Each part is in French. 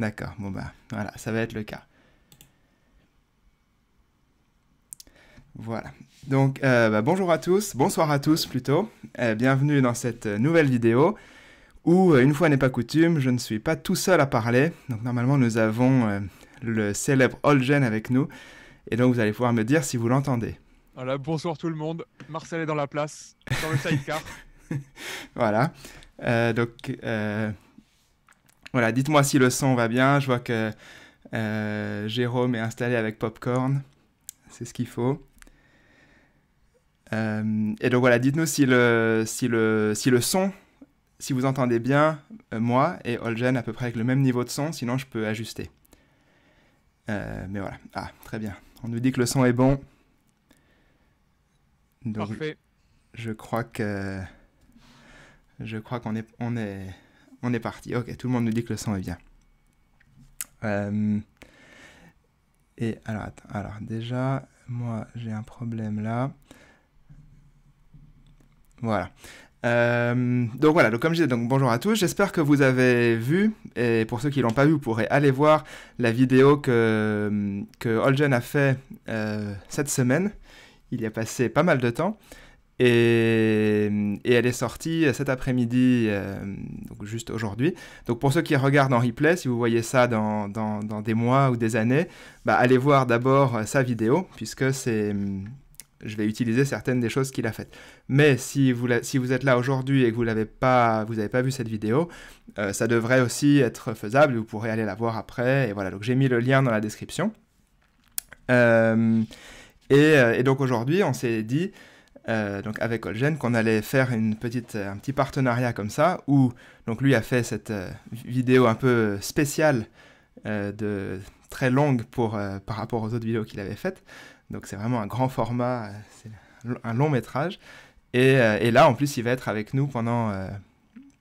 D'accord, bon bah voilà, ça va être le cas. Voilà. Donc euh, bah, bonjour à tous, bonsoir à tous plutôt. bienvenue dans cette euh, nouvelle vidéo où, euh, une fois n'est pas coutume, je ne suis pas tout seul à parler. Donc normalement nous avons le célèbre Olgen avec nous. Et donc vous allez pouvoir me dire si vous l'entendez. Voilà, bonsoir tout le monde. Marcel est dans la place, dans le sidecar. voilà. donc voilà, dites-moi si le son va bien. Je vois que euh, Jérôme est installé avec Popcorn. C'est ce qu'il faut. Euh, et donc voilà, dites-nous si le, si, le, si le son, si vous entendez bien euh, moi et Olgen à peu près avec le même niveau de son, sinon je peux ajuster. mais voilà, ah, très bien. On nous dit que le son est bon. Donc, Parfait. Je, crois que je crois qu'on est, on est on est parti. Ok, tout le monde nous dit que le son est bien. Euh, et alors, attends, alors déjà, moi j'ai un problème là. Voilà. Euh, donc voilà, donc comme je disais, donc bonjour à tous, j'espère que vous avez vu, et pour ceux qui l'ont pas vu, vous pourrez aller voir la vidéo que, Holgen a fait euh, cette semaine, il y a passé pas mal de temps, et, elle est sortie euh, cet après-midi, euh, donc juste aujourd'hui. Donc pour ceux qui regardent en replay, si vous voyez ça dans, dans, des mois ou des années, bah allez voir d'abord euh, sa vidéo, puisque c'est, hum, je vais utiliser certaines des choses qu'il a faites. Mais si vous, si vous êtes là aujourd'hui et que vous n'avez pas, vous pas vu cette vidéo, ça devrait aussi être faisable, vous pourrez aller la voir après. Et voilà, donc j'ai mis le lien dans la description. et, donc aujourd'hui, on s'est dit... Euh, donc avec Holgen, qu'on allait faire une petite, euh, un petit partenariat comme ça, où donc lui a fait cette euh, vidéo un peu spéciale, de, très longue pour, par rapport aux autres vidéos qu'il avait faites. Donc c'est vraiment un grand format, c'est un long métrage. Et, et, là, en plus, il va être avec nous pendant,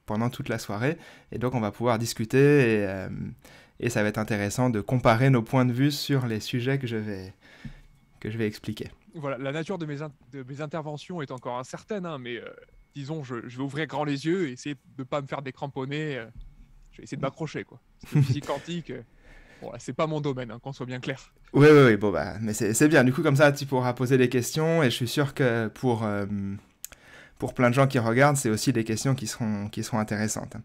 pendant toute la soirée. Et donc on va pouvoir discuter et, et ça va être intéressant de comparer nos points de vue sur les sujets que je vais, que je vais expliquer voilà, la nature de mes, interventions est encore incertaine, hein, mais euh, disons, je, je, vais ouvrir grand les yeux et essayer de ne pas me faire décramponner. Euh, je vais essayer de m'accrocher, quoi. physique quantique, Ce euh, bon, c'est pas mon domaine, hein, qu'on soit bien clair. Oui, oui, bon, bah, mais c'est bien. Du coup, comme ça, tu pourras poser des questions et je suis sûr que pour, euh, pour plein de gens qui regardent, c'est aussi des questions qui seront, qui seront intéressantes.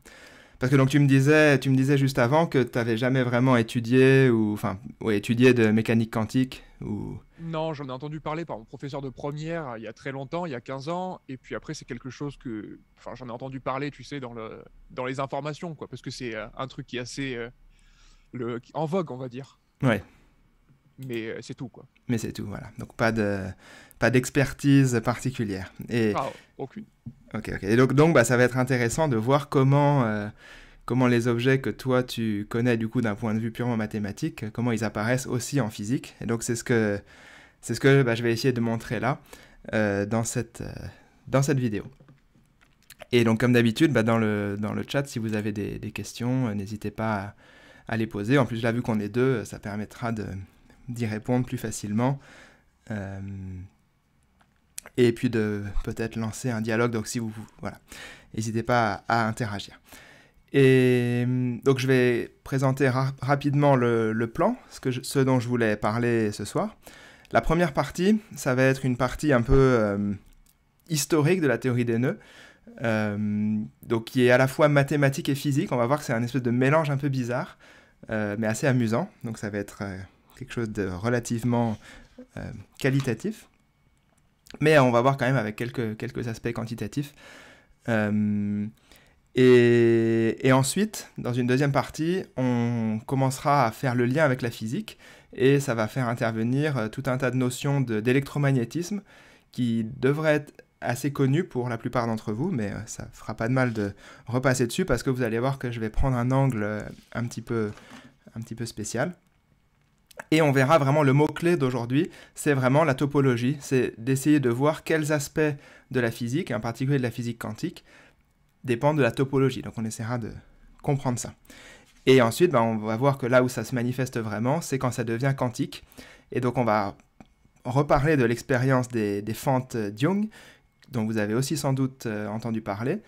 Parce que donc tu me disais, tu me disais juste avant que tu n'avais jamais vraiment étudié ou enfin étudié de mécanique quantique ou. Non, j'en ai entendu parler par mon professeur de première euh, il y a très longtemps, il y a 15 ans, et puis après c'est quelque chose que, enfin j'en ai entendu parler, tu sais, dans le dans les informations quoi, parce que c'est euh, un truc qui est assez euh, le en vogue on va dire. Ouais mais euh, c'est tout quoi. Mais c'est tout, voilà. Donc pas de pas d'expertise particulière. Et... Ah, aucune. Ok, ok. Et donc, donc bah, ça va être intéressant de voir comment, euh, comment les objets que toi tu connais du coup d'un point de vue purement mathématique, comment ils apparaissent aussi en physique. Et donc c'est ce que, c'est ce que bah, je vais essayer de montrer là euh, dans, cette, dans cette vidéo. Et donc comme d'habitude, bah, dans, le, dans le chat, si vous avez des, questions, n'hésitez pas à, à les poser. En plus là, vu qu'on est deux, ça permettra de d'y répondre plus facilement. Euh, et puis de peut-être lancer un dialogue. Donc si vous, voilà, n'hésitez pas à, interagir. Et euh, donc je vais présenter rapidement le, plan, ce, que ce, dont je voulais parler ce soir. La première partie, ça va être une partie un peu euh, historique de la théorie des nœuds, donc qui est à la fois mathématique et physique. On va voir que c'est un espèce de mélange un peu bizarre, mais assez amusant. Donc ça va être quelque chose de relativement euh, qualitatif. Mais euh, on va voir quand même avec quelques, quelques aspects quantitatifs. Euh, et, ensuite, dans une deuxième partie, on commencera à faire le lien avec la physique et ça va faire intervenir tout un tas de notions d'électromagnétisme qui devraient être assez connues pour la plupart d'entre vous, mais ça ne fera pas de mal de repasser dessus parce que vous allez voir que je vais prendre un angle un petit peu, un petit peu spécial. Et on verra vraiment le mot-clé d'aujourd'hui, c'est vraiment la topologie, c'est d'essayer de voir quels aspects de la physique, en particulier de la physique quantique, dépendent de la topologie. Donc on essaiera de comprendre ça. Et ensuite, ben, on va voir que là où ça se manifeste vraiment, c'est quand ça devient quantique. Et donc on va reparler de l'expérience des, des, fentes Jung, dont vous avez aussi sans doute euh, entendu parler.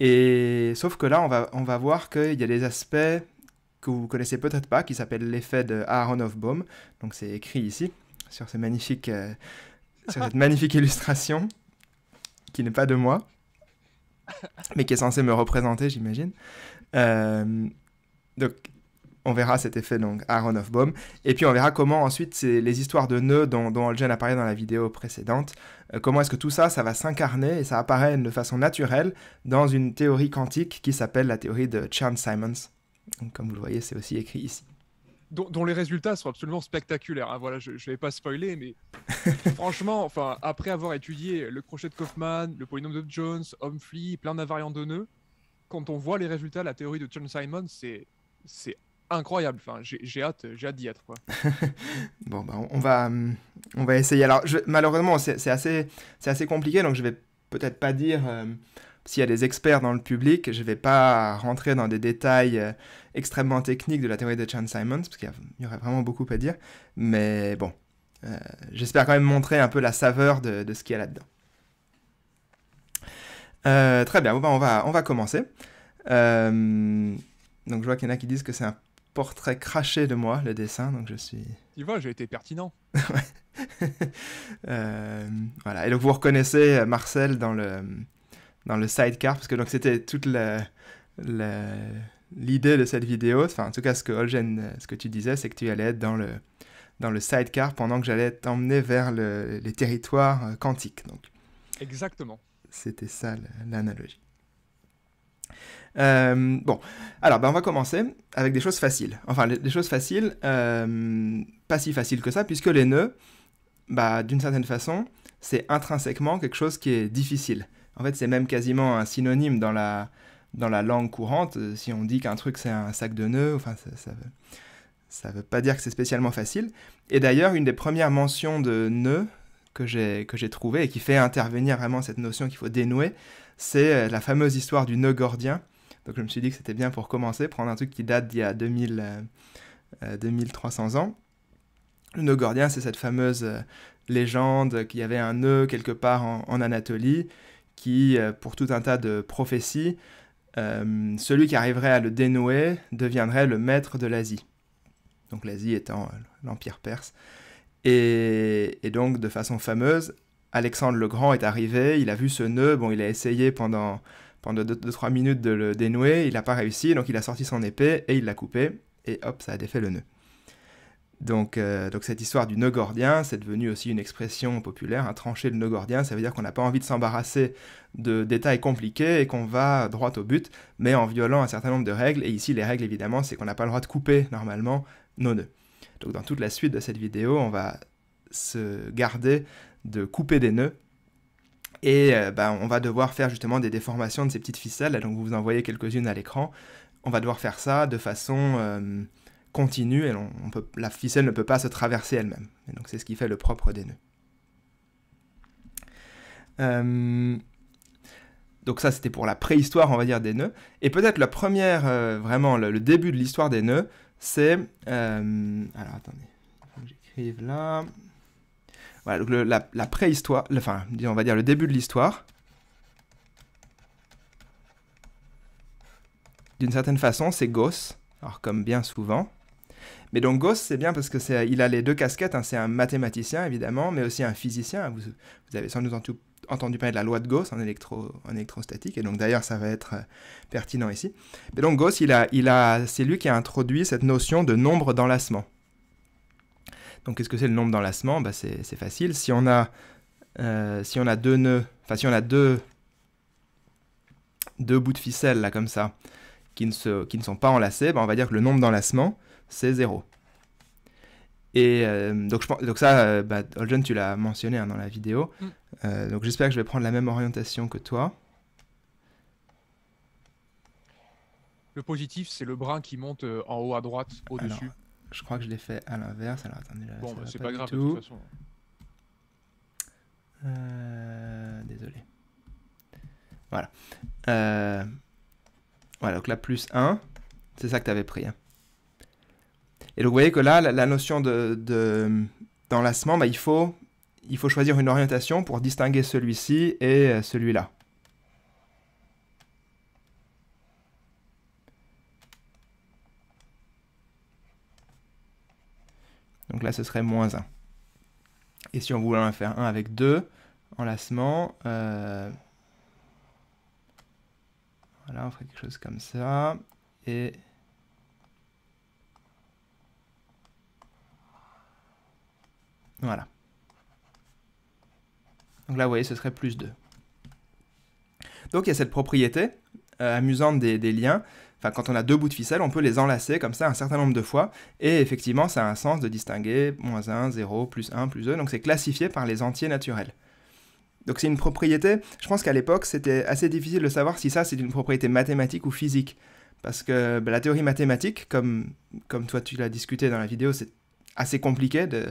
Et sauf que là, on va, on va voir qu'il y a des aspects que vous connaissez peut-être pas, qui s'appelle l'effet de Aaron Donc c'est écrit ici, euh, sur, cette magnifique illustration, qui n'est pas de moi, mais qui est censée me représenter, j'imagine. Euh, donc on verra cet effet donc Aaron of Baum. Et puis on verra comment ensuite les histoires de nœuds dont, dont apparaît dans la vidéo précédente, euh, comment est-ce que tout ça, ça va s'incarner et ça apparaît de façon naturelle dans une théorie quantique qui s'appelle la théorie de Chan-Simons comme vous le voyez, c'est aussi écrit ici. Dont, les résultats sont absolument spectaculaires. Hein. Voilà, je ne vais pas spoiler, mais franchement, enfin, après avoir étudié le crochet de Kaufman, le polynôme de Jones, Homfly, plein d'invariants de nœuds, quand on voit les résultats, la théorie de John Simon, c'est incroyable. Enfin, j'ai hâte, j'ai hâte d'y être. bon, bah, on, va, hum, on va essayer. Alors, malheureusement, c'est assez, assez compliqué, donc je vais peut-être pas dire. Euh, s'il y a des experts dans le public, je ne vais pas rentrer dans des détails euh, extrêmement techniques de la théorie de Chan-Simons, parce qu'il y aurait vraiment beaucoup à dire, mais bon, euh, j'espère quand même montrer un peu la saveur de, ce qu'il y a là-dedans. Euh, très bien, bah, on va, on va commencer. donc je vois qu'il y en a qui disent que c'est un portrait craché de moi, le dessin, donc je suis... Tu vois, j'ai été pertinent. voilà, et donc vous reconnaissez Marcel dans le dans le sidecar, parce que donc c'était toute l'idée de cette vidéo, enfin en tout cas ce que Olgen, euh, ce que tu disais, c'est que tu allais être dans le, dans le sidecar pendant que j'allais t'emmener vers le, les territoires euh, quantiques. Donc. Exactement. C'était ça l'analogie. Euh, bon, alors ben, on va commencer avec des choses faciles. Enfin, des choses faciles, pas si faciles que ça, puisque les nœuds, bah, d'une certaine façon, c'est intrinsèquement quelque chose qui est difficile. En fait, c'est même quasiment un synonyme dans la, dans la langue courante. Euh, si on dit qu'un truc c'est un sac de nœuds, enfin, ça, ça veut, pas dire que c'est spécialement facile. Et d'ailleurs, une des premières mentions de nœuds que j'ai, trouvées et qui fait intervenir vraiment cette notion qu'il faut dénouer, c'est euh, la fameuse histoire du nœud gordien. Donc je me suis dit que c'était bien pour commencer, prendre un truc qui date d'il y a 2000, 2300 euh, ans. Le nœud gordien, c'est cette fameuse légende qu'il y avait un nœud quelque part en Anatolie qui, euh, pour tout un tas de prophéties, euh, celui qui arriverait à le dénouer deviendrait le maître de l'Asie. Donc l'Asie étant euh, l'Empire perse. Et, et, donc, de façon fameuse, Alexandre le Grand est arrivé, il a vu ce nœud, bon, il a essayé pendant 2-3 minutes de le dénouer, il n'a pas réussi, donc il a sorti son épée et il l'a coupé, et hop, ça a défait le nœud. Euh, donc, cette histoire du nœud gordien, c'est devenu aussi une expression populaire, un hein, tranché trancher le gordien, ça veut dire qu'on n'a pas envie de s'embarrasser de détails compliqués et qu'on va droit au but, mais en violant un certain nombre de règles. Et ici, les règles, évidemment, c'est qu'on n'a pas le droit de couper normalement nos nœuds. Donc dans toute la suite de cette vidéo, on va se garder de couper des nœuds et euh, bah, on va devoir faire justement des déformations de ces petites ficelles. Donc vous en voyez quelques-unes à l'écran. On va devoir faire ça de façon euh, continue et la ficelle ne peut pas se traverser elle-même. donc c'est ce qui fait le propre des nœuds. Euh, donc ça c'était pour la préhistoire on va dire des nœuds. Et peut-être la première, euh, vraiment le, début de l'histoire des nœuds, c'est... Euh, alors attendez, j'écrive là. Voilà, donc la, préhistoire, le, enfin on va dire le début de l'histoire. D'une certaine façon c'est Gauss, alors comme bien souvent. Mais donc Gauss, c'est bien parce que c'est, il a les deux casquettes. Hein. c'est un mathématicien évidemment, mais aussi un physicien. Vous, avez sans doute entendu, parler de la loi de Gauss en, électro, électrostatique, et donc d'ailleurs ça va être euh, pertinent ici. Mais donc Gauss, il a, c'est lui qui a introduit cette notion de nombre d'enlacement. Donc qu'est-ce que c'est le nombre d'enlacement bah, c'est, facile. Si on a euh, si on a deux nœuds, enfin si on a deux bouts de ficelle là comme ça qui ne, sont pas enlacés, bah, on va dire que le nombre d'enlacement c'est 0. Et euh, donc, je, donc, ça, euh, bah, tu l'as mentionné hein, dans la vidéo. Mm. Euh, donc j'espère que je vais prendre la même orientation que toi. Le positif, c'est le brin qui monte euh, en haut à droite, au-dessus. Je crois que je l'ai fait à l'inverse. Alors bon, bah, c'est pas, grave de toute façon. désolé. Voilà. voilà, donc là, plus 1. C'est ça que tu avais pris. Hein. Et donc vous voyez que là, la, notion d'enlacement, bah, il, faut, choisir une orientation pour distinguer celui-ci et euh, celui-là. Donc là, ce serait moins 1. Et si on voulait en faire 1 avec 2, enlacement, euh, voilà, on ferait quelque chose comme ça. Et Voilà. Donc là, vous voyez, ce serait plus 2. Donc il y a cette propriété euh, amusante des, liens. Enfin, quand on a deux bouts de ficelle, on peut les enlacer comme ça un certain nombre de fois. Et effectivement, ça a un sens de distinguer moins 1, 0, plus 1, plus 2. Donc c'est classifié par les entiers naturels. Donc c'est une propriété, je pense qu'à l'époque, c'était assez difficile de savoir si ça c'est une propriété mathématique ou physique. Parce que ben, la théorie mathématique, comme, comme toi tu l'as discuté dans la vidéo, c'est assez compliqué de,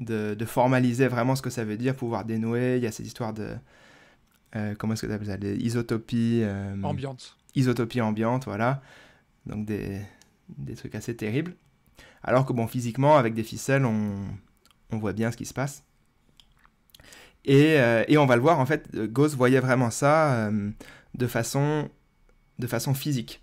de, formaliser vraiment ce que ça veut dire, pouvoir dénouer. Il y a ces histoires de. Euh, comment est-ce que tu appelles ça Des isotopies. Euh, ambiantes. voilà. Donc des, trucs assez terribles. Alors que, bon, physiquement, avec des ficelles, on, voit bien ce qui se passe. Et, euh, et on va le voir, en fait, Gauss voyait vraiment ça de, façon, de façon physique.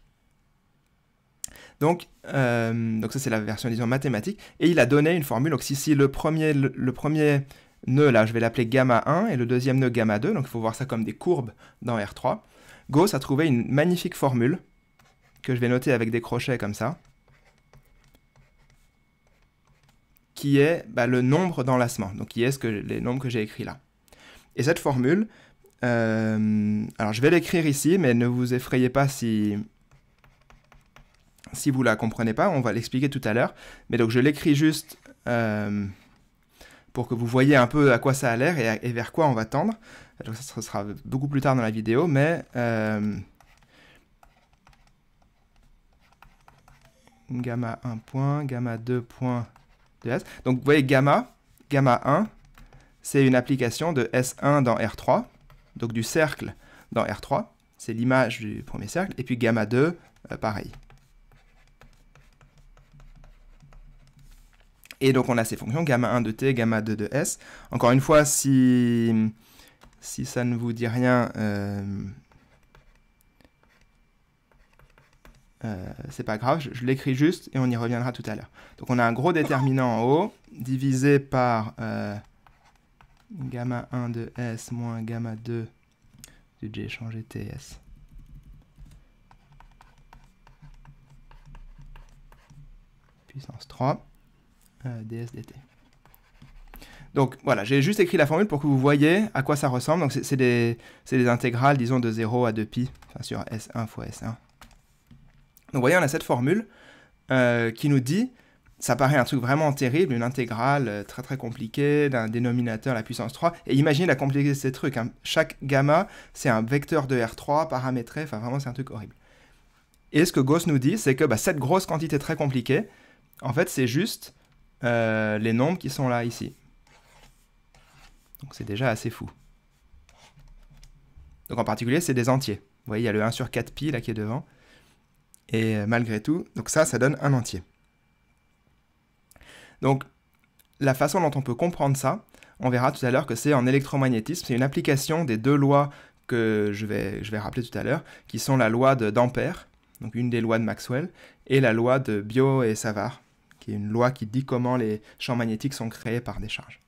Donc, euh, donc ça c'est la version disons mathématique. Et il a donné une formule. Donc si, le premier, le, premier nœud là, je vais l'appeler gamma 1 et le deuxième nœud gamma 2. Donc il faut voir ça comme des courbes dans R3. Gauss a trouvé une magnifique formule que je vais noter avec des crochets comme ça, qui est bah, le nombre d'enlacements, donc qui est ce que les nombres que j'ai écrits là. Et cette formule, euh, alors je vais l'écrire ici, mais ne vous effrayez pas si, si vous la comprenez pas, on va l'expliquer tout à l'heure. Mais donc je l'écris juste euh, pour que vous voyez un peu à quoi ça a l'air et, vers quoi on va tendre. Donc ça sera beaucoup plus tard dans la vidéo, mais euh, gamma 1 point, gamma 2 point Donc vous voyez gamma, gamma 1, c'est une application de S1 dans R3, donc du cercle dans R3, c'est l'image du premier cercle, et puis gamma 2, euh, pareil. Et donc on a ces fonctions gamma 1 de t, gamma 2 de s. Encore une fois, si, si ça ne vous dit rien, euh, euh, c'est pas grave, je, l'écris juste et on y reviendra tout à l'heure. Donc on a un gros déterminant en haut, divisé par euh, gamma 1 de s moins gamma 2 j'ai changé TS. Puissance 3. Euh, dsdt Donc voilà, j'ai juste écrit la formule pour que vous voyez à quoi ça ressemble. Donc c'est des, intégrales, disons, de 0 à 2pi, enfin sur S1 fois S1. Donc vous voyez, on a cette formule euh, qui nous dit, ça paraît un truc vraiment terrible, une intégrale euh, très très compliquée d'un dénominateur à la puissance 3. Et imaginez la complexité de ces trucs. Hein. Chaque gamma, c'est un vecteur de R3 paramétré, enfin vraiment c'est un truc horrible. Et ce que Gauss nous dit, c'est que bah, cette grosse quantité très compliquée, en fait c'est juste euh, les nombres qui sont là, ici. Donc c'est déjà assez fou. Donc en particulier, c'est des entiers. Vous voyez, il y a le 1 sur 4pi là qui est devant. Et euh, malgré tout, donc ça, ça donne un entier. Donc la façon dont on peut comprendre ça, on verra tout à l'heure que c'est en électromagnétisme, c'est une application des deux lois que je vais, je vais rappeler tout à l'heure, qui sont la loi d'Ampère, donc une des lois de Maxwell, et la loi de Bio et Savard, qui est une loi qui dit comment les champs magnétiques sont créés par des charges.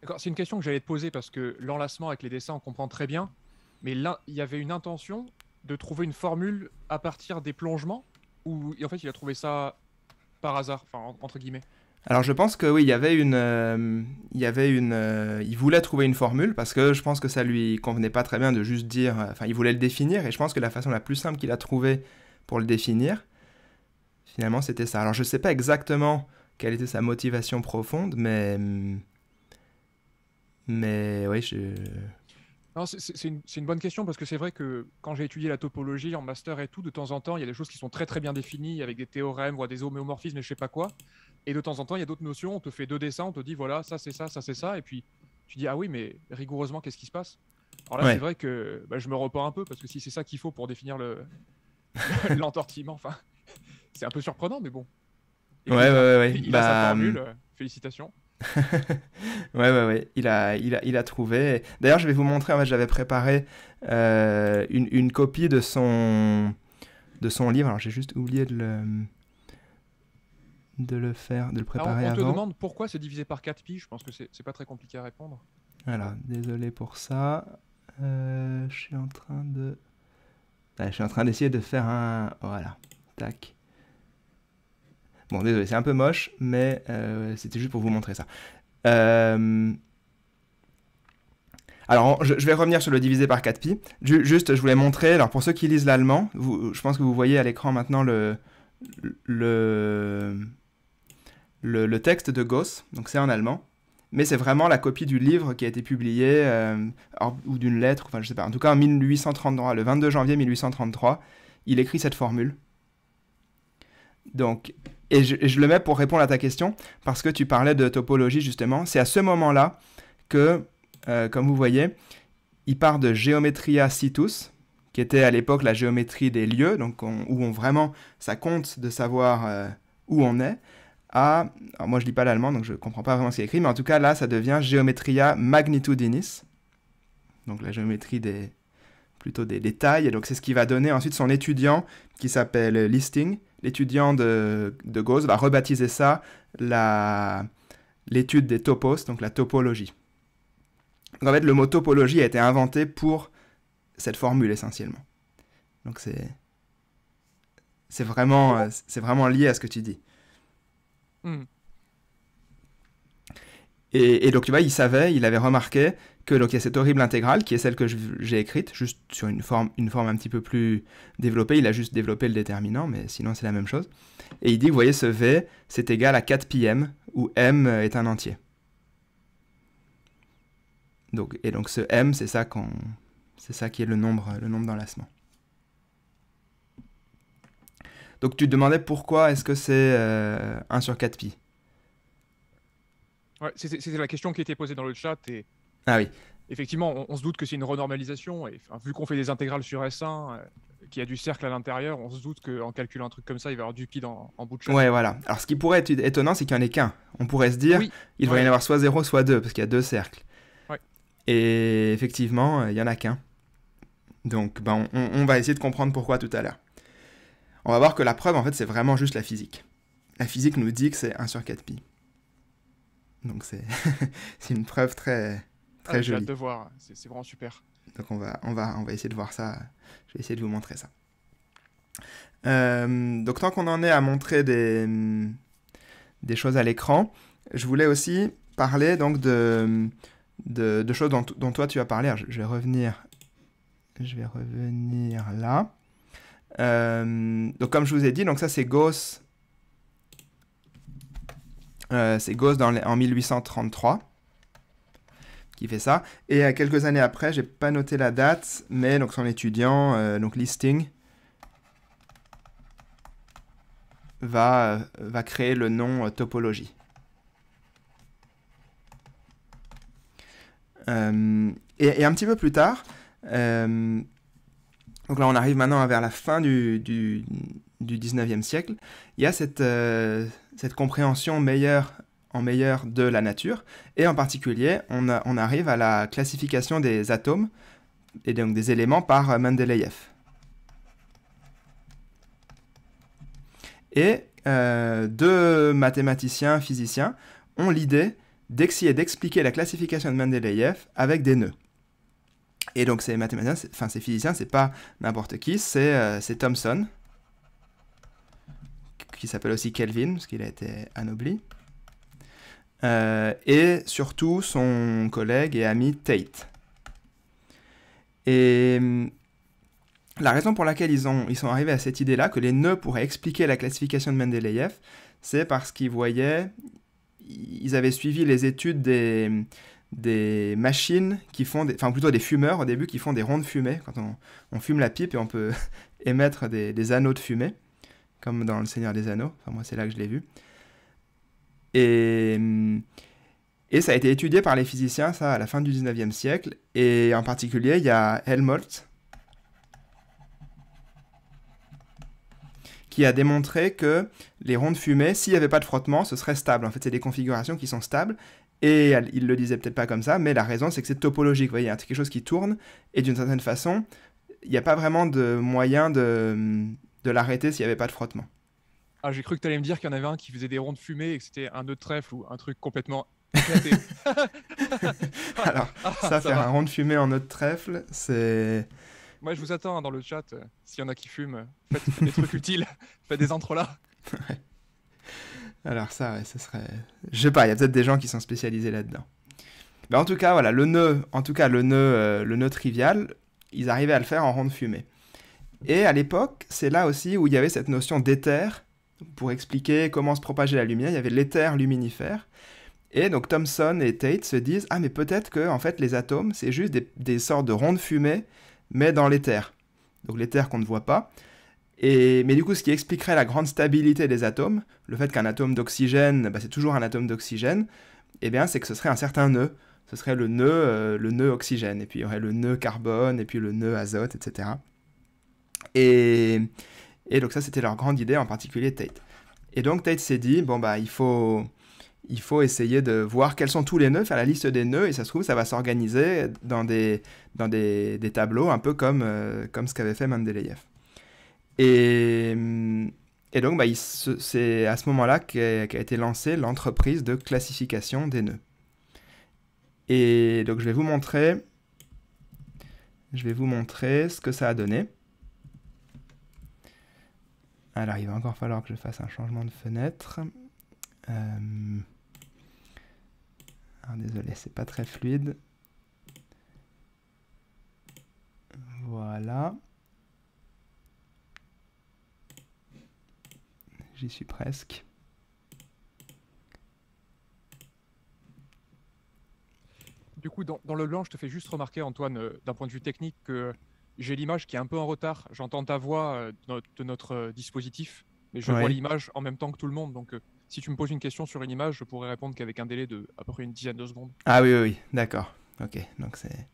D'accord, c'est une question que j'allais te poser parce que l'enlacement avec les dessins, on comprend très bien, mais là, il y avait une intention de trouver une formule à partir des plongements ou en fait il a trouvé ça par hasard, entre guillemets. Alors je pense que oui, il y avait une, euh, il y avait une, euh, il voulait trouver une formule parce que je pense que ça lui convenait pas très bien de juste dire, euh, enfin il voulait le définir et je pense que la façon la plus simple qu'il a trouvé pour le définir, Finalement, c'était ça. Alors, je ne sais pas exactement quelle était sa motivation profonde, mais. Mais oui, je. C'est une, bonne question parce que c'est vrai que quand j'ai étudié la topologie en master et tout, de temps en temps, il y a des choses qui sont très très bien définies avec des théorèmes ou des homéomorphismes et je sais pas quoi. Et de temps en temps, il y a d'autres notions. On te fait deux dessins, on te dit voilà, ça c'est ça, ça c'est ça. Et puis tu dis ah oui, mais rigoureusement, qu'est-ce qui se passe Alors là, c'est vrai que bah, je me repars un peu parce que si c'est ça qu'il faut pour définir le l'entortiment, enfin, c'est un peu surprenant, mais bon. ouais, ouais, ouais, bah, hum. euh, félicitations. ouais, ouais, ouais, il a, il a, il a trouvé. D'ailleurs, je vais vous montrer, en fait, j'avais préparé euh, une, une, copie de son, de son livre. Alors, j'ai juste oublié de le, de le faire, de le ah, préparer Alors, on, te demande pourquoi c'est divisé par 4 pi, je pense que c'est pas très compliqué à répondre. Voilà, désolé pour ça. Euh, je suis en train de... Bah, je suis en train d'essayer de faire un... Voilà, tac. Bon, désolé, c'est un peu moche, mais euh, c'était juste pour vous montrer ça. Euh, alors, je, vais revenir sur le divisé par 4pi. juste, je voulais montrer, alors pour ceux qui lisent l'allemand, je pense que vous voyez à l'écran maintenant le, le, le, texte de Gauss, donc c'est en allemand. Mais c'est vraiment la copie du livre qui a été publié, euh, ou d'une lettre, enfin je sais pas, en tout cas en 1833, le 22 janvier 1833, il écrit cette formule. Donc, et je, le mets pour répondre à ta question, parce que tu parlais de topologie justement. C'est à ce moment-là que, euh, comme vous voyez, il part de Geometria Situs, qui était à l'époque la géométrie des lieux, donc où on vraiment, ça compte de savoir euh, où on est, à, alors moi je lis pas l'allemand, donc je ne comprends pas vraiment ce qui est écrit, mais en tout cas là, ça devient Geometria Magnitudinis, donc la géométrie des, plutôt des, détails tailles. Et donc c'est ce qui va donner ensuite son étudiant qui s'appelle Listing. L'étudiant de, de Gauss va rebaptiser ça l'étude des topos, donc la topologie. Donc en fait, le mot topologie a été inventé pour cette formule essentiellement. Donc c'est c'est vraiment euh, c'est vraiment lié à ce que tu dis. Hmm. Et, et, donc tu vois, il savait, il avait remarqué donc il y a cette horrible intégrale qui est celle que j'ai écrite, juste sur une forme, une forme un petit peu plus développée. Il a juste développé le déterminant, mais sinon c'est la même chose. Et il dit, vous voyez, ce V, c'est égal à 4 πm, où m est un entier. Donc, et donc ce m, c'est ça, ça qui est le nombre, le nombre d'enlacements. Donc tu te demandais pourquoi est-ce que c'est 1 euh, sur 4 π Ouais, la question qui était posée dans le chat et ah oui. Effectivement, on, se doute que c'est une renormalisation. Et vu qu'on fait des intégrales sur S1, euh, qu'il y a du cercle à l'intérieur, on se doute qu'en calculant un truc comme ça, il va y avoir du pi en, en bout de champ. Ouais, voilà. Alors ce qui pourrait être étonnant, c'est qu'il n'y en ait qu'un. On pourrait se dire, il va y en avoir soit 0, soit 2, parce qu'il y a deux cercles. Ouais. Et effectivement, euh, il n'y en a qu'un. Donc ben, on, on, va essayer de comprendre pourquoi tout à l'heure. On va voir que la preuve, en fait, c'est vraiment juste la physique. La physique nous dit que c'est 1 sur 4 pi. Donc c'est une preuve très, Très ah, joli. J'ai hâte de voir, c'est vraiment super. Donc on va, on, va, on va essayer de voir ça, je vais essayer de vous montrer ça. Euh, donc tant qu'on en est à montrer des, des choses à l'écran, je voulais aussi parler donc de, de, choses dont, toi tu as parlé. je, vais revenir, je vais revenir là. Euh, donc comme je vous ai dit, donc ça c'est Gauss. Euh, c'est Gauss dans en 1833 qui fait ça. Et euh, quelques années après, j'ai pas noté la date, mais donc son étudiant, euh, donc Listing, va, euh, va créer le nom topologie. Et, un petit peu plus tard, donc là on arrive maintenant vers la fin du, du, 19e siècle, il y a cette, cette compréhension meilleure meilleur de la nature. Et en particulier, on, arrive à la classification des atomes et donc des éléments par Mendeleïev. Et euh, deux mathématiciens, physiciens ont l'idée d'essayer d'expliquer la classification de Mendeleïev avec des nœuds. Et donc ces mathématiciens, enfin ces physiciens, c'est pas n'importe qui, euh, c'est Thomson, qui s'appelle aussi Kelvin, parce qu'il a été anobli, euh, et surtout son collègue et ami Tate. Et hum, la raison pour laquelle ils, ont, ils sont arrivés à cette idée-là, que les nœuds pourraient expliquer la classification de Mendeleïev, c'est parce qu'ils voyaient, ils avaient suivi les études des, des machines qui font, des, enfin plutôt des fumeurs au début qui font des rondes fumée. quand on, fume la pipe et on peut émettre des, des, anneaux de fumée, comme dans Le Seigneur des Anneaux, enfin moi c'est là que je l'ai vu. Hum, et, ça a été étudié par les physiciens, ça, à la fin du 19e siècle. Et en particulier, il y a Helmholtz, qui a démontré que les rondes de fumée, s'il n'y avait pas de frottement, ce serait stable. En fait, c'est des configurations qui sont stables. Et il le disait peut-être pas comme ça, mais la raison, c'est que c'est topologique. Vous voyez, il quelque chose qui tourne, et d'une certaine façon, il n'y a pas vraiment de moyen de, hum, de l'arrêter s'il n'y avait pas de frottement. Ah, j'ai cru que tu allais me dire qu'il y en avait un qui faisait des ronds de fumée et que c'était un nœud de trèfle ou un truc complètement Alors, ah, ça, faire un rond de fumée en autre trèfle, c'est. Moi, je vous attends dans le chat. Euh, s'il y en a qui fument, faites, des trucs utiles, faites des entrelacs. Alors, ça, ouais, ça serait. Je sais pas, il y a peut-être des gens qui sont spécialisés là-dedans. Mais en tout cas, voilà, le nœud, en tout cas, le nœud, euh, le nœud trivial, ils arrivaient à le faire en rond de fumée. Et à l'époque, c'est là aussi où il y avait cette notion d'éther pour expliquer comment se propageait la lumière. Il y avait l'éther luminifère. Et donc Thomson et Tate se disent ah mais peut-être que en fait les atomes c'est juste des, sortes de rondes fumées, mais dans l'éther. Donc l'éther qu'on ne voit pas. Et, mais du coup, ce qui expliquerait la grande stabilité des atomes, le fait qu'un atome d'oxygène, bah, c'est toujours un atome d'oxygène, eh bien, c'est que ce serait un certain nœud. Ce serait le nœud, euh, le nœud oxygène, et puis il y aurait le nœud carbone, et puis le nœud azote, etc. Et, et donc ça, c'était leur grande idée, en particulier Tate. Et donc Tate s'est dit, bon bah il faut, il faut essayer de voir quels sont tous les nœuds, faire la liste des nœuds, et ça se trouve, ça va s'organiser dans des, des, tableaux, un peu comme, euh, comme ce qu'avait fait Mendeleïev. Et, hum, et donc, bah, c'est à ce moment-là qu'a été lancée l'entreprise de classification des nœuds. Et donc, je vais vous montrer, je vais vous montrer ce que ça a donné. Alors, ah, il va encore falloir que je fasse un changement de fenêtre. Euh... Alors, ah, désolé, c'est pas très fluide. Voilà. J'y suis presque. Du coup, dans, le blanc, je te fais juste remarquer, Antoine, euh, d'un point de vue technique, que j'ai l'image qui est un peu en retard. J'entends ta voix euh, de notre euh, dispositif, mais je vois l'image en même temps que tout le monde. Donc, euh, si tu me poses une question sur une image, je pourrais répondre qu'avec un délai de à peu près une dizaine de secondes. Ah oui, oui, oui. d'accord. Ok, donc c'est.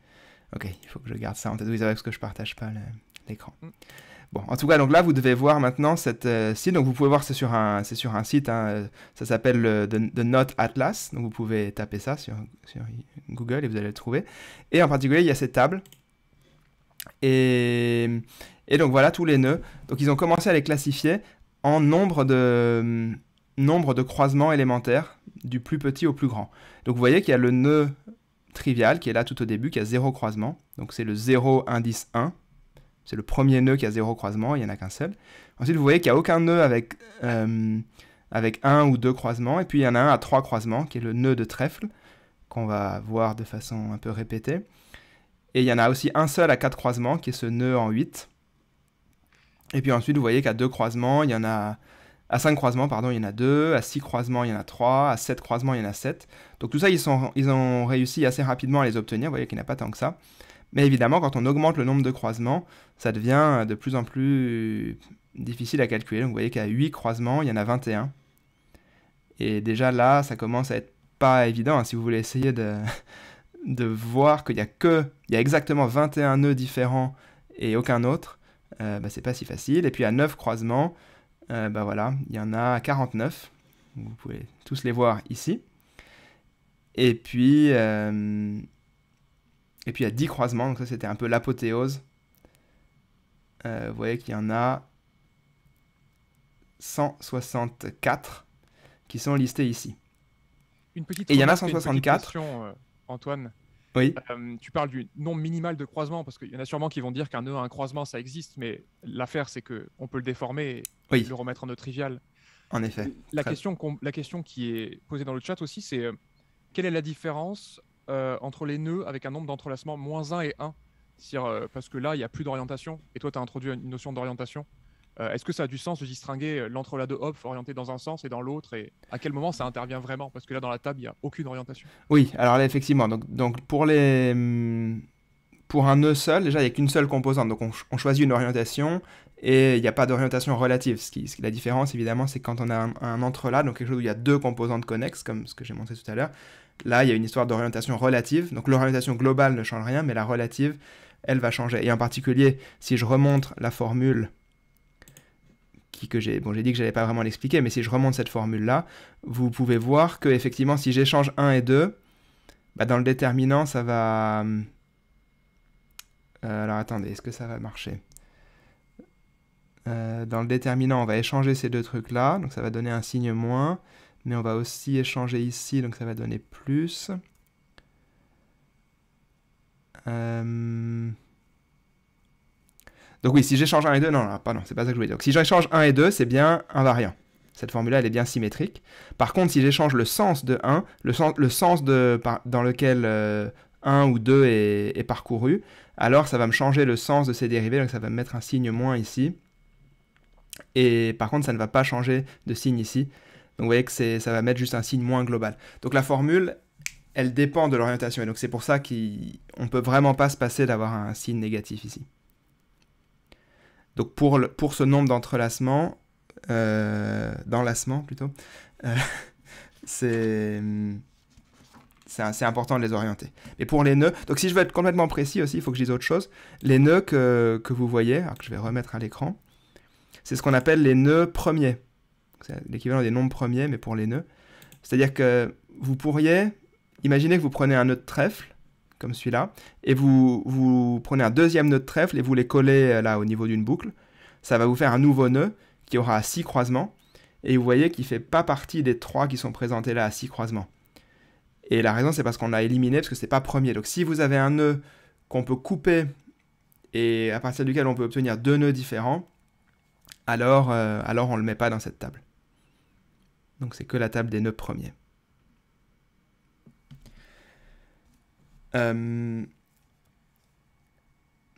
Ok, il faut que je garde ça en tête. savez parce que je partage pas l'écran. Mm. Bon, en tout cas, donc là, vous devez voir maintenant cette si Donc, vous pouvez voir, c'est sur un, c'est sur un site. Hein, ça s'appelle The, Note Atlas. Donc, vous pouvez taper ça sur, sur Google et vous allez le trouver. Et en particulier, il y a cette table et, donc voilà tous les nœuds. Donc ils ont commencé à les classifier en nombre de, nombre de croisements élémentaires, du plus petit au plus grand. Donc vous voyez qu'il y a le nœud trivial qui est là tout au début, qui a zéro croisement. Donc c'est le 0 indice 1. C'est le premier nœud qui a zéro croisement, il n'y en a qu'un seul. Ensuite, vous voyez qu'il n'y a aucun nœud avec, euh, avec un ou deux croisements. Et puis il y en a un à trois croisements, qui est le nœud de trèfle, qu'on va voir de façon un peu répétée. Et il y en a aussi un seul à 4 croisements, qui est ce nœud en 8. Et puis ensuite, vous voyez qu'à deux croisements, il y en a... À 5 croisements, pardon, il y en a 2. À 6 croisements, il y en a 3. À 7 croisements, il y en a 7. Donc tout ça, ils, ils ont réussi assez rapidement à les obtenir. Vous voyez qu'il n'y en a pas tant que ça. Mais évidemment, quand on augmente le nombre de croisements, ça devient de plus en plus difficile à calculer. Donc vous voyez qu'à 8 croisements, il y en a 21. Et déjà là, ça commence à être pas évident. Hein, si vous voulez essayer de de voir qu'il y a que, il y a exactement 21 nœuds différents et aucun autre, euh, bah, c'est pas si facile. Et puis à 9 croisements, euh, bah voilà, il y en a 49. Vous pouvez tous les voir ici. Et puis, euh, et puis à 10 croisements, donc ça c'était un peu l'apothéose. Euh, vous voyez qu'il y en a 164 qui sont listés ici. Une petite et il y en a 164. Antoine. Oui. Euh, tu parles du nombre minimal de croisements, parce qu'il y en a sûrement qui vont dire qu'un nœud e à un croisement, ça existe, mais l'affaire, c'est qu'on peut le déformer et le remettre en nœud trivial. En effet. La question, qui est posée dans le chat aussi, c'est euh, quelle est la différence euh, entre les nœuds avec un nombre d'entrelacements moins 1 et 1 parce que là, il n'y a plus d'orientation, et toi, tu as introduit une notion d'orientation. Euh, est-ce que ça a du sens de distinguer euh, de hop orienté dans un sens et dans l'autre Et à quel moment ça intervient vraiment Parce que là, dans la table, il n'y a aucune orientation. Oui, alors là, effectivement. Donc, pour, les... Hmm, pour un nœud seul, déjà, il n'y a qu'une seule composante. Donc, on, choisit une orientation et il n'y a pas d'orientation relative. Ce qui, la différence, évidemment, c'est quand on a un, entrelac, donc quelque chose où il y a deux composantes connexes, comme ce que j'ai montré tout à l'heure. Là, il y a une histoire d'orientation relative. Donc, l'orientation globale ne change rien, mais la relative, elle va changer. Et en particulier, si je remonte la formule que j'ai bon j'ai dit que j'allais pas vraiment l'expliquer mais si je remonte cette formule là vous pouvez voir que effectivement si j'échange 1 et 2 bah, dans le déterminant ça va euh, alors attendez est-ce que ça va marcher euh, dans le déterminant on va échanger ces deux trucs là donc ça va donner un signe moins mais on va aussi échanger ici donc ça va donner plus euh, donc oui, si j'échange 1 et 2, non, non, ah, pardon, c'est pas ça que je voulais dire. Donc si j'échange 1 et 2, c'est bien invariant. Cette formule-là, elle est bien symétrique. Par contre, si j'échange le sens de 1, le, sens, le sens de, dans lequel 1 euh, ou 2 est, parcouru, alors ça va me changer le sens de ces dérivés, donc ça va me mettre un signe moins ici. Et par contre, ça ne va pas changer de signe ici. Donc vous voyez que ça va mettre juste un signe moins global. Donc la formule, elle dépend de l'orientation. Et donc c'est pour ça qu'on ne peut vraiment pas se passer d'avoir un signe négatif ici. Donc pour, pour ce nombre d'entrelacements, euh, d'enlacements plutôt, euh, hum, c'est important de les orienter. Mais pour les nœuds, donc si je veux être complètement précis aussi, il faut que je dise autre chose. Les nœuds que, vous voyez, que je vais remettre à l'écran, c'est ce qu'on appelle les nœuds premiers. C'est l'équivalent des nombres premiers, mais pour les nœuds. C'est-à-dire que vous pourriez, imaginez que vous prenez un nœud de trèfle, comme celui-là, et vous, vous prenez un deuxième nœud de trèfle et vous les collez euh, là au niveau d'une boucle. Ça va vous faire un nouveau nœud qui aura six croisements, et vous voyez qu'il ne fait pas partie des trois qui sont présentés là à six croisements. Et la raison, c'est parce qu'on l'a éliminé, parce que c'est pas premier. Donc si vous avez un nœud qu'on peut couper et à partir duquel on peut obtenir deux nœuds différents, alors, euh, alors on ne le met pas dans cette table. Donc c'est que la table des nœuds premiers. Euh,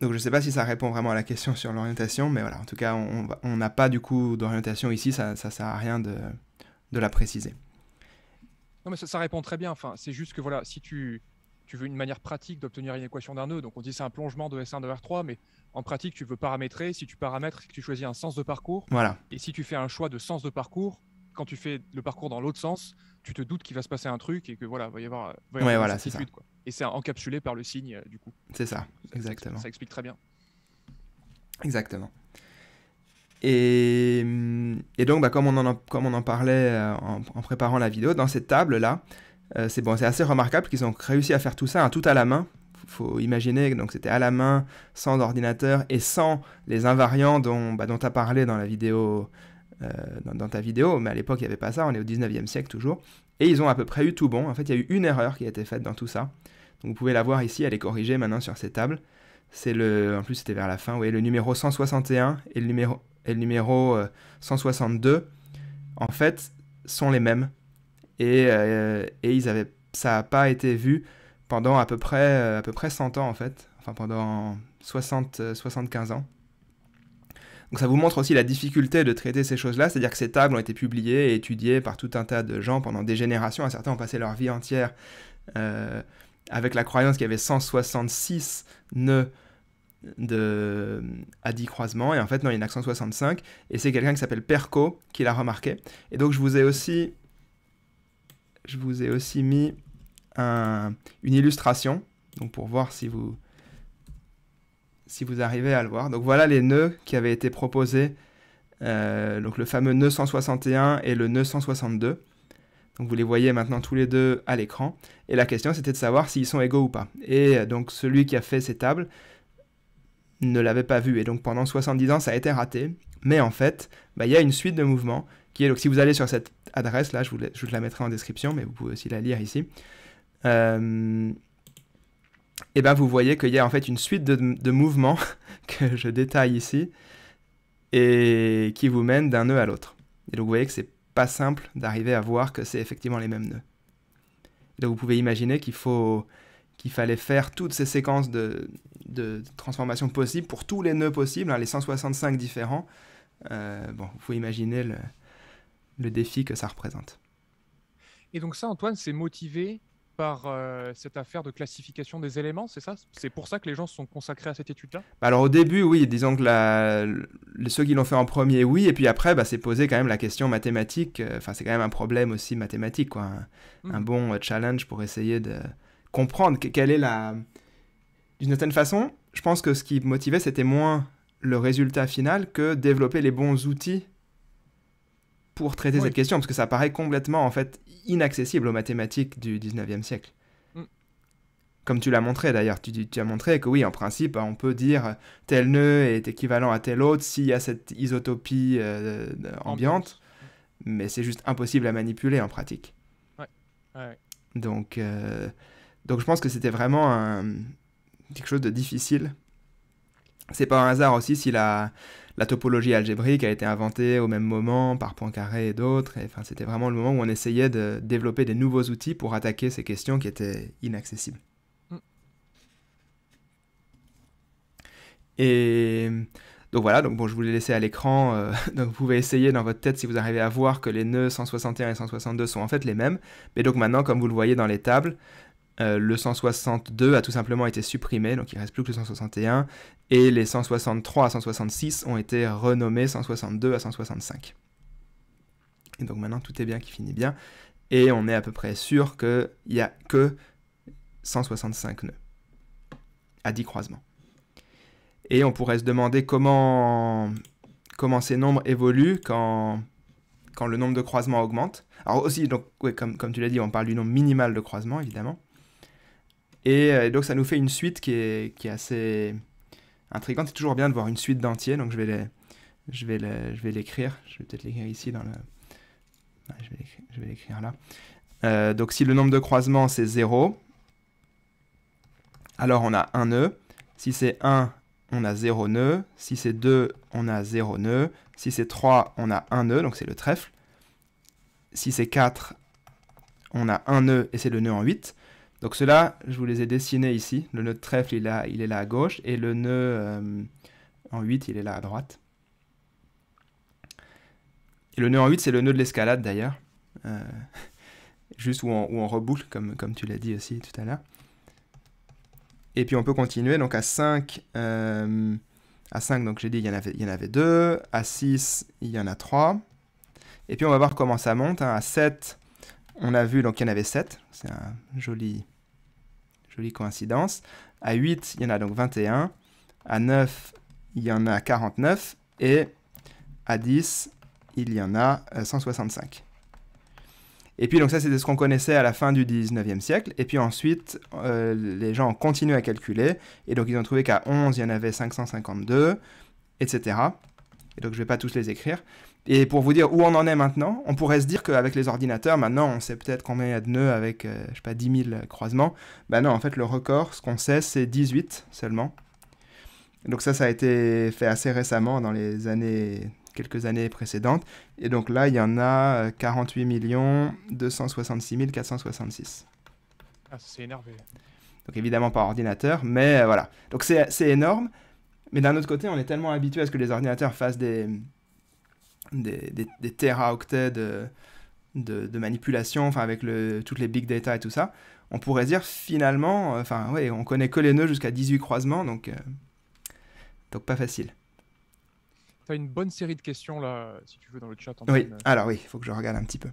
donc je ne sais pas si ça répond vraiment à la question sur l'orientation, mais voilà, en tout cas, on n'a pas du coup d'orientation ici, ça ne sert à rien de, la préciser. Non, mais ça, répond très bien. Enfin, c'est juste que voilà, si tu, tu veux une manière pratique d'obtenir une équation d'un nœud, donc on dit c'est un plongement de S1 de R3, mais en pratique, tu veux paramétrer. Si tu paramètres, tu choisis un sens de parcours. Voilà. Et si tu fais un choix de sens de parcours, quand tu fais le parcours dans l'autre sens, tu te doutes qu'il va se passer un truc et que voilà, va y avoir, va y avoir une voilà, Et c'est encapsulé par le signe, euh, du coup. C'est ça, exactement. Ça, explique très bien. Exactement. Et, hum, donc, bah, comme, on en, comme on en parlait euh, en, préparant la vidéo, dans cette table-là, euh, c'est bon, c'est assez remarquable qu'ils ont réussi à faire tout ça, tout à la main, Il faut imaginer donc c'était à la main, sans ordinateur et sans les invariants dont, bah, dont tu as parlé dans la vidéo euh, dans, ta vidéo, mais à l'époque, il n'y avait pas ça, on est au 19e siècle toujours. Et ils ont à peu près eu tout bon. En fait, il y a eu une erreur qui a été faite dans tout ça. Donc vous pouvez la voir ici, elle est corrigée maintenant sur ces tables. C'est le, en plus c'était vers la fin, oui, le numéro 161 et le numéro, et le numéro 162, euh, en fait, sont les mêmes. Et, euh, et ils avaient, ça n'a pas été vu pendant à peu près, à peu près 100 ans, en fait. Enfin, pendant 60, 75 ans. Donc ça vous montre aussi la difficulté de traiter ces choses-là, c'est-à-dire que ces tables ont été publiées et étudiées par tout un tas de gens pendant des générations, certains ont passé leur vie entière euh, avec la croyance qu'il y avait 166 nœuds à 10 croisements, et en fait non, il y en a que 165, et c'est quelqu'un qui s'appelle Perco qui l'a remarqué. Et donc je vous ai aussi, je vous ai aussi mis un, une illustration, donc pour voir si vous si vous arrivez à le voir. Donc voilà les nœuds qui avaient été proposés, euh, donc le fameux nœud 161 et le nœud 162. Donc vous les voyez maintenant tous les deux à l'écran. Et la question c'était de savoir s'ils sont égaux ou pas. Et euh, donc celui qui a fait ces tables ne l'avait pas vu. Et donc pendant 70 ans ça a été raté. Mais en fait, bah, il y a une suite de mouvements qui est... Donc si vous allez sur cette adresse là, je vous, la, je la mettrai en description, mais vous pouvez aussi la lire ici. Euh, et eh ben vous voyez qu'il y a en fait une suite de, mouvements que je détaille ici et qui vous mènent d'un nœud à l'autre. Et donc vous voyez que c'est pas simple d'arriver à voir que c'est effectivement les mêmes nœuds. donc vous pouvez imaginer qu'il faut qu'il fallait faire toutes ces séquences de, de transformations possibles pour tous les nœuds possibles, hein, les 165 différents. Euh, bon, vous pouvez imaginer le, le défi que ça représente. Et donc ça, Antoine, c'est motivé par euh, cette affaire de classification des éléments, c'est ça C'est pour ça que les gens se sont consacrés à cette étude-là bah, Alors au début, oui, disons que ceux qui l'ont fait en premier, oui, et puis après, bah, c'est posé quand même la question mathématique, euh, enfin c'est quand même un problème aussi mathématique, quoi. Un, mmh. un bon euh, challenge pour essayer de comprendre quelle est la... D'une certaine façon, je pense que ce qui motivait, c'était moins le résultat final que développer les bons outils pour traiter cette question, parce que ça paraît complètement en fait inaccessible aux mathématiques du 19e siècle. Mm. Comme tu l'as montré d'ailleurs, tu, as montré que oui, en principe, on peut dire euh, tel nœud est équivalent à tel autre s'il y a cette isotopie euh, euh, ambiante, mais c'est juste impossible à manipuler en pratique. Donc, donc je pense que c'était vraiment un, quelque chose de difficile. C'est pas un hasard aussi si la, la topologie algébrique a été inventée au même moment par Poincaré et d'autres. Enfin, c'était vraiment le moment où on essayait de développer des nouveaux outils pour attaquer ces questions qui étaient inaccessibles. Et donc voilà, donc bon, je vous l'ai laissé à l'écran, euh, donc vous pouvez essayer dans votre tête si vous arrivez à voir que les nœuds 161 et 162 sont en fait les mêmes. Mais donc maintenant, comme vous le voyez dans les tables, euh, le 162 a tout simplement été supprimé, donc il reste plus que le 161, et les 163 à 166 ont été renommés 162 à 165. Et donc maintenant tout est bien qui finit bien, et on est à peu près sûr qu'il n'y a que 165 nœuds à 10 croisements. Et on pourrait se demander comment, comment ces nombres évoluent quand, quand le nombre de croisements augmente. Alors aussi, donc, comme, comme tu l'as dit, on parle du nombre minimal de croisements, évidemment. Euh, et, donc ça nous fait une suite qui est, assez intrigante. C'est toujours bien de voir une suite d'entiers, donc je vais, je, vais vais l'écrire. Je vais peut-être l'écrire ici dans le... Je vais l'écrire là. Euh, donc si le nombre de croisements c'est 0, alors on a un nœud. Si c'est 1, on a 0 nœud. Si c'est 2, on a 0 nœud. Si c'est 3, on a un nœud, donc c'est le trèfle. Si c'est 4, on a un nœud et c'est le nœud en 8. Donc ceux-là, je vous les ai dessinés ici. Le nœud de trèfle, il, il est là à gauche, et le nœud euh, en 8, il est là à droite. Et le nœud en 8, c'est le nœud de l'escalade d'ailleurs. Euh, juste où on, où reboucle, comme, comme tu l'as dit aussi tout à l'heure. Et puis on peut continuer, donc à 5, euh, à 5 donc j'ai dit il y, en avait, y en avait 2, à 6, il y en a 3. Et puis on va voir comment ça monte, hein. à 7, on a vu, donc il y en avait 7, c'est une jolie, coïncidence. À 8, il y en a donc 21. À 9, il y en a 49. Et à 10, il y en a 165. Euh, et puis donc ça c'était ce qu'on connaissait à la fin du 19e siècle. Et puis ensuite euh, les gens ont continué à calculer. Et donc ils ont trouvé qu'à 11 il y en avait 552, etc. Et donc je ne vais pas tous les écrire. Et pour vous dire où on en est maintenant, on pourrait se dire qu'avec les ordinateurs, maintenant on sait peut-être combien il y a de nœuds avec, euh, je sais pas, 10 000 croisements. Ben non, en fait, le record, ce qu'on sait, c'est 18 seulement. Donc ça, ça a été fait assez récemment, dans les années, quelques années précédentes. Et donc là, il y en a 48 266 466. Ah, c'est énervé. Donc évidemment par ordinateur, mais euh, voilà. Donc c'est énorme, mais d'un autre côté, on est tellement habitué à ce que les ordinateurs fassent des des, des, des teraoctets de, manipulation, enfin avec le, toutes les big data et tout ça, on pourrait dire finalement, euh, enfin ouais, on connaît que les nœuds jusqu'à 18 croisements, donc, euh, donc pas facile. Tu as une bonne série de questions là, si tu veux, dans le chat. Oui, alors oui, il faut que je regarde un petit peu.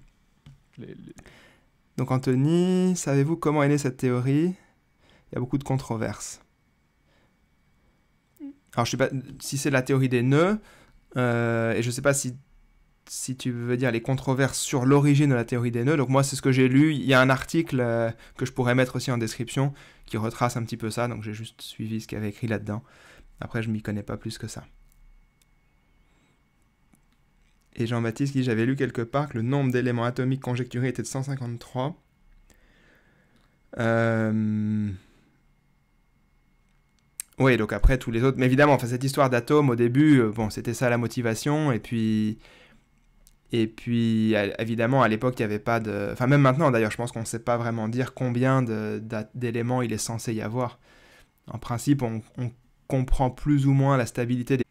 Donc Anthony, savez-vous comment est née cette théorie Il y a beaucoup de controverses. Alors je sais pas si c'est la théorie des nœuds, euh, et je ne sais pas si tu veux dire les controverses sur l'origine de la théorie des nœuds. Donc moi, c'est ce que j'ai lu. Il y a un article euh, que je pourrais mettre aussi en description qui retrace un petit peu ça. Donc j'ai juste suivi ce qu'il avait écrit là-dedans. Après, je ne m'y connais pas plus que ça. Et Jean-Baptiste dit, j'avais lu quelque part que le nombre d'éléments atomiques conjecturés était de 153. Euh... Oui, donc après tous les autres. Mais évidemment, enfin, cette histoire d'atomes, au début, euh, bon, c'était ça la motivation. Et puis, et puis évidemment, à l'époque, il n'y avait pas de. Enfin, même maintenant d'ailleurs, je pense qu'on ne sait pas vraiment dire combien d'éléments il est censé y avoir. En principe, on, comprend plus ou moins la stabilité des.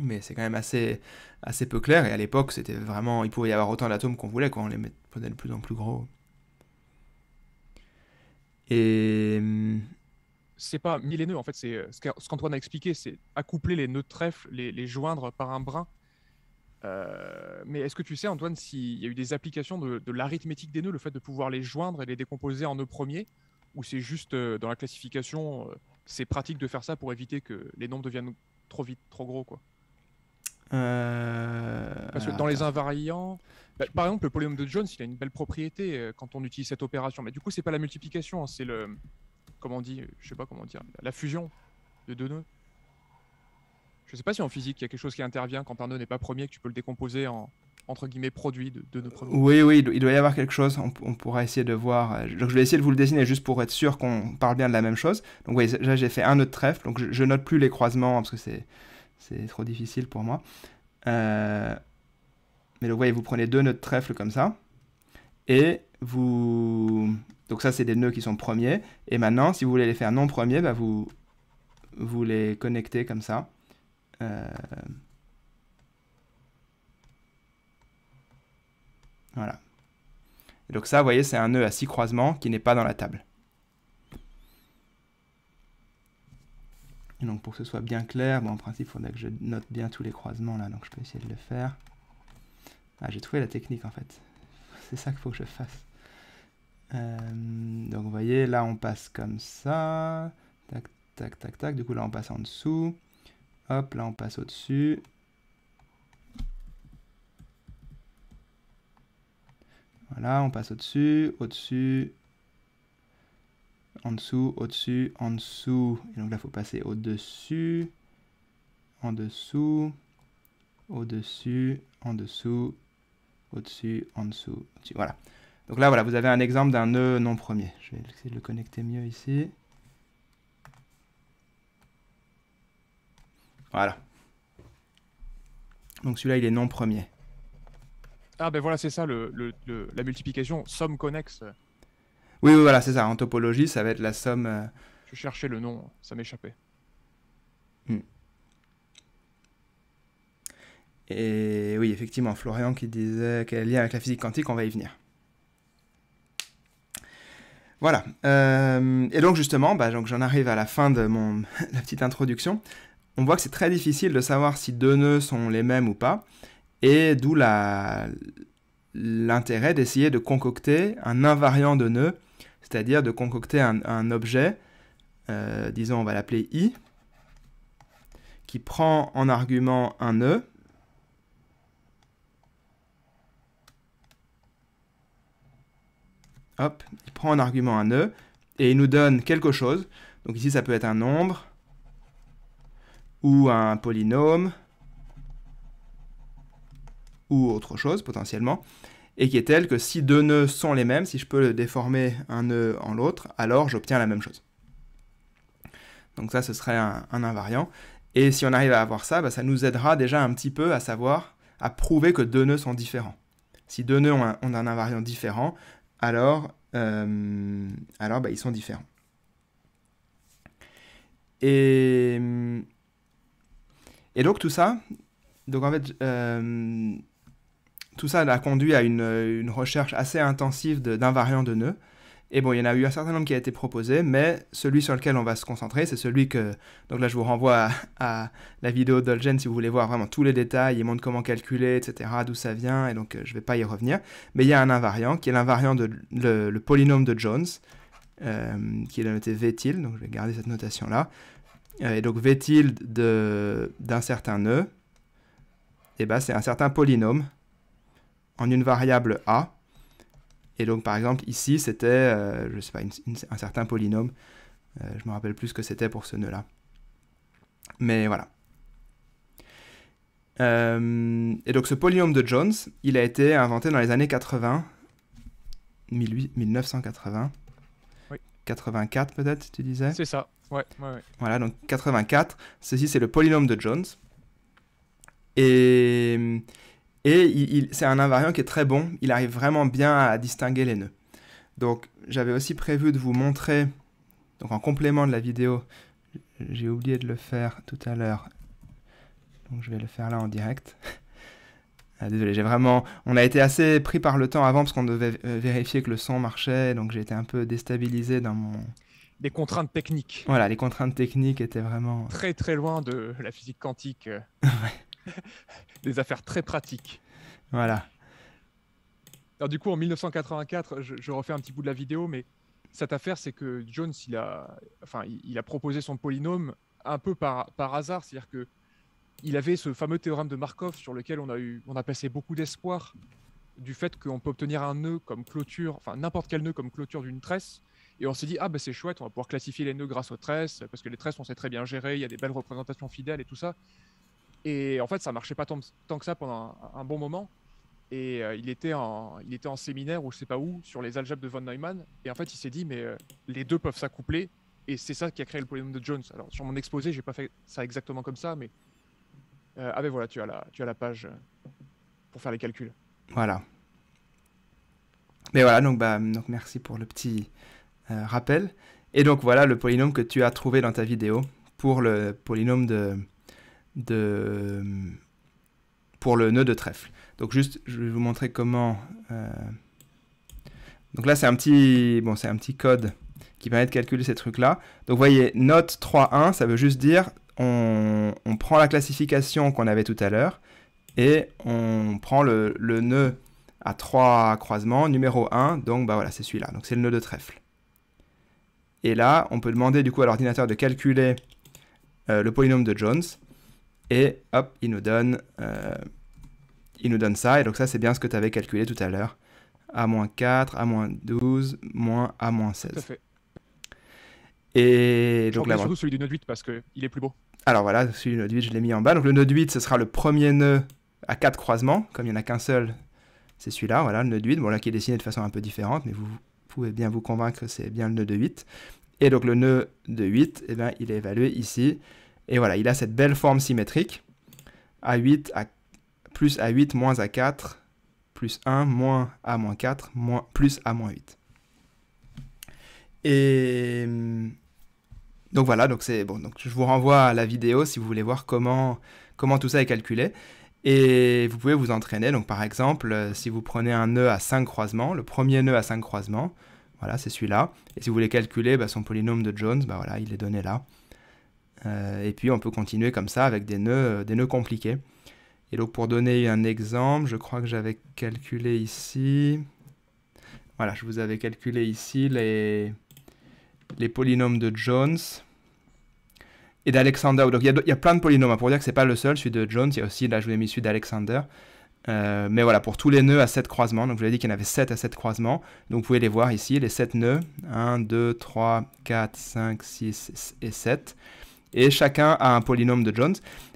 Mais c'est quand même assez, assez peu clair. Et à l'époque, c'était vraiment. Il pouvait y avoir autant d'atomes qu'on voulait, quand On les prenait de plus en plus gros. Et. Hum, c'est pas mille nœuds, en fait, c'est euh, ce qu'Antoine a expliqué, c'est accoupler les nœuds de trèfle, les, les joindre par un brin. Euh, mais est-ce que tu sais, Antoine, s'il y a eu des applications de, l'arithmétique des nœuds, le fait de pouvoir les joindre et les décomposer en nœuds premiers, ou c'est juste euh, dans la classification, c'est pratique de faire ça pour éviter que les nombres deviennent trop vite, trop gros, quoi Parce que dans les invariants, bah, par exemple, le polynôme de Jones, il a une belle propriété quand on utilise cette opération, mais du coup, c'est pas la multiplication, hein, c'est le comment on dit, euh, je sais pas comment dire, la fusion de deux nœuds. Je sais pas si en physique, il y a quelque chose qui intervient quand un nœud n'est pas premier, que tu peux le décomposer en, entre guillemets, produit de, deux nœuds premiers. Oui, oui, il doit y avoir quelque chose, on, pourra essayer de voir. Euh, je vais essayer de vous le dessiner juste pour être sûr qu'on parle bien de la même chose. Donc, là, j'ai fait un nœud de trèfle, donc je, note plus les croisements hein, parce que c'est trop difficile pour moi. Euh, mais vous voyez, vous prenez deux nœuds de trèfle comme ça, et vous donc ça, c'est des nœuds qui sont premiers. Et maintenant, si vous voulez les faire non premiers, bah, vous, vous les connectez comme ça. Euh, voilà. donc ça, vous voyez, c'est un nœud à six croisements qui n'est pas dans la table. Et donc pour que ce soit bien clair, en principe, il faudrait que je note bien tous les croisements là, donc je peux essayer de le faire. Ah, j'ai trouvé la technique en fait. C'est ça qu'il faut que je fasse. Euh, donc vous voyez, là on passe comme ça. Tac, tac, tac, tac. Du coup là on passe en dessous. Hop, là on passe au-dessus. Voilà, on passe au-dessus, au-dessus, en dessous, au-dessus, en dessous. Et donc là, il faut passer au-dessus, en dessous, au-dessus, en dessous, au-dessus, en dessous. Au -dessus. Voilà. Donc là, voilà, vous avez un exemple d'un nœud non premier. Je vais essayer de le connecter mieux ici. Voilà. Donc celui-là, il est non premier. Ah ben voilà, c'est ça, la multiplication somme connexe. Oui, oui voilà, c'est ça. En topologie, ça va être la somme... Euh, Je cherchais le nom, ça m'échappait. Hmm. Et oui, effectivement, Florian qui disait quel lien avec la physique quantique, on va y venir. Voilà. Euh, et donc justement, bah, j'en arrive à la fin de mon la petite introduction. On voit que c'est très difficile de savoir si deux nœuds sont les mêmes ou pas, et d'où l'intérêt d'essayer de concocter un invariant de nœud, c'est-à-dire de concocter un, objet, euh, disons on va l'appeler i, qui prend en argument un nœud, hop, il prend un argument un nœud, et il nous donne quelque chose. Donc ici, ça peut être un nombre, ou un polynôme, ou autre chose potentiellement, et qui est tel que si deux nœuds sont les mêmes, si je peux déformer un nœud en l'autre, alors j'obtiens la même chose. Donc ça, ce serait un, invariant. Et si on arrive à avoir ça, bah, ça nous aidera déjà un petit peu à savoir, à prouver que deux nœuds sont différents. Si deux nœuds ont un invariant différent, alors, euh, alors bah, ils sont différents. Et, et donc tout ça, donc en fait, euh, tout ça a conduit à une, recherche assez intensive d'invariants de nœuds. Et bon, il y en a eu un certain nombre qui a été proposé, mais celui sur lequel on va se concentrer, c'est celui que... Donc là, je vous renvoie à, la vidéo d'Olgen si vous voulez voir vraiment tous les détails. Il montre comment calculer, etc., d'où ça vient, et donc euh, je ne vais pas y revenir. Mais il y a un invariant, qui est l'invariant de le, polynôme de Jones, euh, qui est la noté V tilde, donc je vais garder cette notation-là. Euh, et donc V tilde d'un certain nœud, e, et eh ben, c'est un certain polynôme en une variable A, et donc, par exemple, ici, c'était, euh, je sais pas, un certain polynôme. Je euh, je me rappelle plus ce que c'était pour ce nœud-là. Mais voilà. Euh, et donc, ce polynôme de Jones, il a été inventé dans les années 80, 1980, oui. 84 peut-être, tu disais C'est ça, Voilà, donc 84, ceci c'est le polynôme de Jones. Et et il, c'est un invariant qui est très bon, il arrive vraiment bien à distinguer les nœuds. Donc j'avais aussi prévu de vous montrer, donc en complément de la vidéo, j'ai oublié de le faire tout à l'heure, donc je vais le faire là en direct. Ah, désolé, j'ai vraiment. On a été assez pris par le temps avant parce qu'on devait euh, vérifier que le son marchait, donc j'ai été un peu déstabilisé dans mon. Les contraintes techniques. Voilà, les contraintes techniques étaient vraiment. Euh, très très loin de la physique quantique. Euh. ouais. des affaires très pratiques. Voilà. Alors, du coup, en 1984, je, refais un petit bout de la vidéo, mais cette affaire, c'est que Jones, il a, enfin, il, a proposé son polynôme un peu par, par hasard, c'est-à-dire que il avait ce fameux théorème de Markov sur lequel on a eu, on a passé beaucoup d'espoir du fait qu'on peut obtenir un nœud comme clôture, enfin n'importe quel nœud comme clôture d'une tresse. Et on s'est dit, ah ben c'est chouette, on va pouvoir classifier les nœuds grâce aux tresses, parce que les tresses, on sait très bien gérer, il y a des belles représentations fidèles et tout ça. Et en fait, ça marchait pas tant, que ça pendant un, bon moment. Et euh, il, était en, il était en séminaire ou je sais pas où sur les algèbres de von Neumann. Et en fait, il s'est dit, mais euh, les deux peuvent s'accoupler. Et c'est ça qui a créé le polynôme de Jones. Alors, sur mon exposé, j'ai pas fait ça exactement comme ça, mais. Euh, ah ben voilà, tu as, la, tu as la page pour faire les calculs. Voilà. Mais voilà, donc, bah, donc merci pour le petit rappel. Et donc voilà le polynôme que tu as trouvé dans ta vidéo pour le polynôme de de, pour le nœud de trèfle. Donc juste, je vais vous montrer comment... Euh, donc là, c'est un, petit, bon, un petit code qui permet de calculer ces trucs-là. Donc vous voyez, note 3.1, ça veut juste dire on, prend la classification qu'on avait tout à l'heure et on prend le, nœud à trois croisements, numéro 1, donc bah voilà, c'est celui-là, donc c'est le nœud de trèfle. Et là, on peut demander du coup à l'ordinateur de calculer euh, le polynôme de Jones et hop, il nous donne, euh, il nous donne ça. Et donc ça, c'est bien ce que tu avais calculé tout à l'heure. A 4, A 12, moins A moins 16. Tout à fait. Et donc là, surtout celui du nœud 8 parce qu'il est plus beau. Alors voilà, celui du nœud 8, je l'ai mis en bas. Donc le nœud 8, ce sera le premier nœud à 4 croisements. Comme il n'y en a qu'un seul, c'est celui-là, voilà, le nœud 8. Bon, là, qui est dessiné de façon un peu différente, mais vous pouvez bien vous convaincre que c'est bien le nœud de 8. Et donc le nœud de 8, eh ben il est évalué ici et voilà, il a cette belle forme symétrique. A8, à, plus A8, moins A4, plus 1, moins A 4, plus A 8. Et donc voilà, donc c'est bon. Donc je vous renvoie à la vidéo si vous voulez voir comment, comment tout ça est calculé. Et vous pouvez vous entraîner. Donc par exemple, euh, si vous prenez un nœud à 5 croisements, le premier nœud à 5 croisements, voilà, c'est celui-là. Et si vous voulez calculer bah, son polynôme de Jones, bah voilà, il est donné là. Euh, et puis on peut continuer comme ça avec euh, des nœuds, compliqués. Et donc pour donner un exemple, je crois que j'avais calculé ici, voilà, je vous avais calculé ici les, les polynômes de Jones et d'Alexander. il y, a, plein de polynômes, hein. pour dire que c'est pas le seul, celui de Jones, il y a aussi, là je vous ai mis celui d'Alexander. Euh, mais voilà, pour tous les nœuds à 7 croisements, donc je vous ai dit qu'il y en avait 7 à 7 croisements, donc vous pouvez les voir ici, les 7 nœuds, 1, 2, 3, 4, 5, 6 et 7 et chacun a un polynôme de Jones.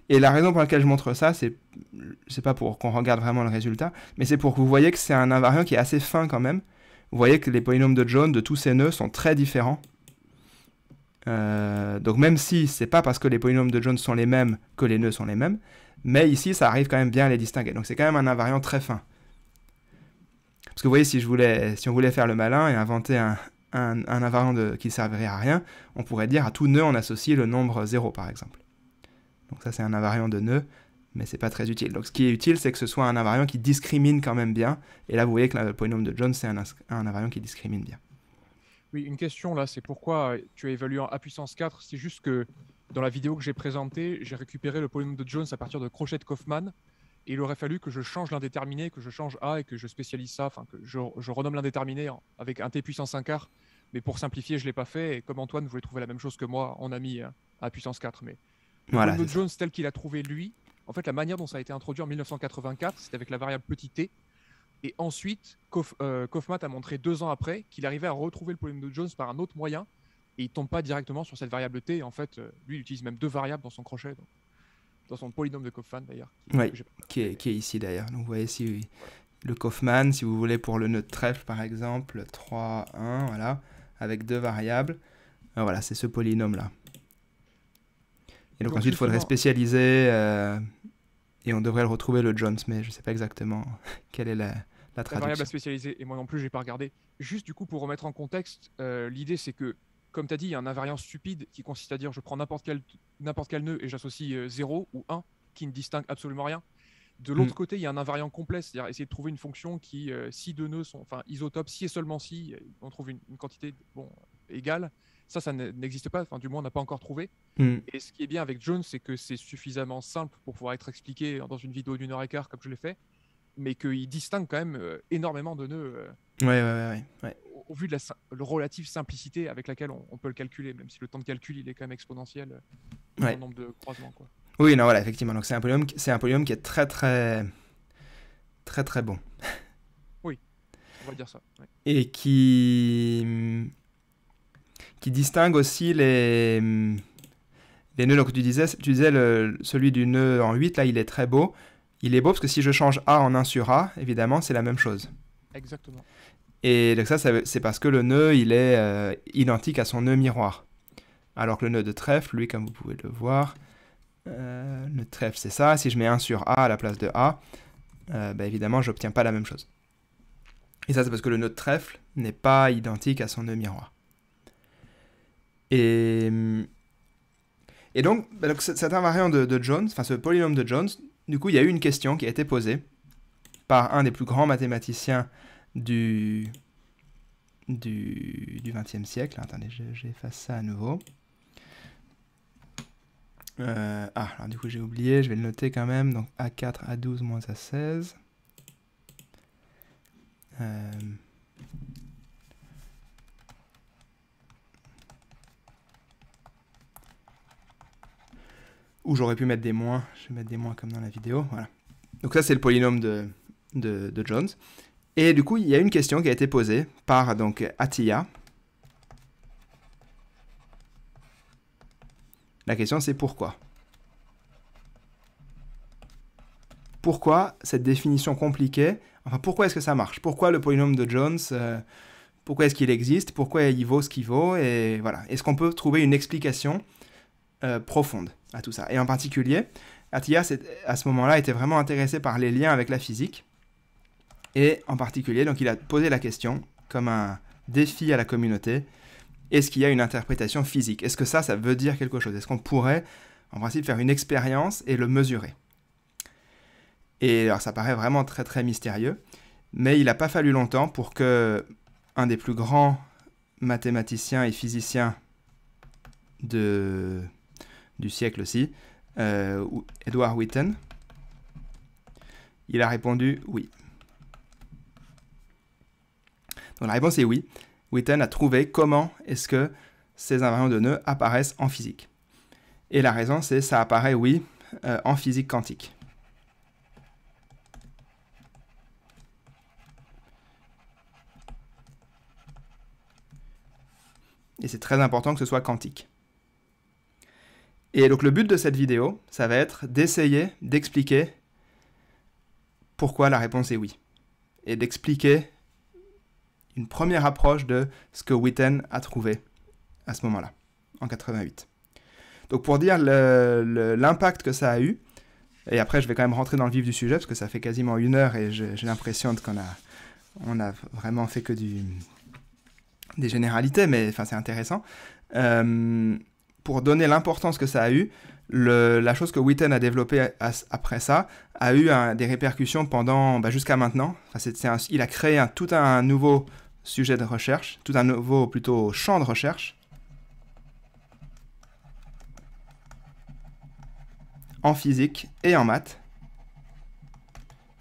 Et la raison pour laquelle je montre ça, c'est pas pour qu'on regarde vraiment le résultat, mais c'est pour que vous voyez que c'est un invariant qui est assez fin quand même. Vous voyez que les polynômes de Jones de tous ces nœuds sont très différents. Euh, donc même si c'est pas parce que les polynômes de Jones sont les mêmes que les nœuds sont les mêmes, mais ici ça arrive quand même bien à les distinguer. Donc c'est quand même un invariant très fin. Parce que vous voyez, si, je voulais, si on voulait faire le malin et inventer un, un, invariant qui ne servirait à rien, on pourrait dire à tout nœud on associe le nombre 0 par exemple. Donc ça c'est un invariant de nœud, mais c'est pas très utile. Donc ce qui est utile c'est que ce soit un invariant qui discrimine quand même bien, et là vous voyez que le polynôme de Jones c'est un, invariant qui discrimine bien. Oui, une question là, c'est pourquoi tu as évalué en A puissance 4 C'est juste que dans la vidéo que j'ai présentée, j'ai récupéré le polynôme de Jones à partir de crochet de Kaufman, il aurait fallu que je change l'indéterminé, que je change A et que je spécialise ça, enfin que je, renomme l'indéterminé avec un T puissance 1 quart. Mais pour simplifier, je ne l'ai pas fait. Et comme Antoine voulait trouver la même chose que moi, on a mis hein, A puissance 4. Mais voilà, de Jones, tel qu'il a trouvé lui, en fait, la manière dont ça a été introduit en 1984, c'était avec la variable petit t. Et ensuite, Kofmat euh, a montré deux ans après qu'il arrivait à retrouver le problème de Jones par un autre moyen. Et il tombe pas directement sur cette variable t. En fait, euh, lui, il utilise même deux variables dans son crochet dans son polynôme de Kaufman d'ailleurs. Qui, oui, qui est, ici d'ailleurs. Donc vous voyez ici le Kaufman, si vous voulez, pour le nœud trèfle par exemple, 3, 1, voilà, avec deux variables. Alors, ah, voilà, c'est ce polynôme-là. Et donc, ensuite, il faudrait spécialiser, euh, et on devrait le retrouver, le Jones, mais je ne sais pas exactement quelle est la, la traduction. La variable à spécialiser, et moi non plus, je n'ai pas regardé. Juste du coup, pour remettre en contexte, euh, l'idée c'est que comme tu as dit, il y a un invariant stupide qui consiste à dire je prends n'importe quel, quel nœud et j'associe 0 euh, ou 1 qui ne distingue absolument rien. De l'autre mm. côté, il y a un invariant complet, c'est-à-dire essayer de trouver une fonction qui, euh, si deux nœuds sont, enfin, isotopes, si et seulement si, euh, on trouve une, quantité bon, égale. Ça, ça n'existe pas, enfin, du moins, on n'a pas encore trouvé. Mm. Et ce qui est bien avec Jones, c'est que c'est suffisamment simple pour pouvoir être expliqué dans une vidéo d'une heure et quart, comme je l'ai fait mais qu'il distingue quand même euh, énormément de nœuds. Euh, ouais, ouais, ouais, au, vu de la, relative simplicité avec laquelle on, peut le calculer, même si le temps de calcul il est quand même exponentiel euh, le nombre de croisements. Quoi. Oui, non, voilà, effectivement. Donc c'est un polynôme, c'est un qui est très, très, très, très bon. Oui, on va dire ça. Et qui qui distingue aussi les les nœuds. Donc tu disais, tu disais celui du nœud en 8, là, il est très beau il est beau parce que si je change A en 1 sur A, évidemment, c'est la même chose. Exactement. Et donc ça, c'est parce que le nœud, il est euh, identique à son nœud miroir. Alors que le nœud de trèfle, lui, comme vous pouvez le voir, euh, le trèfle, c'est ça. Si je mets 1 sur A à la place de A, euh, bah, évidemment, je n'obtiens pas la même chose. Et ça, c'est parce que le nœud de trèfle n'est pas identique à son nœud miroir. Et, hum, et donc, bah, donc, cet invariant de Jones, enfin ce polynôme de Jones, du coup, il y a eu une question qui a été posée par un des plus grands mathématiciens du du, siècle. Attendez, j'efface ça à nouveau. Euh, ah, alors du coup j'ai oublié, je vais le noter quand même. Donc A4, A12, moins A16. Euh, Ou j'aurais pu mettre des moins. Je vais mettre des moins comme dans la vidéo. Voilà. Donc ça, c'est le polynôme de, de, Jones. Et du coup, il y a une question qui a été posée par donc Atiya. La question, c'est pourquoi Pourquoi cette définition compliquée Enfin, pourquoi est-ce que ça marche Pourquoi le polynôme de Jones euh, Pourquoi est-ce qu'il existe Pourquoi il vaut ce qu'il vaut Et voilà. Est-ce qu'on peut trouver une explication euh, profonde à tout ça. Et en particulier, Atiyah, à ce moment-là, était vraiment intéressé par les liens avec la physique. Et en particulier, donc il a posé la question comme un défi à la communauté. Est-ce qu'il y a une interprétation physique Est-ce que ça, ça veut dire quelque chose Est-ce qu'on pourrait, en principe, faire une expérience et le mesurer Et alors, ça paraît vraiment très, très mystérieux. Mais il n'a pas fallu longtemps pour que un des plus grands mathématiciens et physiciens de du siècle aussi, euh, Edward Witten. Il a répondu oui. Donc la réponse est oui. Witten a trouvé comment est-ce que ces invariants de nœuds apparaissent en physique. Et la raison, c'est ça apparaît, oui, euh, en physique quantique. Et c'est très important que ce soit quantique. Et donc le but de cette vidéo, ça va être d'essayer d'expliquer pourquoi la réponse est oui. Et d'expliquer une première approche de ce que Witten a trouvé à ce moment-là, en 88. Donc pour dire l'impact que ça a eu, et après je vais quand même rentrer dans le vif du sujet, parce que ça fait quasiment une heure et j'ai l'impression qu'on a, on a vraiment fait que du, des généralités, mais enfin c'est intéressant. Euh, pour donner l'importance que ça a eu, la chose que Witten a développée après ça a eu des répercussions pendant bah, jusqu'à maintenant. il a créé tout un nouveau sujet de recherche, tout un nouveau plutôt champ de recherche. en physique et en maths.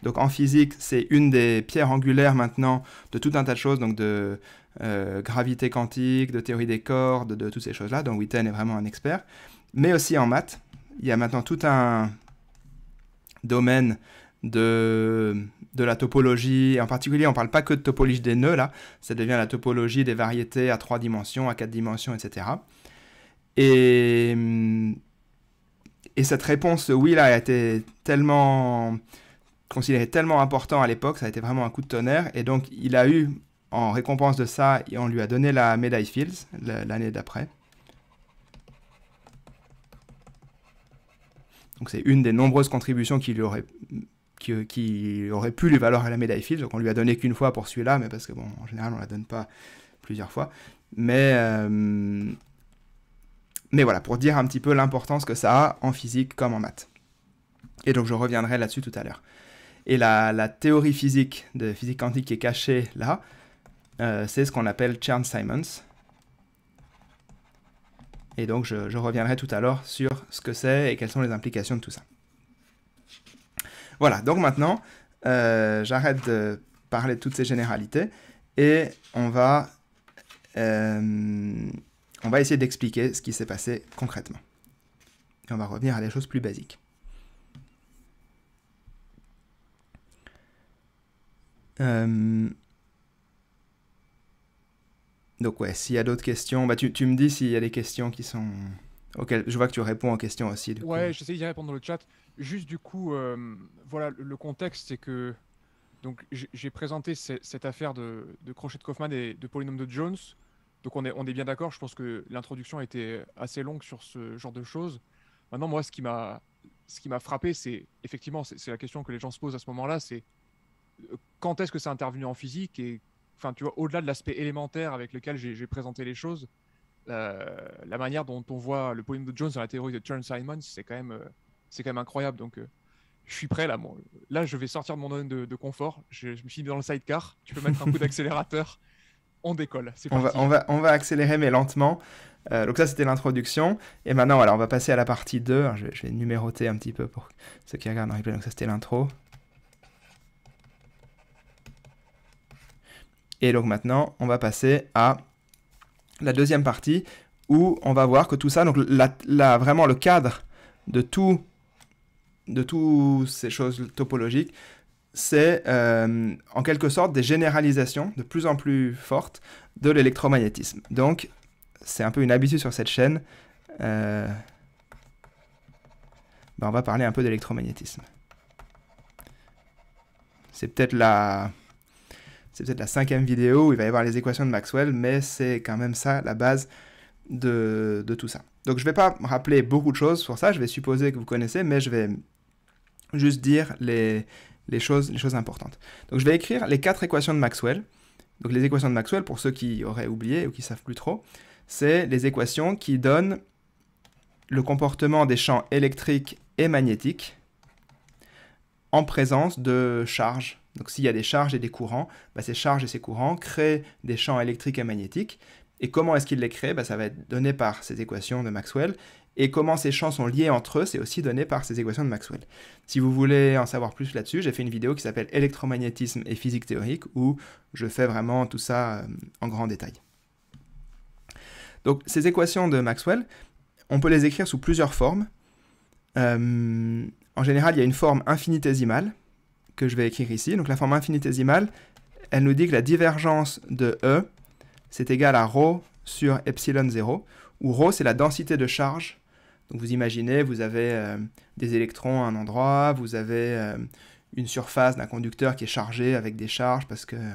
Donc en physique, c'est une des pierres angulaires maintenant de tout un tas de choses, donc de, euh, gravité quantique, de théorie des cordes, de, toutes ces choses-là. Donc Witten est vraiment un expert. Mais aussi en maths, il y a maintenant tout un domaine de, de la topologie. en particulier, on ne parle pas que de topologie des nœuds, là. Ça devient la topologie des variétés à trois dimensions, à quatre dimensions, etc. Et, et cette réponse, oui, là, a été tellement considéré tellement important à l'époque, ça a été vraiment un coup de tonnerre, et donc il a eu en récompense de ça, on lui a donné la médaille Fields l'année d'après. Donc c'est une des nombreuses contributions qui lui aurait, qui, aurait pu lui valoir la médaille Fields. Donc on lui a donné qu'une fois pour celui-là, mais parce que bon, en général on la donne pas plusieurs fois. Mais euh, mais voilà, pour dire un petit peu l'importance que ça a en physique comme en maths. Et donc je reviendrai là-dessus tout à l'heure. Et la, la, théorie physique de physique quantique qui est cachée là, euh, c'est ce qu'on appelle Chern Simons. Et donc je, reviendrai tout à l'heure sur ce que c'est et quelles sont les implications de tout ça. Voilà, donc maintenant, euh, j'arrête de parler de toutes ces généralités et on va, euh, on va essayer d'expliquer ce qui s'est passé concrètement. Et on va revenir à des choses plus basiques. Euh, donc ouais, s'il y a d'autres questions, bah tu, me dis s'il y a des questions qui sont... auxquelles je vois que tu réponds aux questions aussi. ouais, j'essaie d'y répondre dans le chat. Juste du coup, euh, voilà, le contexte, c'est que donc j'ai présenté cette affaire de, de, crochet de Kaufman et de polynôme de Jones. Donc on est, on est bien d'accord, je pense que l'introduction a été assez longue sur ce genre de choses. Maintenant, moi, ce qui m'a ce frappé, c'est effectivement, c'est la question que les gens se posent à ce moment-là, c'est euh, quand est-ce que ça est intervenu en physique et enfin, tu vois, au-delà de l'aspect élémentaire avec lequel j'ai présenté les choses, euh, la manière dont on voit le poème de Jones dans la théorie de John Simons, c'est quand même, euh, c'est quand même incroyable. Donc, euh, je suis prêt là. là, je vais sortir de mon zone de, confort. Je, me suis mis dans le sidecar. Tu peux mettre un coup d'accélérateur. On décolle. On va, on, va, on va accélérer, mais lentement. donc, ça, c'était l'introduction. Et maintenant, alors, on va passer à la partie 2. je, vais numéroter un petit peu pour ceux qui regardent en replay. Donc, ça, c'était l'intro. Et donc maintenant, on va passer à la deuxième partie où on va voir que tout ça, donc vraiment le cadre de tout, toutes ces choses topologiques, c'est euh, en quelque sorte des généralisations de plus en plus fortes de l'électromagnétisme. Donc, c'est un peu une habitude sur cette chaîne. Euh, ben, on va parler un peu d'électromagnétisme. C'est peut-être la, c'est peut-être la cinquième vidéo où il va y avoir les équations de Maxwell, mais c'est quand même ça la base de, tout ça. Donc je ne vais pas me rappeler beaucoup de choses sur ça, je vais supposer que vous connaissez, mais je vais juste dire les, choses, les choses importantes. Donc je vais écrire les quatre équations de Maxwell. Donc les équations de Maxwell, pour ceux qui auraient oublié ou qui ne savent plus trop, c'est les équations qui donnent le comportement des champs électriques et magnétiques en présence de charges donc s'il y a des charges et des courants, bah, ces charges et ces courants créent des champs électriques et magnétiques. Et comment est-ce qu'ils les créent bah, Ça va être donné par ces équations de Maxwell. Et comment ces champs sont liés entre eux, c'est aussi donné par ces équations de Maxwell. Si vous voulez en savoir plus là-dessus, j'ai fait une vidéo qui s'appelle électromagnétisme et physique théorique, où je fais vraiment tout ça euh, en grand détail. Donc ces équations de Maxwell, on peut les écrire sous plusieurs formes. Euh, en général, il y a une forme infinitésimale, je vais écrire ici. Donc la forme infinitésimale, elle nous dit que la divergence de E, c'est égal à ρ sur epsilon 0, où rho c'est la densité de charge. Donc vous imaginez, vous avez euh, des électrons à un endroit, vous avez euh, une surface d'un conducteur qui est chargé avec des charges parce que euh,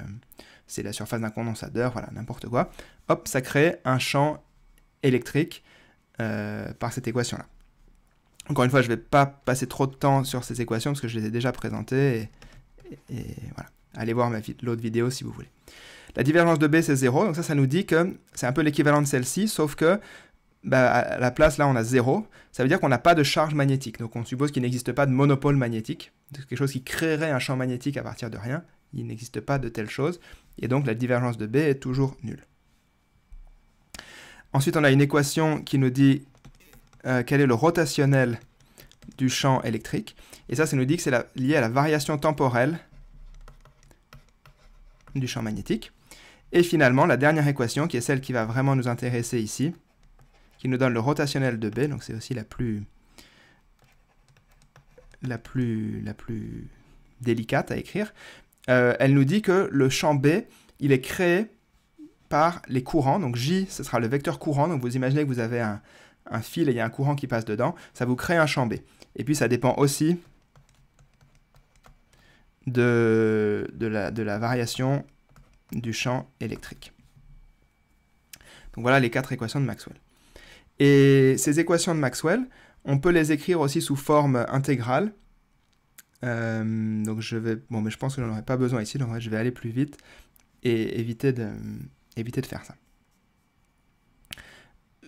c'est la surface d'un condensateur, voilà, n'importe quoi. Hop, ça crée un champ électrique par cette équation-là. Encore une fois, je ne vais pas passer trop de temps sur ces équations parce que je les ai déjà présentées. Et, voilà. Allez voir l'autre vidéo si vous voulez. La divergence de B, c'est 0. Donc ça, ça nous dit que c'est un peu l'équivalent de celle-ci, sauf que bah, à la place, là, on a 0. Ça veut dire qu'on n'a pas de charge magnétique. Donc on suppose qu'il n'existe pas de monopole magnétique. C'est quelque chose qui créerait un champ magnétique à partir de rien. Il n'existe pas de telle chose. Et donc la divergence de B est toujours nulle. Ensuite, on a une équation qui nous dit euh, quel est le rotationnel du champ électrique. Et ça, ça nous dit que c'est lié à la variation temporelle du champ magnétique. Et finalement, la dernière équation, qui est celle qui va vraiment nous intéresser ici, qui nous donne le rotationnel de B, donc c'est aussi la plus, la plus, la plus délicate à écrire, euh, elle nous dit que le champ B, il est créé par les courants, donc J, ce sera le vecteur courant, donc vous imaginez que vous avez un, un fil et il y a un courant qui passe dedans, ça vous crée un champ B. Et puis ça dépend aussi de, de, la, variation du champ électrique. Donc voilà les quatre équations de Maxwell. Et ces équations de Maxwell, on peut les écrire aussi sous forme intégrale. Euh, donc je vais, bon, mais je pense que n'en pas besoin ici, donc je vais aller plus vite et éviter éviter de faire ça.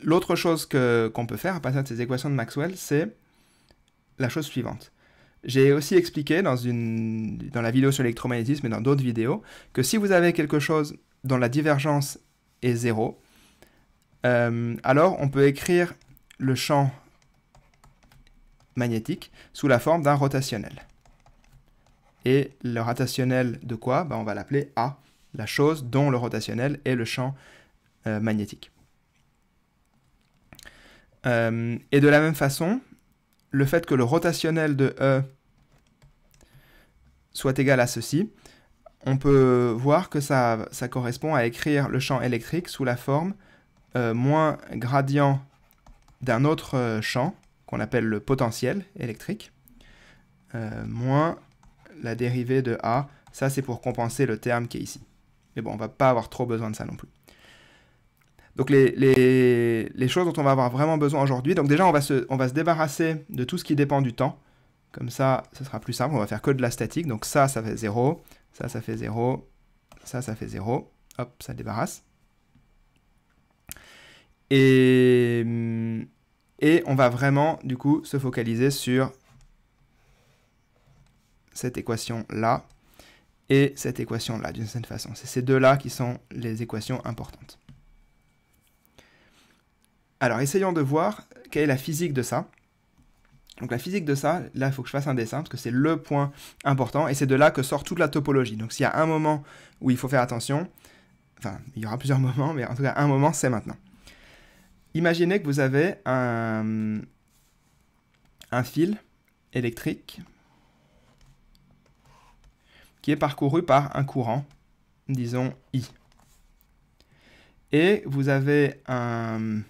L'autre chose qu'on peut faire à partir de ces équations de Maxwell, c'est la chose suivante. J'ai aussi expliqué dans, une, dans la vidéo sur l'électromagnétisme et dans d'autres vidéos que si vous avez quelque chose dont la divergence est zéro, euh, alors on peut écrire le champ magnétique sous la forme d'un rotationnel. Et le rotationnel de quoi ben, On va l'appeler A, la chose dont le rotationnel est le champ euh, magnétique. Euh, et de la même façon, le fait que le rotationnel de E soit égal à ceci, on peut voir que ça, correspond à écrire le champ électrique sous la forme euh, moins gradient d'un autre euh, champ, qu'on appelle le potentiel électrique, moins la dérivée de A. Ça, c'est pour compenser le terme qui est ici. Mais bon, on ne va pas avoir trop besoin de ça non plus. Donc les, choses dont on va avoir vraiment besoin aujourd'hui, donc déjà on va, se, on va se débarrasser de tout ce qui dépend du temps. Comme ça, ce sera plus simple, on va faire que de la statique. Donc ça, ça fait 0, ça, ça fait 0, ça, ça fait 0. Hop, ça débarrasse. Et, et on va vraiment, du coup, se focaliser sur cette équation-là et cette équation-là, d'une certaine façon. C'est ces deux-là qui sont les équations importantes. Alors, essayons de voir quelle est la physique de ça. Donc la physique de ça, là, il faut que je fasse un dessin, parce que c'est le point important, et c'est de là que sort toute la topologie. Donc s'il y a un moment où il faut faire attention, enfin, il y aura plusieurs moments, mais en tout cas, un moment, c'est maintenant. Imaginez que vous avez un, un fil électrique qui est parcouru par un courant, disons I. Et vous avez un,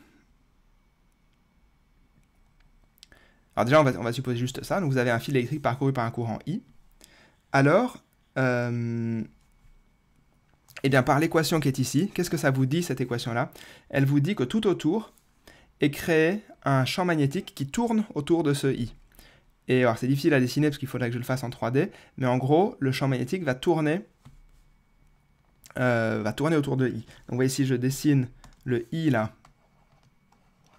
Alors déjà, on va, supposer juste ça. Donc vous avez un fil électrique parcouru par un courant I. Alors, euh, eh bien par l'équation qui est ici, qu'est-ce que ça vous dit cette équation-là Elle vous dit que tout autour est créé un champ magnétique qui tourne autour de ce I. Et alors c'est difficile à dessiner parce qu'il faudrait que je le fasse en 3D, mais en gros, le champ magnétique va tourner, euh, va tourner autour de I. Donc vous voyez, si je dessine le I là,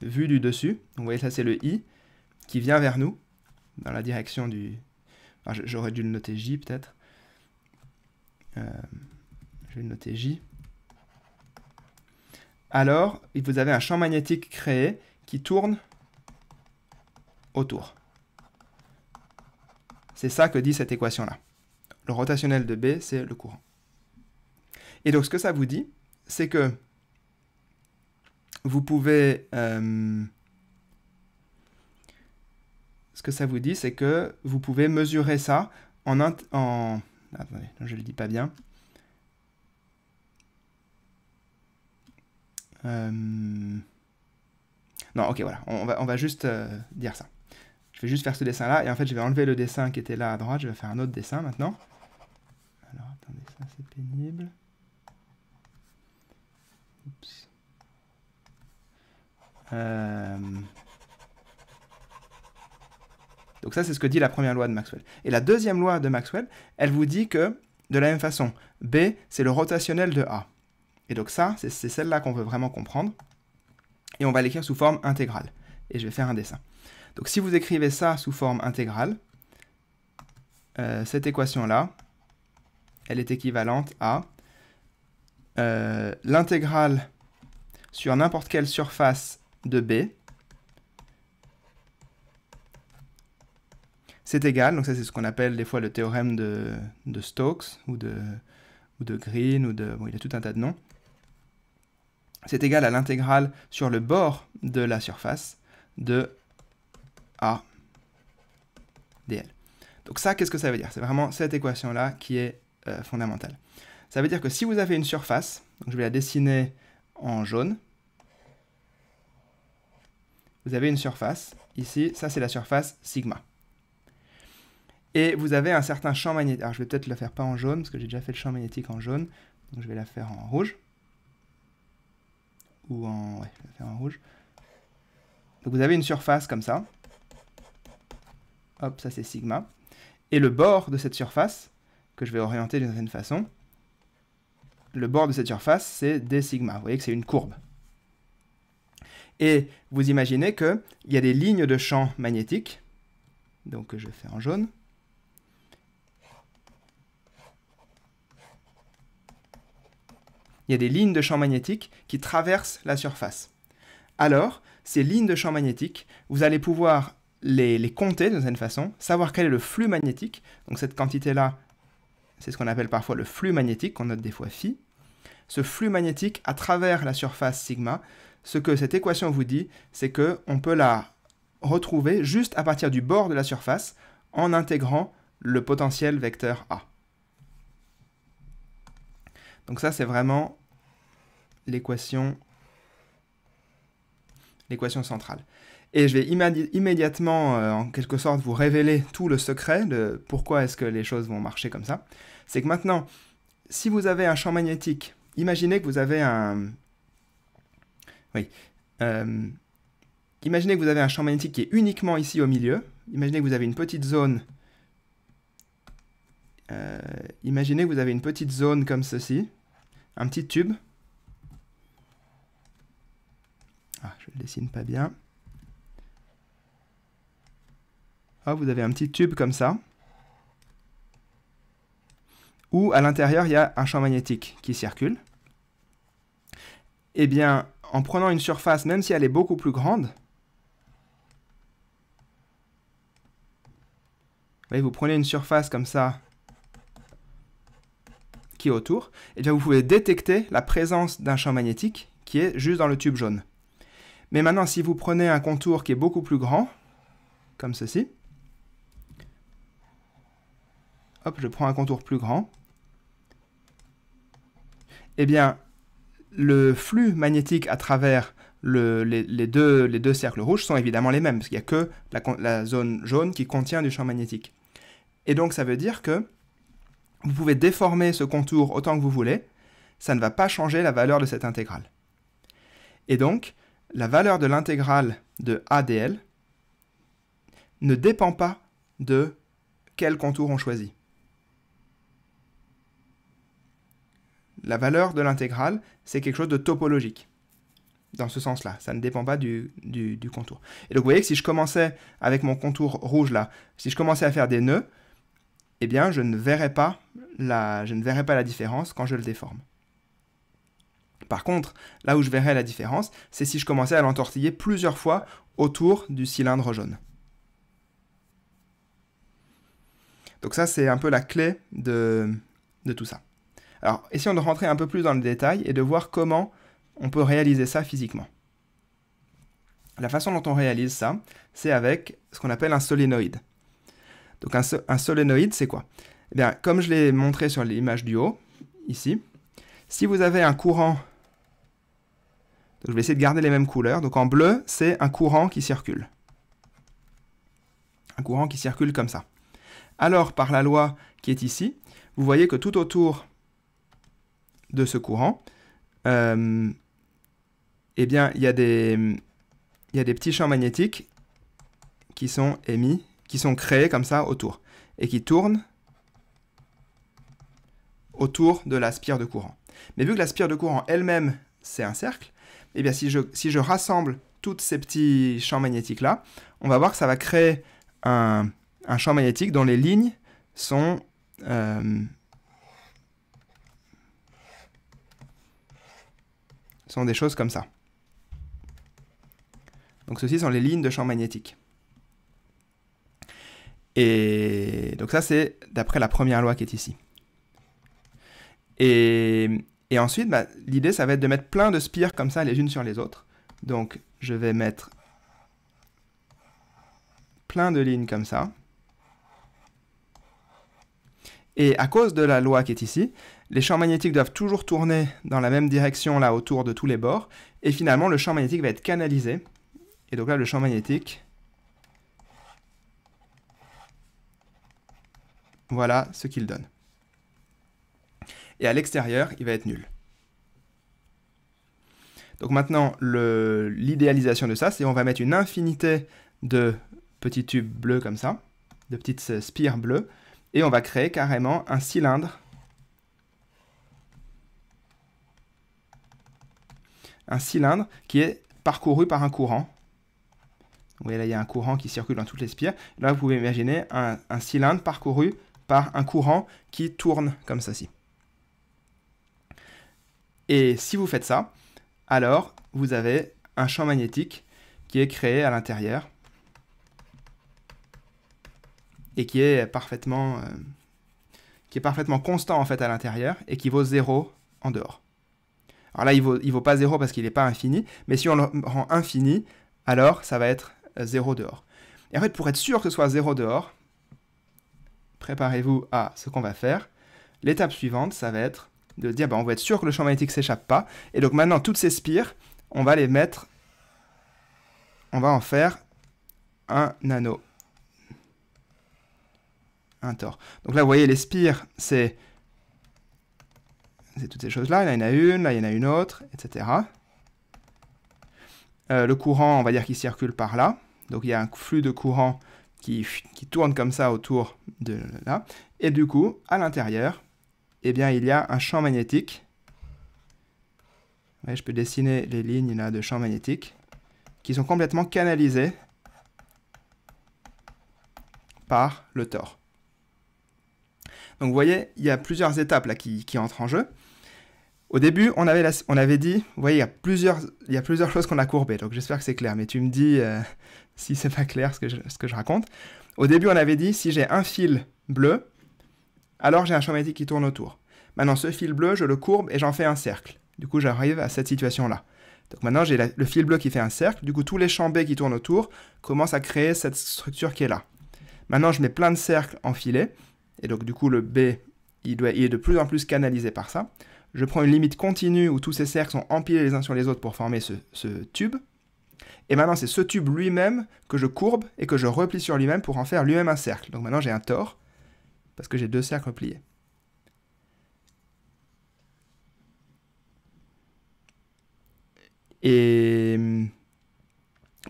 vu du dessus, donc vous voyez ça c'est le I, qui vient vers nous, dans la direction du... J'aurais dû le noter J peut-être. Euh, je vais noter J. Alors, vous avez un champ magnétique créé qui tourne autour. C'est ça que dit cette équation-là. Le rotationnel de B, c'est le courant. Et donc, ce que ça vous dit, c'est que vous pouvez... Euh, ce que ça vous dit, c'est que vous pouvez mesurer ça en... en... Attendez, je le dis pas bien. Euh, non, ok, voilà, on va, on va juste euh, dire ça. Je vais juste faire ce dessin-là, et en fait, je vais enlever le dessin qui était là à droite, je vais faire un autre dessin maintenant. Alors, attendez, ça c'est pénible. Oups. Euh, donc ça, c'est ce que dit la première loi de Maxwell. Et la deuxième loi de Maxwell, elle vous dit que, de la même façon, B, c'est le rotationnel de A. Et donc ça, c'est celle-là qu'on veut vraiment comprendre. Et on va l'écrire sous forme intégrale. Et je vais faire un dessin. Donc si vous écrivez ça sous forme intégrale, euh, cette équation-là, elle est équivalente à euh, l'intégrale sur n'importe quelle surface de B c'est égal. Donc ça, c'est ce qu'on appelle des fois le théorème de, Stokes ou de, ou de, Green, ou de, bon, il y a tout un tas de noms. C'est égal à l'intégrale sur le bord de la surface de A dl. Donc ça, qu'est-ce que ça veut dire C'est vraiment cette équation-là qui est euh, fondamentale. Ça veut dire que si vous avez une surface, je vais la dessiner en jaune, vous avez une surface, ici, ça c'est la surface sigma. Et vous avez un certain champ magnétique. Alors je vais peut-être la faire pas en jaune, parce que j'ai déjà fait le champ magnétique en jaune. Donc je vais la faire en rouge. Ou en... Ouais, je vais la faire en rouge. Donc vous avez une surface comme ça. Hop, ça c'est sigma. Et le bord de cette surface, que je vais orienter d'une certaine façon, le bord de cette surface, c'est d sigma. Vous voyez que c'est une courbe. Et vous imaginez qu'il y a des lignes de champ magnétique, donc que je fais en jaune, il y a des lignes de champ magnétique qui traversent la surface. Alors, ces lignes de champ magnétique, vous allez pouvoir les, compter de certaine façon, savoir quel est le flux magnétique. Donc cette quantité-là, c'est ce qu'on appelle parfois le flux magnétique, qu'on note des fois phi. Ce flux magnétique à travers la surface sigma, ce que cette équation vous dit, c'est que on peut la retrouver juste à partir du bord de la surface en intégrant le potentiel vecteur A. Donc ça, c'est vraiment l'équation l'équation centrale. Et je vais immédiatement, euh, en quelque sorte, vous révéler tout le secret de pourquoi est-ce que les choses vont marcher comme ça. C'est que maintenant, si vous avez un champ magnétique, imaginez que vous avez un... Oui. Euh, imaginez que vous avez un champ magnétique qui est uniquement ici au milieu. Imaginez que vous avez une petite zone... Euh, imaginez que vous avez une petite zone comme ceci, un petit tube, dessine pas bien. Ah, vous avez un petit tube comme ça. Où à l'intérieur, il y a un champ magnétique qui circule. Et eh bien, en prenant une surface, même si elle est beaucoup plus grande, vous prenez une surface comme ça qui est autour, et eh bien vous pouvez détecter la présence d'un champ magnétique qui est juste dans le tube jaune. Mais maintenant, si vous prenez un contour qui est beaucoup plus grand, comme ceci, hop, je prends un contour plus grand, eh bien, le flux magnétique à travers les, deux, cercles rouges sont évidemment les mêmes, parce qu'il n'y a que la, zone jaune qui contient du champ magnétique. Et donc, ça veut dire que vous pouvez déformer ce contour autant que vous voulez, ça ne va pas changer la valeur de cette intégrale. Et donc, la valeur de l'intégrale de ADL ne dépend pas de quel contour on choisit. La valeur de l'intégrale, c'est quelque chose de topologique. Dans ce sens-là, ça ne dépend pas du, contour. Et donc vous voyez que si je commençais avec mon contour rouge là, si je commençais à faire des nœuds, eh bien je ne verrais pas la, je ne verrais pas la différence quand je le déforme. Par contre, là où je verrais la différence, c'est si je commençais à l'entortiller plusieurs fois autour du cylindre jaune. Donc ça, c'est un peu la clé de, tout ça. Alors, essayons de rentrer un peu plus dans le détail et de voir comment on peut réaliser ça physiquement. La façon dont on réalise ça, c'est avec ce qu'on appelle un solénoïde. Donc un, un solénoïde, c'est quoi Eh bien, comme je l'ai montré sur l'image du haut, ici, si vous avez un courant je vais essayer de garder les mêmes couleurs. Donc en bleu, c'est un courant qui circule. Un courant qui circule comme ça. Alors, par la loi qui est ici, vous voyez que tout autour de ce courant, euh, eh bien, il y, a des, il y a des petits champs magnétiques qui sont émis, qui sont créés comme ça autour, et qui tournent autour de la spire de courant. Mais vu que la spire de courant elle-même, c'est un cercle, eh bien, si je, si je rassemble tous ces petits champs magnétiques-là, on va voir que ça va créer un, champ magnétique dont les lignes sont... Euh, sont des choses comme ça. Donc ceci sont les lignes de champ magnétique. Et donc ça c'est d'après la première loi qui est ici. Et et ensuite, bah, l'idée, ça va être de mettre plein de spires comme ça, les unes sur les autres. Donc, je vais mettre plein de lignes comme ça. Et à cause de la loi qui est ici, les champs magnétiques doivent toujours tourner dans la même direction là autour de tous les bords. Et finalement, le champ magnétique va être canalisé. Et donc là, le champ magnétique... Voilà ce qu'il donne et à l'extérieur, il va être nul. Donc maintenant, l'idéalisation de ça, c'est on va mettre une infinité de petits tubes bleus comme ça, de petites euh, spires bleues, et on va créer carrément un cylindre. Un cylindre qui est parcouru par un courant. Vous voyez là, il y a un courant qui circule dans toutes les spires. Là, vous pouvez imaginer un, un cylindre parcouru par un courant qui tourne comme ceci. Et si vous faites ça, alors vous avez un champ magnétique qui est créé à l'intérieur et qui est parfaitement euh, qui est parfaitement constant en fait à l'intérieur et qui vaut 0 en dehors. Alors là, il ne vaut, il vaut pas 0 parce qu'il n'est pas infini, mais si on le rend infini, alors ça va être 0 dehors. Et en fait, pour être sûr que ce soit 0 dehors, préparez-vous à ce qu'on va faire. L'étape suivante, ça va être de dire bah, on va être sûr que le champ magnétique s'échappe pas. Et donc maintenant, toutes ces spires, on va les mettre, on va en faire un anneau. Un tor. Donc là, vous voyez, les spires, c'est toutes ces choses-là. Là, il y en a une, là, il y en a une autre, etc. Euh, le courant, on va dire qu'il circule par là. Donc il y a un flux de courant qui, qui tourne comme ça autour de là. Et du coup, à l'intérieur, eh bien, il y a un champ magnétique. je peux dessiner les lignes là, de champ magnétique qui sont complètement canalisées par le tor. Donc vous voyez, il y a plusieurs étapes là qui, entrent en jeu. Au début, on avait, on avait dit, vous voyez, il y a plusieurs, il y plusieurs choses qu'on a courbées, donc j'espère que c'est clair, mais tu me dis euh, si c'est pas clair ce que, ce que je raconte. Au début, on avait dit, si j'ai un fil bleu, alors j'ai un champ magnétique qui tourne autour. Maintenant, ce fil bleu, je le courbe et j'en fais un cercle. Du coup, j'arrive à cette situation-là. Donc maintenant, j'ai le fil bleu qui fait un cercle. Du coup, tous les champs B qui tournent autour commencent à créer cette structure qui est là. Maintenant, je mets plein de cercles en Et donc, du coup, le B, il, doit, est de plus en plus canalisé par ça. Je prends une limite continue où tous ces cercles sont empilés les uns sur les autres pour former ce, tube. Et maintenant, c'est ce tube lui-même que je courbe et que je replie sur lui-même pour en faire lui-même un cercle. Donc maintenant, j'ai un tor parce que j'ai deux cercles pliés. Et hum,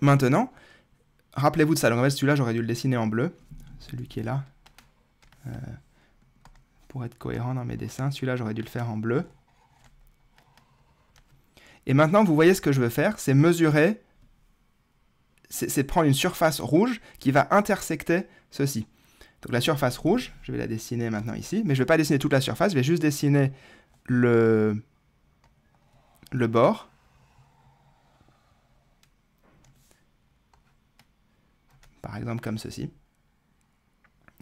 maintenant, rappelez-vous de ça. Donc en fait, celui-là, j'aurais dû le dessiner en bleu, celui qui est là, euh, pour être cohérent dans mes dessins. Celui-là, j'aurais dû le faire en bleu. Et maintenant, vous voyez ce que je veux faire, c'est mesurer, c'est prendre une surface rouge qui va intersecter ceci. Donc la surface rouge, je vais la dessiner maintenant ici, mais je ne vais pas dessiner toute la surface, je vais juste dessiner le, le bord. Par exemple comme ceci.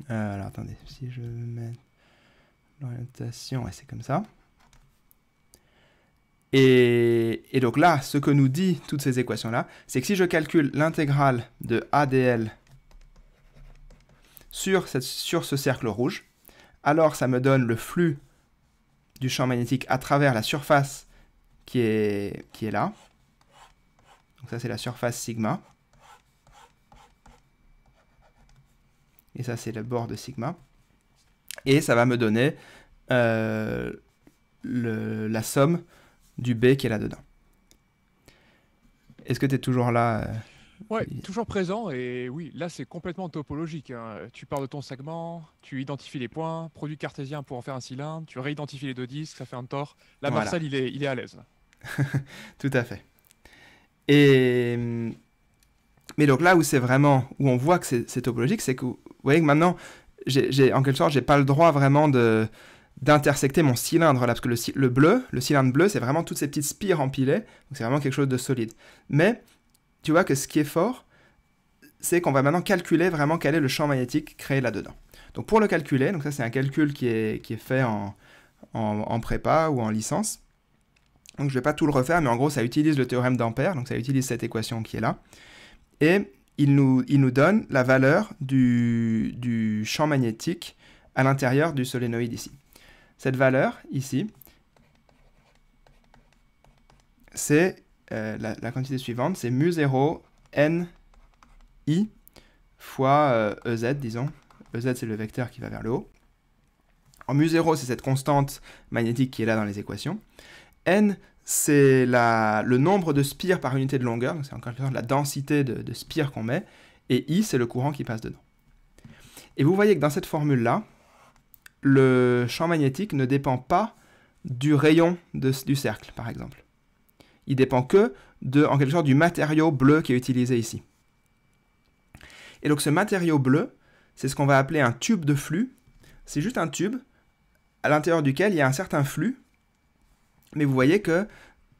Euh, alors attendez, si je mets l'orientation, c'est comme ça. Et, et, donc là, ce que nous dit toutes ces équations-là, c'est que si je calcule l'intégrale de ADL sur, ce cercle rouge, alors ça me donne le flux du champ magnétique à travers la surface qui est, là. Donc ça c'est la surface sigma. Et ça c'est le bord de sigma. Et ça va me donner euh, la somme du B qui est là-dedans. Est-ce que tu es toujours là euh Ouais, toujours présent et oui, là c'est complètement topologique. Hein. Tu pars de ton segment, tu identifies les points, produit cartésien pour en faire un cylindre, tu réidentifies les deux disques, ça fait un tort. la Voilà. il est, à l'aise. Tout à fait. Et mais donc là où c'est vraiment où on voit que c'est topologique, c'est que vous voyez que maintenant, j'ai en quelque sorte, j'ai pas le droit vraiment de d'intersecter mon cylindre là, parce que le, bleu, le cylindre bleu, c'est vraiment toutes ces petites spires empilées, donc c'est vraiment quelque chose de solide. Mais tu vois que ce qui est fort, c'est qu'on va maintenant calculer vraiment quel est le champ magnétique créé là-dedans. Donc pour le calculer, donc ça c'est un calcul qui est, qui est fait en, prépa ou en licence. Donc je ne vais pas tout le refaire, mais en gros ça utilise le théorème d'Ampère, donc ça utilise cette équation qui est là. Et il nous, nous donne la valeur du, du champ magnétique à l'intérieur du solénoïde ici. Cette valeur ici, c'est euh, la, quantité suivante, c'est mu0 n i fois ez, euh, e disons. Ez, c'est le vecteur qui va vers le haut. En mu0, c'est cette constante magnétique qui est là dans les équations. n, c'est le nombre de spires par unité de longueur, c'est en quelque sorte la densité de, spires qu'on met, et i, c'est le courant qui passe dedans. Et vous voyez que dans cette formule-là, le champ magnétique ne dépend pas du rayon du cercle, par exemple il dépend que de, en quelque sorte, du matériau bleu qui est utilisé ici. Et donc ce matériau bleu, c'est ce qu'on va appeler un tube de flux. C'est juste un tube à l'intérieur duquel il y a un certain flux, mais vous voyez que,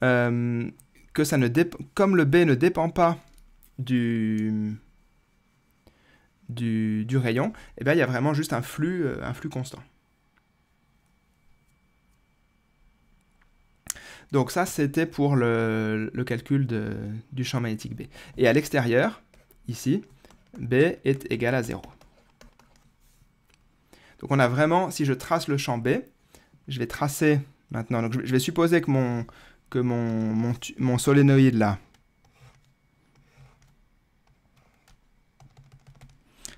euh, que ça ne comme le B ne dépend pas du, du, rayon, et eh bien il y a vraiment juste un flux, euh, un flux constant. Donc ça, c'était pour le, calcul du champ magnétique B. Et à l'extérieur, ici, B est égal à 0. Donc on a vraiment, si je trace le champ B, je vais tracer maintenant, je vais supposer que mon, que mon, mon, solénoïde là,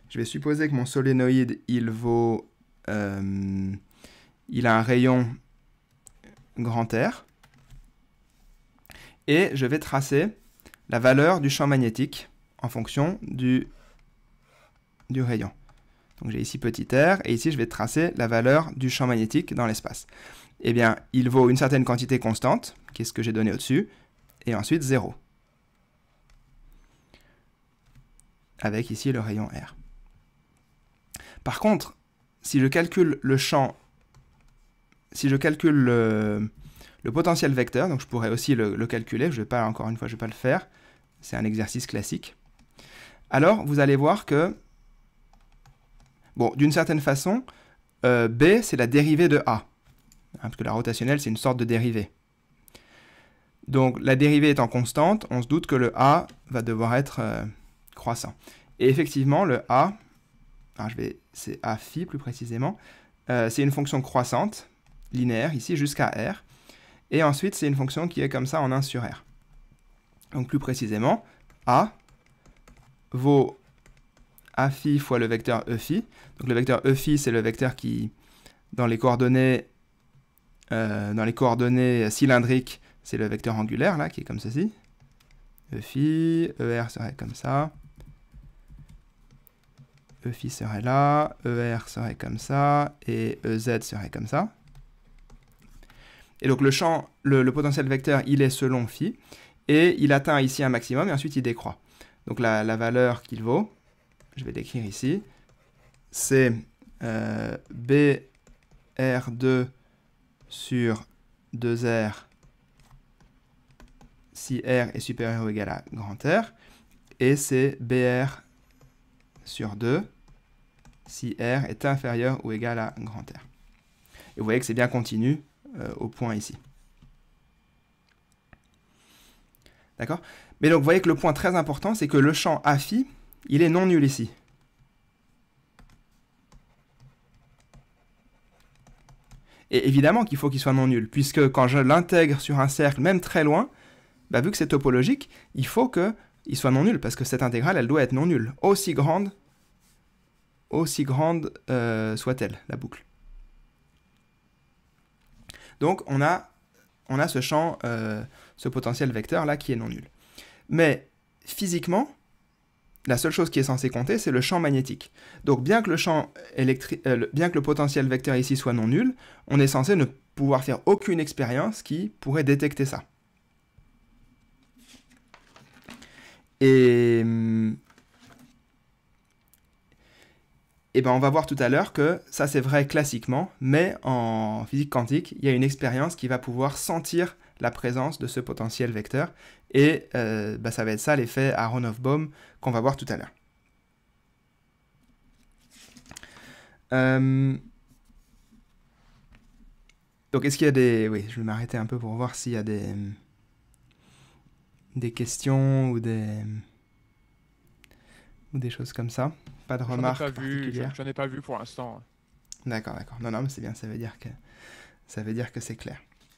je vais supposer que mon solénoïde, il vaut, euh, il a un rayon grand R et je vais tracer la valeur du champ magnétique en fonction du, rayon. Donc j'ai ici petit r, et ici je vais tracer la valeur du champ magnétique dans l'espace. Eh bien, il vaut une certaine quantité constante, qui est ce que j'ai donné au-dessus, et ensuite 0. Avec ici le rayon R. Par contre, si je calcule le champ, si je calcule le, le potentiel vecteur, donc je pourrais aussi le, calculer, je vais pas, encore une fois, je ne vais pas le faire, c'est un exercice classique. Alors, vous allez voir que, bon, d'une certaine façon, euh, B, c'est la dérivée de A, hein, parce que la rotationnelle, c'est une sorte de dérivée. Donc, la dérivée étant constante, on se doute que le A va devoir être euh, croissant. Et effectivement, le A, je vais, c'est A phi plus précisément, euh, c'est une fonction croissante, linéaire ici, jusqu'à R, et ensuite, c'est une fonction qui est comme ça en 1 sur R. Donc plus précisément, A vaut A phi fois le vecteur E phi. Donc le vecteur E phi, c'est le vecteur qui, dans les coordonnées, euh, dans les coordonnées cylindriques, c'est le vecteur angulaire, là, qui est comme ceci. E phi, ER serait comme ça. E phi serait là, ER serait comme ça, et EZ serait comme ça. Et donc le champ, le, potentiel vecteur, il est selon phi, et il atteint ici un maximum, et ensuite il décroît. Donc la, valeur qu'il vaut, je vais l'écrire ici, c'est euh, BR2 sur 2R si R est supérieur ou égal à R, et c'est BR sur 2 si R est inférieur ou égal à R. Et vous voyez que c'est bien continu euh, au point ici. D'accord Mais donc, vous voyez que le point très important, c'est que le champ a il est non nul ici. Et évidemment qu'il faut qu'il soit non nul, puisque quand je l'intègre sur un cercle, même très loin, bah, vu que c'est topologique, il faut qu'il soit non nul, parce que cette intégrale, elle doit être non nulle, aussi grande, aussi grande euh, soit-elle, la boucle. Donc on a, on a ce champ, euh, ce potentiel vecteur là qui est non nul. Mais physiquement, la seule chose qui est censée compter, c'est le champ magnétique. Donc bien que le champ électrique, euh, bien que le potentiel vecteur ici soit non nul, on est censé ne pouvoir faire aucune expérience qui pourrait détecter ça. Et hum, Et eh ben on va voir tout à l'heure que ça c'est vrai classiquement, mais en physique quantique, il y a une expérience qui va pouvoir sentir la présence de ce potentiel vecteur. Et euh, bah, ça va être ça l'effet of bohm qu'on va voir tout à l'heure. Euh, donc est-ce qu'il y a des... Oui, je vais m'arrêter un peu pour voir s'il y a des... des questions ou des... ou des choses comme ça pas de remarques J'en ai pas vu pour l'instant. D'accord, d'accord. Non, non, mais c'est bien. Ça veut dire que ça veut dire que c'est clair.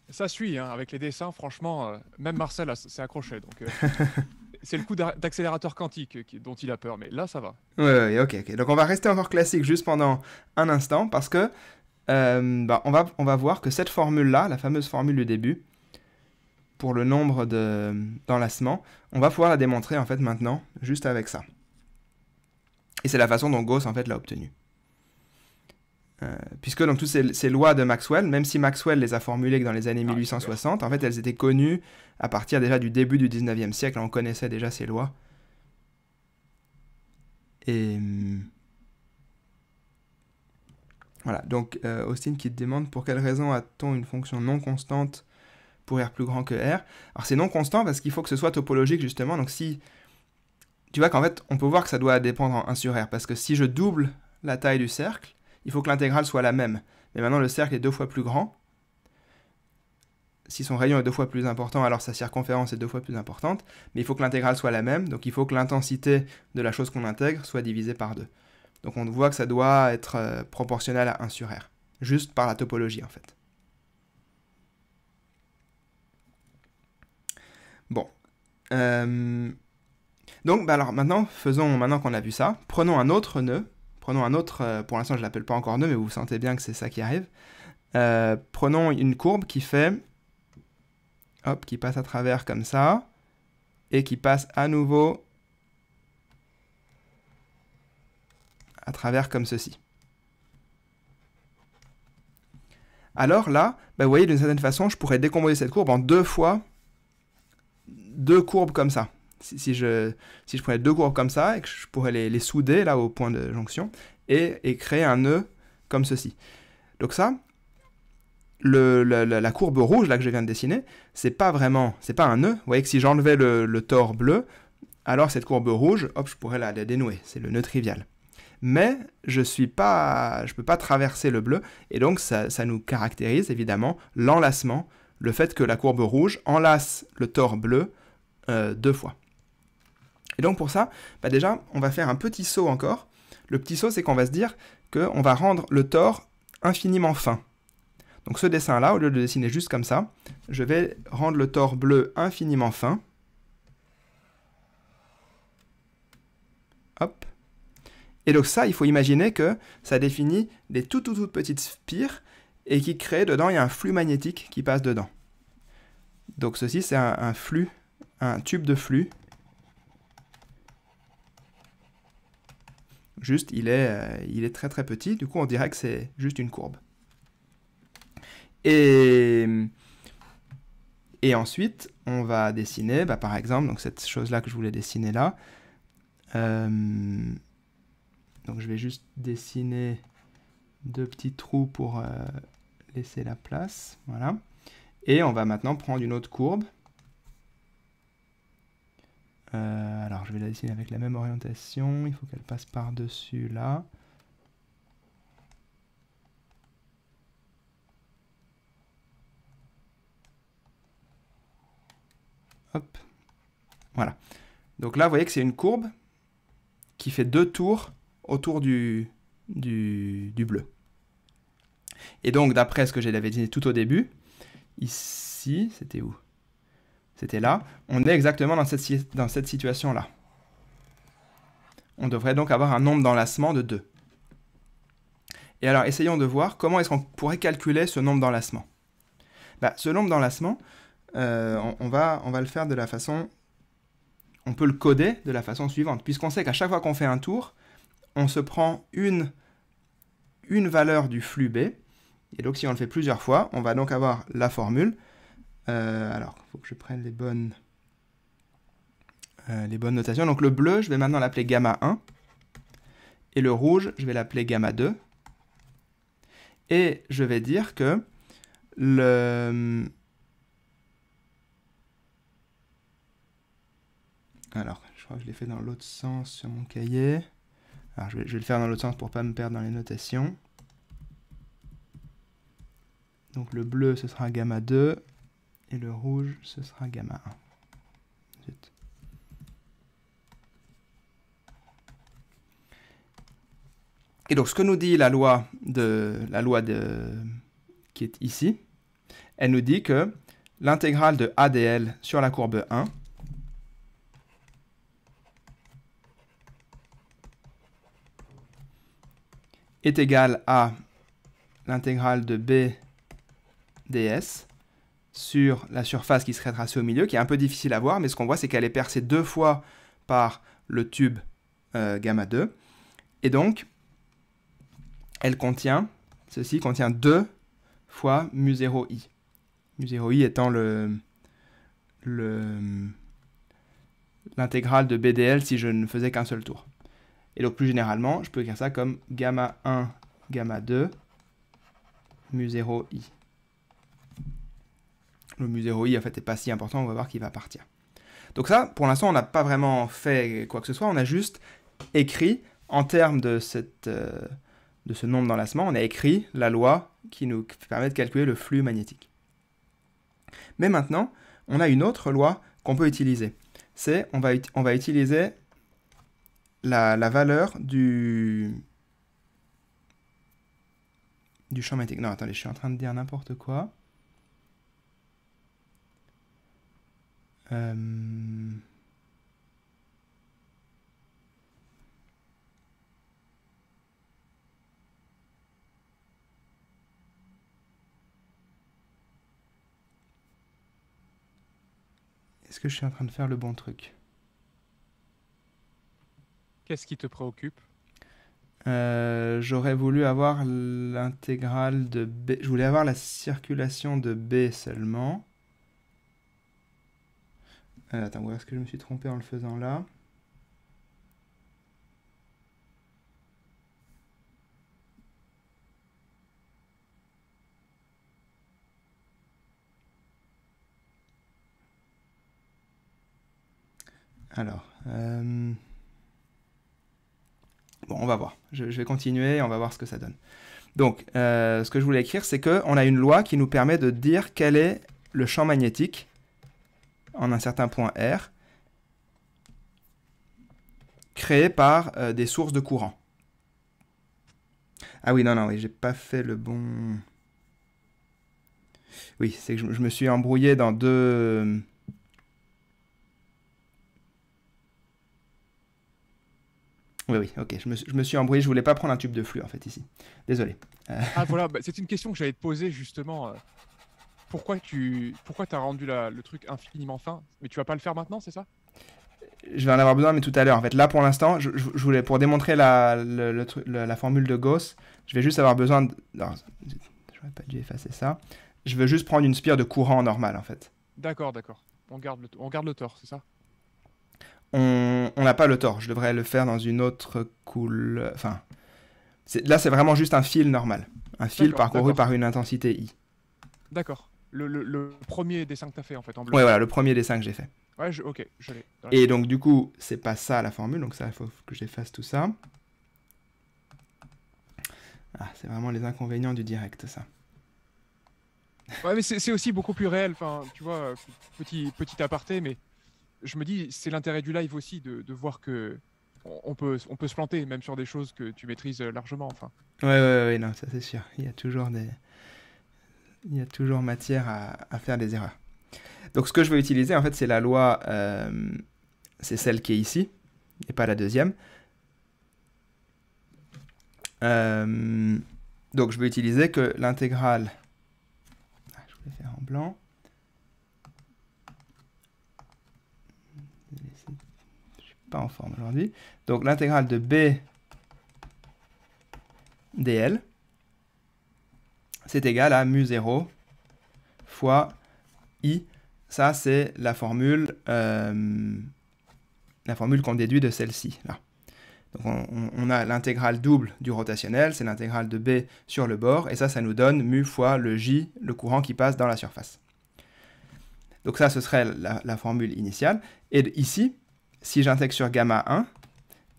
Ça suit, hein, avec les dessins, franchement, euh, même Marcel s'est accroché. Donc, euh, c'est le coup d'accélérateur quantique euh, dont il a peur, mais là, ça va. Oui, ouais, ok, ok. Donc, on va rester encore classique juste pendant un instant, parce que bah, on, va, on va voir que cette formule-là, la fameuse formule du début, pour le nombre d'enlacements, on va pouvoir la démontrer en fait maintenant, juste avec ça. Et c'est la façon dont Gauss en fait l'a obtenu. Euh, puisque donc toutes ces, lois de Maxwell, même si Maxwell les a formulées que dans les années 1860, ah, en fait elles étaient connues à partir déjà du début du 19e siècle, on connaissait déjà ces lois. Et hum, voilà, donc euh, Austin qui te demande pour quelle raison a-t-on une fonction non constante pour R plus grand que R Alors c'est non constant parce qu'il faut que ce soit topologique justement, donc si tu vois qu'en fait, on peut voir que ça doit dépendre en 1 sur r, parce que si je double la taille du cercle, il faut que l'intégrale soit la même. Mais maintenant, le cercle est deux fois plus grand. Si son rayon est deux fois plus important, alors sa circonférence est deux fois plus importante. Mais il faut que l'intégrale soit la même, donc il faut que l'intensité de la chose qu'on intègre soit divisée par 2. Donc on voit que ça doit être euh, proportionnel à 1 sur r, juste par la topologie en fait. Bon. Euh... Donc, bah alors maintenant, faisons, maintenant qu'on a vu ça, prenons un autre nœud. Prenons un autre, euh, pour l'instant je ne l'appelle pas encore nœud, mais vous sentez bien que c'est ça qui arrive. Euh, prenons une courbe qui fait, hop, qui passe à travers comme ça, et qui passe à nouveau à travers comme ceci. Alors là, bah, vous voyez, d'une certaine façon, je pourrais décomposer cette courbe en deux fois deux courbes comme ça si, je, prenais deux courbes comme ça, et que je pourrais les, souder là au point de jonction, et, créer un nœud comme ceci. Donc ça, la, courbe rouge là que je viens de dessiner, c'est pas vraiment, c'est pas un nœud. Vous voyez que si j'enlevais le, le bleu, alors cette courbe rouge, hop, je pourrais la, dénouer. C'est le nœud trivial. Mais je suis pas, je peux pas traverser le bleu, et donc ça, nous caractérise évidemment l'enlacement, le fait que la courbe rouge enlace le tord bleu euh, deux fois. Et donc pour ça, bah, déjà, on va faire un petit saut encore. Le petit saut, c'est qu'on va se dire qu'on va rendre le tort infiniment fin. Donc ce dessin-là, au lieu de le dessiner juste comme ça, je vais rendre le tort bleu infiniment fin. Hop. Et donc ça, il faut imaginer que ça définit des tout tout tout petites spires et qui crée dedans, il y a un flux magnétique qui passe dedans. Donc ceci, c'est un flux, un tube de flux Juste, euh, il est, très très petit, du coup on dirait que c'est juste une courbe. Et, et ensuite, on va dessiner, bah, par exemple, donc cette chose-là que je voulais dessiner là. Euh, donc je vais juste dessiner deux petits trous pour euh, laisser la place. Voilà. Et on va maintenant prendre une autre courbe. Euh, alors je vais la dessiner avec la même orientation, il faut qu'elle passe par-dessus là. Hop, voilà. Donc là, vous voyez que c'est une courbe qui fait deux tours autour du, du, du bleu. Et donc, d'après ce que j'avais dit tout au début, ici, c'était où c'était là. On est exactement dans cette, dans cette situation-là. On devrait donc avoir un nombre d'enlacements de 2. Et alors, essayons de voir comment est-ce qu'on pourrait calculer ce nombre d'enlacements. Bah, ce nombre d'enlacements, euh, on, va, on va le faire de la façon... On peut le coder de la façon suivante, puisqu'on sait qu'à chaque fois qu'on fait un tour, on se prend une, une valeur du flux B, et donc si on le fait plusieurs fois, on va donc avoir la formule euh, alors, il faut que je prenne les bonnes, euh, les bonnes notations. Donc le bleu, je vais maintenant l'appeler gamma 1. Et le rouge, je vais l'appeler gamma 2. Et je vais dire que le... Alors, je crois que je l'ai fait dans l'autre sens sur mon cahier. Alors, je vais, je vais le faire dans l'autre sens pour ne pas me perdre dans les notations. Donc le bleu, ce sera gamma 2 et le rouge ce sera gamma 1. Et donc ce que nous dit la loi de la loi de qui est ici, elle nous dit que l'intégrale de ADL sur la courbe 1 est égale à l'intégrale de B ds sur la surface qui serait tracée au milieu, qui est un peu difficile à voir, mais ce qu'on voit, c'est qu'elle est percée deux fois par le tube euh, gamma 2. Et donc, elle contient, ceci contient 2 fois mu0i. Mu0i étant le l'intégrale de BDL si je ne faisais qu'un seul tour. Et donc plus généralement, je peux écrire ça comme gamma 1, gamma 2, mu0i le musée en fait n'est pas si important, on va voir qu'il va partir. Donc ça, pour l'instant, on n'a pas vraiment fait quoi que ce soit, on a juste écrit en termes de, cette, euh, de ce nombre d'enlacements, on a écrit la loi qui nous permet de calculer le flux magnétique. Mais maintenant, on a une autre loi qu'on peut utiliser. C'est on va, on va utiliser la, la, valeur du, du champ magnétique. Non, attendez, je suis en train de dire n'importe quoi. Euh, est-ce que je suis en train de faire le bon truc Qu'est-ce qui te préoccupe euh, J'aurais voulu avoir l'intégrale de B. Je voulais avoir la circulation de B seulement. Euh, attends, où est-ce que je me suis trompé en le faisant là Alors, euh, bon, on va voir. Je, vais continuer et on va voir ce que ça donne. Donc, euh, ce que je voulais écrire, c'est qu'on a une loi qui nous permet de dire quel est le champ magnétique en un certain point R, créé par euh, des sources de courant. Ah oui, non, non, oui, j'ai pas fait le bon... Oui, c'est que je, me suis embrouillé dans deux... Oui, oui, ok, je me, suis embrouillé, je voulais pas prendre un tube de flux en fait ici. Désolé. Euh. Ah voilà, bah, c'est une question que j'allais te poser justement. Euh, pourquoi tu pourquoi as rendu le truc infiniment fin Mais tu vas pas le faire maintenant, c'est ça je vais en avoir besoin, mais tout à l'heure. En fait, là, pour l'instant, je, je, voulais, pour démontrer la, la formule de Gauss, je vais juste avoir besoin de... Je n'aurais pas dû effacer ça. Je veux juste prendre une spire de courant normal, en fait. D'accord, d'accord. On garde le, on garde le tort, c'est ça On n'a pas le tort. Je devrais le faire dans une autre cool... Enfin, là, c'est vraiment juste un fil normal. Un fil parcouru par une intensité I. D'accord le, le, premier dessin que tu as fait en fait en bleu. Ouais, voilà, le premier dessin que j'ai fait. Ouais, ok, je l'ai. Et donc, du coup, c'est pas ça la formule, donc ça, il faut que j'efface tout ça. Ah, c'est vraiment les inconvénients du direct, ça. Ouais, mais c'est aussi beaucoup plus réel. Enfin, tu vois, petit, petit aparté, mais je me dis, c'est l'intérêt du live aussi de, de voir que on, peut, on peut se planter, même sur des choses que tu maîtrises largement. Enfin. Ouais, ouais, ouais, non, ça c'est sûr. Il y a toujours des, il y a toujours matière à, faire des erreurs. Donc ce que je vais utiliser, en fait, c'est la loi, euh, c'est celle qui est ici, et pas la deuxième. Euh, donc je vais utiliser que l'intégrale, ah, je vais faire en blanc, je suis pas en forme aujourd'hui, donc l'intégrale de b dl, c'est égal à mu0 fois i. Ça, c'est la formule, euh, la formule qu'on déduit de celle-ci. Là. Donc on, a l'intégrale double du rotationnel, c'est l'intégrale de b sur le bord, et ça, ça nous donne mu fois le j, le courant qui passe dans la surface. Donc ça, ce serait la, formule initiale. Et ici, si j'intègre sur gamma 1,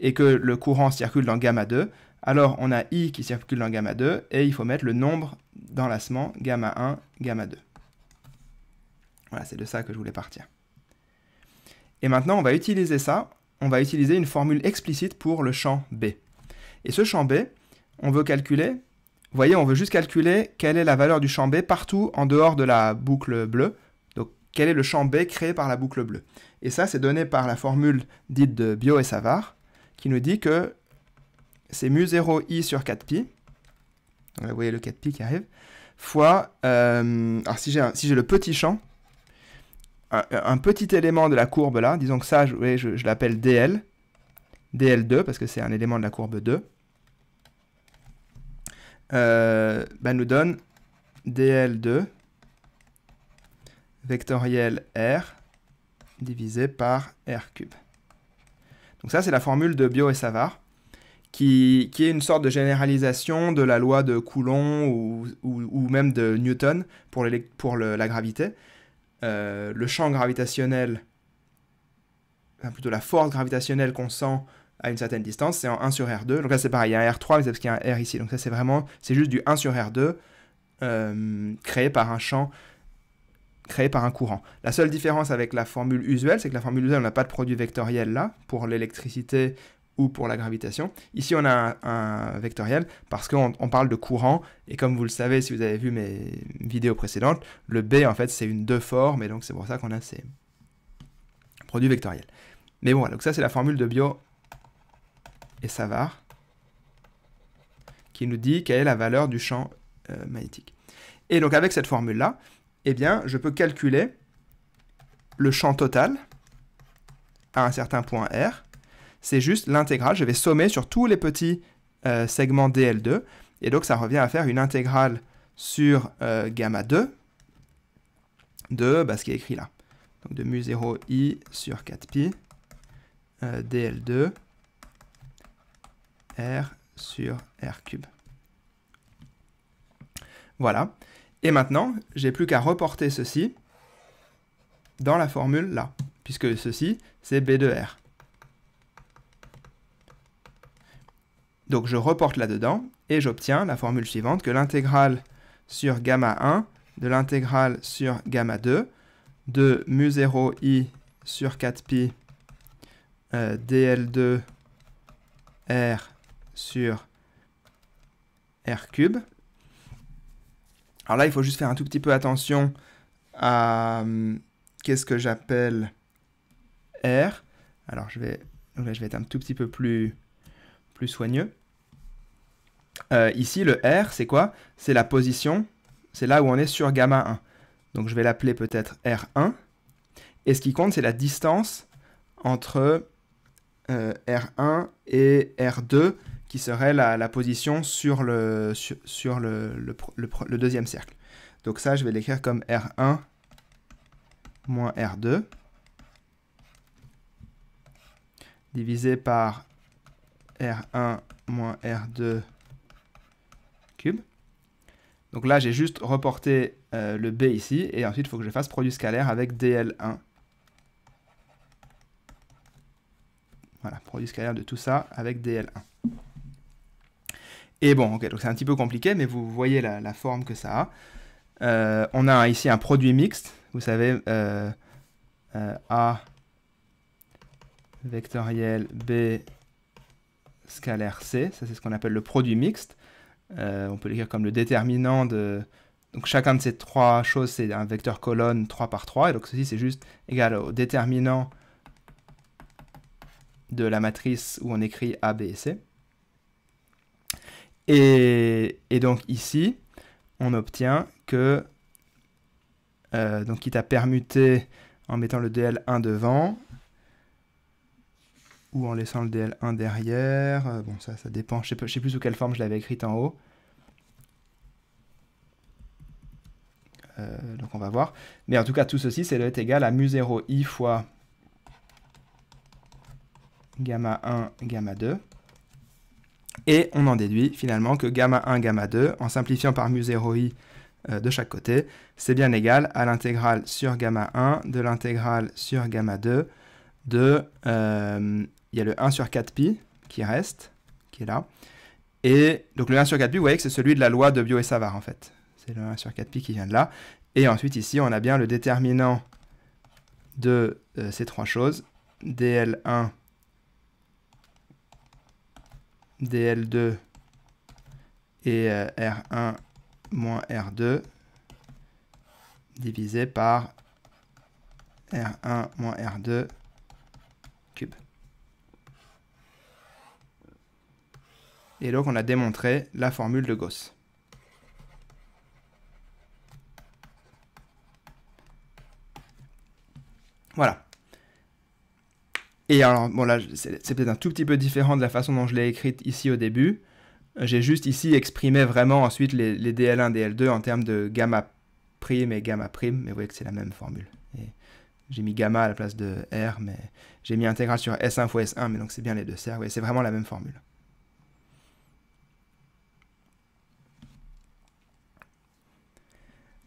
et que le courant circule dans gamma 2, alors on a i qui circule dans gamma 2, et il faut mettre le nombre d'enlacement gamma 1, gamma 2. Voilà, c'est de ça que je voulais partir. Et maintenant, on va utiliser ça, on va utiliser une formule explicite pour le champ B. Et ce champ B, on veut calculer, vous voyez, on veut juste calculer quelle est la valeur du champ B partout en dehors de la boucle bleue. Donc, quel est le champ B créé par la boucle bleue. Et ça, c'est donné par la formule dite de Bio et Savard, qui nous dit que c'est mu0i sur 4pi, vous voyez le 4 pi qui arrive. Fois, euh, alors si j'ai le petit champ, un, petit élément de la courbe là, disons que ça, je, je, l'appelle DL, DL2 parce que c'est un élément de la courbe 2, euh, ben, nous donne DL2 vectoriel R divisé par R cube. Donc ça, c'est la formule de Bio et Savard qui, est une sorte de généralisation de la loi de Coulomb ou, même de Newton pour, la gravité. Euh, le champ gravitationnel, enfin plutôt la force gravitationnelle qu'on sent à une certaine distance, c'est en 1 sur R2. Donc là, c'est pareil, il y a un R3, mais c'est parce qu'il y a un R ici. Donc ça, c'est vraiment, c'est juste du 1 sur R2 euh, créé par un champ créé par un courant. La seule différence avec la formule usuelle, c'est que la formule usuelle, on n'a pas de produit vectoriel là. Pour l'électricité, ou pour la gravitation. Ici, on a un, vectoriel parce qu'on parle de courant, et comme vous le savez si vous avez vu mes vidéos précédentes, le B, en fait, c'est une deux forme, et donc c'est pour ça qu'on a ces produits vectoriels. Mais bon, donc ça, c'est la formule de Bio et Savard, qui nous dit quelle est la valeur du champ euh, magnétique. Et donc, avec cette formule-là, eh bien, je peux calculer le champ total à un certain point R, c'est juste l'intégrale. Je vais sommer sur tous les petits euh, segments DL2. Et donc, ça revient à faire une intégrale sur euh, gamma 2 de bah, ce qui est écrit là. Donc, de mu0 i sur 4pi euh, dl2 r sur r cube. Voilà. Et maintenant, j'ai plus qu'à reporter ceci dans la formule là, puisque ceci, c'est b de r. Donc je reporte là-dedans et j'obtiens la formule suivante que l'intégrale sur gamma 1 de l'intégrale sur gamma 2 de mu 0 i sur 4pi euh, dl2 r sur r cube. Alors là, il faut juste faire un tout petit peu attention à hum, qu'est-ce que j'appelle r. Alors je vais, je vais être un tout petit peu plus, plus soigneux. Euh, ici, le R, c'est quoi C'est la position, c'est là où on est sur gamma 1. Donc je vais l'appeler peut-être R1. Et ce qui compte, c'est la distance entre euh, R1 et R2, qui serait la, position sur, le, le deuxième cercle. Donc ça, je vais l'écrire comme R1 moins R2 divisé par R1 moins R2 donc là, j'ai juste reporté euh, le B ici, et ensuite, il faut que je fasse produit scalaire avec DL1. Voilà, produit scalaire de tout ça avec DL1. Et bon, ok, donc c'est un petit peu compliqué, mais vous voyez la, forme que ça a. Euh, on a ici un produit mixte, vous savez, euh, A vectoriel B scalaire C, ça c'est ce qu'on appelle le produit mixte. Euh, on peut l'écrire comme le déterminant de... Donc chacun de ces trois choses, c'est un vecteur colonne 3 par 3. Et donc ceci, c'est juste égal au déterminant de la matrice où on écrit A, B et C. Et, donc ici, on obtient que, euh, donc quitte à permuter en mettant le DL1 devant, ou en laissant le DL1 derrière. Euh, bon, ça, ça dépend. Je ne sais, plus sous quelle forme je l'avais écrite en haut. Euh, donc on va voir. Mais en tout cas, tout ceci, c'est être égal à mu0 i fois gamma 1, gamma 2. Et on en déduit finalement que gamma 1, gamma 2, en simplifiant par mu0 i euh, de chaque côté, c'est bien égal à l'intégrale sur gamma 1 de l'intégrale sur gamma 2 de il y a le 1 sur 4pi qui reste, qui est là. Et donc le 1 sur 4pi, vous voyez que c'est celui de la loi de Bio et Savard, en fait. C'est le 1 sur 4pi qui vient de là. Et ensuite, ici, on a bien le déterminant de euh, ces trois choses, dl1, dl2 et euh, r1 moins r2 divisé par r1 moins r2 Et donc on a démontré la formule de Gauss. Voilà. Et alors, bon là, c'est peut-être un tout petit peu différent de la façon dont je l'ai écrite ici au début. Euh, j'ai juste ici exprimé vraiment ensuite les, DL1, DL2 en termes de gamma prime et gamma prime, mais vous voyez que c'est la même formule. J'ai mis gamma à la place de R, mais j'ai mis intégrale sur S1 fois S1, mais donc c'est bien les deux serres. voyez, c'est vraiment la même formule.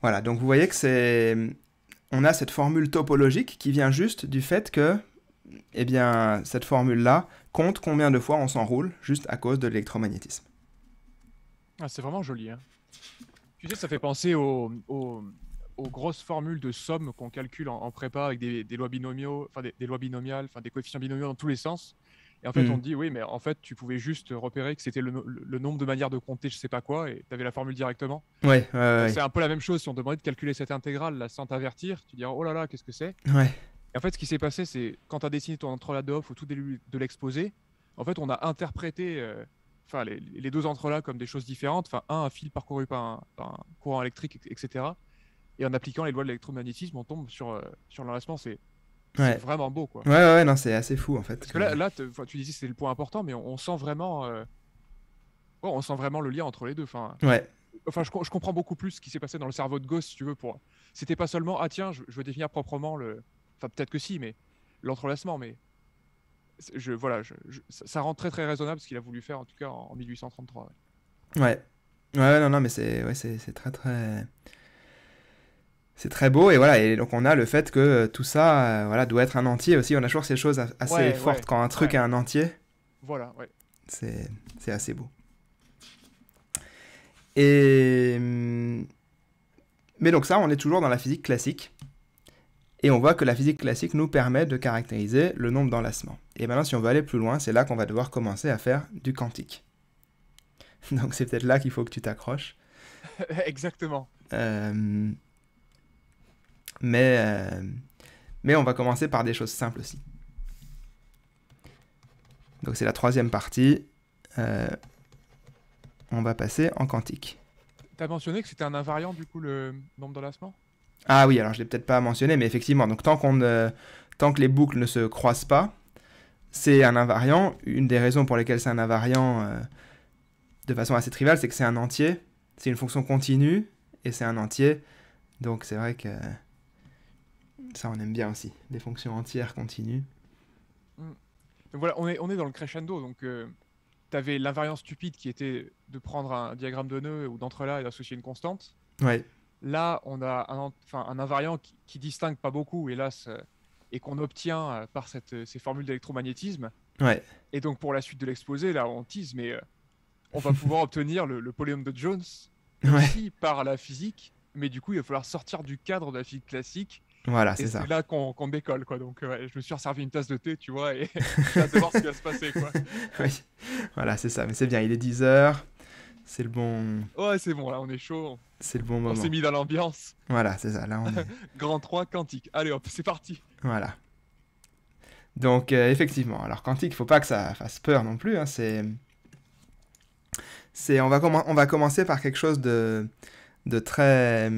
Voilà, donc vous voyez que c'est... On a cette formule topologique qui vient juste du fait que eh bien, cette formule-là compte combien de fois on s'enroule juste à cause de l'électromagnétisme. Ah, c'est vraiment joli. Hein. Tu sais, ça fait penser aux, grosses formules de somme qu'on calcule en, prépa avec des, lois binomiales, des coefficients binomiaux dans tous les sens en fait, on mm. dit, oui, mais en fait, tu pouvais juste repérer que c'était le, nombre de manières de compter, je sais pas quoi, et tu avais la formule directement. Ouais, c'est un peu la même chose. Si on demandait de calculer cette intégrale sans t'avertir, tu dirais, oh là là, qu'est-ce que c'est ouais. en fait, ce qui s'est passé, c'est quand tu as dessiné ton entrelac de au tout début de l'exposé, en fait, on a interprété euh, enfin les, les, deux entrelacs comme des choses différentes. Enfin, un, fil parcouru par un, courant électrique, etc. Et en appliquant les lois de l'électromagnétisme, on tombe sur, euh, sur l'enlacement. C'est c'est vraiment beau, quoi. Ouais, ouais, non, c'est assez fou, en fait. Parce que là, tu disais c'est le point important, mais on, sent vraiment... Euh, on sent vraiment le lien entre les deux. Enfin, ouais. Enfin, je, comprends beaucoup plus ce qui s'est passé dans le cerveau de Ghost, si tu veux. Pour... C'était pas seulement, ah tiens, je, je veux définir proprement le... Enfin, peut-être que si, mais l'entrelacement, mais... Je, voilà, ça rend très très raisonnable ce qu'il a voulu faire, en tout cas en 1833. Ouais. Ouais, non, non, mais c'est ouais, c'est très très c'est très beau et voilà et donc on a le fait que euh, tout ça euh, voilà doit être un entier aussi on a toujours ces choses assez fortes quand un truc est un entier voilà ouais c'est c'est assez beau et hum, mais donc ça on est toujours dans la physique classique et on voit que la physique classique nous permet de caractériser le nombre d'enlacements et maintenant si on veut aller plus loin c'est là qu'on va devoir commencer à faire du quantique donc c'est peut-être là qu'il faut que tu t'accroches exactement hum, mais, euh, mais on va commencer par des choses simples aussi. Donc c'est la troisième partie. Euh, on va passer en quantique. Tu as mentionné que c'était un invariant du coup le nombre d'enlacements Ah oui, alors je ne l'ai peut-être pas mentionné, mais effectivement, donc tant, qu'on tant que les boucles ne se croisent pas, c'est un invariant. Une des raisons pour lesquelles c'est un invariant euh, de façon assez triviale, c'est que c'est un entier, c'est une fonction continue et c'est un entier. Donc c'est vrai que ça, on aime bien aussi. Des fonctions entières continues. Mm. voilà, on est, on est dans le crescendo. Donc, euh, t'avais tu avais l'invariance stupide qui était de prendre un diagramme de nœud ou d'entre là et d'associer une constante. Ouais. Là, on a un, enfin, un invariant qui, distingue pas beaucoup, hélas, euh, et qu'on obtient euh, par ces formules d'électromagnétisme. Ouais. Et donc, pour la suite de l'exposé, là, on tease, mais on va pouvoir obtenir le, le polynôme de Jones par la physique. Mais du coup, il va falloir sortir du cadre de la physique classique voilà, c'est ça. C'est là qu'on décolle, quoi. Donc, je me suis resservi une tasse de thé, tu vois, et j'ai hâte de voir ce qui va se passer, quoi. oui, voilà, c'est ça. Mais c'est bien, il est 10h. C'est le bon. Ouais, c'est bon, là, on est chaud. C'est le bon moment. On s'est mis dans l'ambiance. Voilà, c'est ça, là, on Grand 3, quantique. Allez, hop, c'est parti. Voilà. Donc, euh, effectivement, alors, quantique, faut pas que ça fasse peur non plus. Hein, c'est. C'est. On, va on va commencer par quelque chose de. de très.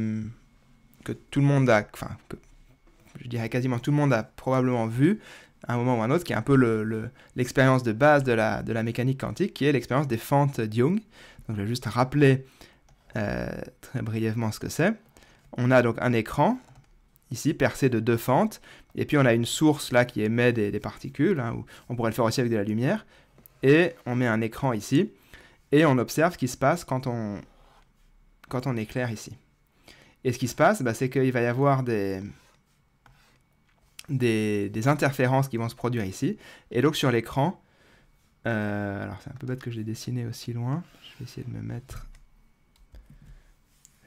que tout le monde a. Enfin, je dirais quasiment tout le monde a probablement vu à un moment ou à un autre, qui est un peu l'expérience de base de la, de la mécanique quantique, qui est l'expérience des fentes de Donc je vais juste rappeler euh, très brièvement ce que c'est. On a donc un écran, ici, percé de deux fentes, et puis on a une source là qui émet des, particules, hein, on pourrait le faire aussi avec de la lumière, et on met un écran ici, et on observe ce qui se passe quand on, quand on éclaire ici. Et ce qui se passe, bah, c'est qu'il va y avoir des, des, interférences qui vont se produire ici. Et donc sur l'écran, euh, alors c'est un peu bête que je l'ai dessiné aussi loin. Je vais essayer de me mettre,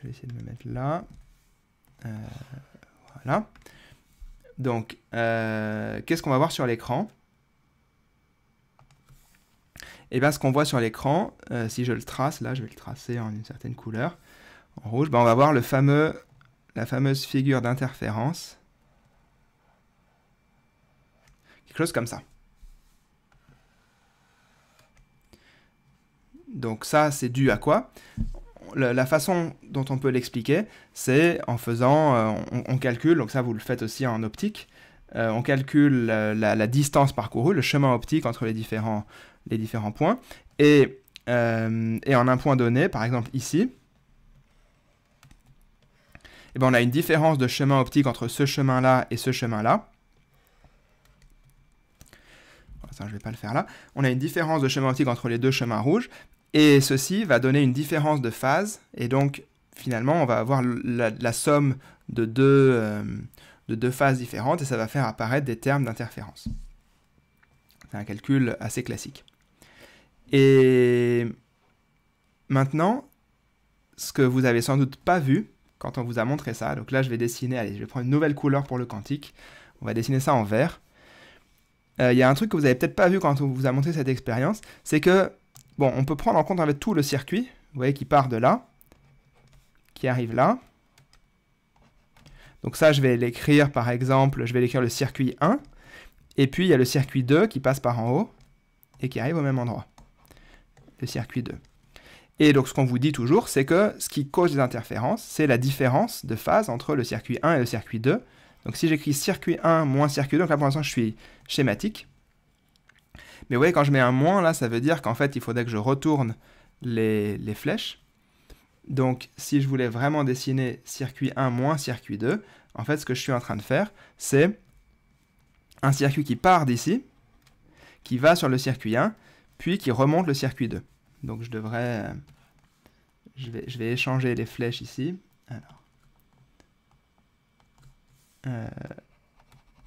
de me mettre là. Euh, voilà. Donc, euh, qu'est-ce qu'on va voir sur l'écran Et eh bien, ce qu'on voit sur l'écran, si je le trace, là, je vais le tracer en une certaine couleur, en rouge, ben, on va voir le fameux, la fameuse figure d'interférence comme ça. Donc ça, c'est dû à quoi la, façon dont on peut l'expliquer, c'est en faisant, euh, on, calcule, donc ça vous le faites aussi en optique, euh, on calcule la, distance parcourue, le chemin optique entre les différents, les différents points, et, euh, et en un point donné, par exemple ici, et eh ben on a une différence de chemin optique entre ce chemin-là et ce chemin-là, je vais pas le faire là, on a une différence de chemin optique entre les deux chemins rouges, et ceci va donner une différence de phase, et donc finalement on va avoir la, somme de deux, euh, de deux phases différentes, et ça va faire apparaître des termes d'interférence. C'est un calcul assez classique. Et maintenant, ce que vous avez sans doute pas vu quand on vous a montré ça, donc là je vais dessiner, allez, je vais prendre une nouvelle couleur pour le quantique, on va dessiner ça en vert il euh, y a un truc que vous n'avez peut-être pas vu quand on vous a montré cette expérience, c'est que, bon, on peut prendre en compte en tout le circuit, vous voyez, qui part de là, qui arrive là. Donc ça, je vais l'écrire par exemple, je vais l'écrire le circuit 1, et puis il y a le circuit 2 qui passe par en haut et qui arrive au même endroit. Le circuit 2. Et donc ce qu'on vous dit toujours, c'est que ce qui cause les interférences, c'est la différence de phase entre le circuit 1 et le circuit 2. Donc si j'écris circuit 1 moins circuit 2, donc là pour l'instant je suis schématique. Mais vous voyez, quand je mets un moins là, ça veut dire qu'en fait il faudrait que je retourne les, les, flèches. Donc si je voulais vraiment dessiner circuit 1 moins circuit 2, en fait ce que je suis en train de faire, c'est un circuit qui part d'ici, qui va sur le circuit 1, puis qui remonte le circuit 2. Donc je devrais... Euh, je vais, je vais échanger les flèches ici. Alors, euh,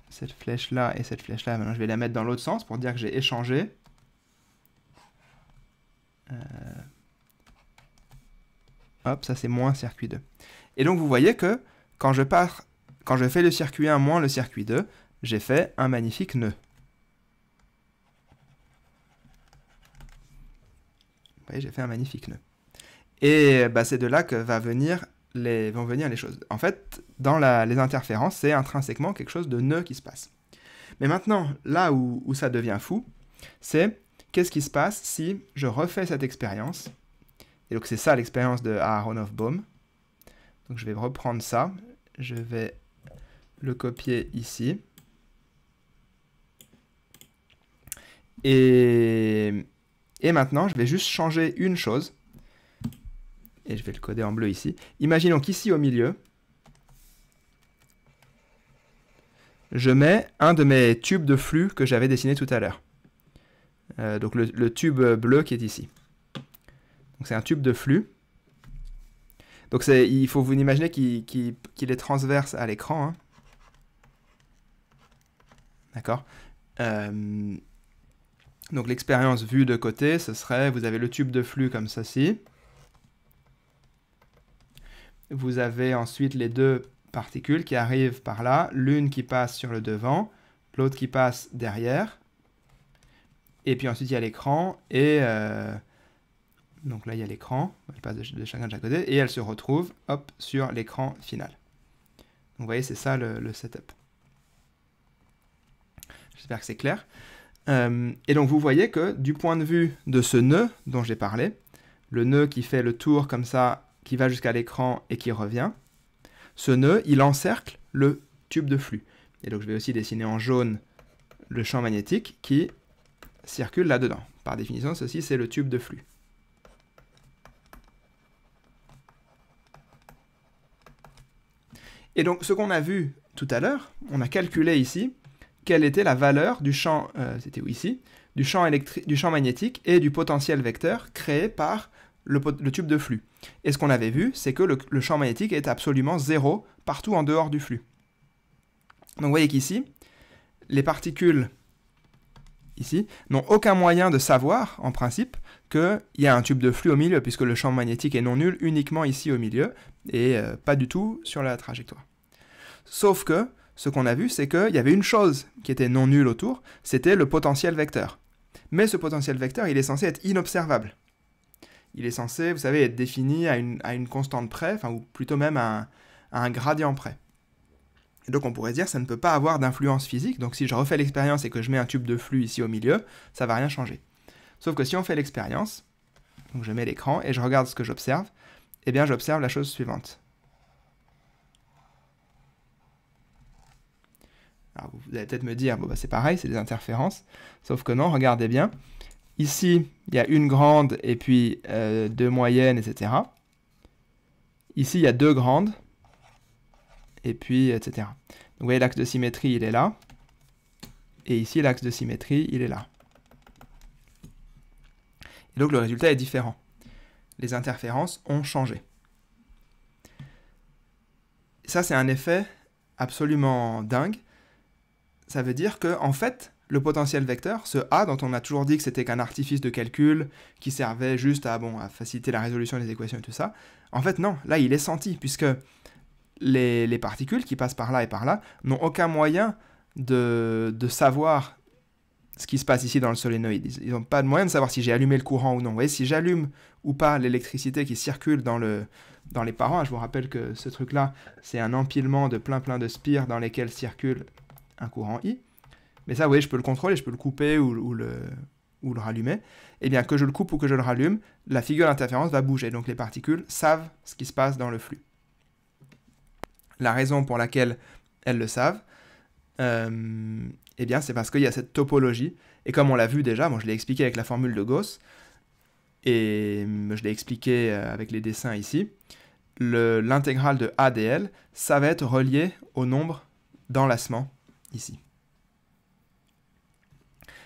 cette flèche-là et cette flèche-là, maintenant je vais la mettre dans l'autre sens pour dire que j'ai échangé. Euh, hop, ça c'est moins circuit 2. Et donc vous voyez que quand je pars, quand je fais le circuit 1 moins le circuit 2, j'ai fait un magnifique nœud. Vous voyez, j'ai fait un magnifique nœud. Et bah, c'est de là que va venir les, vont venir les choses. En fait, dans les interférences, c'est intrinsèquement quelque chose de nœud qui se passe. Mais maintenant, là où, ça devient fou, c'est qu'est-ce qui se passe si je refais cette expérience Et donc c'est ça l'expérience de aaronov Boom. Donc je vais reprendre ça, je vais le copier ici. Et, et maintenant, je vais juste changer une chose et je vais le coder en bleu ici. Imaginons qu'ici au milieu, je mets un de mes tubes de flux que j'avais dessiné tout à l'heure. Euh, donc le, tube bleu qui est ici. Donc c'est un tube de flux. Donc il faut vous imaginer qu'il est transverse à l'écran. Hein. D'accord euh, Donc l'expérience vue de côté, ce serait, vous avez le tube de flux comme ceci vous avez ensuite les deux particules qui arrivent par là, l'une qui passe sur le devant, l'autre qui passe derrière. Et puis ensuite, il y a l'écran et... Euh, donc là, il y a l'écran, elle passe de, chacun de chaque côté, et elle se retrouve, hop, sur l'écran final. Donc vous voyez, c'est ça le, setup. J'espère que c'est clair. Euh, et donc vous voyez que du point de vue de ce nœud dont j'ai parlé, le nœud qui fait le tour comme ça qui va jusqu'à l'écran et qui revient. Ce nœud, il encercle le tube de flux. Et donc je vais aussi dessiner en jaune le champ magnétique qui circule là-dedans. Par définition, ceci, c'est le tube de flux. Et donc, ce qu'on a vu tout à l'heure, on a calculé ici quelle était la valeur du champ, euh, C'était c'était ici, du champ, du champ magnétique et du potentiel vecteur créé par le, tube de flux. Et ce qu'on avait vu, c'est que le, champ magnétique est absolument zéro partout en dehors du flux. Donc vous voyez qu'ici, les particules ici n'ont aucun moyen de savoir, en principe, qu'il y a un tube de flux au milieu, puisque le champ magnétique est non nul uniquement ici au milieu, et euh, pas du tout sur la trajectoire. Sauf que, ce qu'on a vu, c'est qu'il y avait une chose qui était non nulle autour, c'était le potentiel vecteur. Mais ce potentiel vecteur, il est censé être inobservable il est censé, vous savez, être défini à une, constante près, ou plutôt même à un, gradient près. Et donc on pourrait dire ça ne peut pas avoir d'influence physique, donc si je refais l'expérience et que je mets un tube de flux ici au milieu, ça va rien changer. Sauf que si on fait l'expérience, donc je mets l'écran et je regarde ce que j'observe, eh bien j'observe la chose suivante. Alors vous allez peut-être me dire, bon bah c'est pareil, c'est des interférences, sauf que non, regardez bien, Ici, il y a une grande et puis euh, deux moyennes, etc. Ici, il y a deux grandes, et puis, etc. Donc, vous voyez, l'axe de symétrie, il est là. Et ici, l'axe de symétrie, il est là. Et donc, le résultat est différent. Les interférences ont changé. Ça, c'est un effet absolument dingue. Ça veut dire que, en fait, le potentiel vecteur, ce A dont on a toujours dit que c'était qu'un artifice de calcul qui servait juste à, bon, à faciliter la résolution des équations et tout ça, en fait non, là il est senti, puisque les, particules qui passent par là et par là n'ont aucun moyen de, savoir ce qui se passe ici dans le solénoïde. Ils n'ont pas de moyen de savoir si j'ai allumé le courant ou non. Vous voyez, si j'allume ou pas l'électricité qui circule dans, le, dans les parents, je vous rappelle que ce truc-là, c'est un empilement de plein plein de spires dans lesquels circule un courant I mais ça, oui, je peux le contrôler, je peux le couper ou, le, rallumer, et eh bien que je le coupe ou que je le rallume, la figure d'interférence va bouger, donc les particules savent ce qui se passe dans le flux. La raison pour laquelle elles le savent, euh, eh bien c'est parce qu'il y a cette topologie, et comme on l'a vu déjà, bon, je l'ai expliqué avec la formule de Gauss, et euh, je l'ai expliqué euh, avec les dessins ici, l'intégrale de ADL, ça va être relié au nombre d'enlacements ici.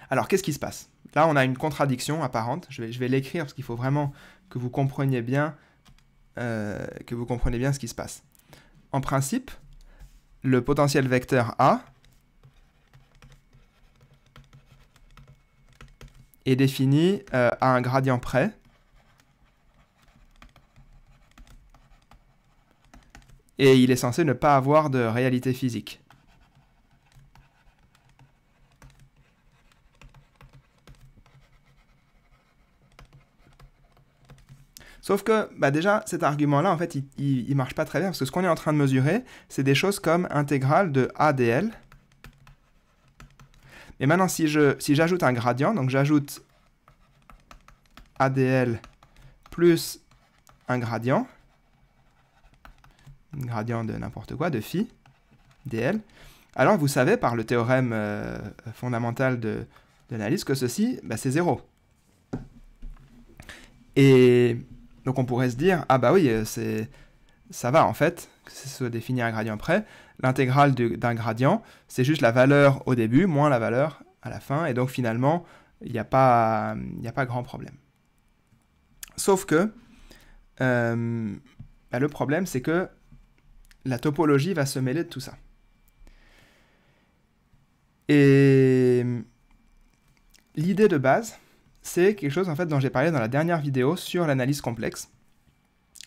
Alors qu'est-ce qui se passe Là, on a une contradiction apparente. Je vais, l'écrire parce qu'il faut vraiment que vous compreniez bien euh, que vous compreniez bien ce qui se passe. En principe, le potentiel vecteur A est défini euh, à un gradient près. Et il est censé ne pas avoir de réalité physique. Sauf que, bah, déjà, cet argument-là, en fait, il, ne marche pas très bien, parce que ce qu'on est en train de mesurer, c'est des choses comme intégrale de ADL. Et maintenant, si j'ajoute si un gradient, donc j'ajoute ADL plus un gradient, un gradient de n'importe quoi, de phi, dl, alors vous savez par le théorème euh, fondamental de, l'analyse que ceci, bah, c'est 0. Et donc on pourrait se dire, ah bah oui, euh, c'est ça va en fait, que ce soit défini à un gradient près. L'intégrale d'un gradient, c'est juste la valeur au début moins la valeur à la fin, et donc finalement, il n'y a, pas, a pas grand problème. Sauf que euh, bah, le problème, c'est que la topologie va se mêler de tout ça. Et l'idée de base, c'est quelque chose en fait dont j'ai parlé dans la dernière vidéo sur l'analyse complexe.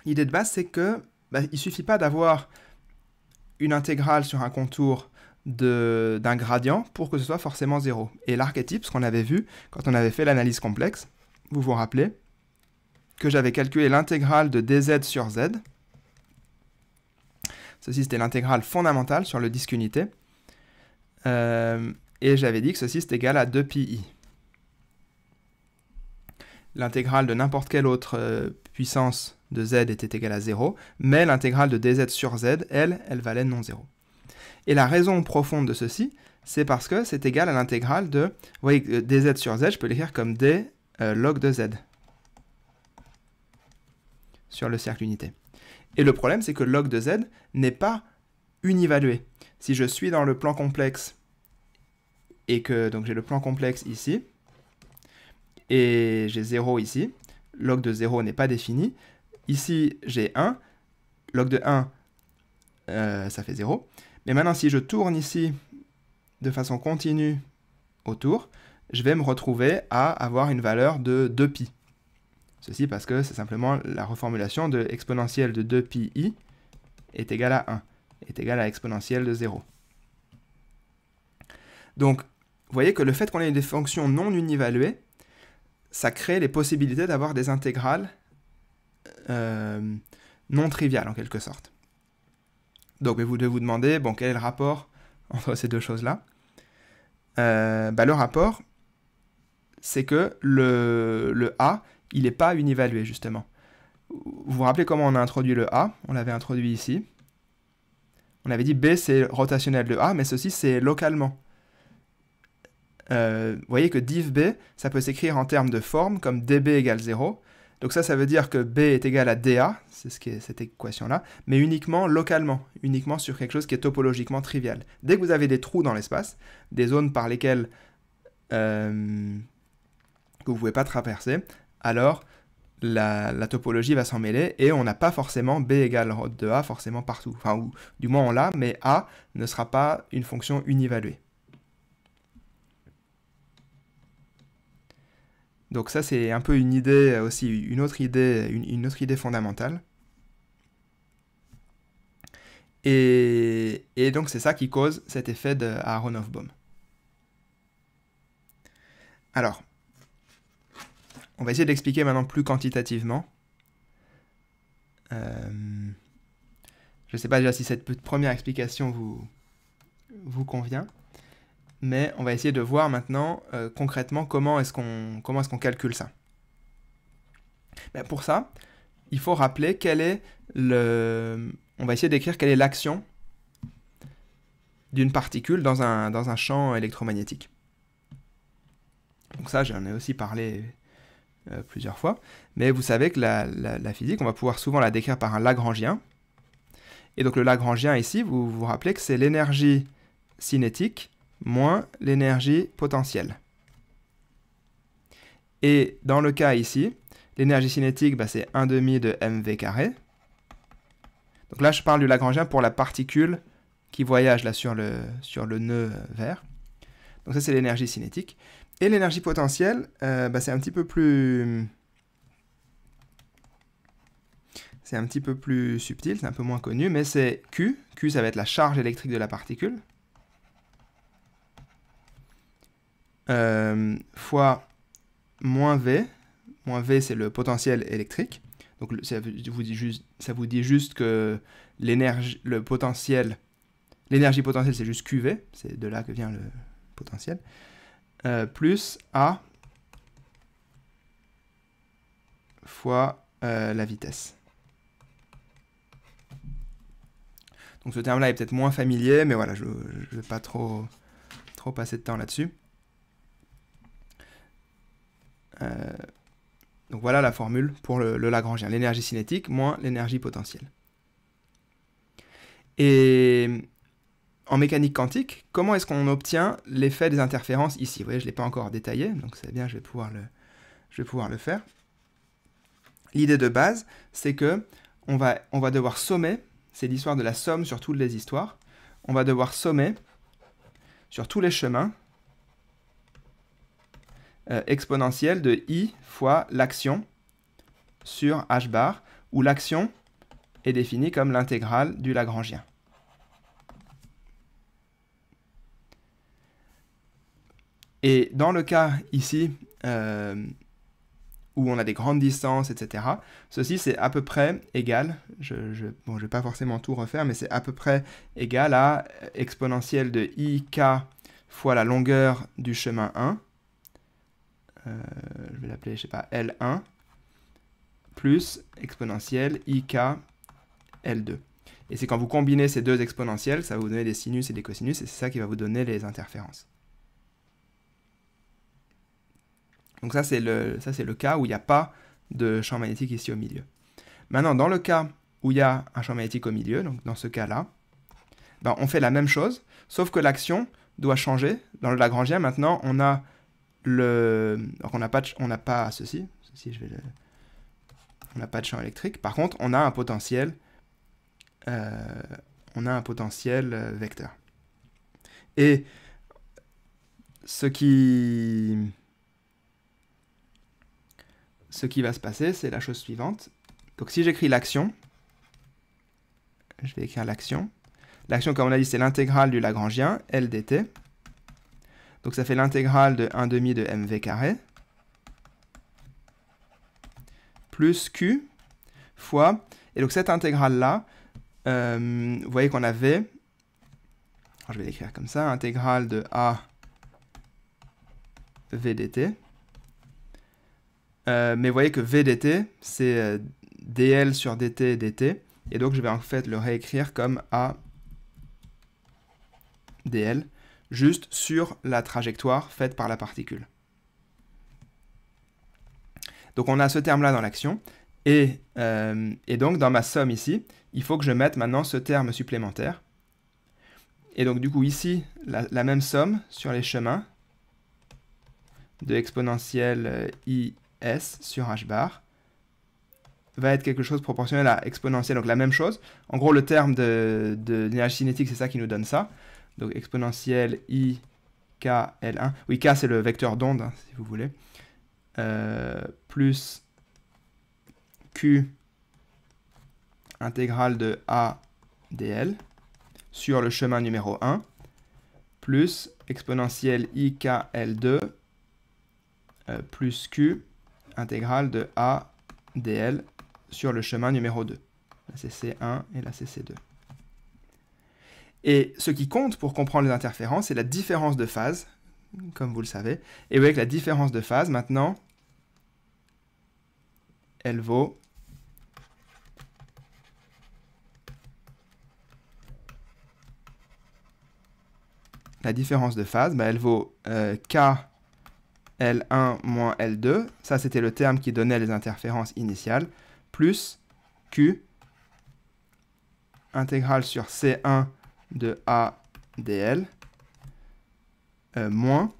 L'idée de base, c'est que bah, il suffit pas d'avoir une intégrale sur un contour d'un gradient pour que ce soit forcément zéro. Et l'archétype, ce qu'on avait vu quand on avait fait l'analyse complexe, vous vous rappelez que j'avais calculé l'intégrale de dz sur z. Ceci, c'était l'intégrale fondamentale sur le disque unité. Euh, et j'avais dit que ceci, c'est égal à 2pi l'intégrale de n'importe quelle autre euh, puissance de z était égale à 0, mais l'intégrale de dz sur z, elle, elle valait non 0. Et la raison profonde de ceci, c'est parce que c'est égal à l'intégrale de, vous voyez, dz sur z, je peux l'écrire comme d euh, log de z sur le cercle unité. Et le problème, c'est que log de z n'est pas univalué. Si je suis dans le plan complexe et que donc j'ai le plan complexe ici, et j'ai 0 ici. Log de 0 n'est pas défini. Ici, j'ai 1. Log de 1, euh, ça fait 0. Mais maintenant, si je tourne ici de façon continue autour, je vais me retrouver à avoir une valeur de 2pi. Ceci parce que c'est simplement la reformulation de exponentielle de 2pi est égale à 1, est égale à exponentielle de 0. Donc, vous voyez que le fait qu'on ait des fonctions non univaluées, ça crée les possibilités d'avoir des intégrales euh, non triviales en quelque sorte. Donc vous devez vous demander, bon, quel est le rapport entre ces deux choses-là euh, bah, Le rapport, c'est que le, le, A, il n'est pas univalué justement. Vous vous rappelez comment on a introduit le A On l'avait introduit ici. On avait dit B c'est rotationnel de A, mais ceci c'est localement. Euh, vous voyez que div b, ça peut s'écrire en termes de forme comme db égale 0. Donc ça, ça veut dire que b est égal à dA, c'est ce qui cette équation-là, mais uniquement localement, uniquement sur quelque chose qui est topologiquement trivial. Dès que vous avez des trous dans l'espace, des zones par lesquelles euh, vous ne pouvez pas traverser, alors la, topologie va s'en mêler et on n'a pas forcément b égale de a forcément partout. Enfin, ou du moins on l'a, mais a ne sera pas une fonction univaluée. Donc ça, c'est un peu une idée euh, aussi, une autre idée, une, autre idée fondamentale. Et, donc c'est ça qui cause cet effet de of bohm Alors, on va essayer d'expliquer maintenant plus quantitativement. Euh, je ne sais pas déjà si cette première explication vous, vous convient mais on va essayer de voir maintenant euh, concrètement comment est-ce qu'on ce calcule ça. Ben, pour ça, il faut rappeler quel est le on va essayer d'écrire quelle est l'action d'une particule dans un, dans un champ électromagnétique. Donc ça, j'en ai aussi parlé euh, plusieurs fois, mais vous savez que la, la, physique, on va pouvoir souvent la décrire par un Lagrangien. Et donc le Lagrangien ici, vous vous rappelez que c'est l'énergie cinétique moins l'énergie potentielle. Et dans le cas ici, l'énergie cinétique, bah, c'est 1,5 demi de mv carré. Donc là, je parle du Lagrangien pour la particule qui voyage là sur le, sur le nœud vert. Donc ça, c'est l'énergie cinétique. Et l'énergie potentielle, euh, bah, c'est un petit peu plus... C'est un petit peu plus subtil, c'est un peu moins connu, mais c'est Q. Q, ça va être la charge électrique de la particule. Euh, fois moins V. Moins V, c'est le potentiel électrique. Donc ça vous dit juste, ça vous dit juste que l'énergie, le potentiel, l'énergie potentielle, c'est juste QV, c'est de là que vient le potentiel, euh, plus A fois euh, la vitesse. Donc ce terme-là est peut-être moins familier, mais voilà, je ne vais pas trop, trop passer de temps là-dessus. Euh, donc voilà la formule pour le, Lagrangien, l'énergie cinétique moins l'énergie potentielle. Et en mécanique quantique, comment est-ce qu'on obtient l'effet des interférences ici Vous voyez, je ne l'ai pas encore détaillé, donc c'est bien, je vais pouvoir le, je vais pouvoir le faire. L'idée de base, c'est que on va, on va devoir sommer, c'est l'histoire de la somme sur toutes les histoires, on va devoir sommer sur tous les chemins euh, exponentielle de i fois l'action sur h bar, où l'action est définie comme l'intégrale du Lagrangien. Et dans le cas ici euh, où on a des grandes distances, etc., ceci c'est à peu près égal, je, ne vais pas forcément tout refaire, mais c'est à peu près égal à euh, exponentielle de i k fois la longueur du chemin 1 euh, je vais l'appeler, je sais pas, L1, plus exponentielle IK L2. Et c'est quand vous combinez ces deux exponentielles, ça va vous donner des sinus et des cosinus, et c'est ça qui va vous donner les interférences. Donc ça, c'est le, le, cas où il n'y a pas de champ magnétique ici au milieu. Maintenant, dans le cas où il y a un champ magnétique au milieu, donc dans ce cas-là, ben, on fait la même chose, sauf que l'action doit changer. Dans le Lagrangien, maintenant, on a le... pas, on n'a pas ceci. ceci je On n'a pas de champ électrique. Par contre, on a un potentiel. Euh, on a un potentiel euh, vecteur. Et ce qui, ce qui va se passer, c'est la chose suivante. Donc si j'écris l'action, je vais écrire l'action. L'action, comme on a dit, c'est l'intégrale du Lagrangien, L dt. Donc ça fait l'intégrale de 1 demi de mv carré plus q fois, et donc cette intégrale-là, euh, vous voyez qu'on avait, je vais l'écrire comme ça, intégrale de a v dt, euh, mais vous voyez que v dt, c'est euh, dl sur dt dt, et donc je vais en fait le réécrire comme a dl, juste sur la trajectoire faite par la particule. Donc on a ce terme-là dans l'action, euh, et, donc dans ma somme ici, il faut que je mette maintenant ce terme supplémentaire. Et donc du coup ici, la, même somme sur les chemins de exponentielle euh, IS sur h bar va être quelque chose proportionnel à exponentielle, donc la même chose. En gros, le terme de, de, de l'énergie cinétique, c'est ça qui nous donne ça. Donc exponentielle i k l1. Oui, k c'est le vecteur d'onde, hein, si vous voulez. Euh, plus q intégrale de a dl sur le chemin numéro 1 plus exponentielle i k l2 euh, plus q intégrale de a dl sur le chemin numéro 2. La c 1 et la c 2 et ce qui compte pour comprendre les interférences, c'est la différence de phase, comme vous le savez. Et vous voyez que la différence de phase, maintenant, elle vaut la différence de phase, bah, elle vaut euh, K L1 moins L2, ça c'était le terme qui donnait les interférences initiales, plus Q intégrale sur C1 de ADL euh, moins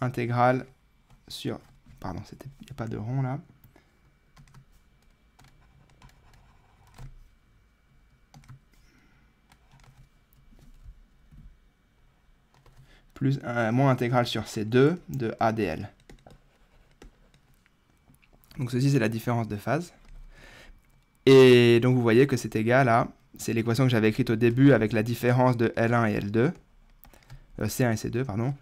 intégrale sur... Pardon, il n'y a pas de rond là. Plus, euh, moins intégrale sur C2 de ADL. Donc ceci, c'est la différence de phase. Et donc vous voyez que c'est égal à c'est l'équation que j'avais écrite au début avec la différence de L1 et L2, euh, C1 et C2, pardon,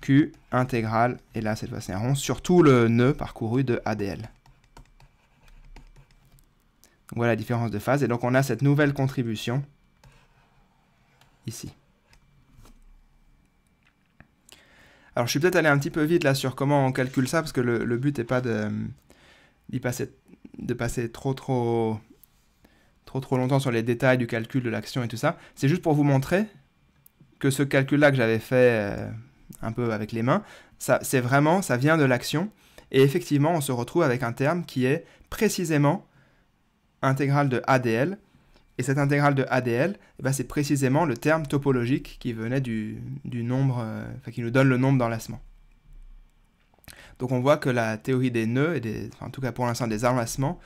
Q intégrale, et là cette fois c'est un rond, sur tout le nœud parcouru de ADL. Voilà la différence de phase, et donc on a cette nouvelle contribution ici. Alors je suis peut-être allé un petit peu vite là sur comment on calcule ça, parce que le, but n'est pas de, passer, de passer trop trop trop trop longtemps sur les détails du calcul de l'action et tout ça. C'est juste pour vous montrer que ce calcul-là que j'avais fait euh, un peu avec les mains, ça, c'est vraiment, ça vient de l'action. Et effectivement, on se retrouve avec un terme qui est précisément intégrale de ADL. Et cette intégrale de ADL, eh ben, c'est précisément le terme topologique qui venait du, du nombre, euh, qui nous donne le nombre d'enlacements. Donc on voit que la théorie des nœuds, et des, en tout cas pour l'instant des enlacements,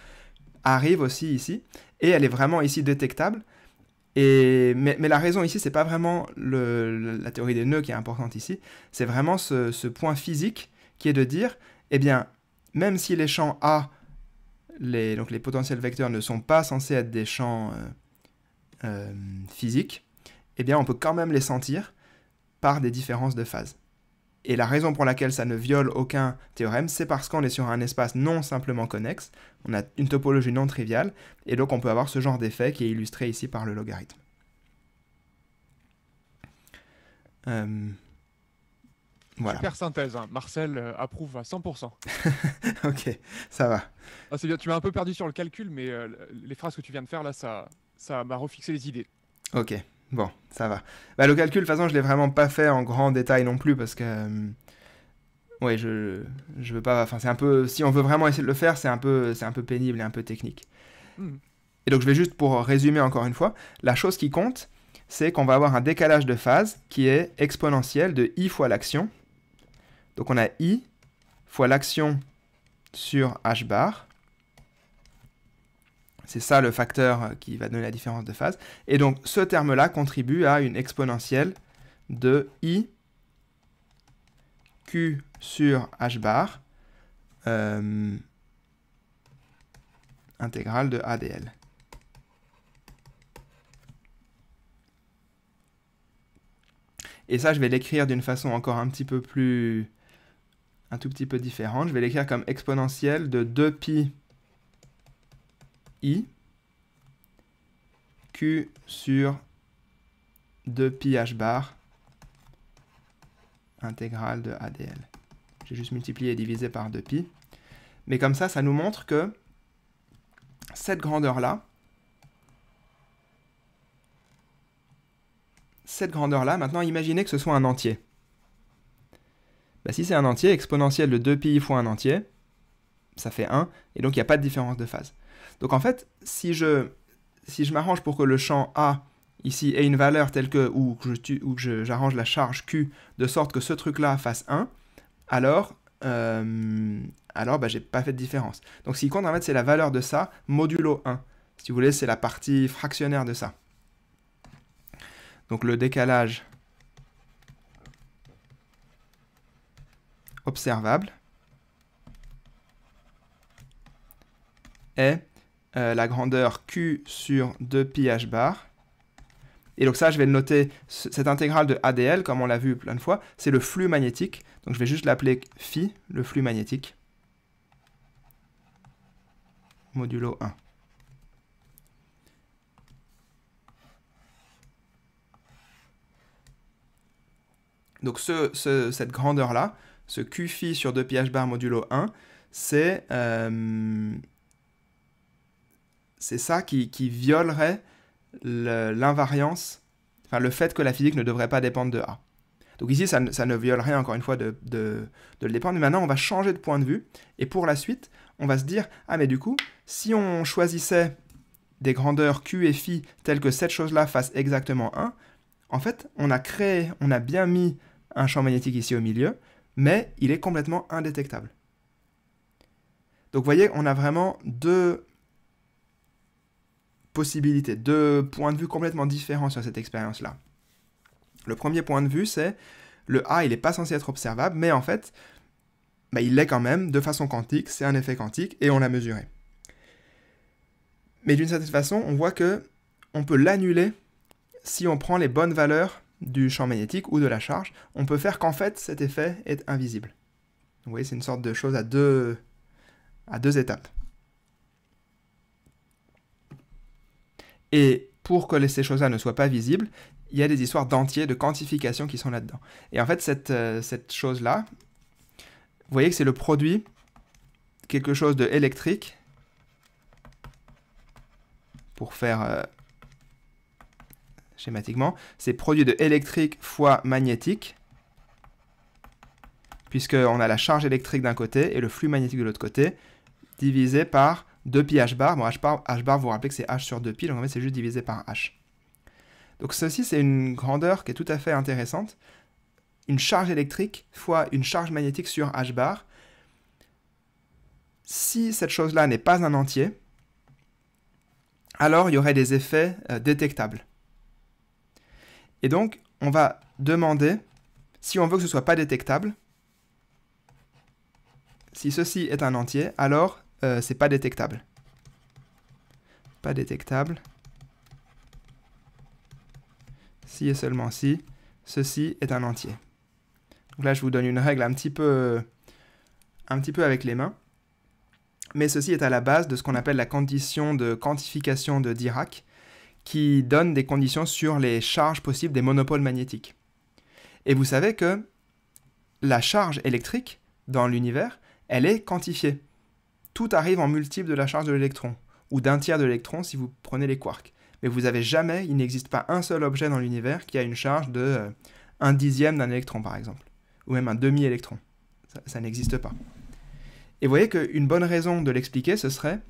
arrive aussi ici et elle est vraiment ici détectable. Et, mais, la raison ici, c'est pas vraiment la théorie des nœuds qui est importante ici, c'est vraiment ce, point physique qui est de dire, eh bien, même si les champs A, les, donc les potentiels vecteurs, ne sont pas censés être des champs euh, euh, physiques, eh bien, on peut quand même les sentir par des différences de phase. Et la raison pour laquelle ça ne viole aucun théorème, c'est parce qu'on est sur un espace non simplement connexe, on a une topologie non triviale, et donc on peut avoir ce genre d'effet qui est illustré ici par le logarithme. Euh, voilà. Super synthèse, hein. Marcel euh, approuve à 100%. ok, ça va. Ah, tu m'as un peu perdu sur le calcul, mais euh, les phrases que tu viens de faire là, ça m'a refixé les idées. Ok, Bon, ça va. Bah, le calcul, de toute façon, je l'ai vraiment pas fait en grand détail non plus parce que. Euh, oui je, veux pas. Enfin, c'est un peu. Si on veut vraiment essayer de le faire, c'est un peu, c'est un peu pénible et un peu technique. Hmm. Et donc, je vais juste pour résumer encore une fois. La chose qui compte, c'est qu'on va avoir un décalage de phase qui est exponentiel de i fois l'action. Donc, on a i fois l'action sur h bar c'est ça le facteur euh, qui va donner la différence de phase. Et donc ce terme-là contribue à une exponentielle de i q sur h bar euh, intégrale de ADL. Et ça, je vais l'écrire d'une façon encore un petit peu plus... un tout petit peu différente. Je vais l'écrire comme exponentielle de 2pi i, q sur 2 pi h bar intégrale de ADL. J'ai juste multiplié et divisé par 2 pi. Mais comme ça, ça nous montre que cette grandeur-là, cette grandeur-là, maintenant imaginez que ce soit un entier. Bah, si c'est un entier, exponentielle de 2pi fois un entier, ça fait 1, et donc il n'y a pas de différence de phase. Donc en fait, si je, si je m'arrange pour que le champ A ici ait une valeur telle que, ou que j'arrange la charge Q de sorte que ce truc-là fasse 1, alors, euh, alors bah, j'ai pas fait de différence. Donc ce qui compte en fait, c'est la valeur de ça modulo 1. Si vous voulez, c'est la partie fractionnaire de ça. Donc le décalage observable est euh, la grandeur Q sur 2pi h bar. Et donc ça, je vais le noter, cette intégrale de ADL, comme on l'a vu plein de fois, c'est le flux magnétique. Donc je vais juste l'appeler phi, le flux magnétique, modulo 1. Donc ce, cette grandeur-là, ce Q phi sur 2 pi h bar modulo 1, c'est... Euh, c'est ça qui, violerait l'invariance, enfin le fait que la physique ne devrait pas dépendre de A. Donc ici, ça, ne viole rien, encore une fois, de, de, le dépendre. maintenant, on va changer de point de vue. Et pour la suite, on va se dire, ah mais du coup, si on choisissait des grandeurs Q et Phi telles que cette chose-là fasse exactement 1, en fait, on a créé, on a bien mis un champ magnétique ici au milieu, mais il est complètement indétectable. Donc vous voyez, on a vraiment deux possibilités, deux points de vue complètement différents sur cette expérience-là. Le premier point de vue, c'est le A, il n'est pas censé être observable, mais en fait, bah, il l'est quand même de façon quantique, c'est un effet quantique, et on l'a mesuré. Mais d'une certaine façon, on voit que on peut l'annuler si on prend les bonnes valeurs du champ magnétique ou de la charge. On peut faire qu'en fait, cet effet est invisible. Vous voyez, c'est une sorte de chose à deux, à deux étapes. Et pour que ces choses-là ne soient pas visibles, il y a des histoires d'entiers, de quantification qui sont là-dedans. Et en fait, cette, euh, chose-là, vous voyez que c'est le produit, quelque chose de électrique, pour faire euh, schématiquement, c'est produit de électrique fois magnétique, puisqu'on a la charge électrique d'un côté et le flux magnétique de l'autre côté, divisé par 2pi h bar. Bon, h bar, h bar, vous vous rappelez que c'est h sur 2pi, donc en fait c'est juste divisé par h. Donc ceci, c'est une grandeur qui est tout à fait intéressante. Une charge électrique fois une charge magnétique sur h bar. Si cette chose-là n'est pas un entier, alors il y aurait des effets euh, détectables. Et donc, on va demander, si on veut que ce soit pas détectable, si ceci est un entier, alors euh, c'est pas détectable. Pas détectable. Si et seulement si, ceci est un entier. Donc là, je vous donne une règle un petit peu, un petit peu avec les mains. Mais ceci est à la base de ce qu'on appelle la condition de quantification de Dirac, qui donne des conditions sur les charges possibles des monopoles magnétiques. Et vous savez que la charge électrique dans l'univers, elle est quantifiée tout arrive en multiple de la charge de l'électron, ou d'un tiers de l'électron si vous prenez les quarks. Mais vous avez jamais, il n'existe pas un seul objet dans l'univers qui a une charge de euh, un dixième d'un électron, par exemple, ou même un demi-électron. Ça, n'existe pas. Et vous voyez qu'une bonne raison de l'expliquer, ce serait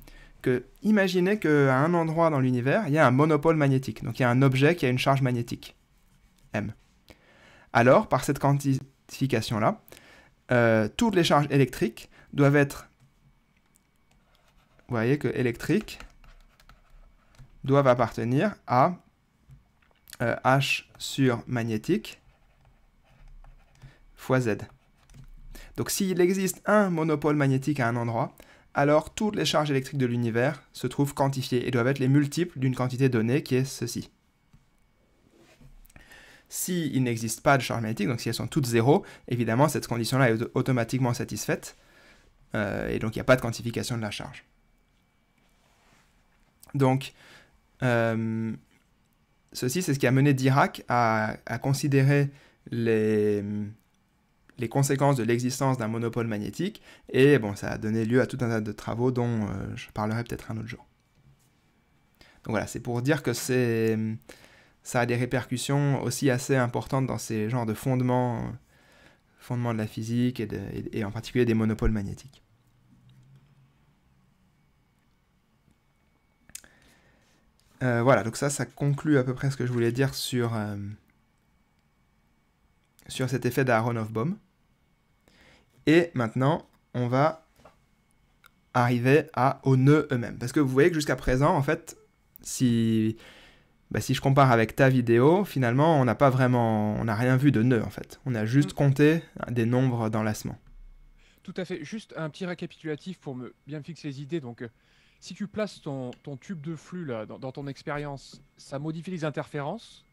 que, imaginez qu'à un endroit dans l'univers, il y a un monopole magnétique, donc il y a un objet qui a une charge magnétique, M. Alors, par cette quantification-là, euh, toutes les charges électriques doivent être vous voyez que électriques doivent appartenir à euh, H sur magnétique fois Z. Donc s'il existe un monopole magnétique à un endroit, alors toutes les charges électriques de l'univers se trouvent quantifiées et doivent être les multiples d'une quantité donnée qui est ceci. S'il n'existe pas de charge magnétique, donc si elles sont toutes zéro, évidemment cette condition-là est automatiquement satisfaite, euh, et donc il n'y a pas de quantification de la charge. Donc, euh, ceci, c'est ce qui a mené Dirac à, considérer les, conséquences de l'existence d'un monopole magnétique, et bon, ça a donné lieu à tout un tas de travaux dont euh, je parlerai peut-être un autre jour. Donc voilà, c'est pour dire que c'est, ça a des répercussions aussi assez importantes dans ces genres de fondements, euh, fondements de la physique et en particulier des monopoles magnétiques. Euh, voilà, donc ça, ça conclut à peu près ce que je voulais dire sur, euh, sur cet effet daaron Baum. Et maintenant, on va arriver à, aux nœuds eux-mêmes. Parce que vous voyez que jusqu'à présent, en fait, si, bah, si je compare avec ta vidéo, finalement, on n'a pas vraiment, on n'a rien vu de nœud en fait. On a juste mm. compté des nombres d'enlacements. Tout à fait. Juste un petit récapitulatif pour me bien fixer les idées. Donc, euh, si tu places ton, tube de flux dans, ton expérience, ça modifie les interférences.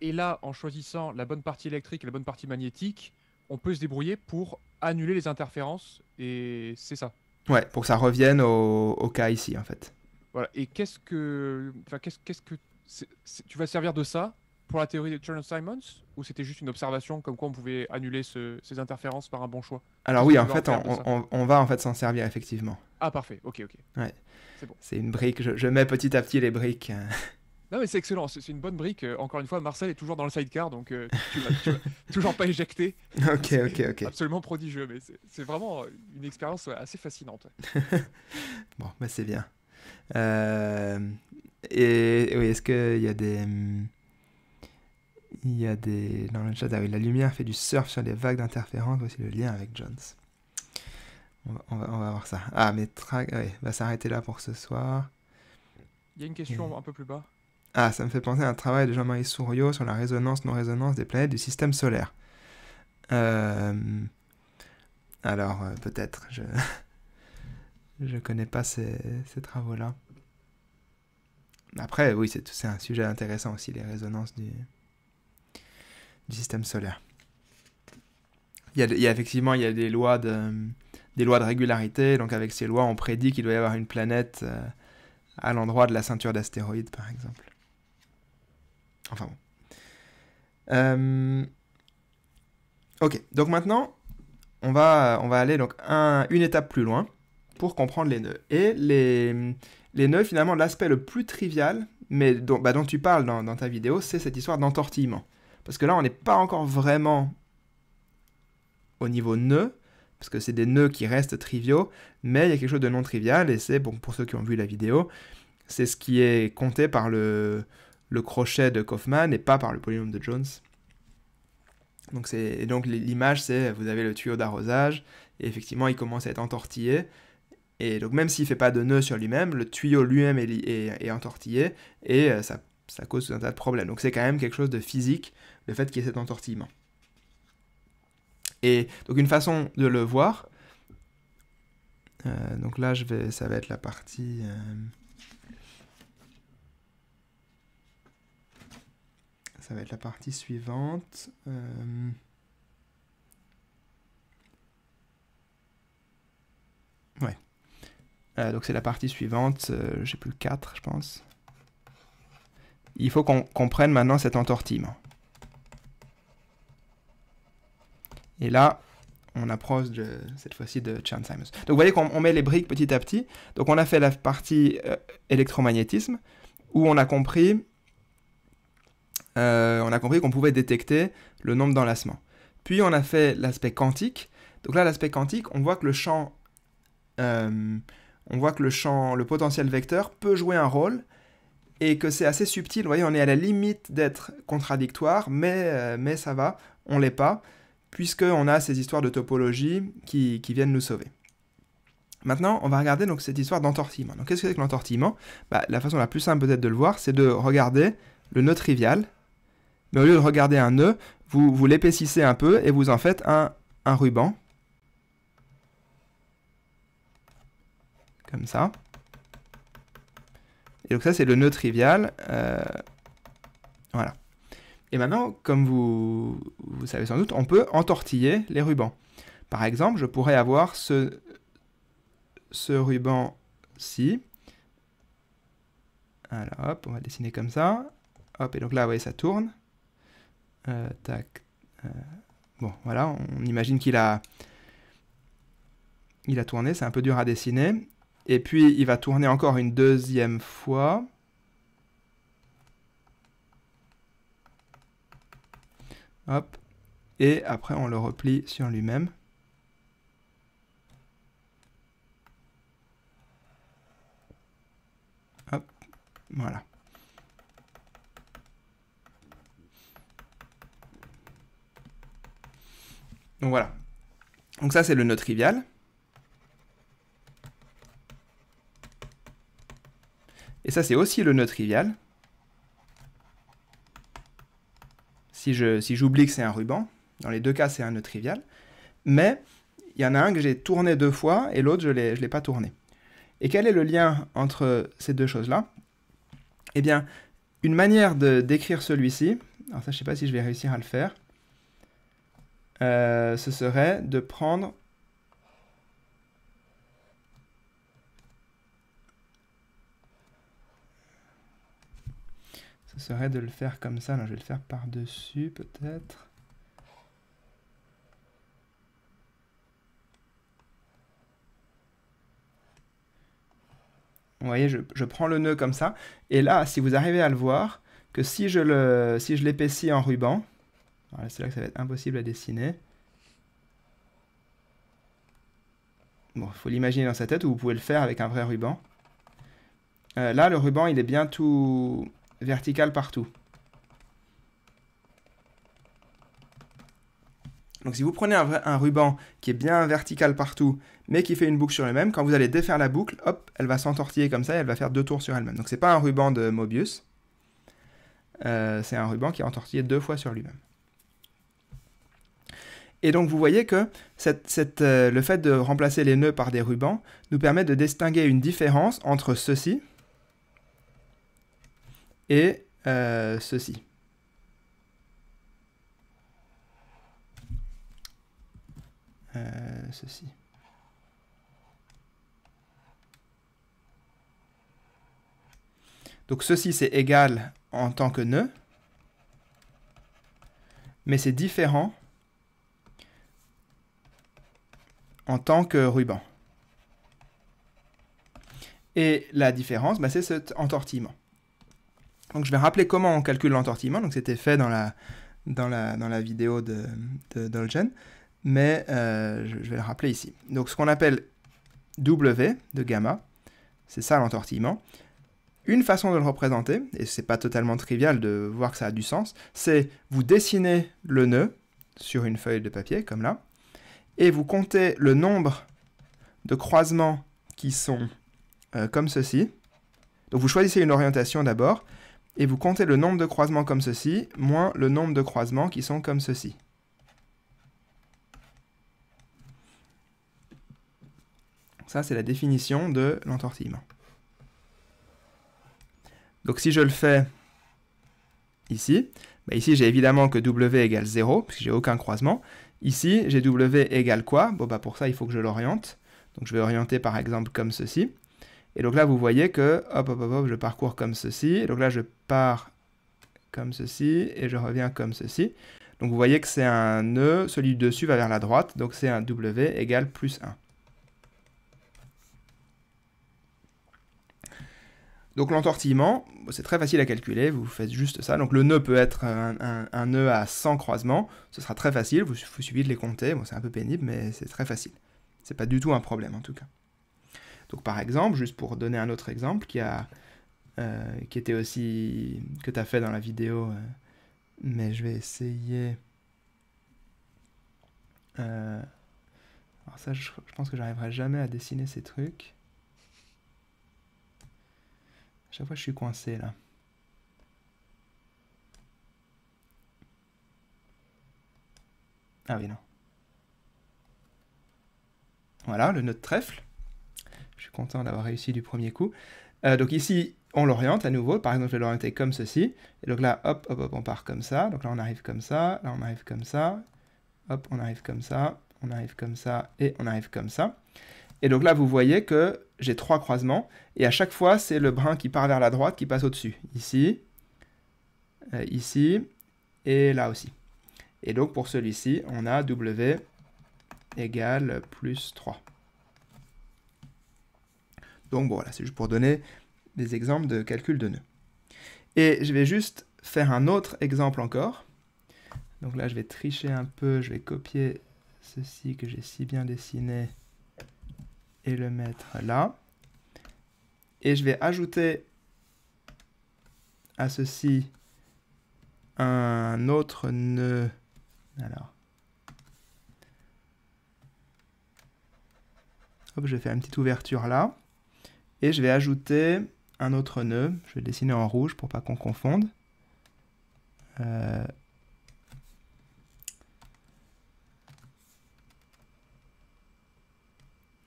Et là, en choisissant la bonne partie électrique et la bonne partie magnétique, on peut se débrouiller pour annuler les interférences et c'est ça. Ouais, pour que ça revienne au, cas ici en fait. Voilà. Et qu'est-ce que, enfin, qu'est-ce, que tu vas servir de ça pour la théorie de Charles Simons ou c'était juste une observation comme quoi on pouvait annuler ces interférences par un bon choix Alors oui, en fait, on, on, va en fait s'en servir effectivement. Ah, parfait, ok, ok. Ouais. C'est une brique, je, mets petit à petit les briques. Non, mais c'est excellent, c'est une bonne brique. Euh, encore une fois, Marcel est toujours dans le sidecar, donc euh, toujours pas éjecté. ok, ok, ok. Absolument prodigieux, mais c'est vraiment une expérience assez fascinante. bon, bah c'est bien. Euh, et oui, est-ce qu'il y a des. Hum, il y a des. Dans le chat, ah la lumière fait du surf sur les vagues d'interférence. Voici le lien avec Jones. On va, voir ça. Ah, mais tra va s'arrêter là pour ce soir. Il y a une question un peu plus bas. Ah, ça me fait penser à un travail de Jean-Marie Souriau sur la résonance, non-résonance des planètes du système solaire. Euh, alors, euh, peut-être, je ne connais pas ces, travaux-là. Après, oui, c'est un sujet intéressant aussi, les résonances du, du système solaire. Il y, a, effectivement il y a des lois de des lois de régularité. Donc avec ces lois, on prédit qu'il doit y avoir une planète euh, à l'endroit de la ceinture d'astéroïdes, par exemple. Enfin bon. Euh, ok, donc maintenant, on va, on va aller donc une étape plus loin pour comprendre les nœuds. Et les, les nœuds, finalement, l'aspect le plus trivial, mais bah, dont, tu parles dans, dans ta vidéo, c'est cette histoire d'entortillement. Parce que là, on n'est pas encore vraiment au niveau nœud, parce que c'est des nœuds qui restent triviaux, mais il y a quelque chose de non trivial, et c'est, bon, pour ceux qui ont vu la vidéo, c'est ce qui est compté par le, crochet de Kaufman et pas par le polynôme de Jones. Donc, c'est, donc l'image, c'est vous avez le tuyau d'arrosage, et effectivement, il commence à être entortillé. Et donc, même s'il ne fait pas de nœud sur lui-même, le tuyau lui-même est, entortillé, et euh, ça, ça cause un tas de problèmes. Donc, c'est quand même quelque chose de physique, le fait qu'il y ait cet entortillement. Et donc une façon de le voir, euh, donc là je vais, ça va être la partie... Euh, ça va être la partie suivante. Euh, ouais. donc c'est la partie suivante, j'ai plus 4 je pense. Il faut qu'on comprenne maintenant cet entortiment. Et là, on approche de, cette fois-ci de Chan Simons. Donc vous voyez qu'on met les briques petit à petit. Donc on a fait la partie euh, électromagnétisme où on a compris euh, compris qu'on pouvait détecter le nombre d'enlacements. Puis on a fait l'aspect quantique. Donc là l'aspect quantique, on voit que le champ euh, on voit que le champ le potentiel vecteur peut jouer un rôle et que c'est assez subtil. Vous voyez, on est à la limite d'être contradictoire, mais mais ça va, on l'est pas on a ces histoires de topologie qui, viennent nous sauver. Maintenant, on va regarder donc cette histoire d'entortillement. Donc qu'est-ce que c'est que l'entortillement bah, La façon la plus simple peut-être de le voir, c'est de regarder le nœud trivial, mais au lieu de regarder un nœud, vous, l'épaississez un peu et vous en faites un, ruban, comme ça. Et donc ça, c'est le nœud trivial. Euh, voilà. Et maintenant, comme vous, savez sans doute, on peut entortiller les rubans. Par exemple, je pourrais avoir ce, ruban-ci. Alors, hop, on va dessiner comme ça. Hop, et donc là, vous voyez, ça tourne. Euh, tac. Euh, bon, voilà, on imagine qu'il a, il a tourné, c'est un peu dur à dessiner. Et puis, il va tourner encore une deuxième fois. Hop. Et après, on le replie sur lui-même. Hop. Voilà. Donc voilà. Donc ça, c'est le nœud trivial. Et ça, c'est aussi le nœud trivial. si j'oublie que c'est un ruban. Dans les deux cas, c'est un nœud trivial. Mais il y en a un que j'ai tourné deux fois et l'autre, je ne l'ai pas tourné. Et quel est le lien entre ces deux choses-là Eh bien, une manière de décrire celui-ci, alors ça, je ne sais pas si je vais réussir à le faire, euh, ce serait de prendre serait de le faire comme ça. Là, je vais le faire par-dessus, peut-être. Vous voyez, je, prends le nœud comme ça. Et là, si vous arrivez à le voir, que si je le, si l'épaissis en ruban, c'est là que ça va être impossible à dessiner. Bon, il faut l'imaginer dans sa tête, ou vous pouvez le faire avec un vrai ruban. Euh, là, le ruban, il est bien tout, vertical partout. Donc si vous prenez un, ruban qui est bien vertical partout, mais qui fait une boucle sur lui même quand vous allez défaire la boucle, hop, elle va s'entortiller comme ça et elle va faire deux tours sur elle-même. Donc c'est pas un ruban de Mobius, euh, c'est un ruban qui est entortillé deux fois sur lui-même. Et donc vous voyez que euh, le fait de remplacer les nœuds par des rubans nous permet de distinguer une différence entre ceci, et euh, ceci. Euh, ceci. Donc ceci c'est égal en tant que nœud, mais c'est différent en tant que ruban. Et la différence, bah, c'est cet entortillement. Donc je vais rappeler comment on calcule l'entortillement, donc c'était fait dans la, vidéo de, Dolgen, mais euh, je, vais le rappeler ici. Donc ce qu'on appelle W de gamma, c'est ça l'entortillement. Une façon de le représenter, et ce c'est pas totalement trivial de voir que ça a du sens, c'est vous dessinez le nœud sur une feuille de papier, comme là, et vous comptez le nombre de croisements qui sont euh, comme ceci. Donc vous choisissez une orientation d'abord, et vous comptez le nombre de croisements comme ceci, moins le nombre de croisements qui sont comme ceci. Ça, c'est la définition de l'entortillement. Donc si je le fais ici, bah, ici j'ai évidemment que W égale 0, puisque j'ai aucun croisement. Ici, j'ai W égale quoi Bon, bah pour ça, il faut que je l'oriente. Donc je vais orienter par exemple comme ceci. Et donc là, vous voyez que, hop, hop, hop, hop, je parcours comme ceci. Et donc là, je pars comme ceci et je reviens comme ceci. Donc vous voyez que c'est un nœud, e, celui du dessus va vers la droite, donc c'est un W égale plus 1. Donc l'entortillement, c'est très facile à calculer, vous faites juste ça. Donc le nœud peut être un, nœud à 100 croisements, ce sera très facile, vous, vous suffit de les compter, bon, c'est un peu pénible, mais c'est très facile. C'est pas du tout un problème en tout cas. Donc par exemple, juste pour donner un autre exemple qui, a, euh, qui était aussi que tu as fait dans la vidéo, euh, mais je vais essayer. Euh, alors ça, je, pense que j'arriverai jamais à dessiner ces trucs. À chaque fois, je suis coincé là. Ah oui, non. Voilà, le nœud de trèfle. Je suis content d'avoir réussi du premier coup. Euh, donc ici, on l'oriente à nouveau. Par exemple, je vais l'orienter comme ceci. Et donc là, hop, hop, hop, on part comme ça. Donc là, on arrive comme ça. Là, on arrive comme ça. Hop, on arrive comme ça. On arrive comme ça. Et on arrive comme ça. Et donc là, vous voyez que j'ai trois croisements. Et à chaque fois, c'est le brin qui part vers la droite qui passe au-dessus. Ici, euh, ici, et là aussi. Et donc pour celui-ci, on a W égale plus 3. Donc voilà, c'est juste pour donner des exemples de calcul de nœuds. Et je vais juste faire un autre exemple encore. Donc là, je vais tricher un peu, je vais copier ceci que j'ai si bien dessiné et le mettre là. Et je vais ajouter à ceci un autre nœud. Alors. Hop, je faire une petite ouverture là. Et je vais ajouter un autre nœud. Je vais le dessiner en rouge pour pas qu'on confonde. Euh,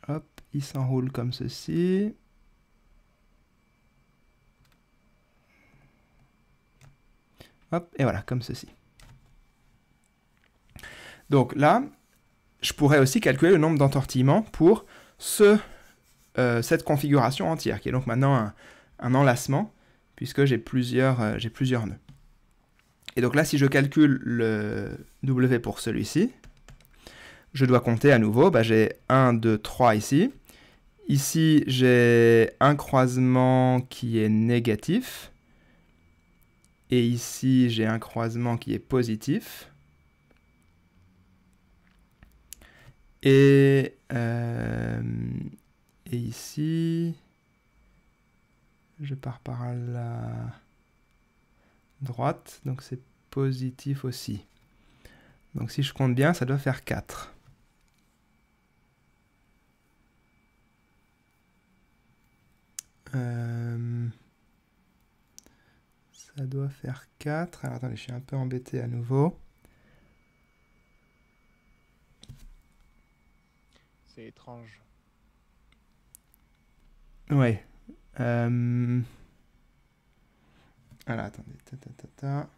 hop, il s'enroule comme ceci. Hop, et voilà, comme ceci. Donc là, je pourrais aussi calculer le nombre d'entortillements pour ce euh, cette configuration entière, qui est donc maintenant un, enlacement, puisque j'ai plusieurs, euh, j'ai plusieurs nœuds. Et donc là, si je calcule le W pour celui-ci, je dois compter à nouveau, bah, j'ai 1, 2, 3 ici. Ici, j'ai un croisement qui est négatif. Et ici, j'ai un croisement qui est positif. Et, euh, et ici, je pars par la droite, donc c'est positif aussi. Donc si je compte bien, ça doit faire 4. Euh, ça doit faire 4. Alors attendez, je suis un peu embêté à nouveau. C'est étrange. Ouais. Euh... Alors, attendez. Ta,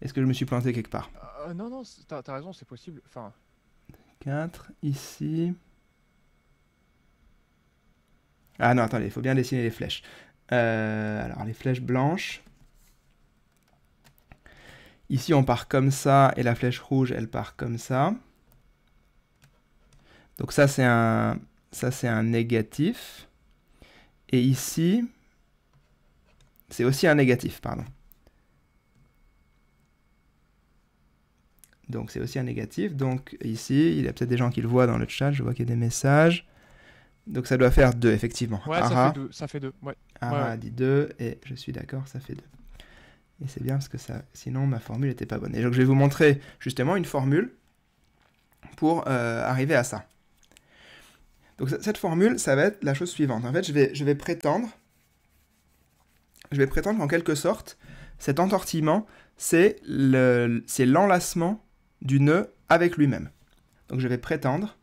Est-ce que je me suis planté quelque part euh, Non, non, t'as raison, c'est possible. Enfin... 4, ici. Ah non, attendez, il faut bien dessiner les flèches. Euh, alors, les flèches blanches. Ici, on part comme ça, et la flèche rouge, elle part comme ça. Donc ça c'est un, ça, un négatif. Et ici, c'est aussi un négatif, pardon. Donc c'est aussi un négatif. Donc ici, il y a peut-être des gens qui le voient dans le chat, je vois qu'il y a des messages. Donc ça doit faire 2, effectivement. Ouais, ça fait 2, ça fait 2. dit 2, et je suis d'accord, ça fait 2. Et c'est bien parce que ça, sinon ma formule n'était pas bonne. Et donc je vais vous montrer justement une formule pour euh, arriver à ça. Donc cette formule, ça va être la chose suivante. En fait, je vais, je vais prétendre, je vais prétendre qu'en quelque sorte, cet entortillement, c'est l'enlacement du nœud avec lui-même. Donc je vais prétendre,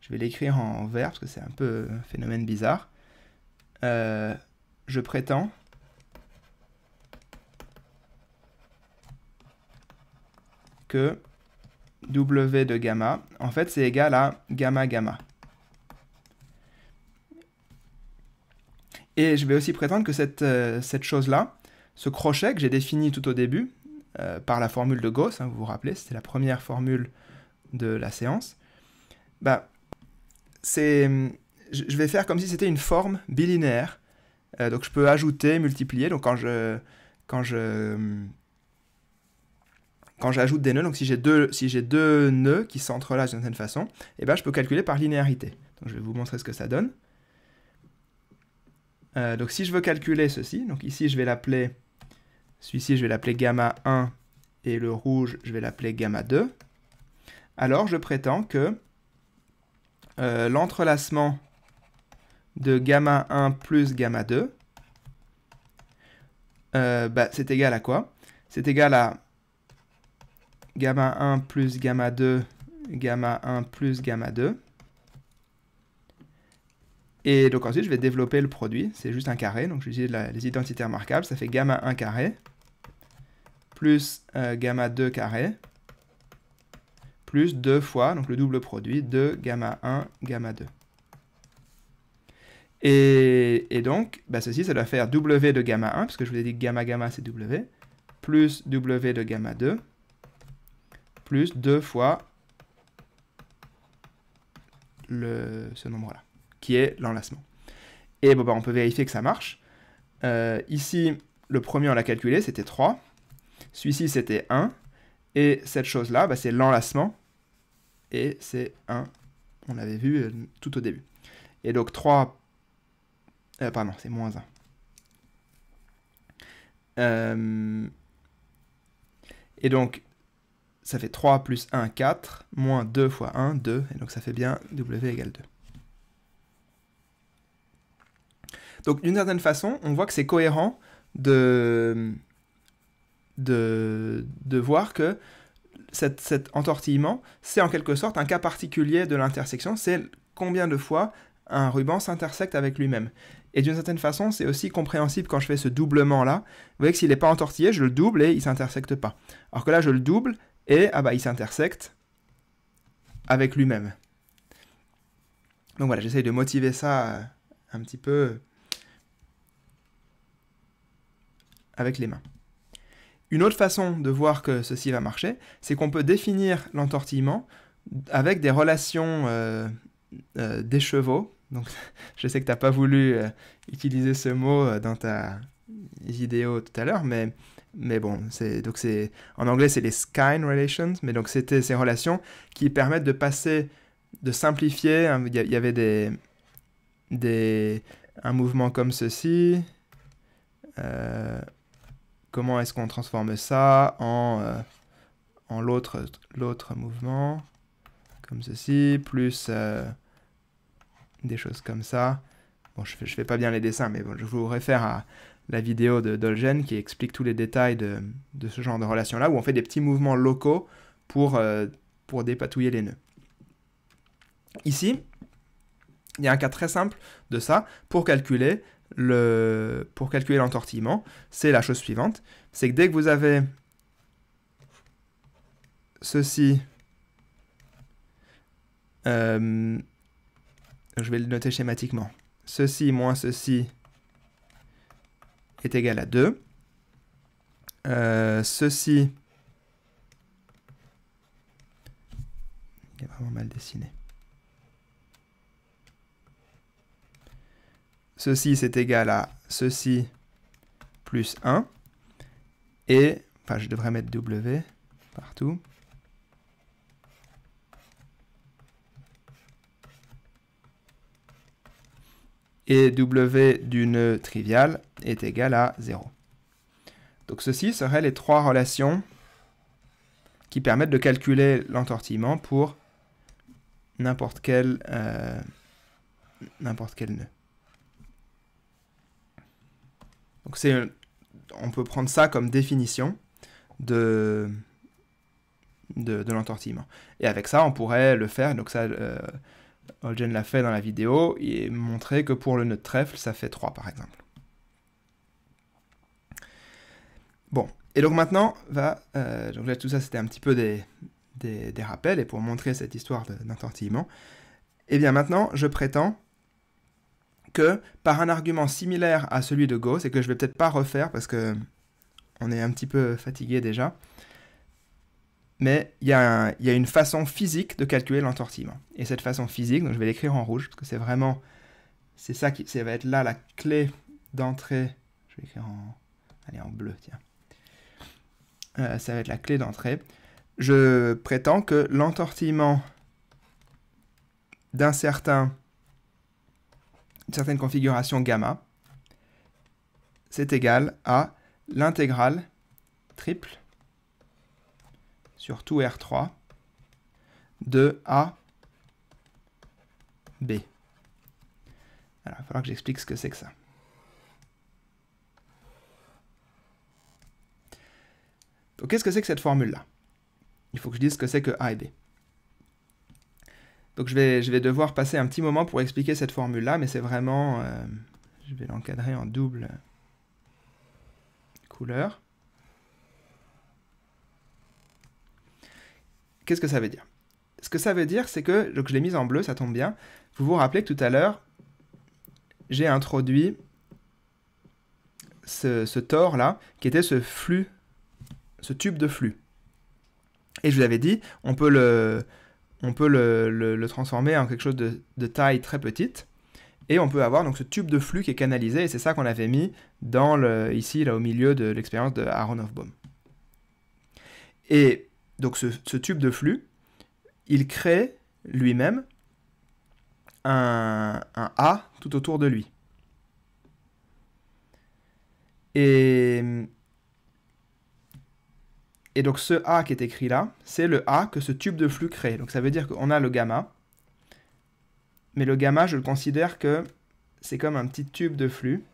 je vais l'écrire en vert parce que c'est un peu un phénomène bizarre. Euh, je prétends que W de gamma, en fait, c'est égal à gamma gamma. Et je vais aussi prétendre que cette, euh, cette chose-là, ce crochet que j'ai défini tout au début, euh, par la formule de Gauss, hein, vous vous rappelez, c'était la première formule de la séance, bah, c'est, je vais faire comme si c'était une forme bilinéaire. Euh, donc je peux ajouter, multiplier, donc quand je... Quand je quand j'ajoute des nœuds, donc si j'ai deux, si deux nœuds qui s'entrelacent d'une certaine façon, eh ben je peux calculer par linéarité. Donc je vais vous montrer ce que ça donne. Euh, donc si je veux calculer ceci, donc ici je vais l'appeler, celui-ci je vais l'appeler gamma 1 et le rouge je vais l'appeler gamma 2, alors je prétends que euh, l'entrelacement de gamma 1 plus gamma 2, euh, bah, c'est égal à quoi C'est égal à gamma 1 plus gamma 2, gamma 1 plus gamma 2, et donc ensuite, je vais développer le produit. C'est juste un carré, donc j'utilise les identités remarquables. Ça fait gamma 1 carré, plus euh, gamma 2 carré, plus 2 fois, donc le double produit, 2 gamma 1, gamma 2. Et, donc, bah, ceci, ça doit faire W de gamma 1, parce que je vous ai dit que gamma gamma c'est W, plus W de gamma 2, plus 2 fois le, ce nombre-là qui est l'enlacement. Et bon, bah, on peut vérifier que ça marche. Euh, ici, le premier, on l'a calculé, c'était 3. Celui-ci, c'était 1. Et cette chose-là, bah, c'est l'enlacement. Et c'est 1. On l'avait vu euh, tout au début. Et donc 3... Euh, pardon, c'est moins 1. Et donc, ça fait 3 plus 1, 4, moins 2 fois 1, 2. Et donc ça fait bien W égale 2. Donc d'une certaine façon, on voit que c'est cohérent de, de, voir que cet entortillement, c'est en quelque sorte un cas particulier de l'intersection, c'est combien de fois un ruban s'intersecte avec lui-même. Et d'une certaine façon, c'est aussi compréhensible quand je fais ce doublement-là. Vous voyez que s'il n'est pas entortillé, je le double et il ne s'intersecte pas. Alors que là, je le double et ah bah, il s'intersecte avec lui-même. Donc voilà, j'essaye de motiver ça un petit peu avec les mains. Une autre façon de voir que ceci va marcher, c'est qu'on peut définir l'entortillement avec des relations euh, euh, des chevaux. Donc, je sais que tu n'as pas voulu euh, utiliser ce mot dans ta vidéo tout à l'heure, mais, mais bon, donc en anglais, c'est les skine relations, mais donc c'était ces relations qui permettent de passer, de simplifier. Il y, avait des, des, un mouvement comme ceci comment est-ce qu'on transforme ça en, euh, l'autre mouvement, comme ceci, plus euh, des choses comme ça. Bon, je ne fais, fais pas bien les dessins, mais bon, je vous réfère à la vidéo de Dolgen qui explique tous les détails de, ce genre de relation-là, où on fait des petits mouvements locaux pour, euh, pour dépatouiller les nœuds. Ici, il y a un cas très simple de ça. Pour calculer, le, pour calculer l'entortillement, c'est la chose suivante. C'est que dès que vous avez ceci, euh, je vais le noter schématiquement, ceci moins ceci est égal à 2. Euh, ceci, est vraiment mal dessiné. ceci c'est égal à ceci plus 1. Et, enfin je devrais mettre W partout. Et W du nœud trivial est égal à 0. Donc ceci seraient les trois relations qui permettent de calculer l'entortillement pour n'importe quel, euh, quel nœud. Donc c'est, on peut prendre ça comme définition de, de, l'entortillement. Et avec ça, on pourrait le faire. Donc ça, euh, Olgen l'a fait dans la vidéo et montré que pour le nœud de trèfle, ça fait 3 par exemple. Bon, et donc maintenant, va, euh, tout ça c'était un petit peu des, des, des, rappels et pour montrer cette histoire d'entortillement. Et eh bien maintenant, je prétends que par un argument similaire à celui de Gauss, et que je vais peut-être pas refaire parce que on est un petit peu fatigué déjà, mais il y, a une façon physique de calculer l'entortillement. Et cette façon physique, je vais l'écrire en rouge, parce que c'est vraiment, c'est ça qui va être là la clé d'entrée. Je vais l'écrire en, allez, en bleu, tiens. Euh, ça va être la clé d'entrée. Je prétends que l'entortillement d'un certain une certaine configuration gamma, c'est égal à l'intégrale triple sur tout R3 de A B. Alors, il va falloir que j'explique ce que c'est que ça. Donc, qu'est-ce que c'est que cette formule-là Il faut que je dise ce que c'est que A et B. Donc je vais, je vais devoir passer un petit moment pour expliquer cette formule-là, mais c'est vraiment... Euh, je vais l'encadrer en double couleur. Qu'est-ce que ça veut dire Ce que ça veut dire, c'est que... Donc je l'ai mise en bleu, ça tombe bien. Vous vous rappelez que tout à l'heure, j'ai introduit ce, ce là qui était ce flux, ce tube de flux. Et je vous avais dit, on peut le on peut le, transformer en quelque chose de, taille très petite. Et on peut avoir donc ce tube de flux qui est canalisé, et c'est ça qu'on avait mis dans le, ici, là au milieu de l'expérience de Aaron Hofbaum. Et donc ce, tube de flux, il crée lui-même un, un A tout autour de lui. Et et donc ce A qui est écrit là, c'est le A que ce tube de flux crée. Donc ça veut dire qu'on a le gamma. Mais le gamma, je le considère que c'est comme un petit tube de flux.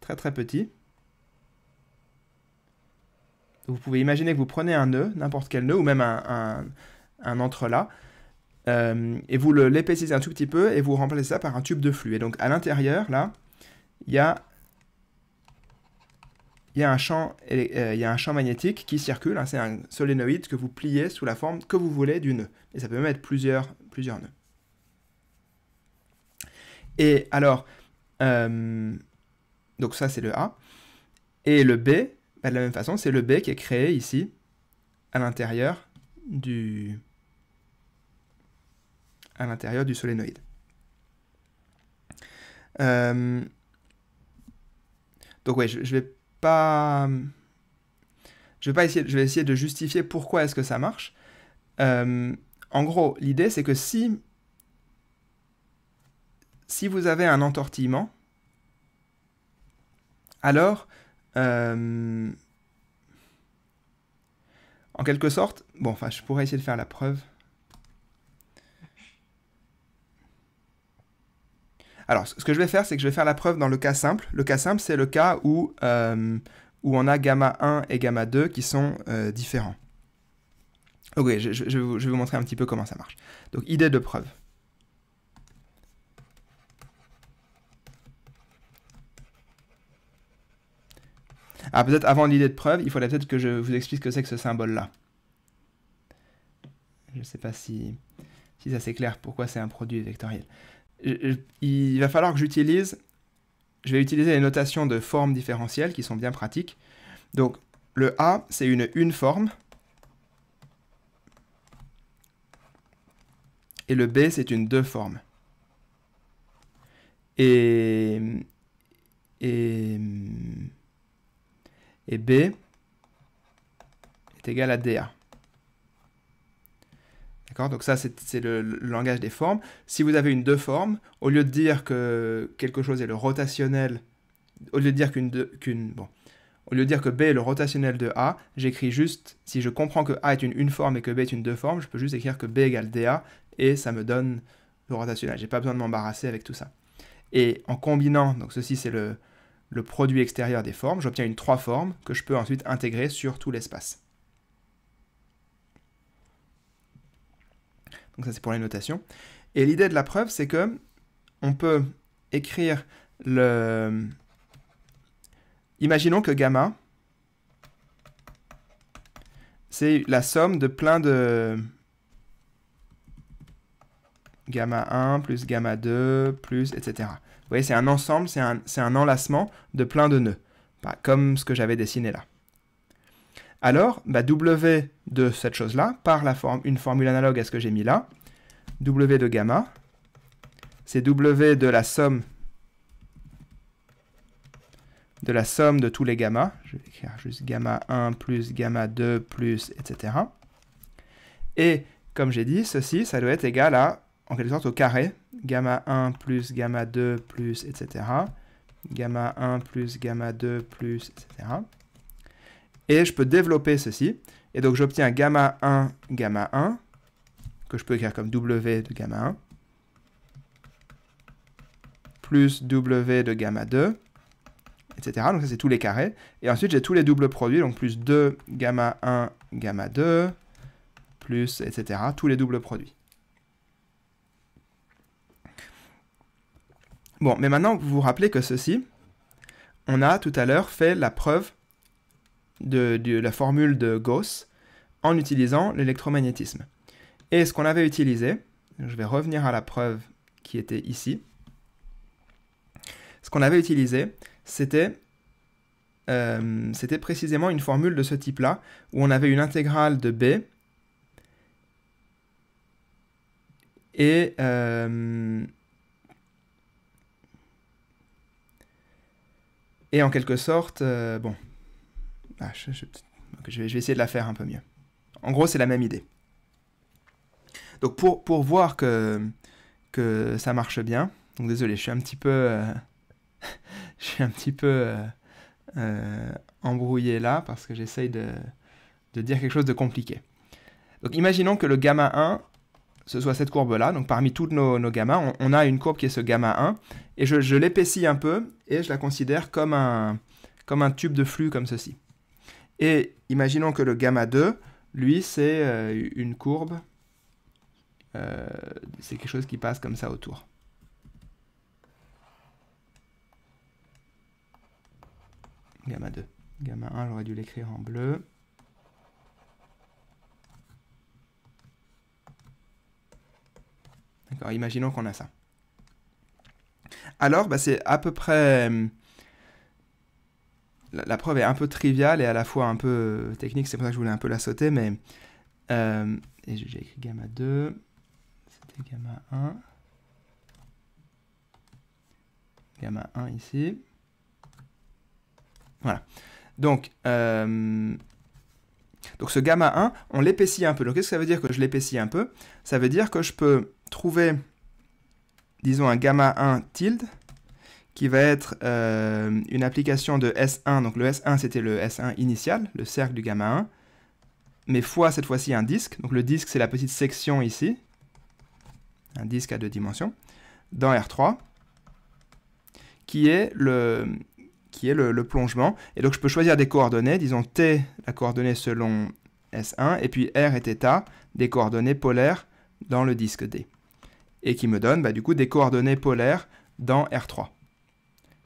Très très petit. Vous pouvez imaginer que vous prenez un nœud, n'importe quel nœud, ou même un, un, entrelac, euh, et vous l'épaississez un tout petit peu, et vous remplacez ça par un tube de flux. Et donc à l'intérieur, là, il y a euh, il y a un champ, magnétique qui circule. Hein, c'est un solénoïde que vous pliez sous la forme que vous voulez du nœud. Et ça peut même être plusieurs, nœuds. Et alors, euh, donc ça c'est le A. Et le B, bah, de la même façon, c'est le B qui est créé ici, à l'intérieur du, à l'intérieur du solénoïde. Euh, donc oui, je vais pas... Euh, je vais, pas essayer, je vais essayer de justifier pourquoi est-ce que ça marche. Euh, en gros, l'idée, c'est que si, si vous avez un entortillement, alors, euh, en quelque sorte, bon, enfin, je pourrais essayer de faire la preuve. Alors, ce que je vais faire, c'est que je vais faire la preuve dans le cas simple. Le cas simple, c'est le cas où, euh, où on a gamma 1 et gamma 2 qui sont euh, différents. Ok, je, vais vous montrer un petit peu comment ça marche. Donc, idée de preuve. Ah, peut-être avant l'idée de preuve, il faudrait peut-être que je vous explique ce que c'est que ce symbole-là. Je ne sais pas si, si ça clair. pourquoi c'est un produit vectoriel il va falloir que j'utilise, je vais utiliser les notations de formes différentielles qui sont bien pratiques. Donc le A, c'est une une forme. Et le B, c'est une deux formes Et, et, et B est égal à DA. Donc ça, c'est le, langage des formes. Si vous avez une deux forme, au lieu de dire que quelque chose est le rotationnel, au lieu de dire qu'une au lieu de dire que B est le rotationnel de A, j'écris juste, si je comprends que A est une une forme et que B est une deux forme, je peux juste écrire que B égale DA, et ça me donne le rotationnel. J'ai pas besoin de m'embarrasser avec tout ça. Et en combinant, donc ceci c'est le, produit extérieur des formes, j'obtiens une trois forme que je peux ensuite intégrer sur tout l'espace. Donc ça c'est pour les notations. Et l'idée de la preuve, c'est que on peut écrire le... Imaginons que gamma, c'est la somme de plein de... Gamma 1 plus gamma 2 plus etc. Vous voyez, c'est un ensemble, c'est un, un, enlacement de plein de nœuds, comme ce que j'avais dessiné là alors bah, W de cette chose-là, par la forme, une formule analogue à ce que j'ai mis là, W de gamma, c'est W de la somme de la somme de tous les gammas. Je vais écrire juste gamma 1 plus gamma 2 plus, etc. Et comme j'ai dit, ceci, ça doit être égal à, en quelque sorte, au carré. Gamma 1 plus gamma 2 plus, etc. Gamma 1 plus gamma 2 plus, etc. Et je peux développer ceci. Et donc j'obtiens gamma 1, gamma 1, que je peux écrire comme W de gamma 1, plus W de gamma 2, etc. Donc ça c'est tous les carrés. Et ensuite j'ai tous les doubles produits, donc plus 2 gamma 1, gamma 2, plus, etc. Tous les doubles produits. Bon, mais maintenant vous vous rappelez que ceci, on a tout à l'heure fait la preuve de, la formule de Gauss en utilisant l'électromagnétisme. Et ce qu'on avait utilisé, je vais revenir à la preuve qui était ici, ce qu'on avait utilisé, c'était euh, précisément une formule de ce type-là, où on avait une intégrale de b et euh, et en quelque sorte, euh, bon, ah, je, vais, essayer de la faire un peu mieux. En gros, c'est la même idée. Donc pour, pour voir que, que ça marche bien, donc désolé, je suis un petit peu, euh, je suis un petit peu euh, euh, embrouillé là parce que j'essaye de, dire quelque chose de compliqué. Donc imaginons que le gamma 1, ce soit cette courbe-là. Donc parmi toutes nos, nos gammas, on, a une courbe qui est ce gamma 1. Et je, je l'épaissis un peu et je la considère comme un, comme un tube de flux comme ceci. Et imaginons que le gamma 2, lui, c'est euh, une courbe, euh, c'est quelque chose qui passe comme ça autour. Gamma 2. Gamma 1, j'aurais dû l'écrire en bleu. D'accord, imaginons qu'on a ça. Alors, bah, c'est à peu près hum, la, preuve est un peu triviale et à la fois un peu euh, technique, c'est pour ça que je voulais un peu la sauter, mais... Euh, et j'ai écrit gamma 2, c'était gamma 1. Gamma 1 ici. Voilà. Donc, euh, donc ce gamma 1, on l'épaissit un peu. Donc qu'est-ce que ça veut dire que je l'épaissis un peu Ça veut dire que je peux trouver, disons, un gamma 1 tilde, qui va être euh, une application de S1. Donc le S1, c'était le S1 initial, le cercle du gamma 1, mais fois cette fois-ci un disque. Donc le disque, c'est la petite section ici, un disque à deux dimensions, dans R3, qui est le, qui est le, plongement. Et donc je peux choisir des coordonnées, disons T, la coordonnée selon S1, et puis R et θ, des coordonnées polaires dans le disque D. Et qui me donne bah, du coup des coordonnées polaires dans R3.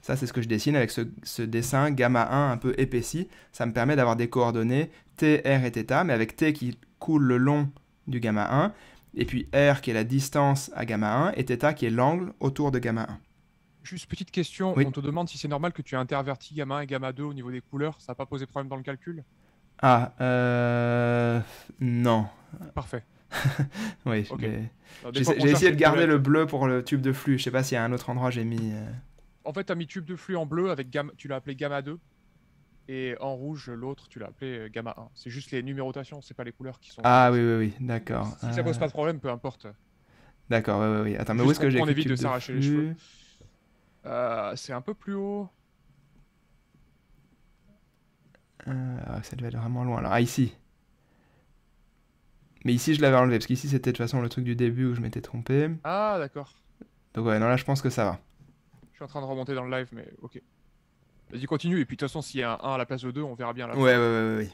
Ça, c'est ce que je dessine avec ce, dessin gamma 1 un peu épaissi. Ça me permet d'avoir des coordonnées t, r et θ, mais avec t qui coule le long du gamma 1, et puis r qui est la distance à gamma 1, et θ qui est l'angle autour de gamma 1. Juste petite question, on te demande si c'est normal que tu aies interverti gamma 1 et gamma 2 au niveau des couleurs, ça n'a pas posé problème dans le calcul Ah, euh... Non. Parfait. oui, j'ai essayé de garder le bleu pour le tube de flux, je sais pas s'il y a un autre endroit j'ai mis... Euh, en fait, t'as mis tube de flux en bleu avec gamma, tu l'as appelé gamma 2. Et en rouge, l'autre, tu l'as appelé euh, gamma 1. C'est juste les numérotations, c'est pas les couleurs qui sont. Ah oui, oui, oui, d'accord. Si, ça pose pas de euh. problème, peu importe. D'accord, oui, oui, oui. Attends, mais où est-ce que j'ai On évite de s'arracher les cheveux. Euh, c'est un peu plus haut. ça devait être vraiment loin. Alors, ah, ici. Mais ici, je l'avais enlevé, parce qu'ici, c'était de toute façon le truc du début où je m'étais trompé. Ah, d'accord. Donc, ouais, non, là, je pense que ça va. Je suis en train de remonter dans le live, mais ok. Vas-y, continue. Et puis, de toute façon, s'il y a un 1 à la place de 2, on verra bien. là. ouais, ouais, ouais, ouais,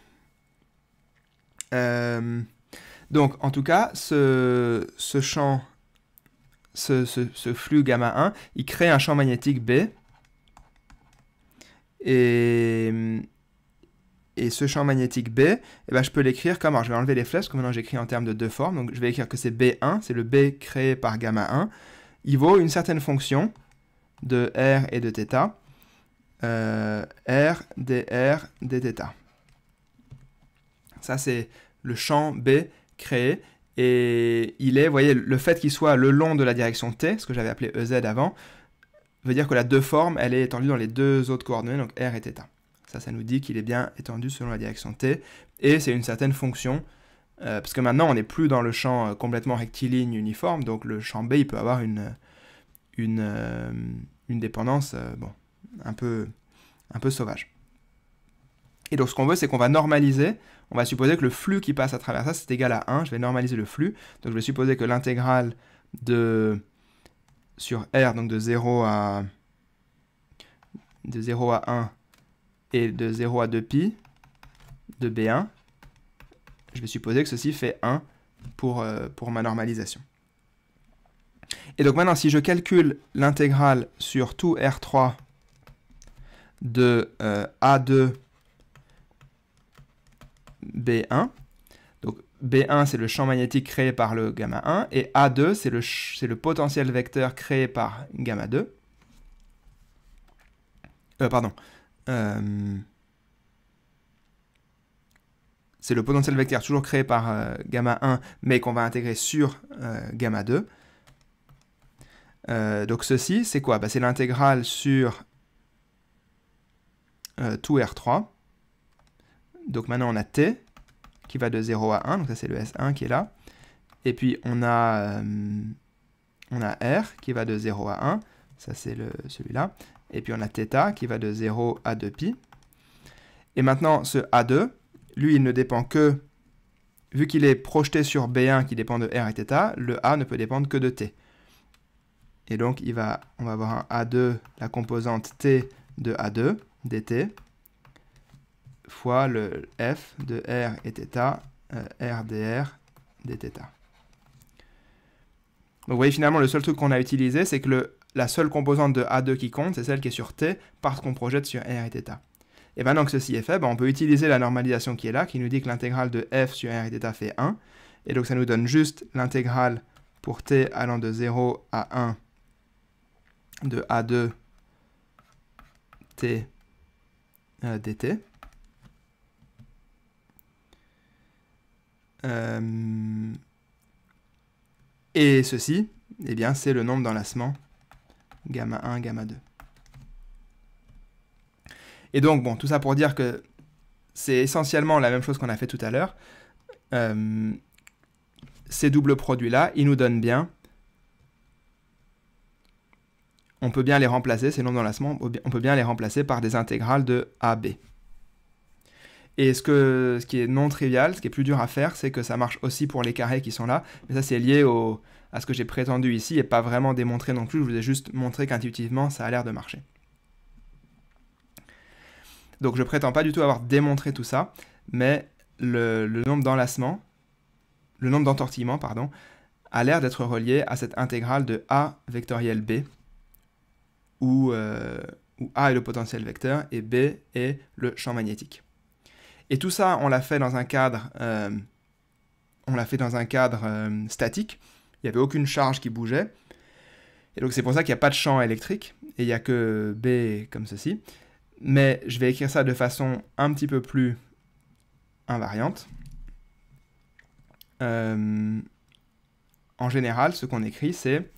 euh, donc, en tout cas, ce, champ, ce, flux gamma 1, il crée un champ magnétique B. Et, ce champ magnétique B, eh ben, je peux l'écrire comme. Alors, je vais enlever les flèches, parce que maintenant j'écris en termes de deux formes. Donc, je vais écrire que c'est B1, c'est le B créé par gamma 1. Il vaut une certaine fonction de R et de θ. Euh, R, dr, dθ. Ça, c'est le champ B créé. Et il est, vous voyez, le fait qu'il soit le long de la direction t, ce que j'avais appelé EZ avant, veut dire que la deux forme, elle est étendue dans les deux autres coordonnées, donc R et θ. Ça, ça nous dit qu'il est bien étendu selon la direction t, et c'est une certaine fonction, euh, parce que maintenant, on n'est plus dans le champ euh, complètement rectiligne uniforme, donc le champ B, il peut avoir une, euh, une, dépendance euh, bon, un, peu, un peu sauvage. Et donc ce qu'on veut, c'est qu'on va normaliser, on va supposer que le flux qui passe à travers ça, c'est égal à 1, je vais normaliser le flux, donc je vais supposer que l'intégrale de sur R, donc de 0 à, de 0 à 1 et de 0 à 2 π de B1, je vais supposer que ceci fait 1 pour, euh, pour ma normalisation. Et donc maintenant, si je calcule l'intégrale sur tout R3 de euh, A2 B1, donc B1 c'est le champ magnétique créé par le gamma 1, et A2 c'est le, potentiel vecteur créé par gamma 2. Euh, pardon. Euh, c'est le potentiel vecteur toujours créé par gamma 1, mais qu'on va intégrer sur gamma 2. Euh, donc ceci, c'est quoi bah, C'est l'intégrale sur euh, tout R3. Donc maintenant on a t qui va de 0 à 1, donc ça c'est le S1 qui est là. Et puis on a, euh, on a R qui va de 0 à 1, ça c'est celui-là. Et puis on a θ qui va de 0 à 2π. Et maintenant ce A2, lui il ne dépend que, vu qu'il est projeté sur B1 qui dépend de R et θ, le A ne peut dépendre que de t. Et donc, on va avoir un A2, la composante T de A2, dt, fois le f de r et θ, rdr euh, r dr vous voyez finalement le seul truc qu'on a utilisé, c'est que la seule composante de A2 qui compte, c'est celle qui est sur T, parce qu'on projette sur R et θ. Et maintenant que ceci est fait, ben, on peut utiliser la normalisation qui est là, qui nous dit que l'intégrale de f sur R et θ fait 1, et donc ça nous donne juste l'intégrale pour T allant de 0 à 1 de A2 T euh, dt. Euh, et ceci, eh bien, c'est le nombre d'enlacements gamma 1, gamma 2. Et donc, bon, tout ça pour dire que c'est essentiellement la même chose qu'on a fait tout à l'heure. Euh, ces doubles produits-là, ils nous donnent bien on peut bien les remplacer, ces nombres d'enlacement, on peut bien les remplacer par des intégrales de a, b. Et ce, qui est non trivial, ce qui est plus dur à faire, c'est que ça marche aussi pour les carrés qui sont là, mais ça c'est lié à ce que j'ai prétendu ici et pas vraiment démontré non plus, je vous ai juste montré qu'intuitivement ça a l'air de marcher. Donc je prétends pas du tout avoir démontré tout ça, mais le, nombre d'enlacement, le nombre d'entortillement, pardon, a l'air d'être relié à cette intégrale de a vectoriel b, euh, où, A est le potentiel vecteur et B est le champ magnétique. Et tout ça, on l'a fait dans un cadre, euh, on l'a fait dans un cadre euh, statique. Il n'y avait aucune charge qui bougeait. Et donc c'est pour ça qu'il n'y a pas de champ électrique et il n'y a que B comme ceci. Mais je vais écrire ça de façon un petit peu plus invariante. en général, ce qu'on écrit, c'est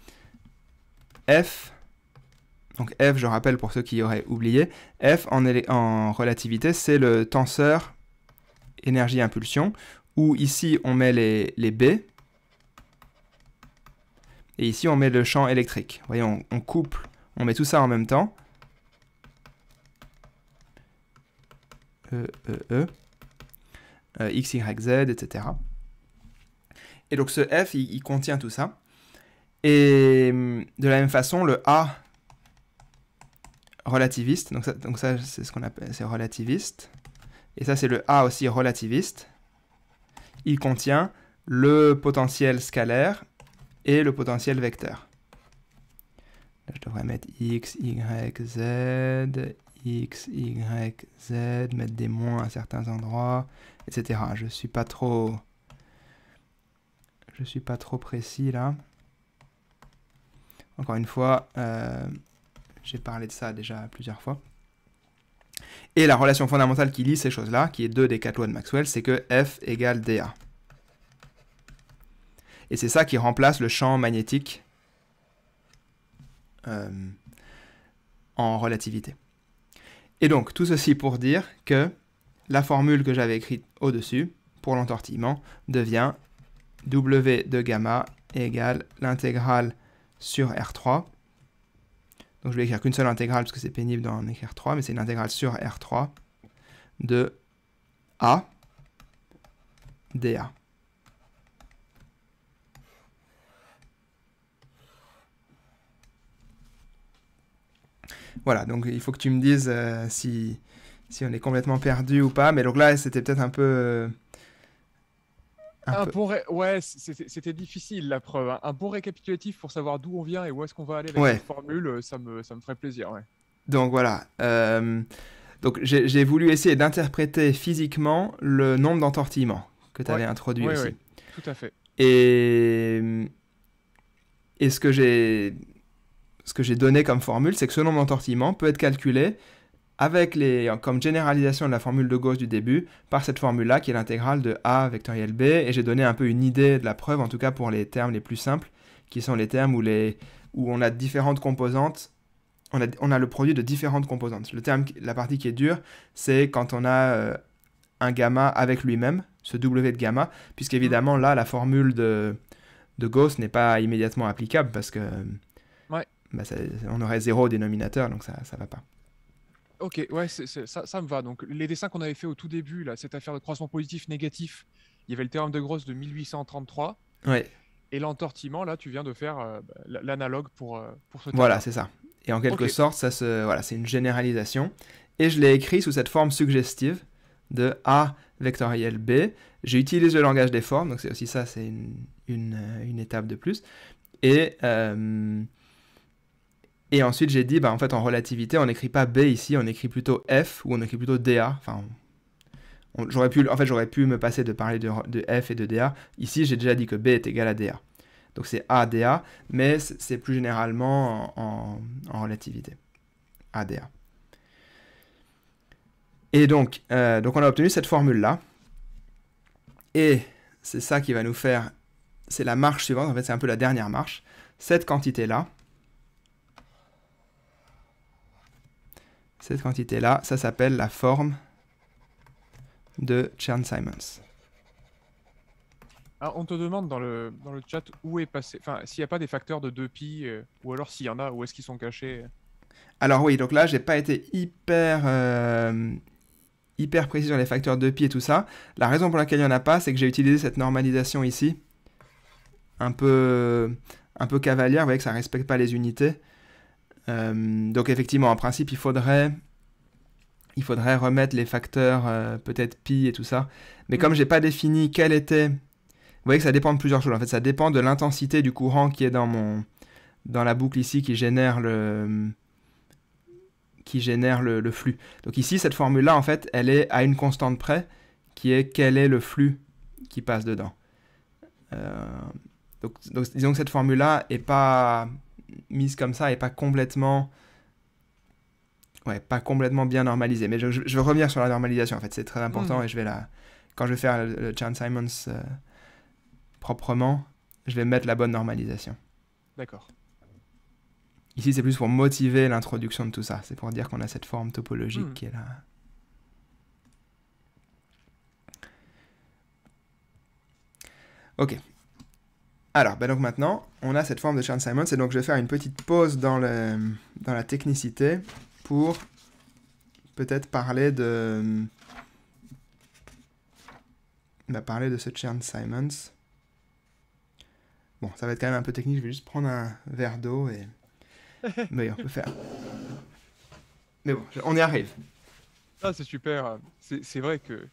F donc F, je rappelle pour ceux qui auraient oublié, F en, relativité, c'est le tenseur énergie-impulsion, où ici on met les, B, et ici on met le champ électrique. Vous voyez, on, couple, on met tout ça en même temps. E, E, E, euh, X, Y, Z, etc. Et donc ce F, il contient tout ça. Et de la même façon, le A relativiste. Donc ça, donc ça c'est ce qu'on appelle c'est relativiste. Et ça, c'est le A aussi relativiste. Il contient le potentiel scalaire et le potentiel vecteur. Là, je devrais mettre x, y, z, x, y, z, mettre des moins à certains endroits, etc. Je suis pas trop... Je suis pas trop précis là. Encore une fois, euh, j'ai parlé de ça déjà plusieurs fois. Et la relation fondamentale qui lie ces choses-là, qui est 2 des 4 lois de Maxwell, c'est que F égale dA. Et c'est ça qui remplace le champ magnétique euh, en relativité. Et donc, tout ceci pour dire que la formule que j'avais écrite au-dessus, pour l'entortillement, devient W de gamma égale l'intégrale sur R3 donc je vais écrire qu'une seule intégrale parce que c'est pénible d'en écrire 3, mais c'est une intégrale sur R3 de A dA. Voilà, donc il faut que tu me dises euh, si, si on est complètement perdu ou pas. Mais donc là, c'était peut-être un peu euh, un, Ouais, c'était difficile la preuve. Hein. Un bon récapitulatif pour savoir d'où on vient et où est-ce qu'on va aller avec cette formule, euh, ça me, ça me ferait plaisir. Donc voilà. Euh, donc j'ai voulu essayer d'interpréter physiquement le nombre d'entortillements que tu avais introduit aussi. Oui, tout à fait. Et, et ce que j'ai donné comme formule, c'est que ce nombre d'entortillements peut être calculé avec les, comme généralisation de la formule de Gauss du début par cette formule-là qui est l'intégrale de a vectoriel b, et j'ai donné un peu une idée de la preuve, en tout cas pour les termes les plus simples, qui sont les termes où, les, où on a différentes composantes, on a, on a le produit de différentes composantes. Le terme, la partie qui est dure, c'est quand on a euh, un gamma avec lui-même, ce W de gamma, puisqu'évidemment là, la formule de, de Gauss n'est pas immédiatement applicable parce que ouais. bah, on aurait zéro dénominateur, donc ça ne va pas. Ok, ouais, ça, ça, me va. Donc, les dessins qu'on avait fait au tout début, là, cette affaire de croisement positif-négatif, il y avait le théorème de grosse de 1833. Et l'entortillement, là, tu viens de faire euh, bah, l'analogue pour, euh, pour ce théorème. Voilà, c'est ça. Et en quelque sorte, ça se, voilà, c'est une généralisation. Et je l'ai écrit sous cette forme suggestive de A vectoriel B. J'ai utilisé le langage des formes, donc c'est aussi ça, c'est une, une, euh, étape de plus. Et et ensuite, j'ai dit, bah, en fait, en relativité, on n'écrit pas B ici, on écrit plutôt F ou on écrit plutôt DA. Enfin, j'aurais pu, en fait, j'aurais pu me passer de parler de, F et de DA. Ici, j'ai déjà dit que B est égal à DA. Donc c'est ADA, mais c'est plus généralement en, relativité. ADA. Et donc, euh, donc on a obtenu cette formule-là. Et c'est ça qui va nous faire, c'est la marche suivante, en fait c'est un peu la dernière marche. Cette quantité-là, cette quantité-là, ça s'appelle la forme de Chern-Simons. Alors, on te demande dans le, dans le chat où est passé, enfin, s'il n'y a pas des facteurs de 2pi, euh, ou alors s'il y en a, où est-ce qu'ils sont cachés euh. Alors oui, donc là, j'ai pas été hyper, euh, hyper précis sur les facteurs 2pi et tout ça. La raison pour laquelle il n'y en a pas, c'est que j'ai utilisé cette normalisation ici, un peu, un peu cavalière, vous voyez que ça respecte pas les unités. Euh, donc effectivement, en principe, il faudrait il faudrait remettre les facteurs euh, peut-être pi et tout ça. Mais comme comme j'ai pas défini quel était, vous voyez que ça dépend de plusieurs choses. En fait, ça dépend de l'intensité du courant qui est dans mon dans la boucle ici qui génère le qui génère le, flux. Donc ici, cette formule là, en fait, elle est à une constante près, qui est quel est le flux qui passe dedans. Euh, donc, disons que cette formule là est pas mise comme ça et pas complètement ouais, pas complètement bien normalisée. Mais je, je, veux revenir sur la normalisation, en fait, c'est très important mm. et je vais la... Quand je vais faire le, Chan Simons euh, proprement, je vais mettre la bonne normalisation. D'accord. Ici, c'est plus pour motiver l'introduction de tout ça. C'est pour dire qu'on a cette forme topologique mm. qui est là. Ok, alors, ben donc maintenant, on a cette forme de Charles Simons, et donc je vais faire une petite pause dans, le, dans la technicité pour peut-être parler de... va bah, parler de ce Charles Simons. Bon, ça va être quand même un peu technique, je vais juste prendre un verre d'eau et... Mais on peut faire. Mais bon, on y arrive. Ah, c'est super. C'est vrai que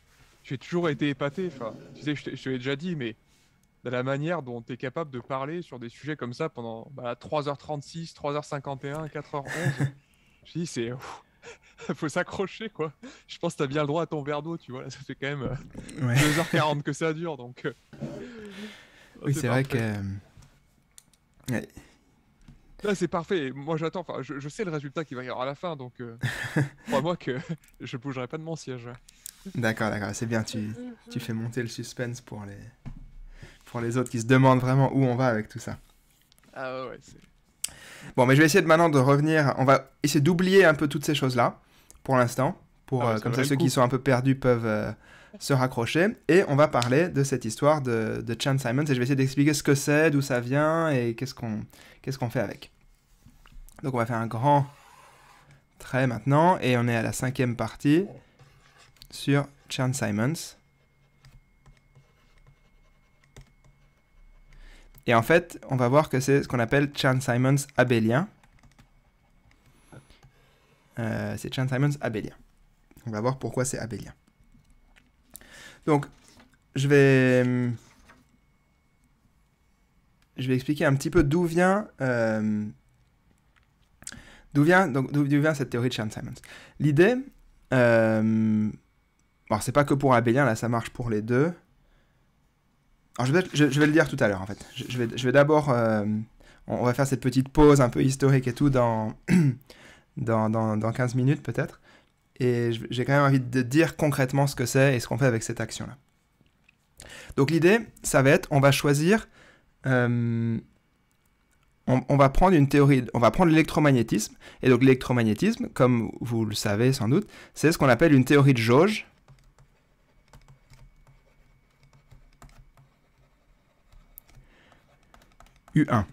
j'ai toujours été épaté. Enfin, tu sais, je te l'ai déjà dit, mais de la manière dont tu es capable de parler sur des sujets comme ça pendant bah, 3h36, 3h51, 4h11. je dis, c'est. faut s'accrocher, quoi. Je pense que tu as bien le droit à ton verre d'eau, tu vois. Ça fait quand même 2h40 euh, que ça dure, donc. Euh. oui, c'est vrai que. Euh, ouais. Là, c'est parfait. Moi, j'attends. Enfin, je, sais le résultat qui va y avoir à la fin, donc crois-moi que je bougerai pas de mon siège. D'accord, d'accord. C'est bien. Tu, tu fais monter le suspense pour les, pour les autres qui se demandent vraiment où on va avec tout ça. Ah ouais, c'est... Bon, mais je vais essayer maintenant de revenir. On va essayer d'oublier un peu toutes ces choses-là pour l'instant, pour ah euh, comme ça ceux qui sont un peu perdus peuvent euh, se raccrocher. Et on va parler de cette histoire de, de Chan Simons et je vais essayer d'expliquer ce que c'est, d'où ça vient et qu'est-ce qu'on qu'est-ce qu'on fait avec. Donc on va faire un grand trait maintenant et on est à la cinquième partie sur Chan Simons. Et en fait, on va voir que c'est ce qu'on appelle Chan-Simons abélien. Euh, c'est Chan-Simons abélien. On va voir pourquoi c'est abélien. Donc, je vais... Je vais expliquer un petit peu d'où vient... Euh, d'où vient, donc, d'où vient cette théorie de Chan-Simons. L'idée... Euh, c'est pas que pour abélien, là, ça marche pour les deux je vais, le dire tout à l'heure en fait. Je, vais, d'abord, euh, on, va faire cette petite pause un peu historique et tout dans, dans, 15 minutes peut-être. Et j'ai quand même envie de dire concrètement ce que c'est et ce qu'on fait avec cette action-là. Donc l'idée, ça va être, on va choisir, euh, on, va prendre une théorie, on va prendre l'électromagnétisme. Et donc l'électromagnétisme, comme vous le savez sans doute, c'est ce qu'on appelle une théorie de jauge U1.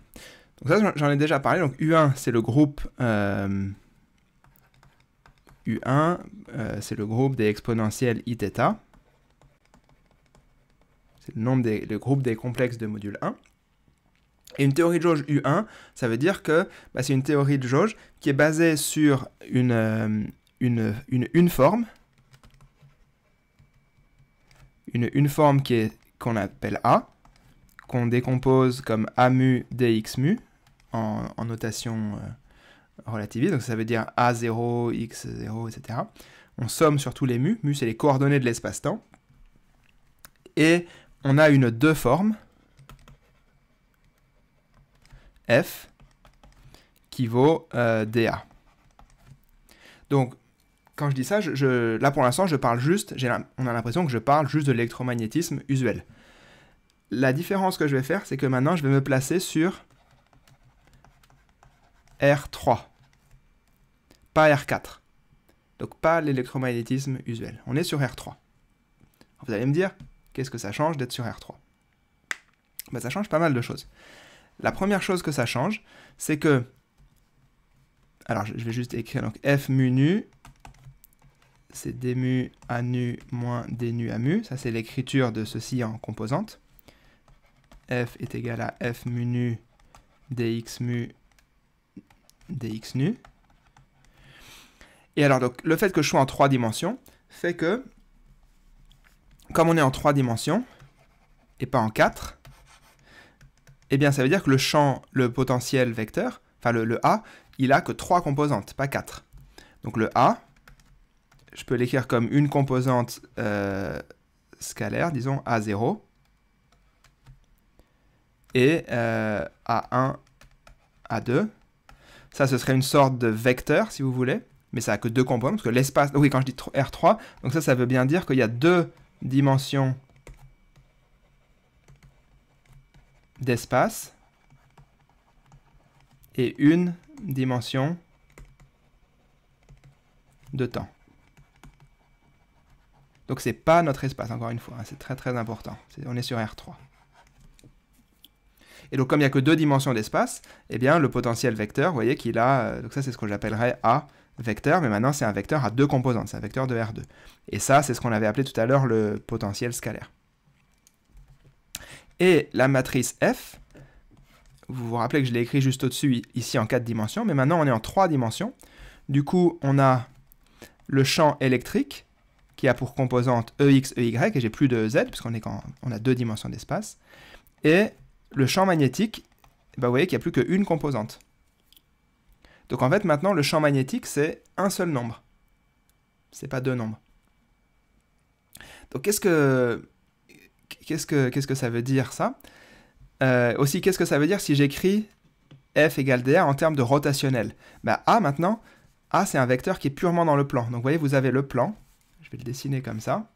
Donc ça, j'en ai déjà parlé. Donc U1, c'est le groupe U1, euh, euh, c'est le groupe des exponentiels Iθ. C'est le nombre des le groupe des complexes de module 1. Et une théorie de jauge U1, ça veut dire que bah, c'est une théorie de jauge qui est basée sur une, euh, une, une forme, une, forme qu'on appelle A, qu'on décompose comme a mu dx en, en notation euh, relativiste, donc ça veut dire A0, X0, etc. On somme sur tous les mu, mu c'est les coordonnées de l'espace-temps, et on a une deux forme, F, qui vaut euh, DA. Donc, quand je dis ça, là pour l'instant, je parle juste, on a l'impression que je parle juste de l'électromagnétisme usuel. La différence que je vais faire, c'est que maintenant, je vais me placer sur R3, pas R4. Donc pas l'électromagnétisme usuel. On est sur R3. Vous allez me dire, qu'est-ce que ça change d'être sur R3 bah, Ça change pas mal de choses. La première chose que ça change, c'est que... Alors, je vais juste écrire donc F mu nu, c'est mu à nu moins nu à mu. Ça, c'est l'écriture de ceci en composante f est égal à f mu dx mu dx nu. Et alors, donc, le fait que je sois en trois dimensions fait que, comme on est en trois dimensions, et pas en quatre, eh bien ça veut dire que le champ, le potentiel vecteur, enfin le, A, il a que trois composantes, pas quatre. Donc le A, je peux l'écrire comme une composante euh, scalaire, disons A0, et A1, euh, A2. Ça, ce serait une sorte de vecteur, si vous voulez, mais ça a que deux composants parce que l'espace... Oui, quand je dis R3, donc ça, ça veut bien dire qu'il y a deux dimensions d'espace et une dimension de temps. Donc c'est pas notre espace, encore une fois, hein, c'est très très important. on est sur R3. Et donc comme il n'y a que deux dimensions d'espace, eh bien le potentiel vecteur, vous voyez qu'il a, euh, donc ça c'est ce que j'appellerais A vecteur, mais maintenant c'est un vecteur à deux composantes, c'est un vecteur de R2. Et ça c'est ce qu'on avait appelé tout à l'heure le potentiel scalaire. Et la matrice F, vous vous rappelez que je l'ai écrit juste au-dessus ici en quatre dimensions, mais maintenant on est en trois dimensions. Du coup on a le champ électrique, qui a pour composante EX, EY, et j'ai plus de Z, puisqu'on est quand a deux dimensions d'espace, et le champ magnétique, bah vous voyez qu'il n'y a plus qu'une composante. Donc en fait, maintenant, le champ magnétique, c'est un seul nombre. C'est pas deux nombres. Donc qu'est-ce que, que, que ça veut dire, ça euh, Aussi, qu'est-ce que ça veut dire si j'écris f égale dr en termes de rotationnel bah, A, maintenant, A, c'est un vecteur qui est purement dans le plan. Donc vous voyez, vous avez le plan. Je vais le dessiner comme ça.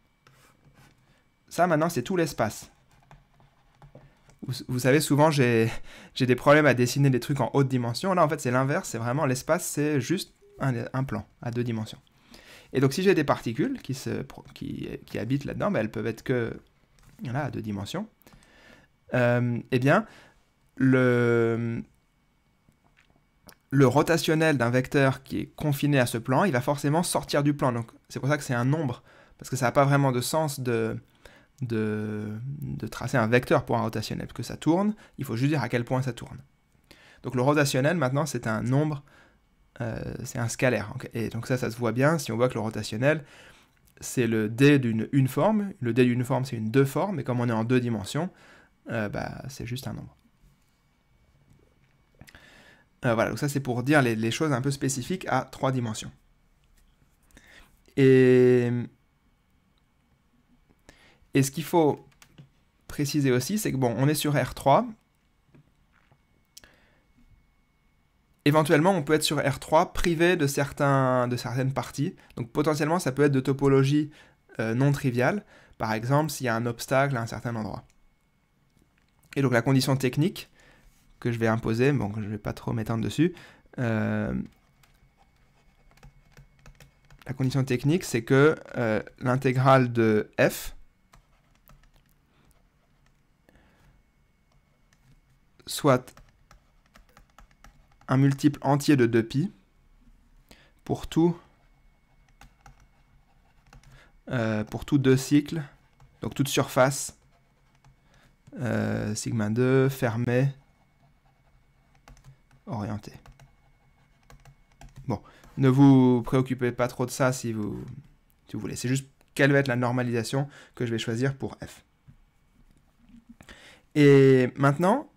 Ça, maintenant, c'est tout l'espace. Vous, savez, souvent, j'ai des problèmes à dessiner des trucs en haute dimension. Là, en fait, c'est l'inverse. C'est vraiment l'espace, c'est juste un, plan à deux dimensions. Et donc, si j'ai des particules qui, habitent là-dedans, ben, elles peuvent être que là, à deux dimensions. Euh, eh bien, le, le rotationnel d'un vecteur qui est confiné à ce plan, il va forcément sortir du plan. Donc, c'est pour ça que c'est un nombre, parce que ça n'a pas vraiment de sens de, de, tracer un vecteur pour un rotationnel, parce que ça tourne, il faut juste dire à quel point ça tourne. Donc le rotationnel, maintenant, c'est un nombre, euh, c'est un scalaire. Et donc ça, ça se voit bien si on voit que le rotationnel, c'est le dé d'une une forme. Le dé d'une forme, c'est une deux forme. Et comme on est en deux dimensions, euh, bah, c'est juste un nombre. Euh, voilà, donc ça, c'est pour dire les, les choses un peu spécifiques à trois dimensions. Et et ce qu'il faut préciser aussi, c'est que bon, on est sur R3. Éventuellement, on peut être sur R3 privé de, certains, de certaines parties. Donc potentiellement, ça peut être de topologie euh, non triviale. Par exemple, s'il y a un obstacle à un certain endroit. Et donc la condition technique que je vais imposer, bon, je ne vais pas trop m'étendre dessus. Euh, la condition technique, c'est que euh, l'intégrale de f soit un multiple entier de 2pi pour tout euh, pour tous deux cycles, donc toute surface, euh, sigma 2, fermée, orientée. Bon, ne vous préoccupez pas trop de ça si vous, si vous voulez. C'est juste quelle va être la normalisation que je vais choisir pour f. Et maintenant,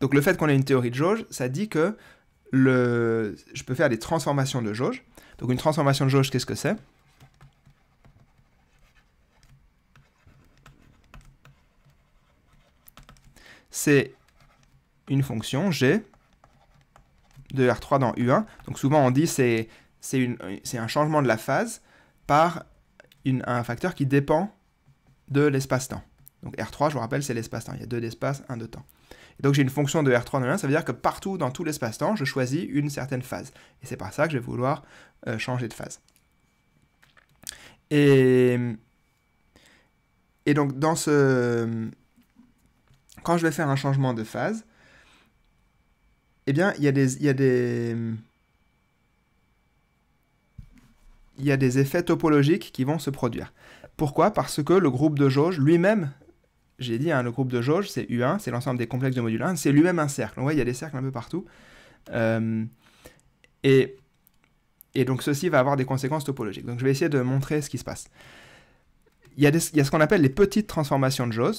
donc le fait qu'on ait une théorie de jauge, ça dit que je peux faire des transformations de jauge. Donc une transformation de jauge, qu'est-ce que c'est C'est une fonction g de R3 dans U1. Donc souvent on dit c'est c'est un changement de la phase par un facteur qui dépend de l'espace-temps. Donc R3, je vous rappelle, c'est l'espace-temps. Il y a deux d'espace, un de temps donc j'ai une fonction de R3 1, ça veut dire que partout dans tout l'espace-temps, je choisis une certaine phase. Et c'est par ça que je vais vouloir euh, changer de phase. Et, donc dans ce... Quand je vais faire un changement de phase, eh bien, il y a des... Il y a des il y a des effets topologiques qui vont se produire. Pourquoi Parce que le groupe de jauge lui-même j'ai dit, hein, le groupe de jauge, c'est U1, c'est l'ensemble des complexes de module 1, c'est lui-même un cercle. On voit, il y a des cercles un peu partout. Euh, et, donc ceci va avoir des conséquences topologiques. Donc je vais essayer de montrer ce qui se passe. Il y a, ce qu'on appelle les petites transformations de jauge.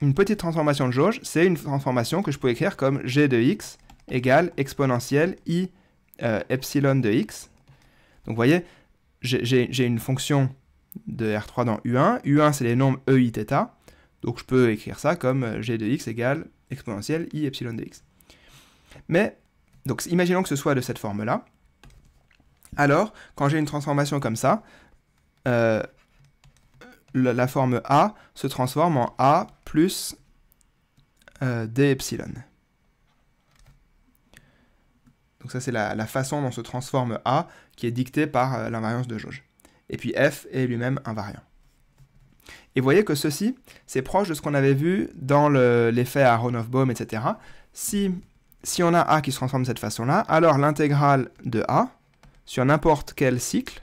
Une petite transformation de jauge, c'est une transformation que je peux écrire comme g de x égale exponentielle i euh, epsilon de x. Donc vous voyez, j'ai une fonction de R3 dans U1. U1, c'est les nombres E, I, θ. Donc je peux écrire ça comme euh, G de x égale exponentielle I epsilon de x. Mais, donc imaginons que ce soit de cette forme-là. Alors, quand j'ai une transformation comme ça, euh, la, forme A se transforme en A plus d epsilon. Donc ça c'est la, façon dont se transforme A qui est dictée par euh, l'invariance de jauge. Et puis F est lui-même invariant. Et vous voyez que ceci, c'est proche de ce qu'on avait vu dans l'effet à Aronoff-Bohm, etc. Si, on a A qui se transforme de cette façon-là, alors l'intégrale de A sur n'importe quel cycle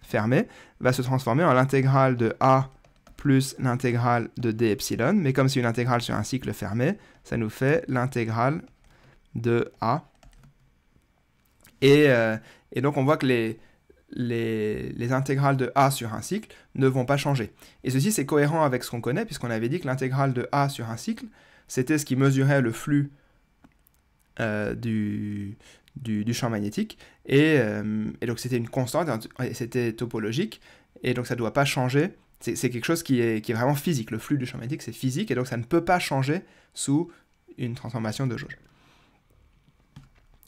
fermé va se transformer en l'intégrale de A plus l'intégrale de d epsilon, mais comme c'est une intégrale sur un cycle fermé, ça nous fait l'intégrale de A euh, et, donc on voit que les, les, intégrales de A sur un cycle ne vont pas changer. Et ceci, c'est cohérent avec ce qu'on connaît, puisqu'on avait dit que l'intégrale de A sur un cycle, c'était ce qui mesurait le flux euh, du, du, champ magnétique. Et, euh, et donc c'était une constante, c'était topologique, et donc ça ne doit pas changer. C'est quelque chose qui est, qui est, vraiment physique. Le flux du champ magnétique, c'est physique, et donc ça ne peut pas changer sous une transformation de jauge.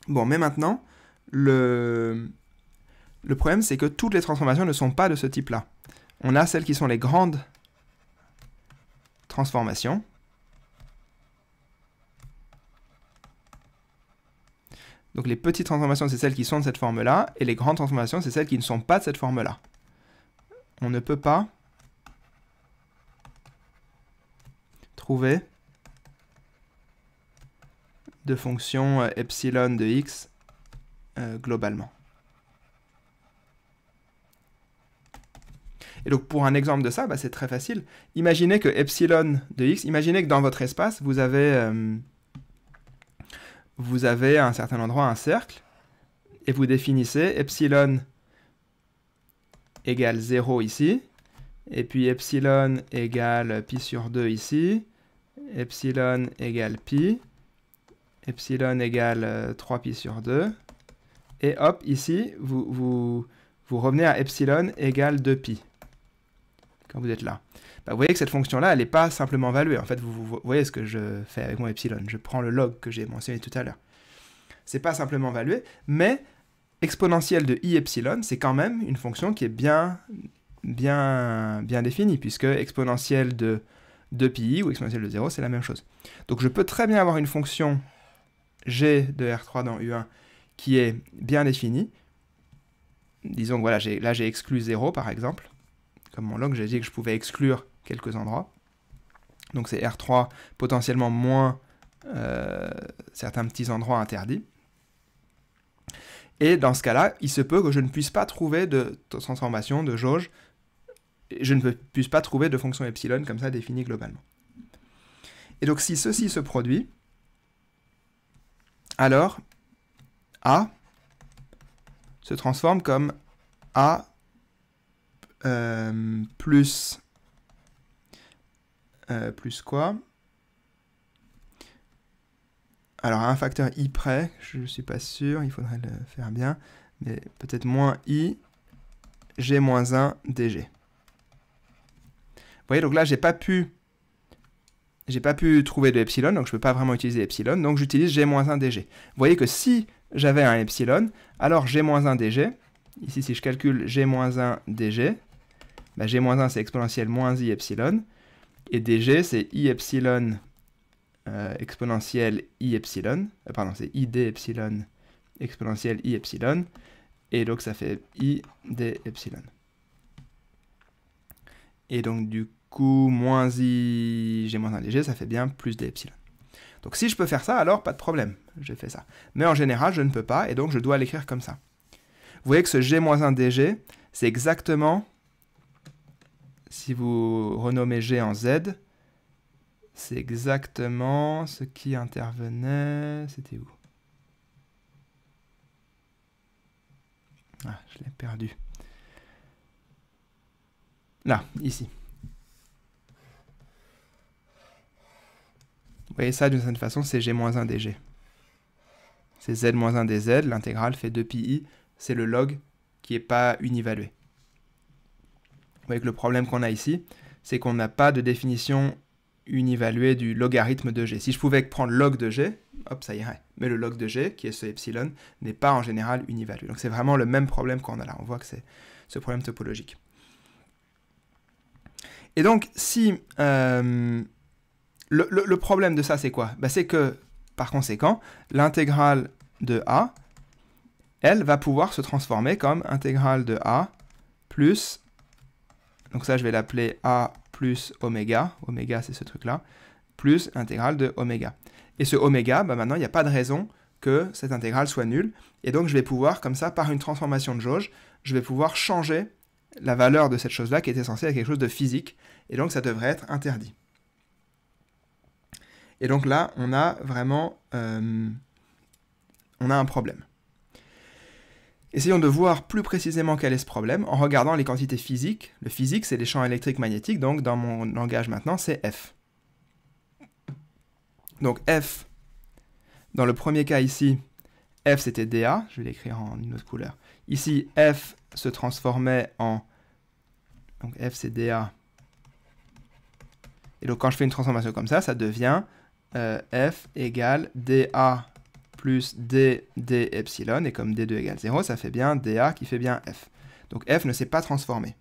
Bon, mais maintenant, le, problème, c'est que toutes les transformations ne sont pas de ce type-là. On a celles qui sont les grandes transformations. Donc les petites transformations, c'est celles qui sont de cette forme-là, et les grandes transformations, c'est celles qui ne sont pas de cette forme-là. On ne peut pas trouver de fonction euh, epsilon de x euh, globalement. Et donc pour un exemple de ça, bah, c'est très facile. Imaginez que epsilon de x, imaginez que dans votre espace, vous avez, euh, vous avez à un certain endroit un cercle, et vous définissez epsilon égale 0 ici, et puis epsilon égale pi sur 2 ici, epsilon égale pi, epsilon égale 3pi euh, sur 2, et hop, ici, vous, vous, revenez à epsilon égale 2pi, quand vous êtes là. Bah, vous voyez que cette fonction-là, elle n'est pas simplement valuée. En fait, vous, voyez ce que je fais avec mon epsilon. Je prends le log que j'ai mentionné tout à l'heure. C'est pas simplement valué, mais exponentielle de i epsilon, c'est quand même une fonction qui est bien, bien, bien définie, puisque exponentielle de 2pi ou exponentielle de 0, c'est la même chose. Donc je peux très bien avoir une fonction g de R3 dans U1 qui est bien défini. Disons que voilà, là j'ai exclu 0 par exemple. Comme mon log, j'ai dit que je pouvais exclure quelques endroits. Donc c'est R3 potentiellement moins euh, certains petits endroits interdits. Et dans ce cas-là, il se peut que je ne puisse pas trouver de transformation, de jauge, je ne puisse pas trouver de fonction epsilon comme ça définie globalement. Et donc si ceci se produit, alors a se transforme comme A euh, plus... Euh, plus quoi Alors, un facteur i près, je ne suis pas sûr, il faudrait le faire bien, mais peut-être moins i, g moins 1, dg. Vous voyez, donc là, j'ai pas pu... J'ai pas pu trouver de epsilon, donc je ne peux pas vraiment utiliser epsilon, donc j'utilise g moins 1 dg. Vous voyez que si j'avais un epsilon, alors G-1 dg, ici si je calcule G-1 dg, G-1 c'est exponentielle moins i epsilon, et dg c'est i epsilon euh, exponentielle i epsilon, euh, pardon c'est i epsilon exponentielle i epsilon, et donc ça fait i d epsilon. Et donc du coup, moins i g-1 dg, ça fait bien plus d epsilon. Donc si je peux faire ça, alors pas de problème, j'ai fait ça. Mais en général, je ne peux pas, et donc je dois l'écrire comme ça. Vous voyez que ce G-1 DG, c'est exactement, si vous renommez G en Z, c'est exactement ce qui intervenait. C'était où Ah, je l'ai perdu. Là, ici. Vous voyez ça d'une certaine façon, c'est g-1 dg. C'est z-1 moins dz, l'intégrale fait 2pi, c'est le log qui n'est pas univalué. Vous voyez que le problème qu'on a ici, c'est qu'on n'a pas de définition univaluée du logarithme de g. Si je pouvais prendre log de g, hop, ça irait. Mais le log de g, qui est ce epsilon, n'est pas en général univalué. Donc c'est vraiment le même problème qu'on a là. On voit que c'est ce problème topologique. Et donc, si euh, le, problème de ça, c'est quoi bah, C'est que, par conséquent, l'intégrale de a, elle va pouvoir se transformer comme intégrale de a plus, donc ça je vais l'appeler a plus oméga, oméga c'est ce truc-là, plus intégrale de oméga. Et ce oméga, bah, maintenant il n'y a pas de raison que cette intégrale soit nulle, et donc je vais pouvoir, comme ça, par une transformation de jauge, je vais pouvoir changer la valeur de cette chose-là qui était censée être quelque chose de physique, et donc ça devrait être interdit. Et donc là, on a vraiment euh, on a un problème. Essayons de voir plus précisément quel est ce problème en regardant les quantités physiques. Le physique, c'est les champs électriques magnétiques, donc dans mon langage maintenant, c'est F. Donc F, dans le premier cas ici, F c'était dA, je vais l'écrire en une autre couleur. Ici, F se transformait en... Donc F c'est dA. Et donc quand je fais une transformation comme ça, ça devient euh, f égale dA plus d d epsilon, et comme d2 égale 0, ça fait bien dA qui fait bien f. Donc f ne s'est pas transformé.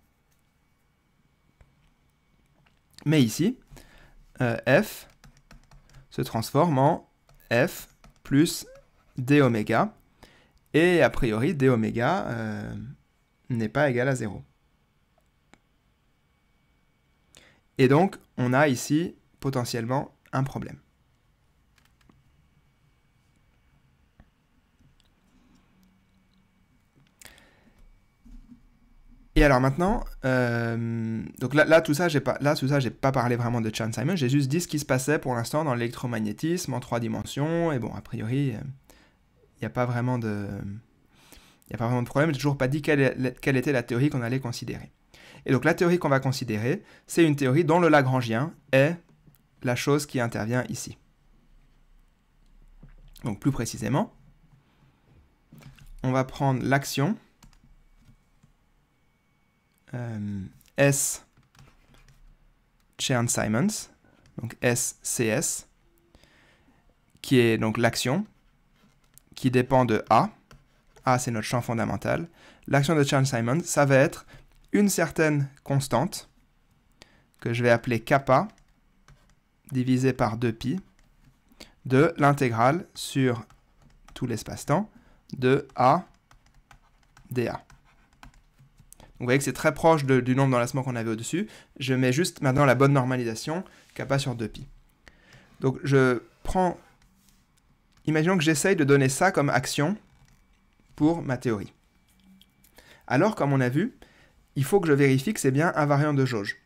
Mais ici, euh, f se transforme en f plus d oméga, et a priori d oméga euh, n'est pas égal à 0. Et donc, on a ici potentiellement un problème. Et alors maintenant, euh, donc là, tout ça, j'ai pas, là, ça, j'ai pas parlé vraiment de Chan Simon. J'ai juste dit ce qui se passait pour l'instant dans l'électromagnétisme en trois dimensions. Et bon, a priori, euh, il n'y a pas vraiment de, il a pas vraiment de problème. toujours pas dit quelle, quelle était la théorie qu'on allait considérer. Et donc la théorie qu'on va considérer, c'est une théorie dont le Lagrangien est la chose qui intervient ici. Donc plus précisément, on va prendre l'action euh, S Chern Simons, donc SCS, qui est donc l'action, qui dépend de A. A, c'est notre champ fondamental. L'action de Chern Simons, ça va être une certaine constante que je vais appeler kappa divisé par 2pi de l'intégrale sur tout l'espace-temps de A dA. Vous voyez que c'est très proche du nombre d'enlacements qu'on avait au-dessus. Je mets juste maintenant la bonne normalisation, kappa sur 2pi. Donc je prends... Imaginons que j'essaye de donner ça comme action pour ma théorie. Alors, comme on a vu, il faut que je vérifie que c'est bien invariant de jauge.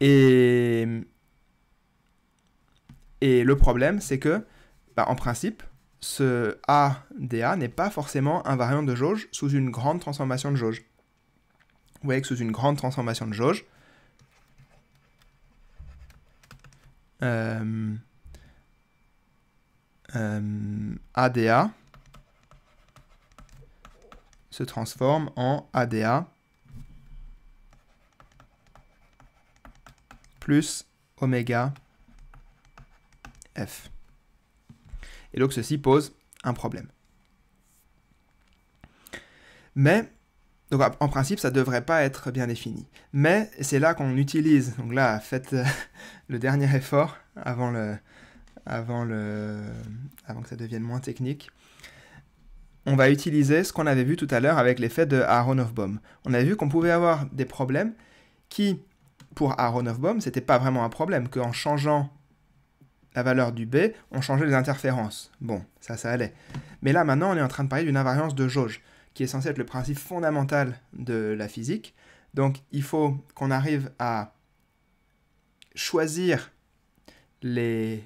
Et, le problème, c'est que, bah, en principe, ce ADA n'est pas forcément invariant de jauge sous une grande transformation de jauge. Vous voyez que sous une grande transformation de jauge, ADA euh, euh, se transforme en ADA plus oméga F. Et donc ceci pose un problème. Mais, donc en principe, ça ne devrait pas être bien défini. Mais c'est là qu'on utilise, donc là, faites euh, le dernier effort avant, le, avant, le, avant que ça devienne moins technique. On va utiliser ce qu'on avait vu tout à l'heure avec l'effet de of bohm On a vu qu'on pouvait avoir des problèmes qui, pour aronoff ce c'était pas vraiment un problème, qu'en changeant la valeur du B, on changeait les interférences. Bon, ça, ça allait. Mais là, maintenant, on est en train de parler d'une invariance de jauge, qui est censée être le principe fondamental de la physique. Donc, il faut qu'on arrive à choisir les,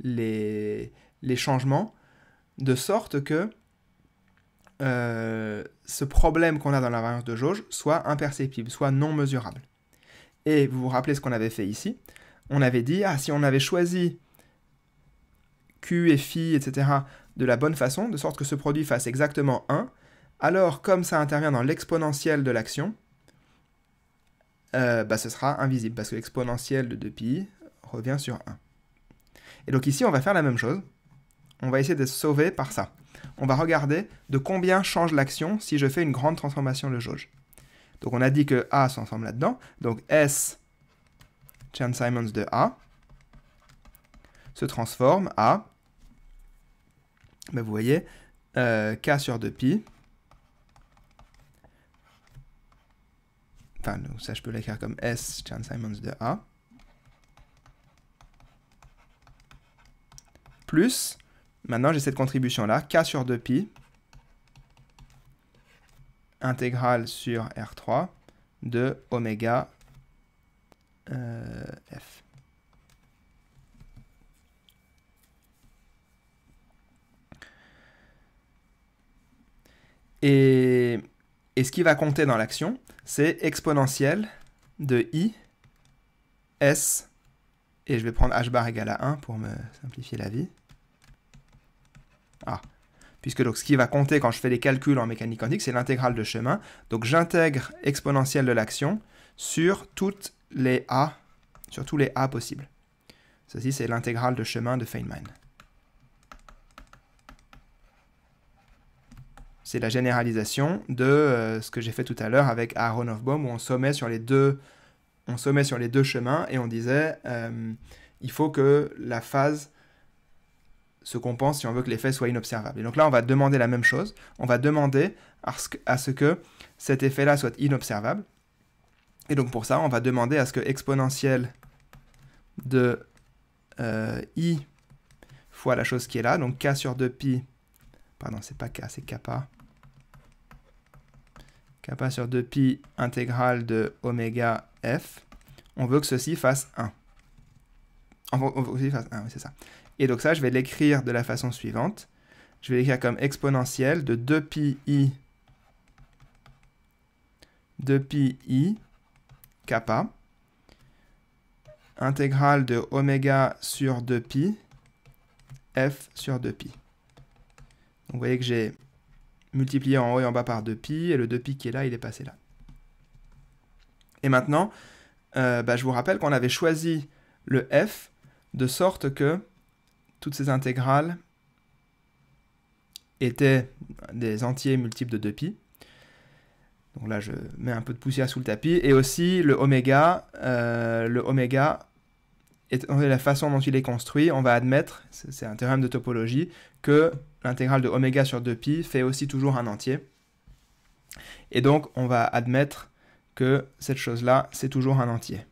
les, les changements de sorte que euh, ce problème qu'on a dans l'invariance de jauge soit imperceptible, soit non mesurable. Et vous vous rappelez ce qu'on avait fait ici On avait dit, ah, si on avait choisi q et phi, etc., de la bonne façon, de sorte que ce produit fasse exactement 1, alors comme ça intervient dans l'exponentielle de l'action, euh, bah, ce sera invisible, parce que l'exponentielle de 2pi revient sur 1. Et donc ici, on va faire la même chose. On va essayer de sauver par ça. On va regarder de combien change l'action si je fais une grande transformation de jauge. Donc on a dit que A s'ensemble là-dedans. Donc S, Chan Simons de A, se transforme à vous voyez, euh, k sur 2pi, enfin ça je peux l'écrire comme S John Simons de A, plus, maintenant j'ai cette contribution là, K sur 2pi, intégrale sur R3 de oméga euh, F. Et, ce qui va compter dans l'action, c'est exponentielle de i s, et je vais prendre h bar égale à 1 pour me simplifier la vie. Ah, puisque donc ce qui va compter quand je fais les calculs en mécanique quantique, c'est l'intégrale de chemin. Donc j'intègre exponentielle de l'action sur toutes les a, sur tous les a possibles. Ceci, c'est l'intégrale de chemin de Feynman. C'est la généralisation de euh, ce que j'ai fait tout à l'heure avec Aaron Baum, où on sommet sur les deux, on sur les deux chemins et on disait euh, il faut que la phase se compense si on veut que l'effet soit inobservable. Et donc là, on va demander la même chose. On va demander à ce que cet effet-là soit inobservable. Et donc pour ça, on va demander à ce que exponentielle de euh, i fois la chose qui est là, donc k sur 2pi Pardon, c'est pas K, c'est kappa. Kappa sur 2pi intégrale de oméga f. On veut que ceci fasse 1. on veut que ceci fasse 1, oui, c'est ça. Et donc ça, je vais l'écrire de la façon suivante. Je vais l'écrire comme exponentielle de 2pi i 2pi kappa intégrale de oméga sur 2pi f sur 2pi vous voyez que j'ai multiplié en haut et en bas par 2pi, et le 2pi qui est là, il est passé là. Et maintenant, euh, bah, je vous rappelle qu'on avait choisi le f de sorte que toutes ces intégrales étaient des entiers multiples de 2pi. Donc là, je mets un peu de poussière sous le tapis. Et aussi le oméga, euh, le oméga et la façon dont il est construit, on va admettre, c'est un théorème de topologie, que l'intégrale de oméga sur 2pi fait aussi toujours un entier. Et donc, on va admettre que cette chose-là, c'est toujours un entier.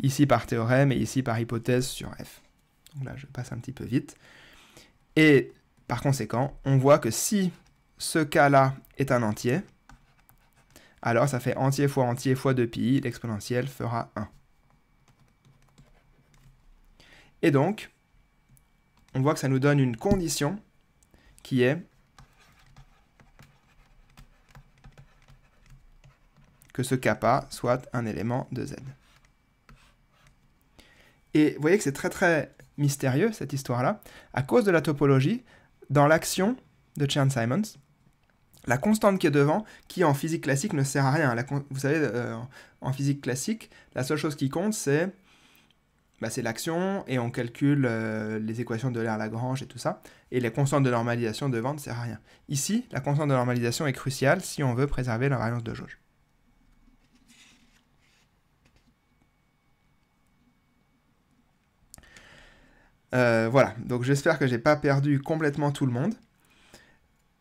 Ici par théorème et ici par hypothèse sur f. Donc là, je passe un petit peu vite. Et par conséquent, on voit que si ce cas-là est un entier, alors ça fait entier fois entier fois 2pi, l'exponentielle fera 1. Et donc, on voit que ça nous donne une condition qui est que ce kappa soit un élément de Z. Et vous voyez que c'est très très mystérieux cette histoire-là, à cause de la topologie, dans l'action de chern Simons, la constante qui est devant, qui en physique classique ne sert à rien. vous savez, euh, en physique classique, la seule chose qui compte, c'est bah, c'est l'action, et on calcule euh, les équations de l'air Lagrange et tout ça, et les constantes de normalisation devant ne servent à rien. Ici, la constante de normalisation est cruciale si on veut préserver la variance de jauge. Euh, voilà, donc j'espère que j'ai pas perdu complètement tout le monde.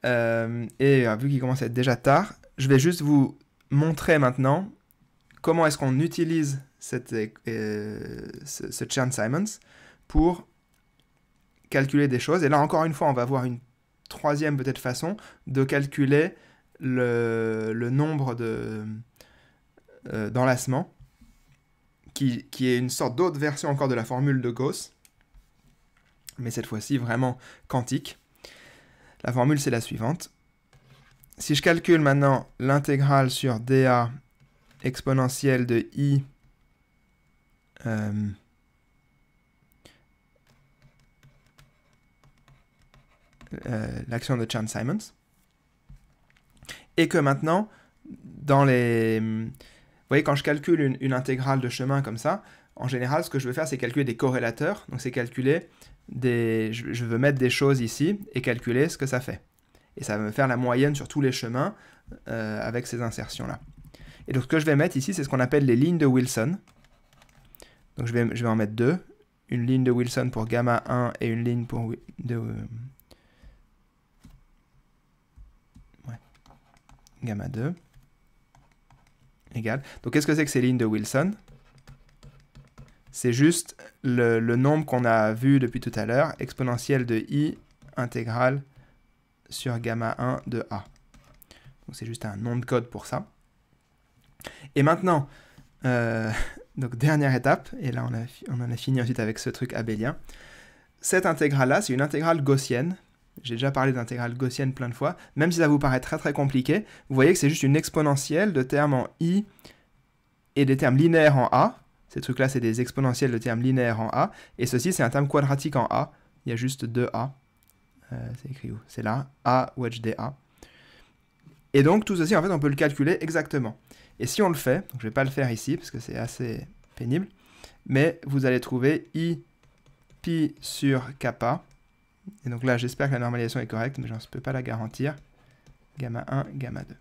Euh, et vu qu'il commence à être déjà tard, je vais juste vous montrer maintenant comment est-ce qu'on utilise euh, ce, ce Simons pour calculer des choses. Et là, encore une fois, on va voir une troisième peut-être façon de calculer le, nombre de euh, d'enlacements, qui, qui, est une sorte d'autre version encore de la formule de Gauss, mais cette fois-ci vraiment quantique. La formule, c'est la suivante. Si je calcule maintenant l'intégrale sur dA exponentielle de i euh, euh, l'action de Chan Simons. Et que maintenant, dans les... Vous voyez, quand je calcule une, intégrale de chemin comme ça, en général, ce que je veux faire, c'est calculer des corrélateurs. Donc, c'est calculer des... Je, veux mettre des choses ici et calculer ce que ça fait. Et ça va me faire la moyenne sur tous les chemins euh, avec ces insertions-là. Et donc, ce que je vais mettre ici, c'est ce qu'on appelle les lignes de Wilson. Donc je vais, en mettre deux. Une ligne de Wilson pour gamma 1 et une ligne pour de, euh, gamma 2. Égal. Donc qu'est-ce que c'est que ces lignes de Wilson C'est juste le, nombre qu'on a vu depuis tout à l'heure, exponentielle de i intégrale sur gamma 1 de a. Donc c'est juste un nom de code pour ça. Et maintenant, euh, donc dernière étape, et là on, en a fini ensuite avec ce truc abélien. Cette intégrale-là, c'est une intégrale gaussienne. J'ai déjà parlé d'intégrale gaussienne plein de fois. Même si ça vous paraît très très compliqué, vous voyez que c'est juste une exponentielle de termes en i et des termes linéaires en a. Ces trucs-là, c'est des exponentielles de termes linéaires en a. Et ceci, c'est un terme quadratique en a. Il y a juste deux a euh, c'est écrit où C'est là. a wedge a. Et donc tout ceci, en fait, on peut le calculer exactement. Et si on le fait, je ne vais pas le faire ici parce que c'est assez pénible, mais vous allez trouver i pi sur kappa. Et donc là, j'espère que la normalisation est correcte, mais je ne peux pas la garantir. Gamma 1, gamma 2.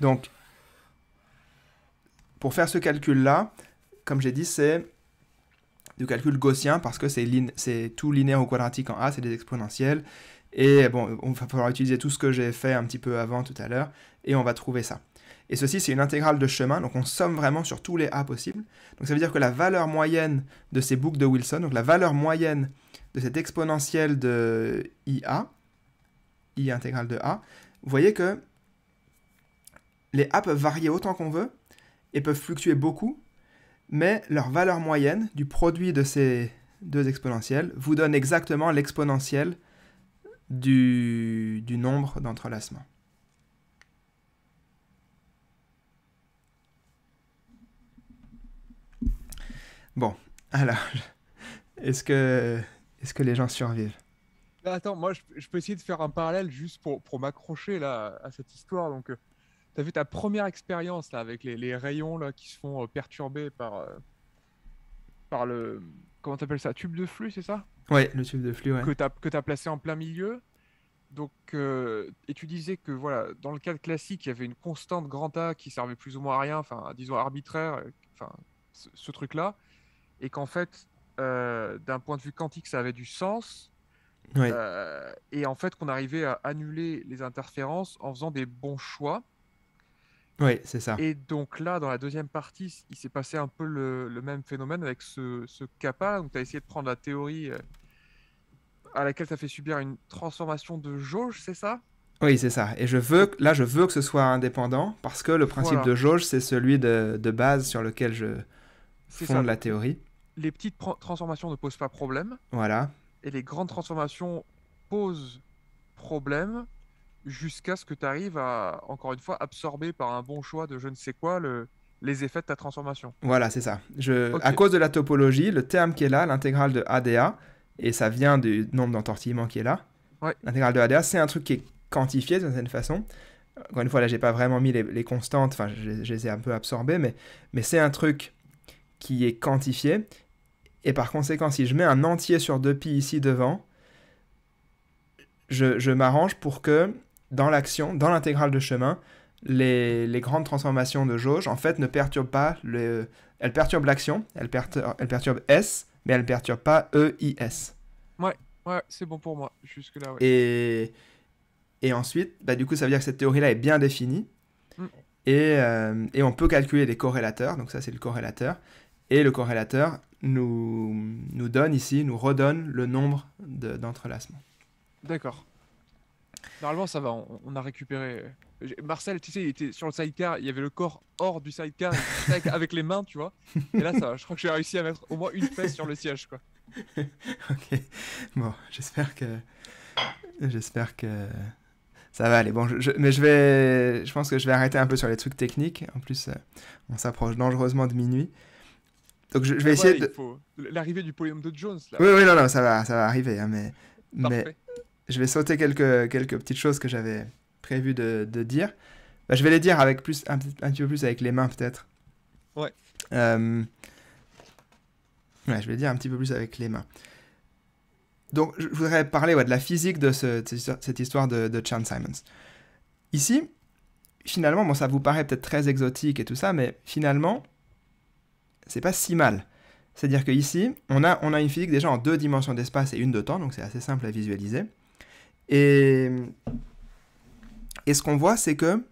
Donc, pour faire ce calcul-là, comme j'ai dit, c'est de calcul gaussien parce que c'est tout linéaire ou quadratique en A, c'est des exponentielles. Et bon, on va falloir utiliser tout ce que j'ai fait un petit peu avant tout à l'heure, et on va trouver ça. Et ceci, c'est une intégrale de chemin, donc on somme vraiment sur tous les A possibles. Donc ça veut dire que la valeur moyenne de ces boucles de Wilson, donc la valeur moyenne de cette exponentielle de IA, I intégrale de A, vous voyez que les A peuvent varier autant qu'on veut, et peuvent fluctuer beaucoup, mais leur valeur moyenne du produit de ces deux exponentielles vous donne exactement l'exponentielle du, nombre d'entrelacements. Bon, alors, est-ce que, est que les gens survivent bah, Attends, moi, je, peux essayer de faire un parallèle juste pour, m'accrocher là à cette histoire. Donc, euh, as vu ta première expérience là, avec les, rayons là, qui se font perturbés perturber par, euh, par le. Comment t'appelles ça Tube de flux, c'est ça Ouais, le tube de flux, Que tu as, placé en plein milieu. Donc, euh, et tu disais que voilà, dans le cas classique, il y avait une constante grand A qui servait plus ou moins à rien, enfin, disons arbitraire, euh, enfin, ce, truc-là. Et qu'en fait, d'un point de vue quantique, ça avait du sens. et en fait, qu'on arrivait à annuler les interférences en faisant des bons choix. Oui, c'est ça. Et donc là, dans la deuxième partie, il s'est passé un peu le, même phénomène avec ce, ce kappa, Donc tu as essayé de prendre la théorie euh, à laquelle tu as fait subir une transformation de jauge, c'est ça Oui, c'est ça. Et je veux, là, je veux que ce soit indépendant, parce que le principe de jauge, c'est celui de, base sur lequel je fonde la théorie. Les petites transformations ne posent pas problème. Voilà. Et les grandes transformations posent problème jusqu'à ce que tu arrives à, encore une fois, absorber par un bon choix de je ne sais quoi le, les effets de ta transformation. Voilà, c'est ça. Je, À cause de la topologie, le terme qui est là, l'intégrale de ADA, et ça vient du nombre d'entortillements qui est là, l'intégrale de ADA, c'est un truc qui est quantifié d'une certaine façon. Encore une fois, là, j'ai pas vraiment mis les, constantes, enfin, je, les ai un peu absorbées, mais, mais c'est un truc qui est quantifié. Et par conséquent, si je mets un entier sur 2pi ici devant, je, je m'arrange pour que dans l'action, dans l'intégrale de chemin, les, grandes transformations de jauge, en fait, ne perturbent pas le... Elles perturbent l'action, elles, perturbent S, mais elles ne perturbent pas E, Ouais, ouais, c'est bon pour moi, jusque-là, Et... Et ensuite, bah, du coup, ça veut dire que cette théorie-là est bien définie. Mm. Euh, et, on peut calculer les corrélateurs, donc ça c'est le corrélateur, et le corrélateur nous, nous donne ici, nous redonne le nombre d'entrelacements. D'accord. Normalement, ça va, on, a récupéré. Marcel, tu sais, il était sur le sidecar, il y avait le corps hors du sidecar, avec, les mains, tu vois. Et là, ça va, je crois que j'ai réussi à mettre au moins une fesse sur le siège, quoi. ok, bon, j'espère que. J'espère que. Ça va aller. Bon, je, mais je vais. Je pense que je vais arrêter un peu sur les trucs techniques. En plus, euh, on s'approche dangereusement de minuit. Donc, je, vais essayer de. L'arrivée du podium de Jones, là. Oui, oui, non, non, ça va, ça va arriver, hein, mais. Mais je vais sauter quelques, quelques petites choses que j'avais prévu de, dire. Bah, je vais les dire avec plus, un, petit peu plus avec les mains, peut-être. Ouais. Euh, je vais les dire un petit peu plus avec les mains. Donc, je voudrais parler de la physique de, cette histoire de, Chan Simons. Ici, finalement, bon, ça vous paraît peut-être très exotique et tout ça, mais finalement, c'est pas si mal. C'est-à-dire qu'ici, on a, on a une physique déjà en deux dimensions d'espace et une de temps, donc c'est assez simple à visualiser. Et, ce qu'on voit, c'est que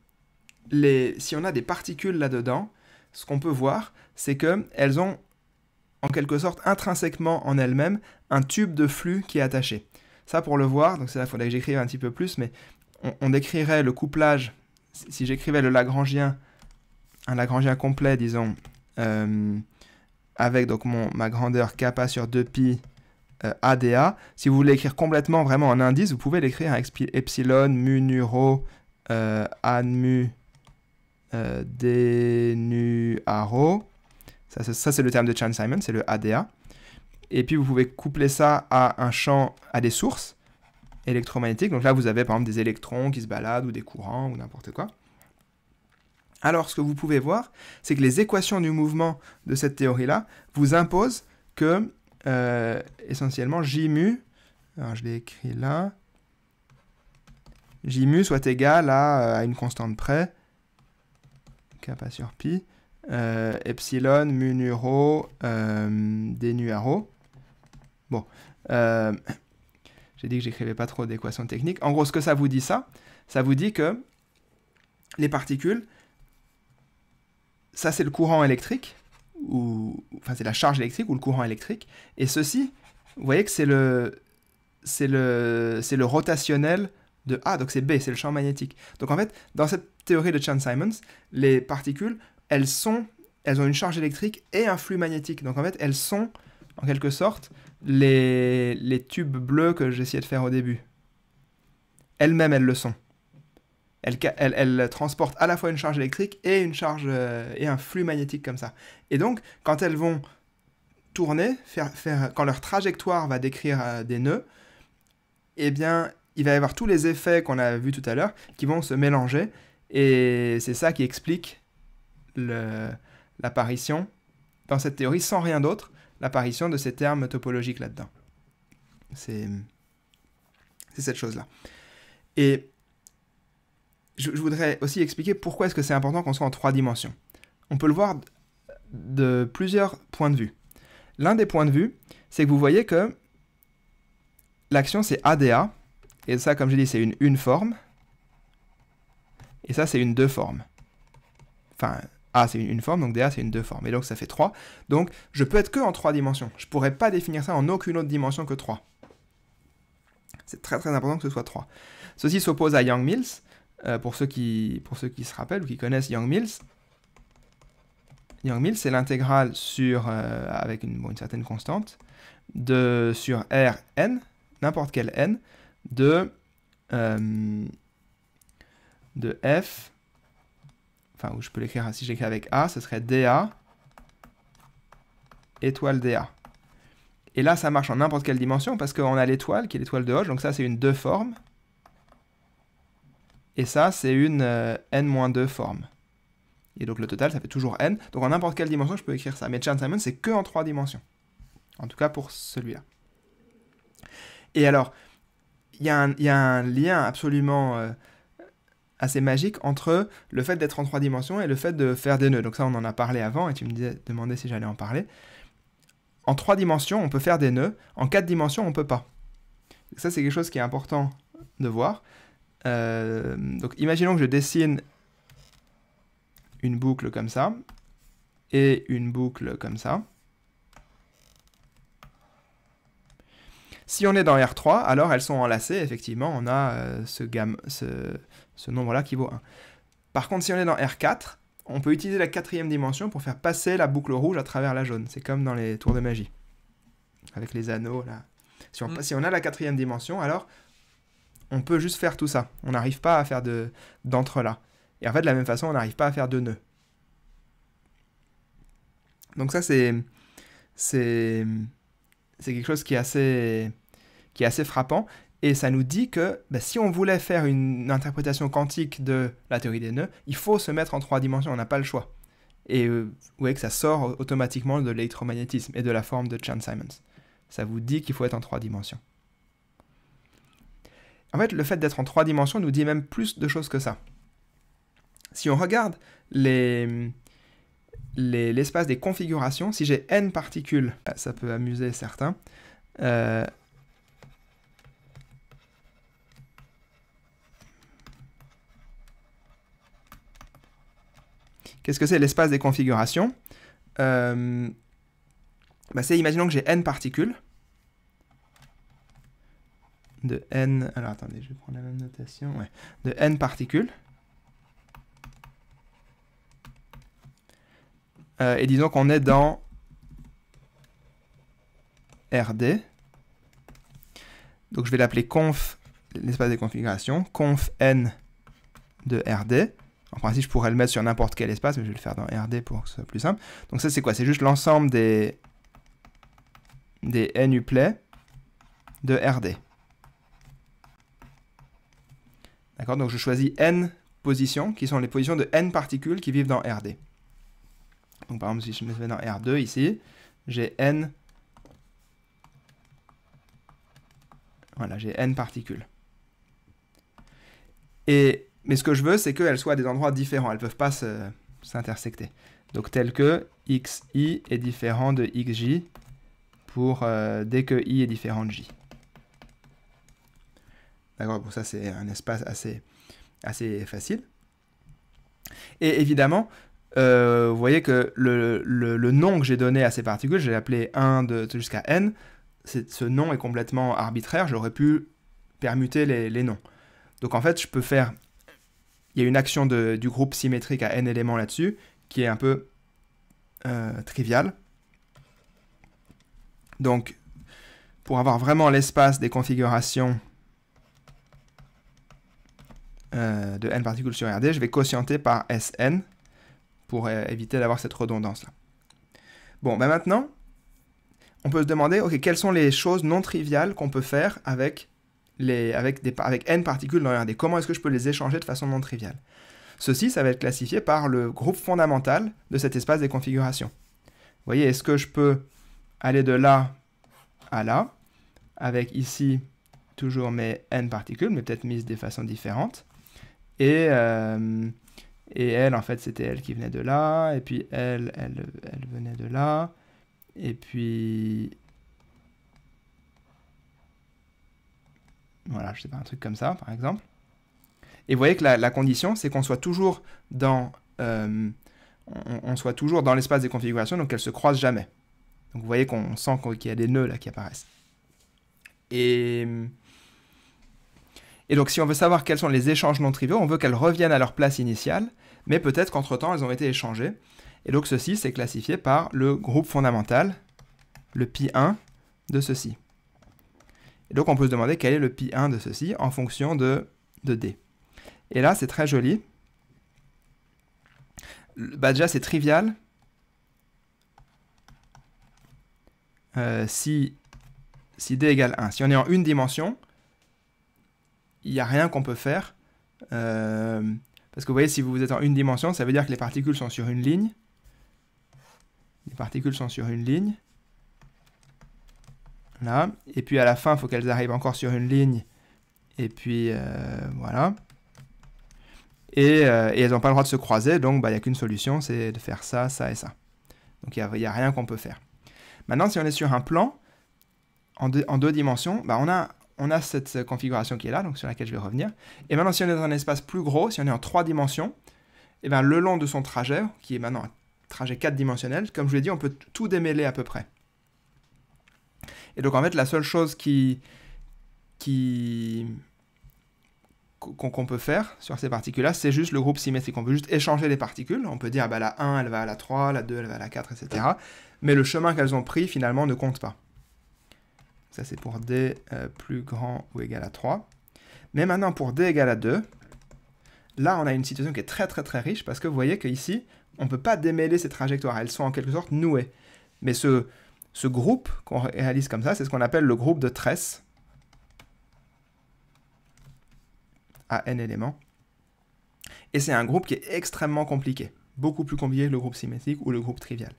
si on a des particules là-dedans, ce qu'on peut voir, c'est qu'elles ont en quelque sorte intrinsèquement en elles-mêmes un tube de flux qui est attaché. Ça, pour le voir, donc c'est là, il faudrait que j'écrive un petit peu plus, mais on, décrirait le couplage, si j'écrivais le Lagrangien, un Lagrangien complet, disons, euh, avec donc ma grandeur kappa sur 2pi ADA. Euh, si vous voulez écrire complètement vraiment en indice, vous pouvez l'écrire avec epsilon, mu, nuro, euh, mu euh, rho. Ça, ça c'est le terme de Chan Simon, c'est le ADA. Et puis vous pouvez coupler ça à un champ, à des sources électromagnétiques. Donc là, vous avez par exemple des électrons qui se baladent ou des courants ou n'importe quoi. Alors, ce que vous pouvez voir, c'est que les équations du mouvement de cette théorie-là vous imposent que euh, essentiellement JMU, alors je l'ai écrit là, JMU soit égal euh, à, une constante près, kappa sur pi, euh, epsilon mu nu rho euh, nu à rho. Bon, j'ai dit que j'écrivais pas trop d'équations techniques. En gros, ce que ça vous dit ça, ça vous dit que les particules, ça c'est le courant électrique, ou enfin c'est la charge électrique ou le courant électrique. Et ceci, vous voyez que c'est le c'est le c'est le rotationnel de A, donc c'est B, c'est le champ magnétique. Donc en fait, dans cette théorie de Chan Simons, les particules, elles sont elles ont une charge électrique et un flux magnétique. Donc en fait, elles sont en quelque sorte les, les tubes bleus que j'essayais de faire au début. Elles-mêmes, elles le sont elle, elle, transporte à la fois une charge électrique et une charge euh, et un flux magnétique comme ça. Et donc, quand elles vont tourner, faire, faire, quand leur trajectoire va décrire euh, des nœuds, eh bien, il va y avoir tous les effets qu'on a vus tout à l'heure qui vont se mélanger. Et c'est ça qui explique l'apparition, dans cette théorie, sans rien d'autre, l'apparition de ces termes topologiques là-dedans. C'est cette chose-là. Et je, voudrais aussi expliquer pourquoi est-ce que c'est important qu'on soit en trois dimensions. On peut le voir de plusieurs points de vue. L'un des points de vue, c'est que vous voyez que l'action c'est ADA, et ça comme j'ai dit c'est une une forme, et ça c'est une deux forme. Enfin, A c'est une, une forme, donc DA c'est une deux forme, et donc ça fait trois. Donc je peux être que en trois dimensions, je pourrais pas définir ça en aucune autre dimension que 3. C'est très très important que ce soit 3. Ceci s'oppose à Young-Mills, euh, pour, ceux qui, pour ceux qui se rappellent ou qui connaissent Young Mills, Young Mills, c'est l'intégrale sur, euh, avec une, une, certaine constante, de, sur Rn, n'importe quelle n, de, euh, de f, enfin, je peux l'écrire, si j'écris avec a, ce serait dA, étoile dA. Et là, ça marche en n'importe quelle dimension, parce qu'on a l'étoile, qui est l'étoile de Hodge, donc ça, c'est une deux forme, et ça, c'est une euh, n-2 forme. Et donc le total, ça fait toujours n. Donc en n'importe quelle dimension, je peux écrire ça. Mais Chern-Simon, c'est que en trois dimensions. En tout cas pour celui-là. Et alors, il y, a un lien absolument euh, assez magique entre le fait d'être en trois dimensions et le fait de faire des nœuds. Donc ça, on en a parlé avant et tu me demandais si j'allais en parler. En trois dimensions, on peut faire des nœuds. En quatre dimensions, on ne peut pas. Ça, c'est quelque chose qui est important de voir. Euh, donc imaginons que je dessine une boucle comme ça et une boucle comme ça. Si on est dans R3, alors elles sont enlacées, effectivement, on a euh, ce, ce, nombre-là qui vaut 1. Par contre, si on est dans R4, on peut utiliser la quatrième dimension pour faire passer la boucle rouge à travers la jaune. C'est comme dans les tours de magie, avec les anneaux, là. Si on, mm. si on a la quatrième dimension, alors on peut juste faire tout ça. On n'arrive pas à faire de d'entre-là. Et en fait, de la même façon, on n'arrive pas à faire de nœuds. Donc ça, c'est c'est quelque chose qui est assez qui est assez frappant. Et ça nous dit que bah, si on voulait faire une interprétation quantique de la théorie des nœuds, il faut se mettre en trois dimensions, on n'a pas le choix. Et euh, vous voyez que ça sort automatiquement de l'électromagnétisme et de la forme de Chan Simons. Ça vous dit qu'il faut être en trois dimensions. En fait, le fait d'être en trois dimensions nous dit même plus de choses que ça. Si on regarde l'espace des configurations, si j'ai n particules, bah, ça peut amuser certains, euh, Qu'est-ce que c'est l'espace des configurations euh, bah, C'est imaginons que j'ai n particules de n, alors attendez, je vais prendre la même notation, ouais, de n particules. Euh, et disons qu'on est dans RD. Donc je vais l'appeler conf, l'espace des configurations, conf n de RD. En principe, je pourrais le mettre sur n'importe quel espace, mais je vais le faire dans RD pour que ce soit plus simple. Donc ça, c'est quoi C'est juste l'ensemble des, des nuplets de RD. D'accord Donc je choisis n positions, qui sont les positions de n particules qui vivent dans RD. Donc par exemple, si je me mets dans R2 ici, j'ai n... Voilà, j'ai n particules. Et, mais ce que je veux, c'est qu'elles soient à des endroits différents. Elles ne peuvent pas s'intersecter. Donc tel que xi est différent de xj pour euh, dès que i est différent de j. D'accord Pour ça, c'est un espace assez, assez facile. Et évidemment, euh, vous voyez que le, nom que j'ai donné à ces particules, j'ai appelé 1 de, jusqu'à n, ce nom est complètement arbitraire, j'aurais pu permuter les, noms. Donc en fait, je peux faire... Il y a une action du groupe symétrique à n éléments là-dessus, qui est un peu euh, trivial. Donc, pour avoir vraiment l'espace des configurations euh, de n particules sur RD, je vais quotienter par Sn pour euh, éviter d'avoir cette redondance-là. Bon, ben maintenant, on peut se demander, ok, quelles sont les choses non triviales qu'on peut faire avec, les, avec, avec n particules dans RD Comment est-ce que je peux les échanger de façon non triviale Ceci, ça va être classifié par le groupe fondamental de cet espace des configurations. Vous voyez, est-ce que je peux aller de là à là, avec ici toujours mes n particules, mais peut-être mises des façons différentes et, euh, et elle, en fait, c'était elle qui venait de là. Et puis elle, elle, elle venait de là. Et puis. Voilà, je sais pas, un truc comme ça, par exemple. Et vous voyez que la, condition, c'est qu'on soit toujours dans. Euh, on, soit toujours dans l'espace des configurations, donc elles se croisent jamais. Donc vous voyez qu'on sent qu'il y a des nœuds là qui apparaissent. Et. Et donc si on veut savoir quels sont les échanges non triviaux, on veut qu'elles reviennent à leur place initiale, mais peut-être qu'entre-temps elles ont été échangées. Et donc ceci, c'est classifié par le groupe fondamental, le pi 1 de ceci. Et donc on peut se demander quel est le pi 1 de ceci en fonction de, d. Et là, c'est très joli. Bah déjà, c'est trivial. Euh, si, si d égale 1. Si on est en une dimension, il n'y a rien qu'on peut faire. Euh, parce que vous voyez, si vous êtes en une dimension, ça veut dire que les particules sont sur une ligne. Les particules sont sur une ligne. Là. Et puis à la fin, il faut qu'elles arrivent encore sur une ligne. Et puis euh, voilà. Et, euh, elles n'ont pas le droit de se croiser, donc bah, il n'y a qu'une solution, c'est de faire ça, ça et ça. Donc il n'y a, rien qu'on peut faire. Maintenant, si on est sur un plan, en, deux dimensions, bah, on a on a cette euh, configuration qui est là, donc sur laquelle je vais revenir. Et maintenant, si on est dans un espace plus gros, si on est en trois dimensions, et eh bien le long de son trajet, qui est maintenant un trajet 4 dimensionnel, comme je l'ai dit, on peut tout démêler à peu près. Et donc en fait, la seule chose qui qu'on peut faire sur ces particules-là, c'est juste le groupe symétrique. On peut juste échanger les particules. On peut dire, bah, la 1, elle va à la 3, la 2, elle va à la 4, etc. Mais le chemin qu'elles ont pris, finalement, ne compte pas. Ça, c'est pour d euh, plus grand ou égal à 3. Mais maintenant, pour d égal à 2, là, on a une situation qui est très très très riche parce que vous voyez qu'ici, on ne peut pas démêler ces trajectoires. Elles sont en quelque sorte nouées. Mais ce, ce groupe qu'on réalise comme ça, c'est ce qu'on appelle le groupe de tresses à n éléments. Et c'est un groupe qui est extrêmement compliqué, beaucoup plus compliqué que le groupe symétrique ou le groupe trivial.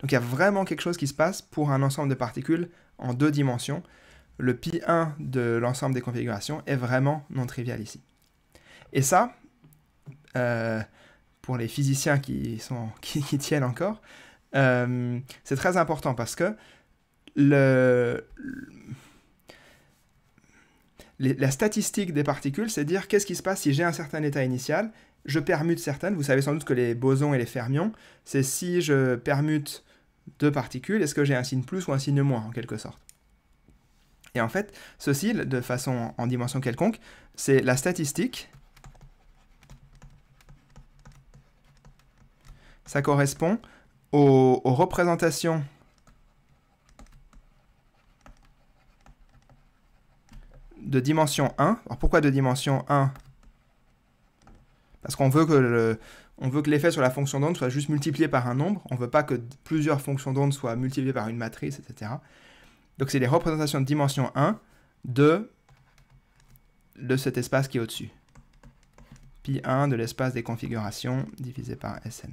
Donc il y a vraiment quelque chose qui se passe pour un ensemble de particules en deux dimensions, le pi1 de l'ensemble des configurations est vraiment non trivial ici. Et ça, euh, pour les physiciens qui, sont, qui, tiennent encore, euh, c'est très important parce que la statistique des particules, c'est dire qu'est-ce qui se passe si j'ai un certain état initial, je permute certaines, vous savez sans doute que les bosons et les fermions, c'est si je permute deux particules, est-ce que j'ai un signe plus ou un signe moins, en quelque sorte Et en fait, ceci, de façon en dimension quelconque, c'est la statistique. Ça correspond aux, aux représentations de dimension 1. Alors pourquoi de dimension 1 Parce qu'on veut que le, on veut que l'effet sur la fonction d'onde soit juste multiplié par un nombre, on ne veut pas que plusieurs fonctions d'onde soient multipliées par une matrice, etc. Donc c'est les représentations de dimension 1 de, de cet espace qui est au-dessus. Pi 1 de l'espace des configurations divisé par Sn.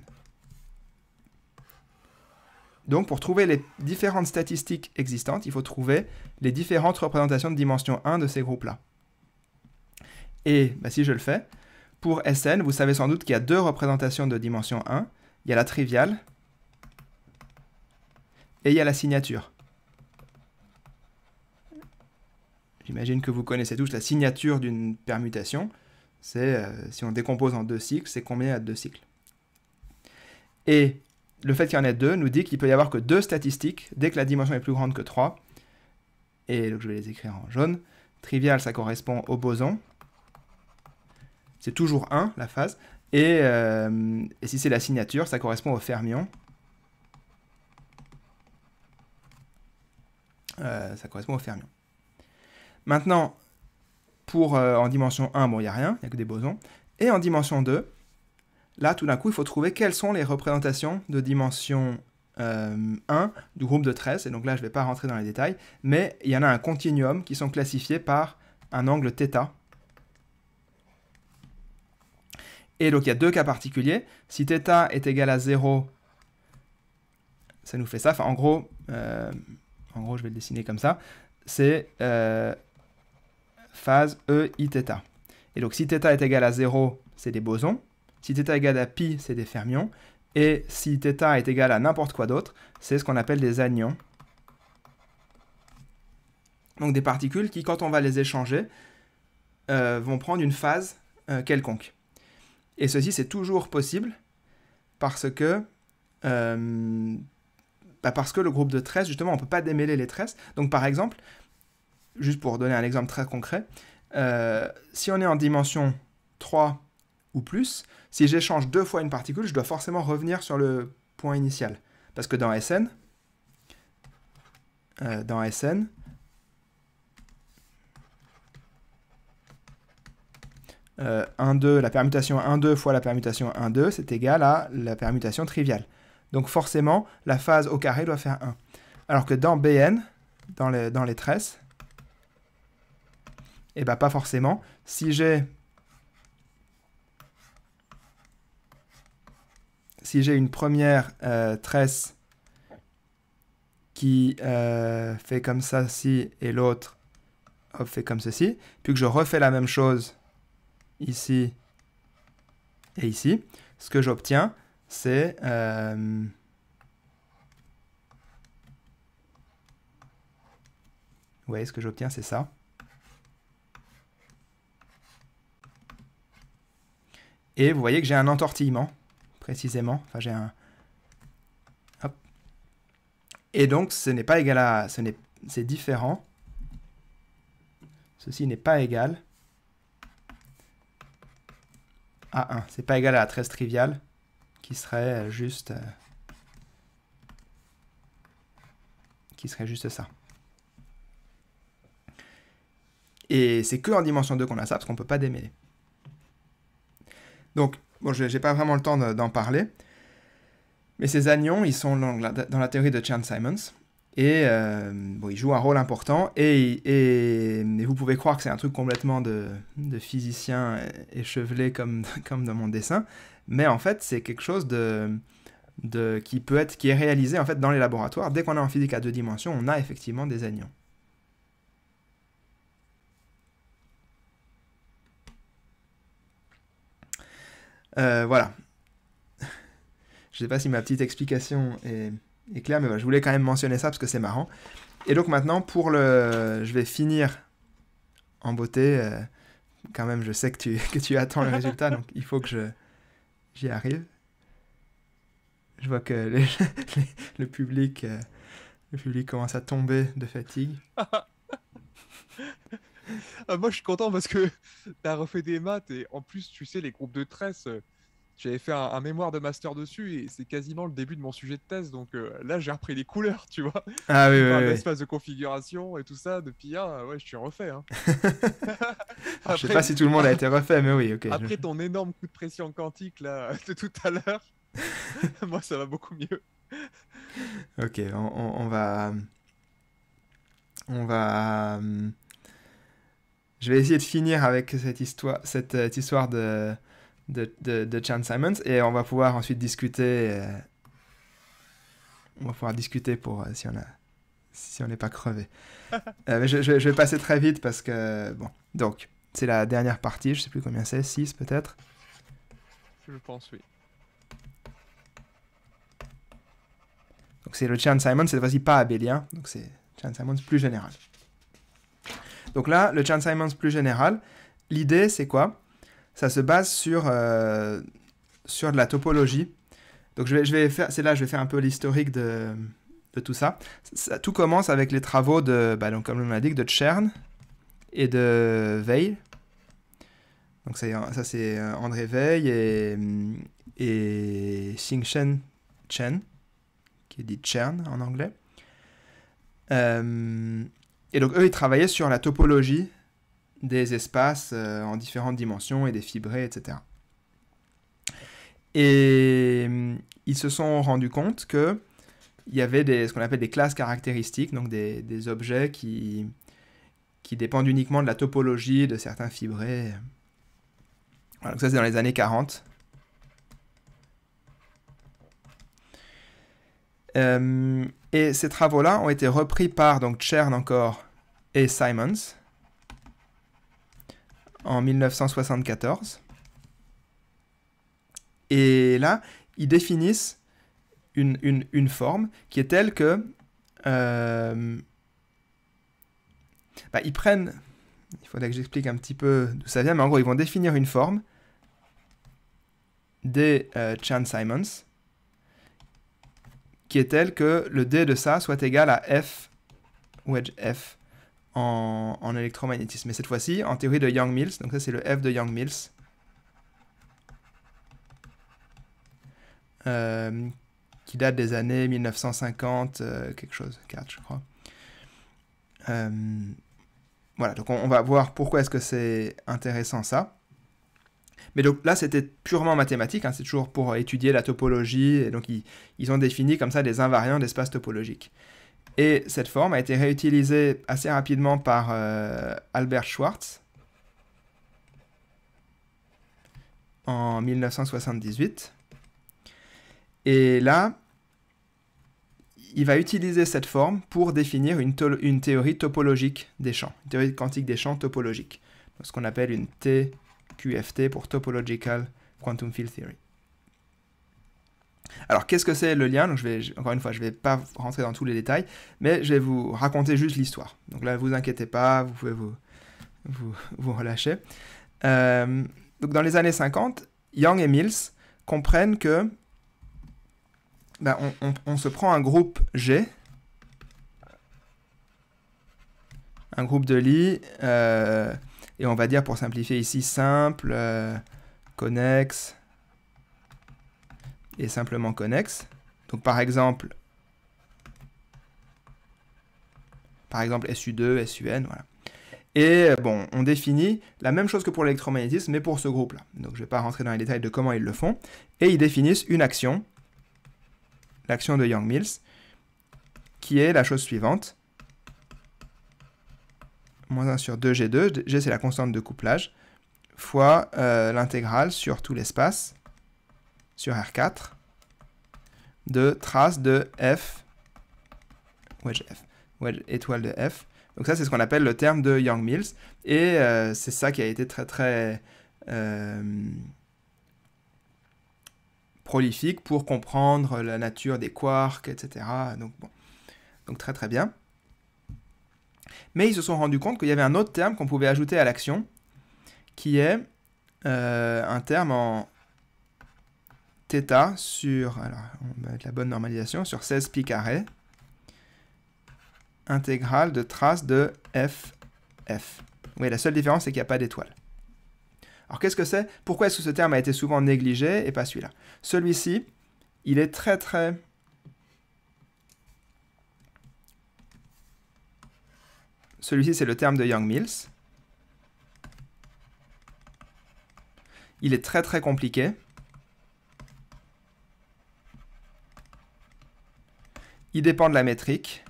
Donc pour trouver les différentes statistiques existantes, il faut trouver les différentes représentations de dimension 1 de ces groupes-là. Et bah, si je le fais, pour SN, vous savez sans doute qu'il y a deux représentations de dimension 1. Il y a la triviale et il y a la signature. J'imagine que vous connaissez tous la signature d'une permutation. C'est, euh, si on décompose en deux cycles, c'est combien il y de deux cycles Et le fait qu'il y en ait deux nous dit qu'il peut y avoir que deux statistiques dès que la dimension est plus grande que 3. Et donc je vais les écrire en jaune. Triviale, ça correspond au boson, c'est toujours 1, la phase. Euh, et, si c'est la signature, ça correspond au fermion. Euh, ça correspond au fermion. Maintenant, pour, euh, en dimension 1, bon, il n'y a rien, il n'y a que des bosons. Et en dimension 2, là, tout d'un coup, il faut trouver quelles sont les représentations de dimension 1 du groupe de 13. Et donc là, je ne vais pas rentrer dans les détails, mais il y en a un continuum qui sont classifiés par un angle θ Et donc il y a deux cas particuliers. Si θ est égal à 0, ça nous fait ça. Enfin, en gros, euh, en gros je vais le dessiner comme ça. C'est euh, phase E Et donc si θ est égal à 0, c'est des bosons. Si θ est égal à π, c'est des fermions. Et si θ est égal à n'importe quoi d'autre, c'est ce qu'on appelle des anions. Donc des particules qui, quand on va les échanger, euh, vont prendre une phase quelconque. Et ceci, c'est toujours possible parce que, euh, bah parce que le groupe de 13, justement, on ne peut pas démêler les 13. Donc, par exemple, juste pour donner un exemple très concret, euh, si on est en dimension 3 ou plus, si j'échange deux fois une particule, je dois forcément revenir sur le point initial. Parce que dans SN, euh, dans SN, 1, euh, 2, la permutation 1, 2 fois la permutation 1, 2, c'est égal à la permutation triviale. Donc forcément, la phase au carré doit faire 1. Alors que dans Bn, dans les, dans les tresses, et eh bien pas forcément. Si j'ai si j'ai une première euh, tresse qui euh, fait comme ça ci et l'autre fait comme ceci, puis que je refais la même chose ici et ici, ce que j'obtiens, c'est... Euh, voyez ce que j'obtiens, c'est ça. Et vous voyez que j'ai un entortillement, précisément. Enfin, j'ai un... Hop. Et donc, ce n'est pas égal à... C'est différent. Ceci n'est pas égal ah 1. C'est pas égal à la 13 triviale, qui serait juste... Euh, qui serait juste ça. Et c'est que en dimension 2 qu'on a ça, parce qu'on ne peut pas démêler. Donc, bon, je n'ai pas vraiment le temps d'en parler, mais ces anions, ils sont dans la, dans la théorie de Chan-Simons, et euh, il joue un rôle important. Et, et, vous pouvez croire que c'est un truc complètement de, de physicien échevelé comme, comme dans mon dessin. Mais en fait, c'est quelque chose de, de, qui, peut être, qui est réalisé en fait, dans les laboratoires. Dès qu'on a en physique à deux dimensions, on a effectivement des anions. Euh, voilà. Je ne sais pas si ma petite explication est mais je voulais quand même mentionner ça parce que c'est marrant. Et donc maintenant, pour le, je vais finir en beauté. Euh, quand même, je sais que tu, que tu attends le résultat, donc il faut que je, j'y arrive. Je vois que le, public, euh, le public commence à tomber de fatigue. Ah, moi, je suis content parce que tu as refait des maths et en plus, tu sais, les groupes de tresses. Euh, j'avais fait un, mémoire de master dessus et c'est quasiment le début de mon sujet de thèse. Donc euh, là, j'ai repris les couleurs, tu vois. Ah oui, oui, L'espace de configuration et tout ça, depuis un, ouais, je suis refait. Hein. je sais pas si tout le monde a été refait, mais oui, ok. Après ton énorme coup de pression quantique là, de tout à l'heure, moi, ça va beaucoup mieux. ok, on, va. On va. Euh, je vais essayer de finir avec cette histoire, cette euh, histoire de de, de, de, Chan Simons et on va pouvoir ensuite discuter. Euh, on va pouvoir discuter pour euh, si on a si on n'est pas crevé. Euh, je, vais passer très vite parce que bon. Donc c'est la dernière partie. Je sais plus combien c'est, 6 peut-être. Je pense oui. Donc c'est le Chan Simons cette fois-ci pas abélien. Donc c'est Chan Simons plus général. Donc là le Chan Simons plus général. L'idée c'est quoi ça se base sur, euh, sur de la topologie. Donc je vais, je vais faire, c'est là je vais faire un peu l'historique de, de, tout ça. ça. Tout commence avec les travaux de, bah, donc, comme on dit de Chern et de Veil. Donc ça, ça c'est euh, André Veil et, mm, et Xingchen Chen, qui est dit Chern en anglais. Euh, et donc eux, ils travaillaient sur la topologie des espaces euh, en différentes dimensions et des fibrés, etc. Et mm, ils se sont rendus compte que il y avait des, ce qu'on appelle des classes caractéristiques, donc des, objets qui, qui, dépendent uniquement de la topologie de certains fibrés. ça c'est dans les années 40. Euh, et ces travaux-là ont été repris par donc Chern encore et Simons en 1974. Et là, ils définissent une, forme qui est telle que... Euh, bah, ils prennent... Il faudrait que j'explique un petit peu d'où ça vient, mais en gros, ils vont définir une forme des euh, Chan Simons qui est telle que le D de ça soit égal à F wedge F en, électromagnétisme. Mais cette fois-ci, en théorie de Young-Mills, donc ça c'est le F de Young-Mills, euh, qui date des années 1950, euh, quelque chose, 4 je crois. Euh, voilà, donc on, va voir pourquoi est-ce que c'est intéressant ça. Mais donc là, c'était purement mathématique, hein, c'est toujours pour étudier la topologie, et donc ils, ils ont défini comme ça des invariants d'espace topologique. Et cette forme a été réutilisée assez rapidement par euh, Albert Schwartz en 1978. Et là, il va utiliser cette forme pour définir une, une théorie topologique des champs, une théorie quantique des champs topologique, ce qu'on appelle une TQFT pour Topological Quantum Field Theory. Alors qu'est-ce que c'est le lien je vais, Encore une fois, je ne vais pas rentrer dans tous les détails, mais je vais vous raconter juste l'histoire. Donc là, vous inquiétez pas, vous pouvez vous, relâcher. Euh, dans les années 50, Young et Mills comprennent que ben, on, se prend un groupe G, un groupe de lits, euh, et on va dire pour simplifier ici simple, euh, connexe, et simplement connexe. Donc par exemple, par exemple SU2, SUN, voilà. Et euh, bon, on définit la même chose que pour l'électromagnétisme, mais pour ce groupe-là. Donc je ne vais pas rentrer dans les détails de comment ils le font. Et ils définissent une action, l'action de Young-Mills, qui est la chose suivante. Moins 1 sur 2G2, G c'est la constante de couplage, fois euh, l'intégrale sur tout l'espace sur R4 de trace de F, wedge F, wedge étoile de F. Donc ça, c'est ce qu'on appelle le terme de Young-Mills. Et euh, c'est ça qui a été très très euh, prolifique pour comprendre la nature des quarks, etc. Donc donc très très bien. Mais ils se sont rendus compte qu'il y avait un autre terme qu'on pouvait ajouter à l'action, qui est euh, un terme en, θ sur, alors on va mettre la bonne normalisation, sur 16 pi carré, intégrale de trace de f, f. Oui, la seule différence, c'est qu'il n'y a pas d'étoile. Alors qu'est-ce que c'est Pourquoi est-ce que ce terme a été souvent négligé et pas celui-là Celui-ci, il est très très... Celui-ci, c'est le terme de Young-Mills. Il est très très compliqué. Il dépend de la métrique.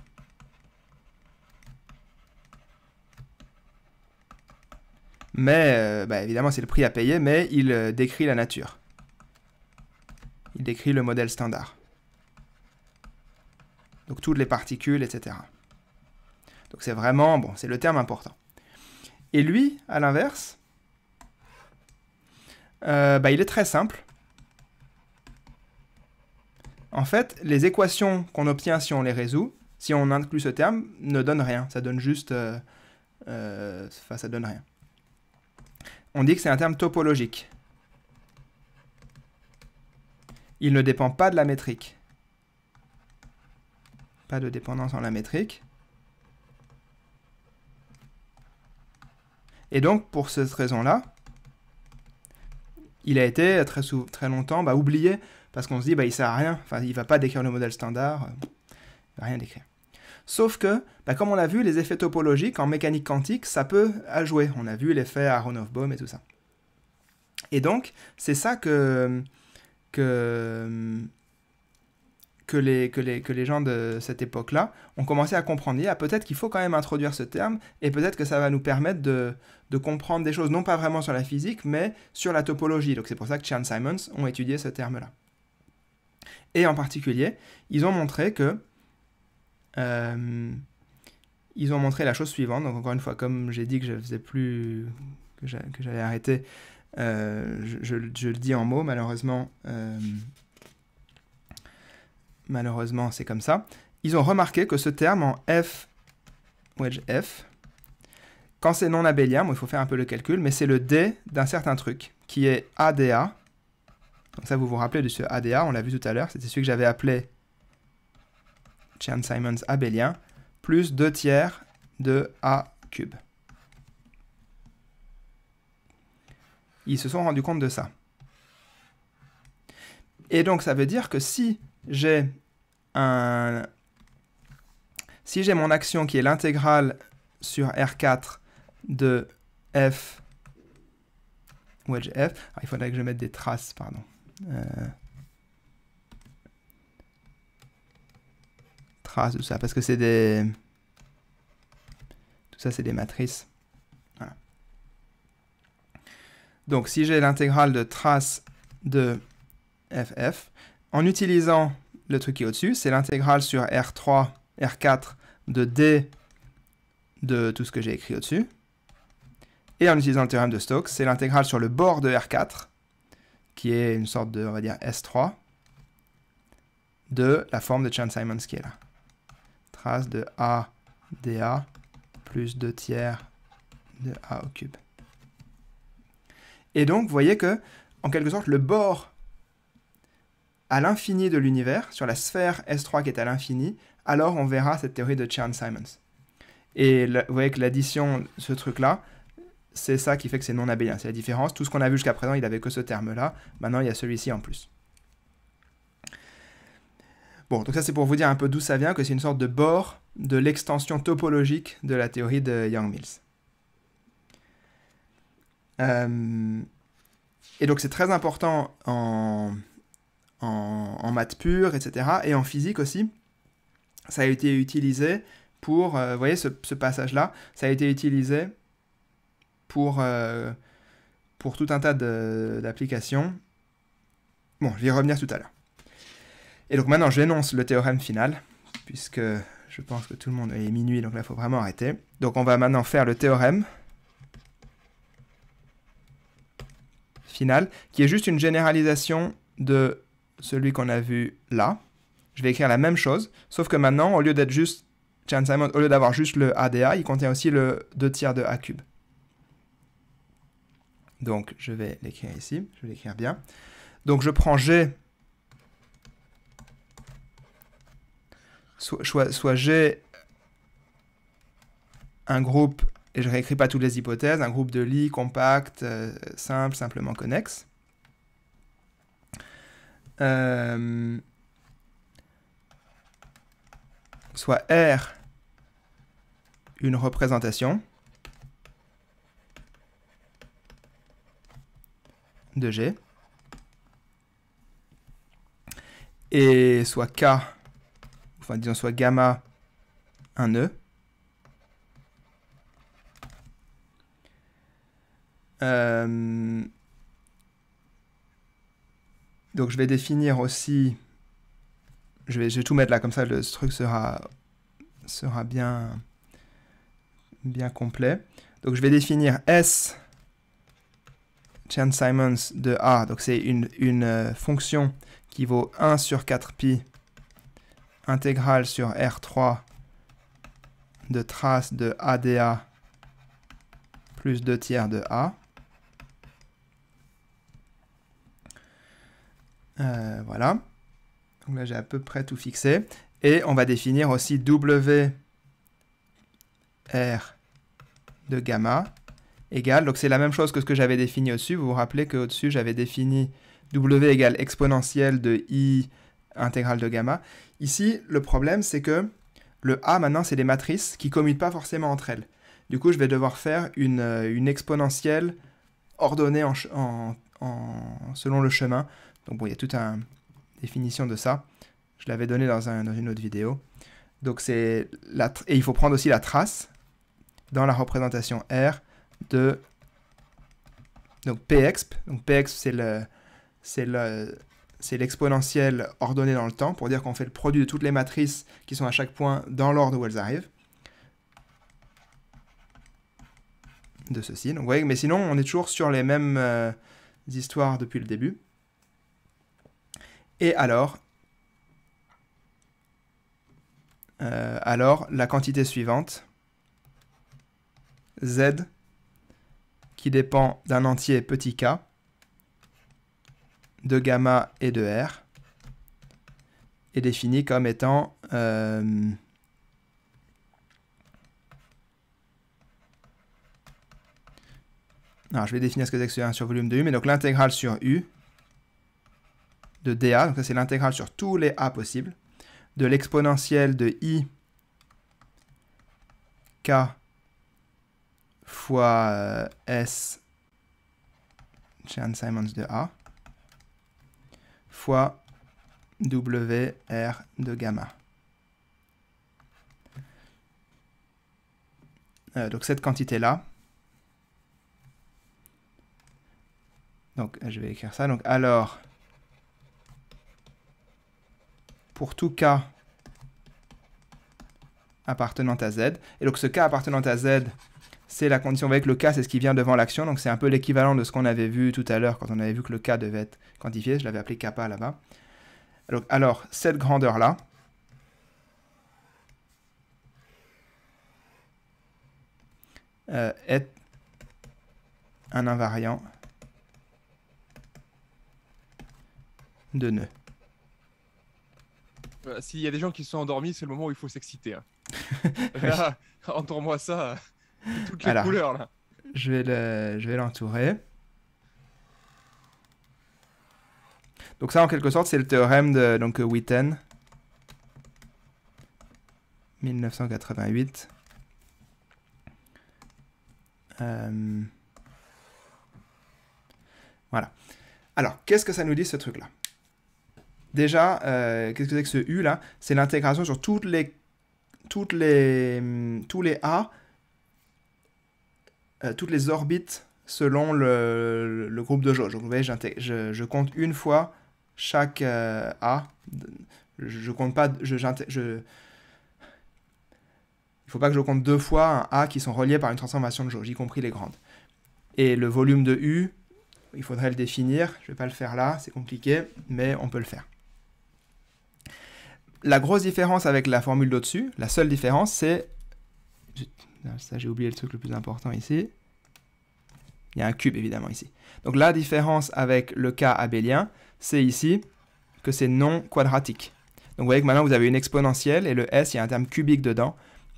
Mais, euh, bah, évidemment, c'est le prix à payer, mais il euh, décrit la nature. Il décrit le modèle standard. Donc toutes les particules, etc. Donc c'est vraiment, bon, c'est le terme important. Et lui, à l'inverse, euh, bah, il est très simple. En fait, les équations qu'on obtient si on les résout, si on inclut ce terme, ne donnent rien. Ça donne juste... Euh, euh, enfin, ça donne rien. On dit que c'est un terme topologique. Il ne dépend pas de la métrique. Pas de dépendance en la métrique. Et donc, pour cette raison-là, il a été très, longtemps bah, oublié parce qu'on se dit, bah, il sert à rien, enfin, il va pas décrire le modèle standard, il ne va rien décrire. Sauf que, bah, comme on l'a vu, les effets topologiques en mécanique quantique, ça peut à jouer. On a vu l'effet Aronoff-Bohm et tout ça. Et donc, c'est ça que, que, que, les, que, les, gens de cette époque-là ont commencé à comprendre. a peut-être qu'il faut quand même introduire ce terme, et peut-être que ça va nous permettre de, de, comprendre des choses, non pas vraiment sur la physique, mais sur la topologie. Donc c'est pour ça que Chan Simons ont étudié ce terme-là et en particulier, ils ont montré que... Euh, ils ont montré la chose suivante. Donc encore une fois, comme j'ai dit que je faisais plus... que j'allais arrêter, euh, je, le dis en mots, malheureusement... Euh, malheureusement, c'est comme ça. Ils ont remarqué que ce terme en F, wedge F, quand c'est non abélien, il faut faire un peu le calcul, mais c'est le D d'un certain truc, qui est ADA, donc ça, vous vous rappelez de ce ADA, on l'a vu tout à l'heure, c'était celui que j'avais appelé Chan Simons abélien, plus 2 tiers de A cube. Ils se sont rendus compte de ça. Et donc ça veut dire que si j'ai un... Si j'ai mon action qui est l'intégrale sur R4 de f wedge f, ah, il faudrait que je mette des traces, pardon. Euh, ah, trace, de ça, parce que c'est des... Tout ça, c'est des matrices. Donc, si j'ai l'intégrale de trace de ff, en utilisant le truc qui est au-dessus, c'est l'intégrale sur R3, R4 de D de tout ce que j'ai écrit au-dessus. Et en utilisant le théorème de Stokes, c'est l'intégrale sur le bord de R4 qui est une sorte de, on va dire, S3 de la forme de Chan-Simons qui est là. Trace de A dA plus 2 tiers de A au cube. Et donc, vous voyez que, en quelque sorte, le bord à l'infini de l'univers, sur la sphère S3 qui est à l'infini, alors on verra cette théorie de Chan-Simons. Et vous voyez que l'addition, ce truc-là, c'est ça qui fait que c'est non abélien, hein. c'est la différence. Tout ce qu'on a vu jusqu'à présent, il n'avait que ce terme-là. Maintenant, il y a celui-ci en plus. Bon, donc ça c'est pour vous dire un peu d'où ça vient, que c'est une sorte de bord de l'extension topologique de la théorie de Young-Mills. Euh, et donc c'est très important en, en, maths pure, etc. Et en physique aussi. Ça a été utilisé pour, euh, vous voyez ce passage-là, ça a été utilisé pour, euh, pour tout un tas d'applications. Bon, je vais y revenir tout à l'heure. Et donc maintenant, j'énonce le théorème final, puisque je pense que tout le monde est minuit, donc là, il faut vraiment arrêter. Donc on va maintenant faire le théorème final, qui est juste une généralisation de celui qu'on a vu là. Je vais écrire la même chose, sauf que maintenant, au lieu d'être juste au lieu d'avoir juste le ADA, il contient aussi le 2 tiers de A cube. Donc je vais l'écrire ici, je vais l'écrire bien. Donc je prends G, soit, G, un groupe, et je réécris pas toutes les hypothèses, un groupe de lits compact, simples, euh, simple, simplement connexe. Euh, soit R, une représentation. de G, et soit K, enfin disons soit gamma, un nœud. E. Euh, donc je vais définir aussi, je vais, tout mettre là, comme ça le, truc sera, sera bien, bien complet. Donc je vais définir S simons de A, donc c'est une, une euh, fonction qui vaut 1 sur 4pi intégrale sur R3 de trace de ADA plus 2 tiers de A. Euh, voilà. Donc là, j'ai à peu près tout fixé. Et on va définir aussi W R de gamma donc c'est la même chose que ce que j'avais défini au-dessus. Vous vous rappelez qu'au-dessus, j'avais défini w égale exponentielle de i intégrale de gamma. Ici, le problème, c'est que le a, maintenant, c'est des matrices qui ne commutent pas forcément entre elles. Du coup, je vais devoir faire une, euh, exponentielle ordonnée en, en, selon le chemin. Donc bon, il y a toute une définition de ça. Je l'avais donnée dans, une autre vidéo. Donc c'est la et il faut prendre aussi la trace dans la représentation R de donc pexp. E donc pexp e c'est le c'est le c'est l'exponentielle ordonnée dans le temps pour dire qu'on fait le produit de toutes les matrices qui sont à chaque point dans l'ordre où elles arrivent. De ceci. Donc, mais sinon, on est toujours sur les mêmes euh, histoires depuis le début. Et alors, euh, alors la quantité suivante, z qui dépend d'un entier petit k, de gamma et de r, est défini comme étant euh, Alors, je vais définir ce que c'est que 1 sur volume de U, mais donc l'intégrale sur U de dA, donc ça c'est l'intégrale sur tous les A possibles, de l'exponentielle de I k fois euh, S, Jan Simons de A, fois WR de gamma. Euh, donc cette quantité-là. Donc je vais écrire ça. Donc alors, pour tout cas appartenant à Z, et donc ce k appartenant à Z, c'est la condition. avec le cas, c'est ce qui vient devant l'action. Donc c'est un peu l'équivalent de ce qu'on avait vu tout à l'heure quand on avait vu que le cas devait être quantifié. Je l'avais appelé kappa là-bas. Alors, cette grandeur-là, euh, est un invariant de nœud. Bah, s'il y a des gens qui sont endormis, c'est le moment où il faut s'exciter. Hein. Entends-moi ça. Toutes les couleurs là. Je vais je vais l'entourer. Donc ça, en quelque sorte, c'est le théorème de donc Witten. 1988. Euh, voilà. Alors, qu'est-ce que ça nous dit ce truc-là Déjà, euh, qu'est-ce que c'est que ce U là C'est l'intégration sur toutes les, toutes les, tous les A euh, toutes les orbites selon le, groupe de jauge. Donc vous voyez, je, compte une fois chaque euh, A. Je compte pas, je, je, il faut pas que je compte deux fois un A qui sont reliés par une transformation de jauge, y compris les grandes. Et le volume de U, il faudrait le définir. Je vais pas le faire là, c'est compliqué, mais on peut le faire. La grosse différence avec la formule d'au-dessus, la seule différence, c'est ça j'ai oublié le truc le plus important ici. Il y a un cube évidemment ici. Donc la différence avec le cas abélien, c'est ici que c'est non quadratique. Donc vous voyez que maintenant vous avez une exponentielle et le s, il y a un terme cubique dedans.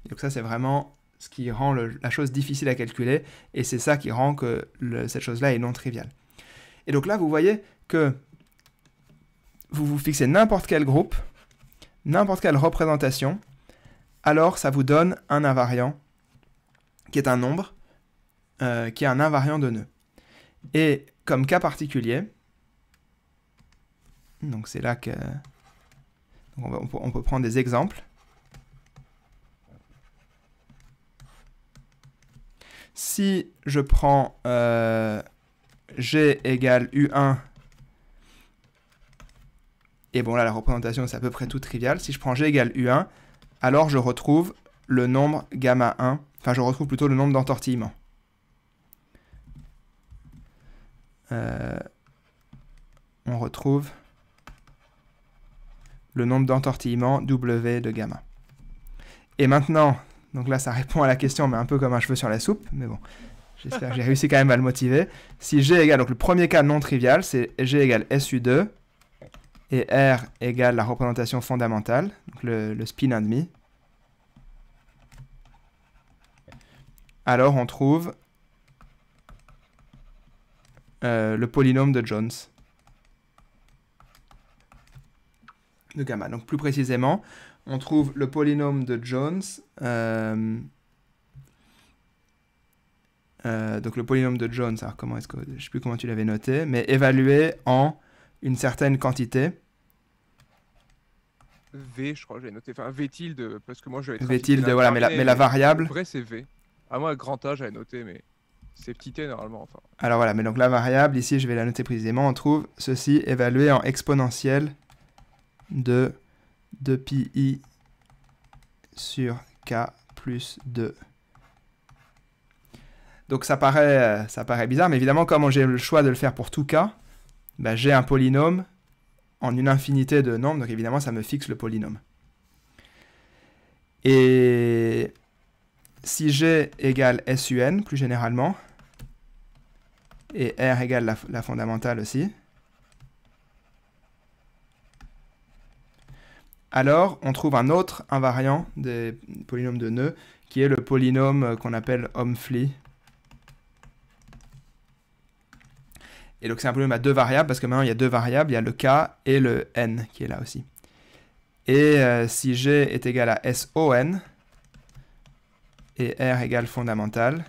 Donc ça c'est vraiment ce qui rend la chose difficile à calculer et c'est ça qui rend que cette chose-là est non triviale. Et donc là vous voyez que vous vous fixez n'importe quel groupe, n'importe quelle représentation, alors ça vous donne un invariant qui est un nombre, euh, qui est un invariant de nœud. Et comme cas particulier, donc c'est là que... On, peut, prendre des exemples. si je prends euh, g égale u1, et bon là la représentation c'est à peu près tout trivial, si je prends g égale u1, alors je retrouve le nombre gamma 1 Enfin, je retrouve plutôt le nombre d'entortillements. Euh, on retrouve le nombre d'entortillements W de gamma. Et maintenant, donc là ça répond à la question, mais un peu comme un cheveu sur la soupe, mais bon, j'espère que j'ai réussi quand même à le motiver. Si G égale, donc le premier cas non trivial, c'est G égale SU2, et R égale la représentation fondamentale, donc le, le spin 1,5. alors on trouve euh, le polynôme de Jones. De gamma. Donc plus précisément, on trouve le polynôme de Jones. Euh, euh, donc le polynôme de Jones, alors comment est-ce que je sais plus comment tu l'avais noté, mais évalué en une certaine quantité. V, je crois que j'ai noté, enfin V tilde, parce que moi je vais être. V tilde, voilà, mais la, mais la variable. vrai, c'est V. À moi, grand A, j'avais noter, mais c'est petit t normalement. Alors voilà, mais donc la variable, ici, je vais la noter précisément. On trouve ceci évalué en exponentielle de 2pi sur k plus 2. Donc ça paraît, ça paraît bizarre, mais évidemment, comme j'ai le choix de le faire pour tout k, bah, j'ai un polynôme en une infinité de nombres, donc évidemment, ça me fixe le polynôme. Et si G égale SUN, plus généralement, et R égale la, fondamentale aussi, alors on trouve un autre invariant des polynômes de nœuds, qui est le polynôme euh, qu'on appelle Omfli. Et donc c'est un polynôme à deux variables, parce que maintenant il y a deux variables, il y a le k et le n qui est là aussi. Et euh, si g est égal à son, et R égale fondamental.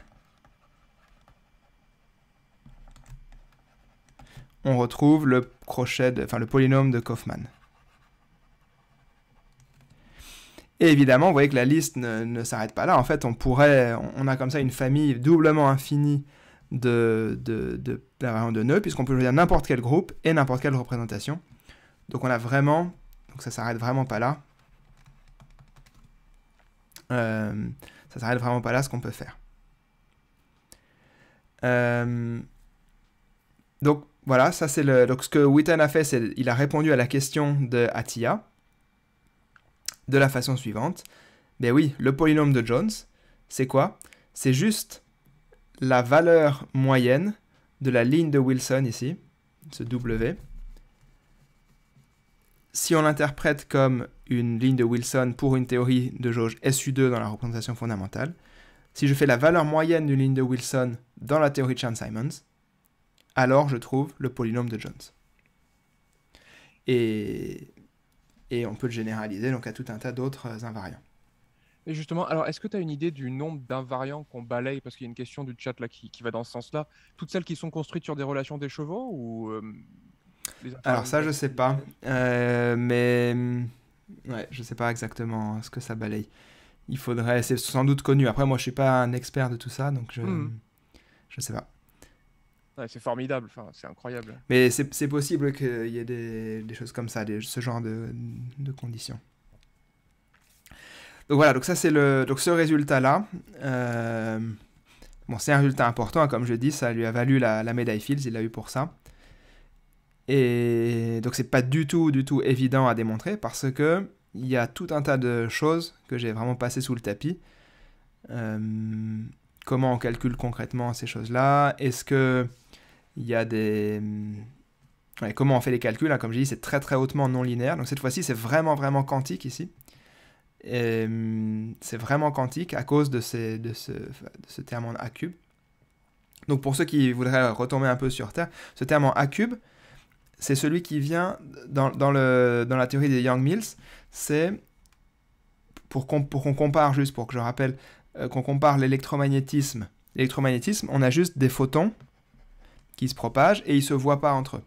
On retrouve le crochet, de, enfin le polynôme de Kaufmann. Et évidemment, vous voyez que la liste ne, s'arrête pas là. En fait, on pourrait, on a comme ça une famille doublement infinie de, de, ben, de, nœuds, puisqu'on peut choisir n'importe quel groupe et n'importe quelle représentation. Donc on a vraiment, donc ça s'arrête vraiment pas là. Euh, ça s'arrête vraiment pas là ce qu'on peut faire. Euh, donc voilà, ça c'est le. ce que Witten a fait, c'est il a répondu à la question de atia de la façon suivante. Ben oui, le polynôme de Jones, c'est quoi C'est juste la valeur moyenne de la ligne de Wilson ici, ce W, si on l'interprète comme une ligne de Wilson pour une théorie de jauge SU2 dans la représentation fondamentale, si je fais la valeur moyenne d'une ligne de Wilson dans la théorie de Chan-Simons, alors je trouve le polynôme de Jones. Et, et on peut le généraliser donc à tout un tas d'autres euh, invariants. Et justement, alors est-ce que tu as une idée du nombre d'invariants qu'on balaye Parce qu'il y a une question du chat là qui, va dans ce sens-là. Toutes celles qui sont construites sur des relations d'échevaux ou euh, alors ça, je sais pas. Euh, mais je mm, je sais pas exactement ce que ça balaye. Il faudrait, c'est sans doute connu. Après, moi, je suis pas un expert de tout ça, donc je, ne hmm. sais pas. c'est formidable, c'est incroyable. Mais c'est possible qu'il y ait des, choses comme ça, ce genre de, conditions. Donc voilà, donc ça c'est le, donc ce résultat-là. Euh, bon, c'est un résultat important, comme je dis, ça lui a valu la médaille Fields, il l'a eu pour ça. Et donc c'est pas du tout, du tout évident à démontrer parce que il y a tout un tas de choses que j'ai vraiment passées sous le tapis. Euh, comment on calcule concrètement ces choses-là Est-ce que il y a des hmm, comment on fait les calculs hein? Comme j'ai dit, c'est très très hautement non linéaire. Donc cette fois-ci, c'est vraiment vraiment quantique ici. Hmm, c'est vraiment quantique à cause de, ce, de ce terme en A cube. Donc pour ceux qui voudraient retomber un peu sur Terre, ce terme en A cube, c'est celui qui vient dans, le, la théorie des Young Mills. C'est, pour qu'on, compare, juste pour que je rappelle, euh, qu'on compare l'électromagnétisme. L'électromagnétisme, on a juste des photons qui se propagent et ils ne se voient pas entre eux.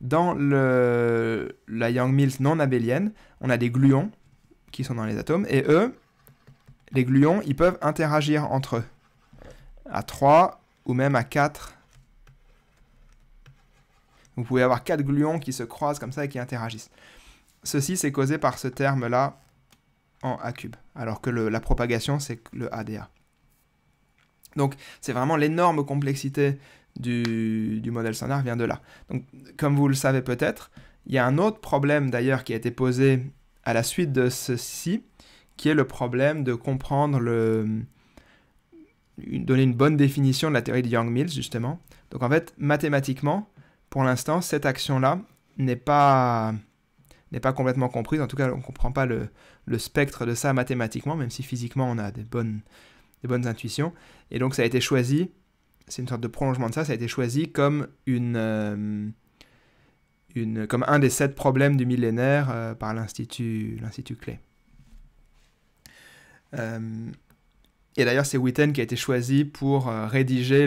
Dans le, la Young Mills non abélienne, on a des gluons qui sont dans les atomes et eux, les gluons, ils peuvent interagir entre eux à 3 ou même à 4 vous pouvez avoir quatre gluons qui se croisent comme ça et qui interagissent. Ceci, c'est causé par ce terme-là en A cube, alors que la propagation, c'est le ADA. Donc, c'est vraiment l'énorme complexité du, du, modèle standard vient de là. Donc, comme vous le savez peut-être, il y a un autre problème d'ailleurs qui a été posé à la suite de ceci, qui est le problème de comprendre le, donner une bonne définition de la théorie de Young-Mills, justement. Donc en fait, mathématiquement, pour l'instant, cette action-là n'est pas n'est pas complètement comprise. En tout cas, on ne comprend pas le, le, spectre de ça mathématiquement, même si physiquement on a des bonnes, des bonnes intuitions. Et donc ça a été choisi, c'est une sorte de prolongement de ça, ça a été choisi comme, une, euh, une, comme un des sept problèmes du millénaire euh, par l'Institut Clé. Euh, et d'ailleurs, c'est Witten qui a été choisi pour rédiger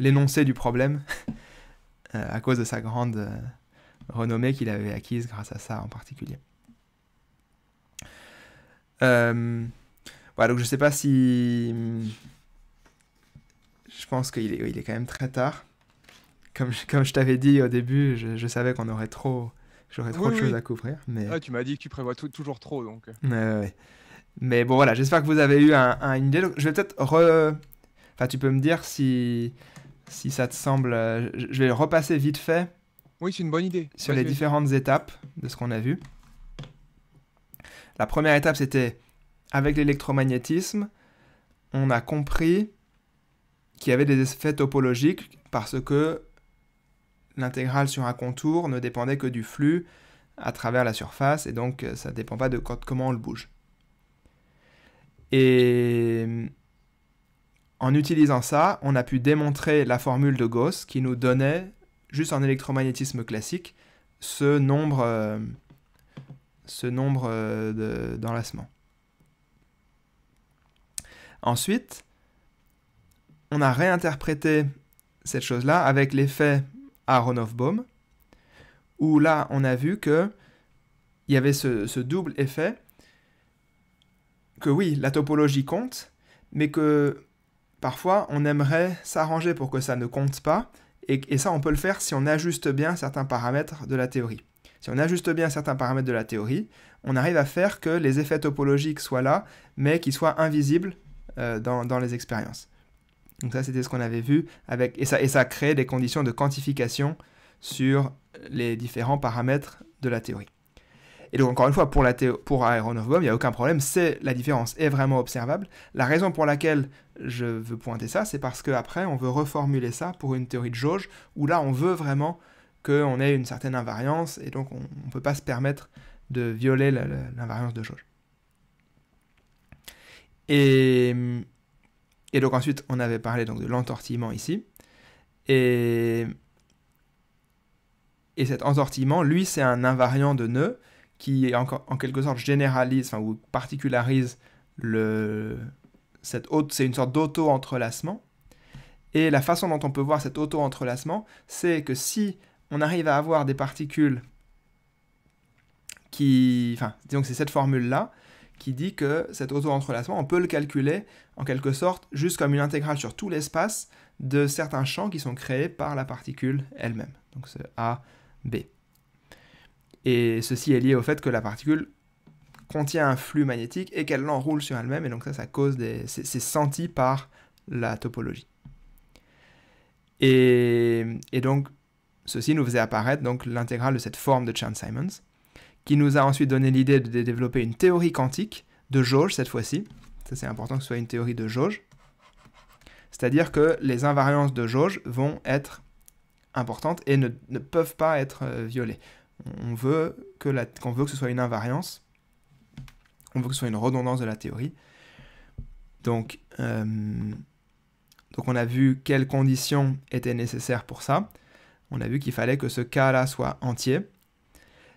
l'énoncé du problème. Euh, à cause de sa grande euh, renommée qu'il avait acquise grâce à ça en particulier. Euh, voilà, donc je sais pas si. Hmm, je pense qu'il est, il est quand même très tard. Comme je, comme je t'avais dit au début, je, savais qu'on aurait trop, j'aurais trop de choses à couvrir. Mais... tu m'as dit que tu prévois toujours trop, donc. Euh. Mais bon, voilà, j'espère que vous avez eu un, un, une idée. Je vais peut-être re. Enfin, tu peux me dire si, si ça te semble. Euh, je vais repasser vite fait. Oui, c'est une bonne idée. Sur les différentes étapes de ce qu'on a vu. La première étape, c'était avec l'électromagnétisme, on a compris qu'il y avait des effets topologiques parce que l'intégrale sur un contour ne dépendait que du flux à travers la surface et donc euh, ça ne dépend pas de comment on le bouge. Et en utilisant ça, on a pu démontrer la formule de Gauss qui nous donnait, juste en électromagnétisme classique, ce nombre, euh, ce nombre euh, d'enlacements. Ensuite, on a réinterprété cette chose-là avec l'effet Aronoff-Bohm, où là, on a vu que il y avait ce, ce double effet, que oui, la topologie compte, mais que Parfois, on aimerait s'arranger pour que ça ne compte pas, et, ça, on peut le faire si on ajuste bien certains paramètres de la théorie. Si on ajuste bien certains paramètres de la théorie, on arrive à faire que les effets topologiques soient là, mais qu'ils soient invisibles euh, dans, les expériences. Donc ça, c'était ce qu'on avait vu, avec, et, ça, et ça crée des conditions de quantification sur les différents paramètres de la théorie. Et donc encore une fois, pour, la pour il n'y a aucun problème, c'est la différence est vraiment observable. La raison pour laquelle je veux pointer ça, c'est parce qu'après, on veut reformuler ça pour une théorie de jauge, où là, on veut vraiment qu'on ait une certaine invariance, et donc on ne peut pas se permettre de violer l'invariance de jauge. Et, donc ensuite, on avait parlé de l'entortillement ici. Et, cet entortillement, lui, c'est un invariant de nœud qui en, en quelque sorte généralise ou particularise le, cette c'est une sorte d'auto-entrelacement. Et la façon dont on peut voir cet auto-entrelacement, c'est que si on arrive à avoir des particules qui, enfin, disons que c'est cette formule-là, qui dit que cet auto-entrelacement, on peut le calculer en quelque sorte juste comme une intégrale sur tout l'espace de certains champs qui sont créés par la particule elle-même. Donc ce A, B. Et ceci est lié au fait que la particule contient un flux magnétique et qu'elle l'enroule sur elle-même, et donc ça, ça cause des... c'est senti par la topologie. Et, donc, ceci nous faisait apparaître l'intégrale de cette forme de Chan-Simons, qui nous a ensuite donné l'idée de développer une théorie quantique de jauge cette fois-ci. Ça, c'est important que ce soit une théorie de jauge. C'est-à-dire que les invariances de jauge vont être importantes et ne peuvent pas être euh, violées. On veut que, la, veut que ce soit une invariance, on veut que ce soit une redondance de la théorie. Donc, euh, donc on a vu quelles conditions étaient nécessaires pour ça. On a vu qu'il fallait que ce cas-là soit entier.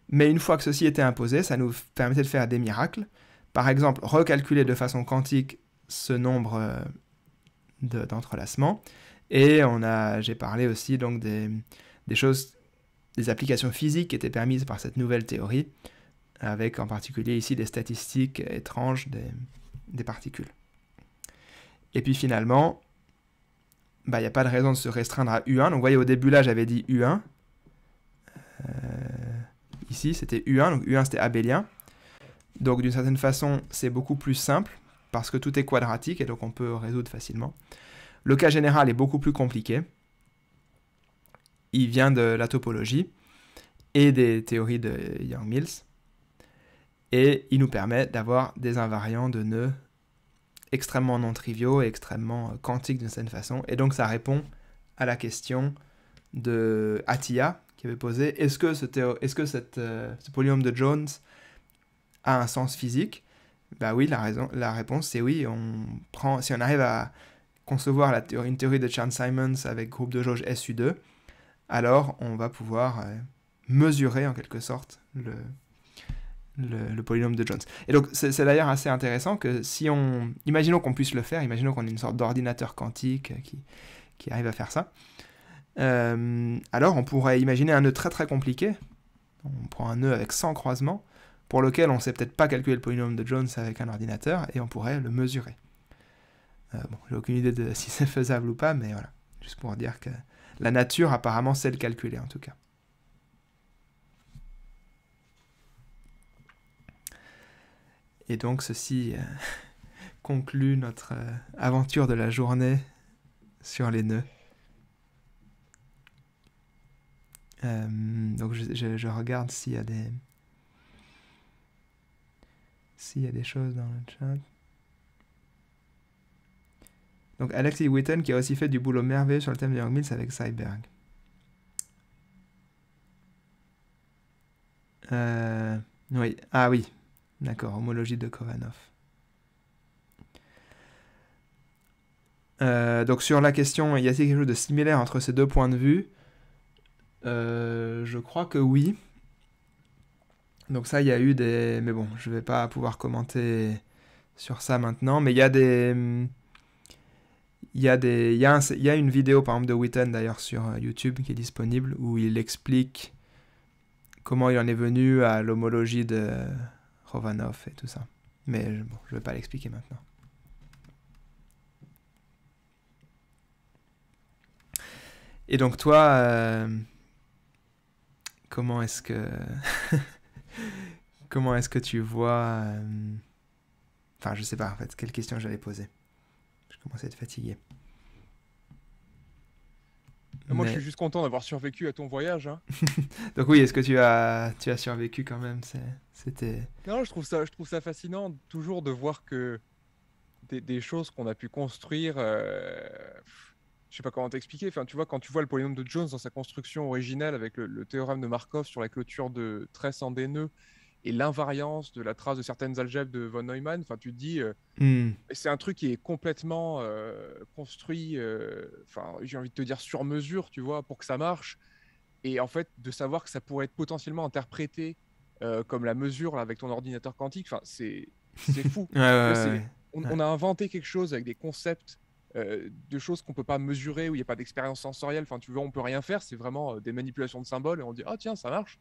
Mais une fois que ceci était imposé, ça nous permettait de faire des miracles. Par exemple, recalculer de façon quantique ce nombre euh, d'entrelacements. et on a, j'ai parlé aussi donc des, des choses des applications physiques qui étaient permises par cette nouvelle théorie, avec en particulier ici des statistiques étranges des, particules. Et puis finalement, il bah, n'y a pas de raison de se restreindre à U1. Donc vous voyez, au début là, j'avais dit U1. Euh, ici, c'était U1, donc U1 c'était abélien. Donc d'une certaine façon, c'est beaucoup plus simple, parce que tout est quadratique, et donc on peut résoudre facilement. Le cas général est beaucoup plus compliqué il vient de la topologie et des théories de Young-Mills. Et il nous permet d'avoir des invariants de nœuds extrêmement non triviaux et extrêmement euh, quantiques d'une certaine façon. Et donc ça répond à la question de Attia qui avait posé est-ce que, ce, est-ce que cette, euh, polynôme de Jones a un sens physique Bah oui, la, raison, la réponse c'est oui. On prend, si on arrive à concevoir la théorie, une théorie de Chan Simons avec groupe de jauge SU2, alors on va pouvoir euh, mesurer en quelque sorte le, polynôme de Jones. Et donc c'est d'ailleurs assez intéressant que si on... Imaginons qu'on puisse le faire, imaginons qu'on ait une sorte d'ordinateur quantique euh, qui, arrive à faire ça. Euh, alors on pourrait imaginer un nœud très très compliqué. On prend un nœud avec 100 croisements, pour lequel on ne sait peut-être pas calculer le polynôme de Jones avec un ordinateur, et on pourrait le mesurer. bon, j'ai aucune idée de si c'est faisable ou pas, mais voilà, juste pour dire que la nature apparemment sait le calculer en tout cas. Et donc ceci euh, conclut notre euh, aventure de la journée sur les nœuds. Euh, donc je, je regarde s'il y a des s'il y a des choses dans le chat. Donc Alexis e. Witten qui a aussi fait du boulot merveilleux sur le thème de Young Mills avec Cyberg. Euh, oui. Ah oui, d'accord, homologie de Kovanov. Euh, donc sur la question, y a-t-il quelque chose de similaire entre ces deux points de vue euh, Je crois que oui. Donc ça, il y a eu des... Mais bon, je ne vais pas pouvoir commenter sur ça maintenant, mais il y a des hum, il y, a des, il, il y une vidéo, par exemple, de Witten, d'ailleurs, sur euh, YouTube, qui est disponible, où il explique comment il en est venu à l'homologie de Rovanov et tout ça. Mais bon, je ne vais pas l'expliquer maintenant. Et donc toi, euh, comment est-ce que comment est que tu vois euh, Enfin, je sais pas en fait quelle question j'allais poser commence à être fatigué. Ah, moi, je suis juste content d'avoir survécu à ton voyage. Hein. Donc oui, est-ce que tu as, tu as survécu quand même C'était. Non, je trouve ça, je trouve ça fascinant toujours de voir que des, choses qu'on a pu construire. Euh, je sais pas comment t'expliquer. Enfin, tu vois, quand tu vois le polynôme de Jones dans sa construction originale avec le, théorème de Markov sur la clôture de 1300 en des nœuds et l'invariance de la trace de certaines algèbres de von Neumann. Enfin, tu te dis, euh, hmm. c'est un truc qui est complètement euh, construit, euh, enfin, j'ai envie de te dire sur mesure, tu vois, pour que ça marche. Et en fait, de savoir que ça pourrait être potentiellement interprété comme la mesure là, avec ton ordinateur quantique, enfin, c'est fou. on, a inventé quelque chose avec des concepts. de choses qu'on peut pas mesurer, où il n'y a pas d'expérience sensorielle, enfin tu vois, on peut rien faire, c'est vraiment des manipulations de symboles, et on dit, ah oh, tiens, ça marche.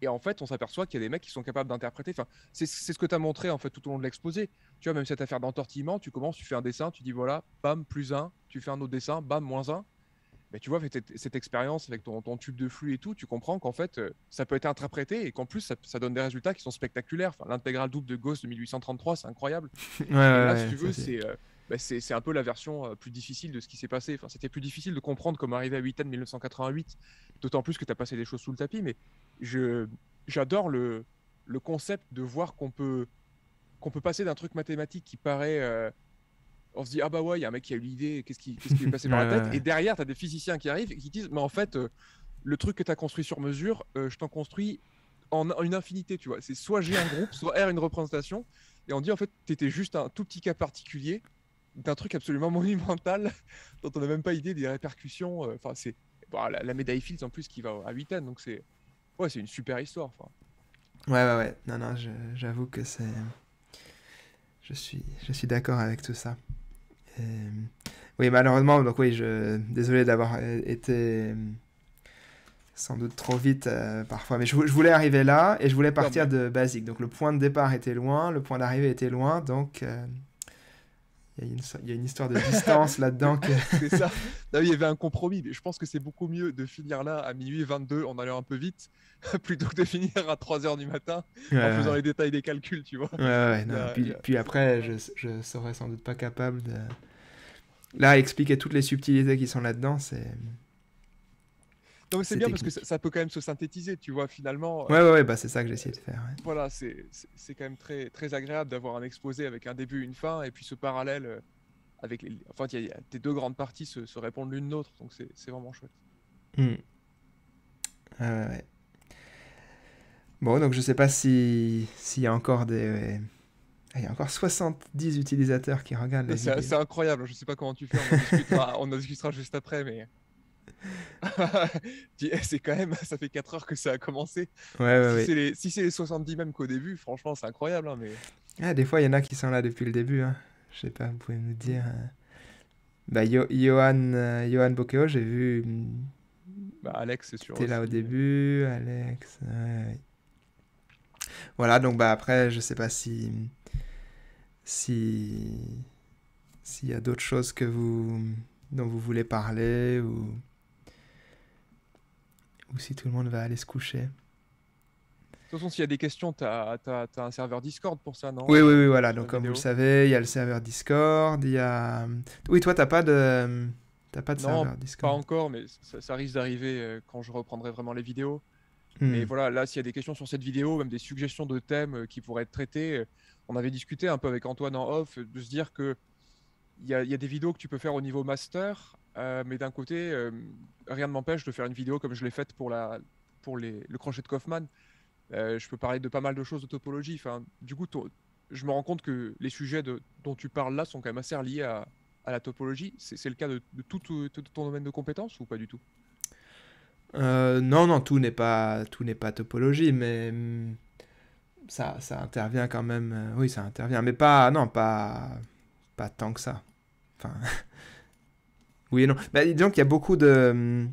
Et en fait, on s'aperçoit qu'il y a des mecs qui sont capables d'interpréter. Enfin, c'est ce que tu as montré en fait tout au long de l'exposé. Tu vois, même cette affaire d'entortillement, tu commences, tu fais un dessin, tu dis voilà, bam, plus un, tu fais un autre dessin, bam, moins un. Mais tu vois, avec cette, expérience, avec ton, ton, tube de flux et tout, tu comprends qu'en fait, euh, ça peut être interprété et qu'en plus, ça, donne des résultats qui sont spectaculaires. Enfin, L'intégrale double de Gauss de 1833, c'est incroyable. ouais, là, si tu veux, c'est. Euh, bah, c'est un peu la version plus difficile de ce qui s'est passé. Enfin, c'était plus difficile de comprendre comment arriver à 8 1988, d'autant plus que tu as passé des choses sous le tapis. Mais j'adore le, le concept de voir qu'on peut, qu'on peut passer d'un truc mathématique qui paraît. on se dit, ah bah ouais, il y a un mec qui a eu l'idée, qu'est-ce qui, qu qui est passé par la tête Et derrière, tu as des physiciens qui arrivent et qui disent, mais en fait, le truc que tu as construit sur mesure, je t'en construis en, une infinité, tu vois. C'est soit j'ai un groupe, soit R une représentation. Et on dit, en fait, tu étais juste un tout petit cas particulier d'un truc absolument monumental dont on n'a même pas idée des répercussions. Euh, enfin, c'est la, médaille Fields en plus qui va à 8 ans, donc c'est ouais, c'est une super histoire. Ouais, ouais, ouais. Non, non, j'avoue que c'est. Je suis, je suis d'accord avec tout ça. Oui, malheureusement, donc oui, je désolé d'avoir euh, été euh, sans doute trop vite parfois, mais je, voulais arriver là et je voulais partir de basique. Donc le point de départ était loin, le point d'arrivée était loin, donc. Il y, a une, histoire de distance là-dedans. c'est ça. il y avait un compromis. Mais je pense que c'est beaucoup mieux de finir là à minuit 22 en allant un peu vite plutôt que de finir à 3 h du matin en faisant les détails des calculs, tu vois. Ouais, ouais, euh, puis, après, je, je serais sans doute pas capable de. Là, expliquer toutes les subtilités qui sont là-dedans, c'est. Donc c'est bien parce que ça, peut quand même se synthétiser, tu vois, finalement. Euh, ouais, ouais, ouais bah c'est ça que j'ai essayé de faire. Voilà, c'est quand même très, très agréable d'avoir un exposé avec un début, une fin, et puis ce parallèle euh, avec les. Enfin, tes deux grandes parties se, répondent l'une l'autre, donc c'est vraiment chouette. Hmm. ouais, ouais. Bon, donc je sais pas si s'il y a encore des. Ah, il y a encore 70 utilisateurs qui regardent. C'est incroyable, je sais pas comment tu fais, on on en discutera juste après, mais. Eh, c'est quand même, ça fait 4 heures que ça a commencé. si c'est les, 70 même qu'au début, franchement, c'est incroyable. Hein, mais... Ah, des fois, il y en a qui sont là depuis le début. Hein. Je sais pas, vous pouvez nous dire. Hein. Bah, Johan, euh, j'ai vu. Hmm, bah, Alex, c'est sûr. là au début, Alex. voilà, donc bah après, je sais pas si. Hmm, si. S'il y a d'autres choses que vous. Hmm, dont vous voulez parler ou ou si tout le monde va aller se coucher. De toute façon, s'il y a des questions, tu as, un serveur Discord pour ça, non Oui, oui, oui, voilà. Donc, comme vous le savez, il y a le serveur Discord, il y a... Oui, toi, t'as pas de, pas de non, serveur Discord pas encore, mais ça, risque d'arriver euh, quand je reprendrai vraiment les vidéos. Hmm. Mais voilà, là, s'il y a des questions sur cette vidéo, même des suggestions de thèmes euh, qui pourraient être traités, euh, on avait discuté un peu avec Antoine en off, de se dire que il y, a des vidéos que tu peux faire au niveau master euh, mais d'un côté, euh, rien ne m'empêche de faire une vidéo comme je l'ai faite pour, la, pour les, le crochet de Kaufman. Euh, je peux parler de pas mal de choses de topologie. Enfin, du coup, je me rends compte que les sujets dont tu parles là sont quand même assez reliés à, à la topologie. C'est le cas de, de tout, ton domaine de compétences ou pas du tout Non, non, tout n'est pas, tout pas topologie, mais mm, ça, ça intervient quand même. Oui, ça intervient, mais pas, non, pas, pas tant que ça. Enfin. Oui et non. Bah, disons qu'il y a beaucoup de. Hum,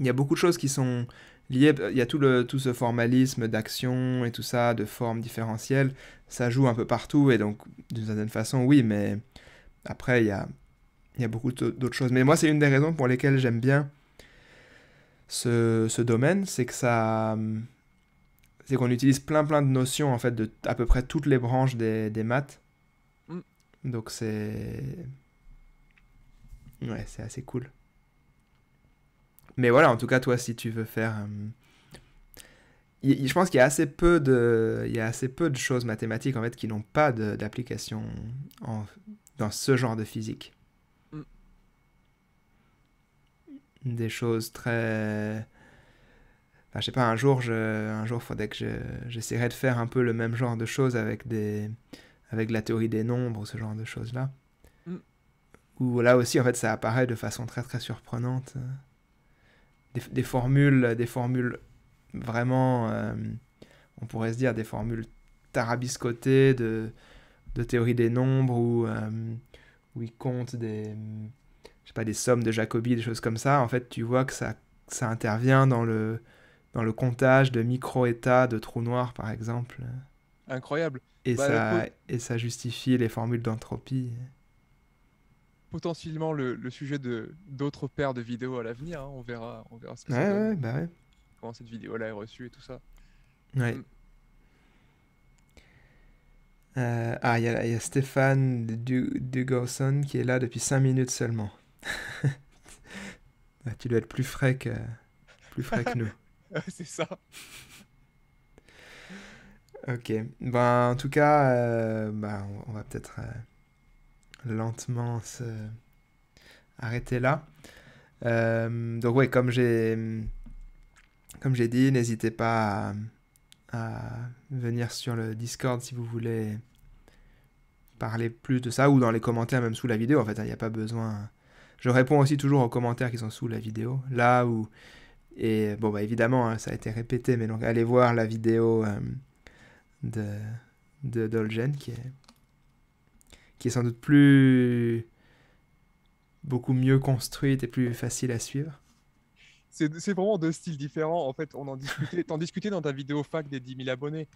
il y a beaucoup de choses qui sont liées. Il y a tout, le, tout ce formalisme d'action et tout ça, de forme différentielle. Ça joue un peu partout et donc, d'une certaine façon, oui, mais après, il y a, il y a beaucoup d'autres choses. Mais moi, c'est une des raisons pour lesquelles j'aime bien ce, ce domaine, c'est que ça. Hum, c'est qu'on utilise plein plein de notions en fait de à peu près toutes les branches des, des maths. Mm. Donc c'est Ouais, c'est assez cool. Mais voilà, en tout cas, toi, si tu veux faire. Euh, je pense qu'il y a assez peu de, y assez peu de choses mathématiques en fait qui n'ont pas d'application dans ce genre de physique. Mm. Des choses très. je sais pas, un jour, je, un jour, faudrait que j'essaierai de faire un peu le même genre de choses avec des, avec la théorie des nombres, ce genre de choses là où là aussi, en fait, ça apparaît de façon très très surprenante. Des, formules, des formules vraiment, euh, on pourrait se dire des formules tarabiscotées de, de théorie des nombres euh, où, ils comptent des, pas, des sommes de Jacobi, des choses comme ça. En fait, tu vois que ça, intervient dans le, dans le comptage de micro-états de trous noirs, par exemple. Incroyable. Et, bah, et ça justifie les formules d'entropie potentiellement le, sujet de d'autres paires de vidéos à l'avenir. Hein. On verra, on verra ce que ça bah comment cette vidéo-là est reçue et tout ça. Ouais. Euh, ah, il y, a Stéphane Dugerson qui est là depuis 5 minutes seulement. Ah, tu dois être plus frais que, plus frais que nous. C'est ça. Ok. Ben, en tout cas, euh, ben, on va peut-être euh, lentement se arrêter là. Euh, donc oui, comme j'ai comme j'ai dit, n'hésitez pas à, venir sur le Discord si vous voulez parler plus de ça ou dans les commentaires même sous la vidéo. En fait, il hein, n'y a pas besoin. Je réponds aussi toujours aux commentaires qui sont sous la vidéo. Là où et bon bah évidemment hein, ça a été répété, mais donc allez voir la vidéo euh, de de Dolgen qui est qui est sans doute plus beaucoup mieux construite et plus facile à suivre c'est vraiment deux styles différents. En fait, on en discutait, dans ta vidéo fac des 10 000 abonnés.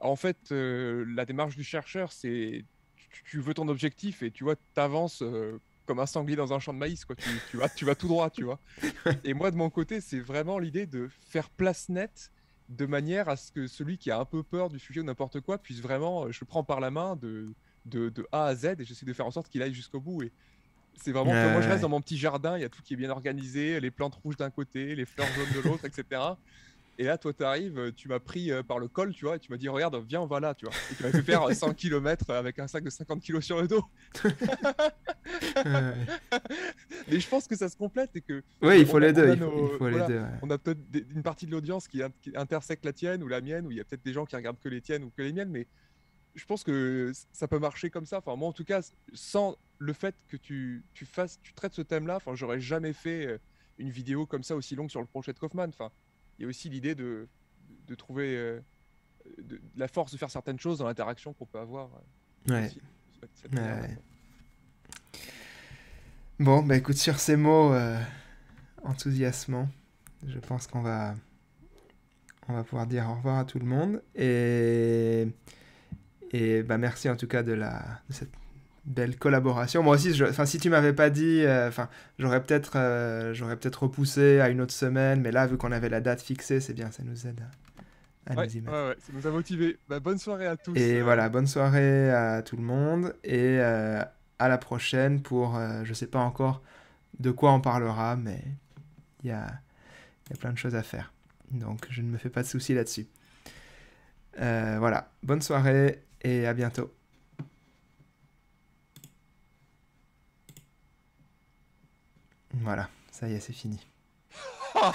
En fait, euh, la démarche du chercheur, c'est tu, tu, veux ton objectif et tu vois, tu avances euh, comme un sanglier dans un champ de maïs. Quoi. Tu, vas, tu vas tout droit, tu vois. Et moi, de mon côté, c'est vraiment l'idée de faire place nette de manière à ce que celui qui a un peu peur du sujet ou n'importe quoi puisse vraiment, euh, je le prends par la main, de, de, A à Z et j'essaie de faire en sorte qu'il aille jusqu'au bout. Et c'est vraiment que moi, je reste dans mon petit jardin, il y a tout qui est bien organisé, les plantes rouges d'un côté, les fleurs jaunes de l'autre, etc. Et là, toi, tu arrives, tu m'as pris euh, par le col, tu vois, et tu m'as dit, regarde, viens, on va là, tu vois. Et tu m'as fait faire 100 km avec un sac de 50 kg sur le dos. Mais je pense que ça se complète et que. Oui, il faut les deux. il faut les deux On a peut-être une partie de l'audience qui, intersecte la tienne ou la mienne, ou il y a peut-être des gens qui regardent que les tiennes ou que les miennes, mais je pense que ça peut marcher comme ça. Enfin, moi, en tout cas, sans le fait que tu, tu fasses, tu traites ce thème-là, enfin, j'aurais jamais fait euh, une vidéo comme ça aussi longue sur le projet de Kaufman. Enfin, il y a aussi l'idée de, de, trouver euh, la force de faire certaines choses dans l'interaction qu'on peut avoir. Euh, ouais. Bon, bah écoute, sur ces mots enthousiasmants, je pense qu'on va, on va pouvoir dire au revoir à tout le monde. Et et bah, merci en tout cas de, la, cette belle collaboration. Moi aussi, je, si tu m'avais pas dit, euh, enfin, j'aurais peut-être euh, j'aurais peut-être repoussé à une autre semaine, mais là, vu qu'on avait la date fixée, c'est bien, ça nous aide à, nous ça nous a motivés. Bah, bonne soirée à tous. Et voilà, bonne soirée à tout le monde et euh, à la prochaine pour, je sais pas encore de quoi on parlera, mais il y a, y a plein de choses à faire. Donc, je ne me fais pas de soucis là-dessus. voilà, bonne soirée et à bientôt. Voilà, ça y est, c'est fini.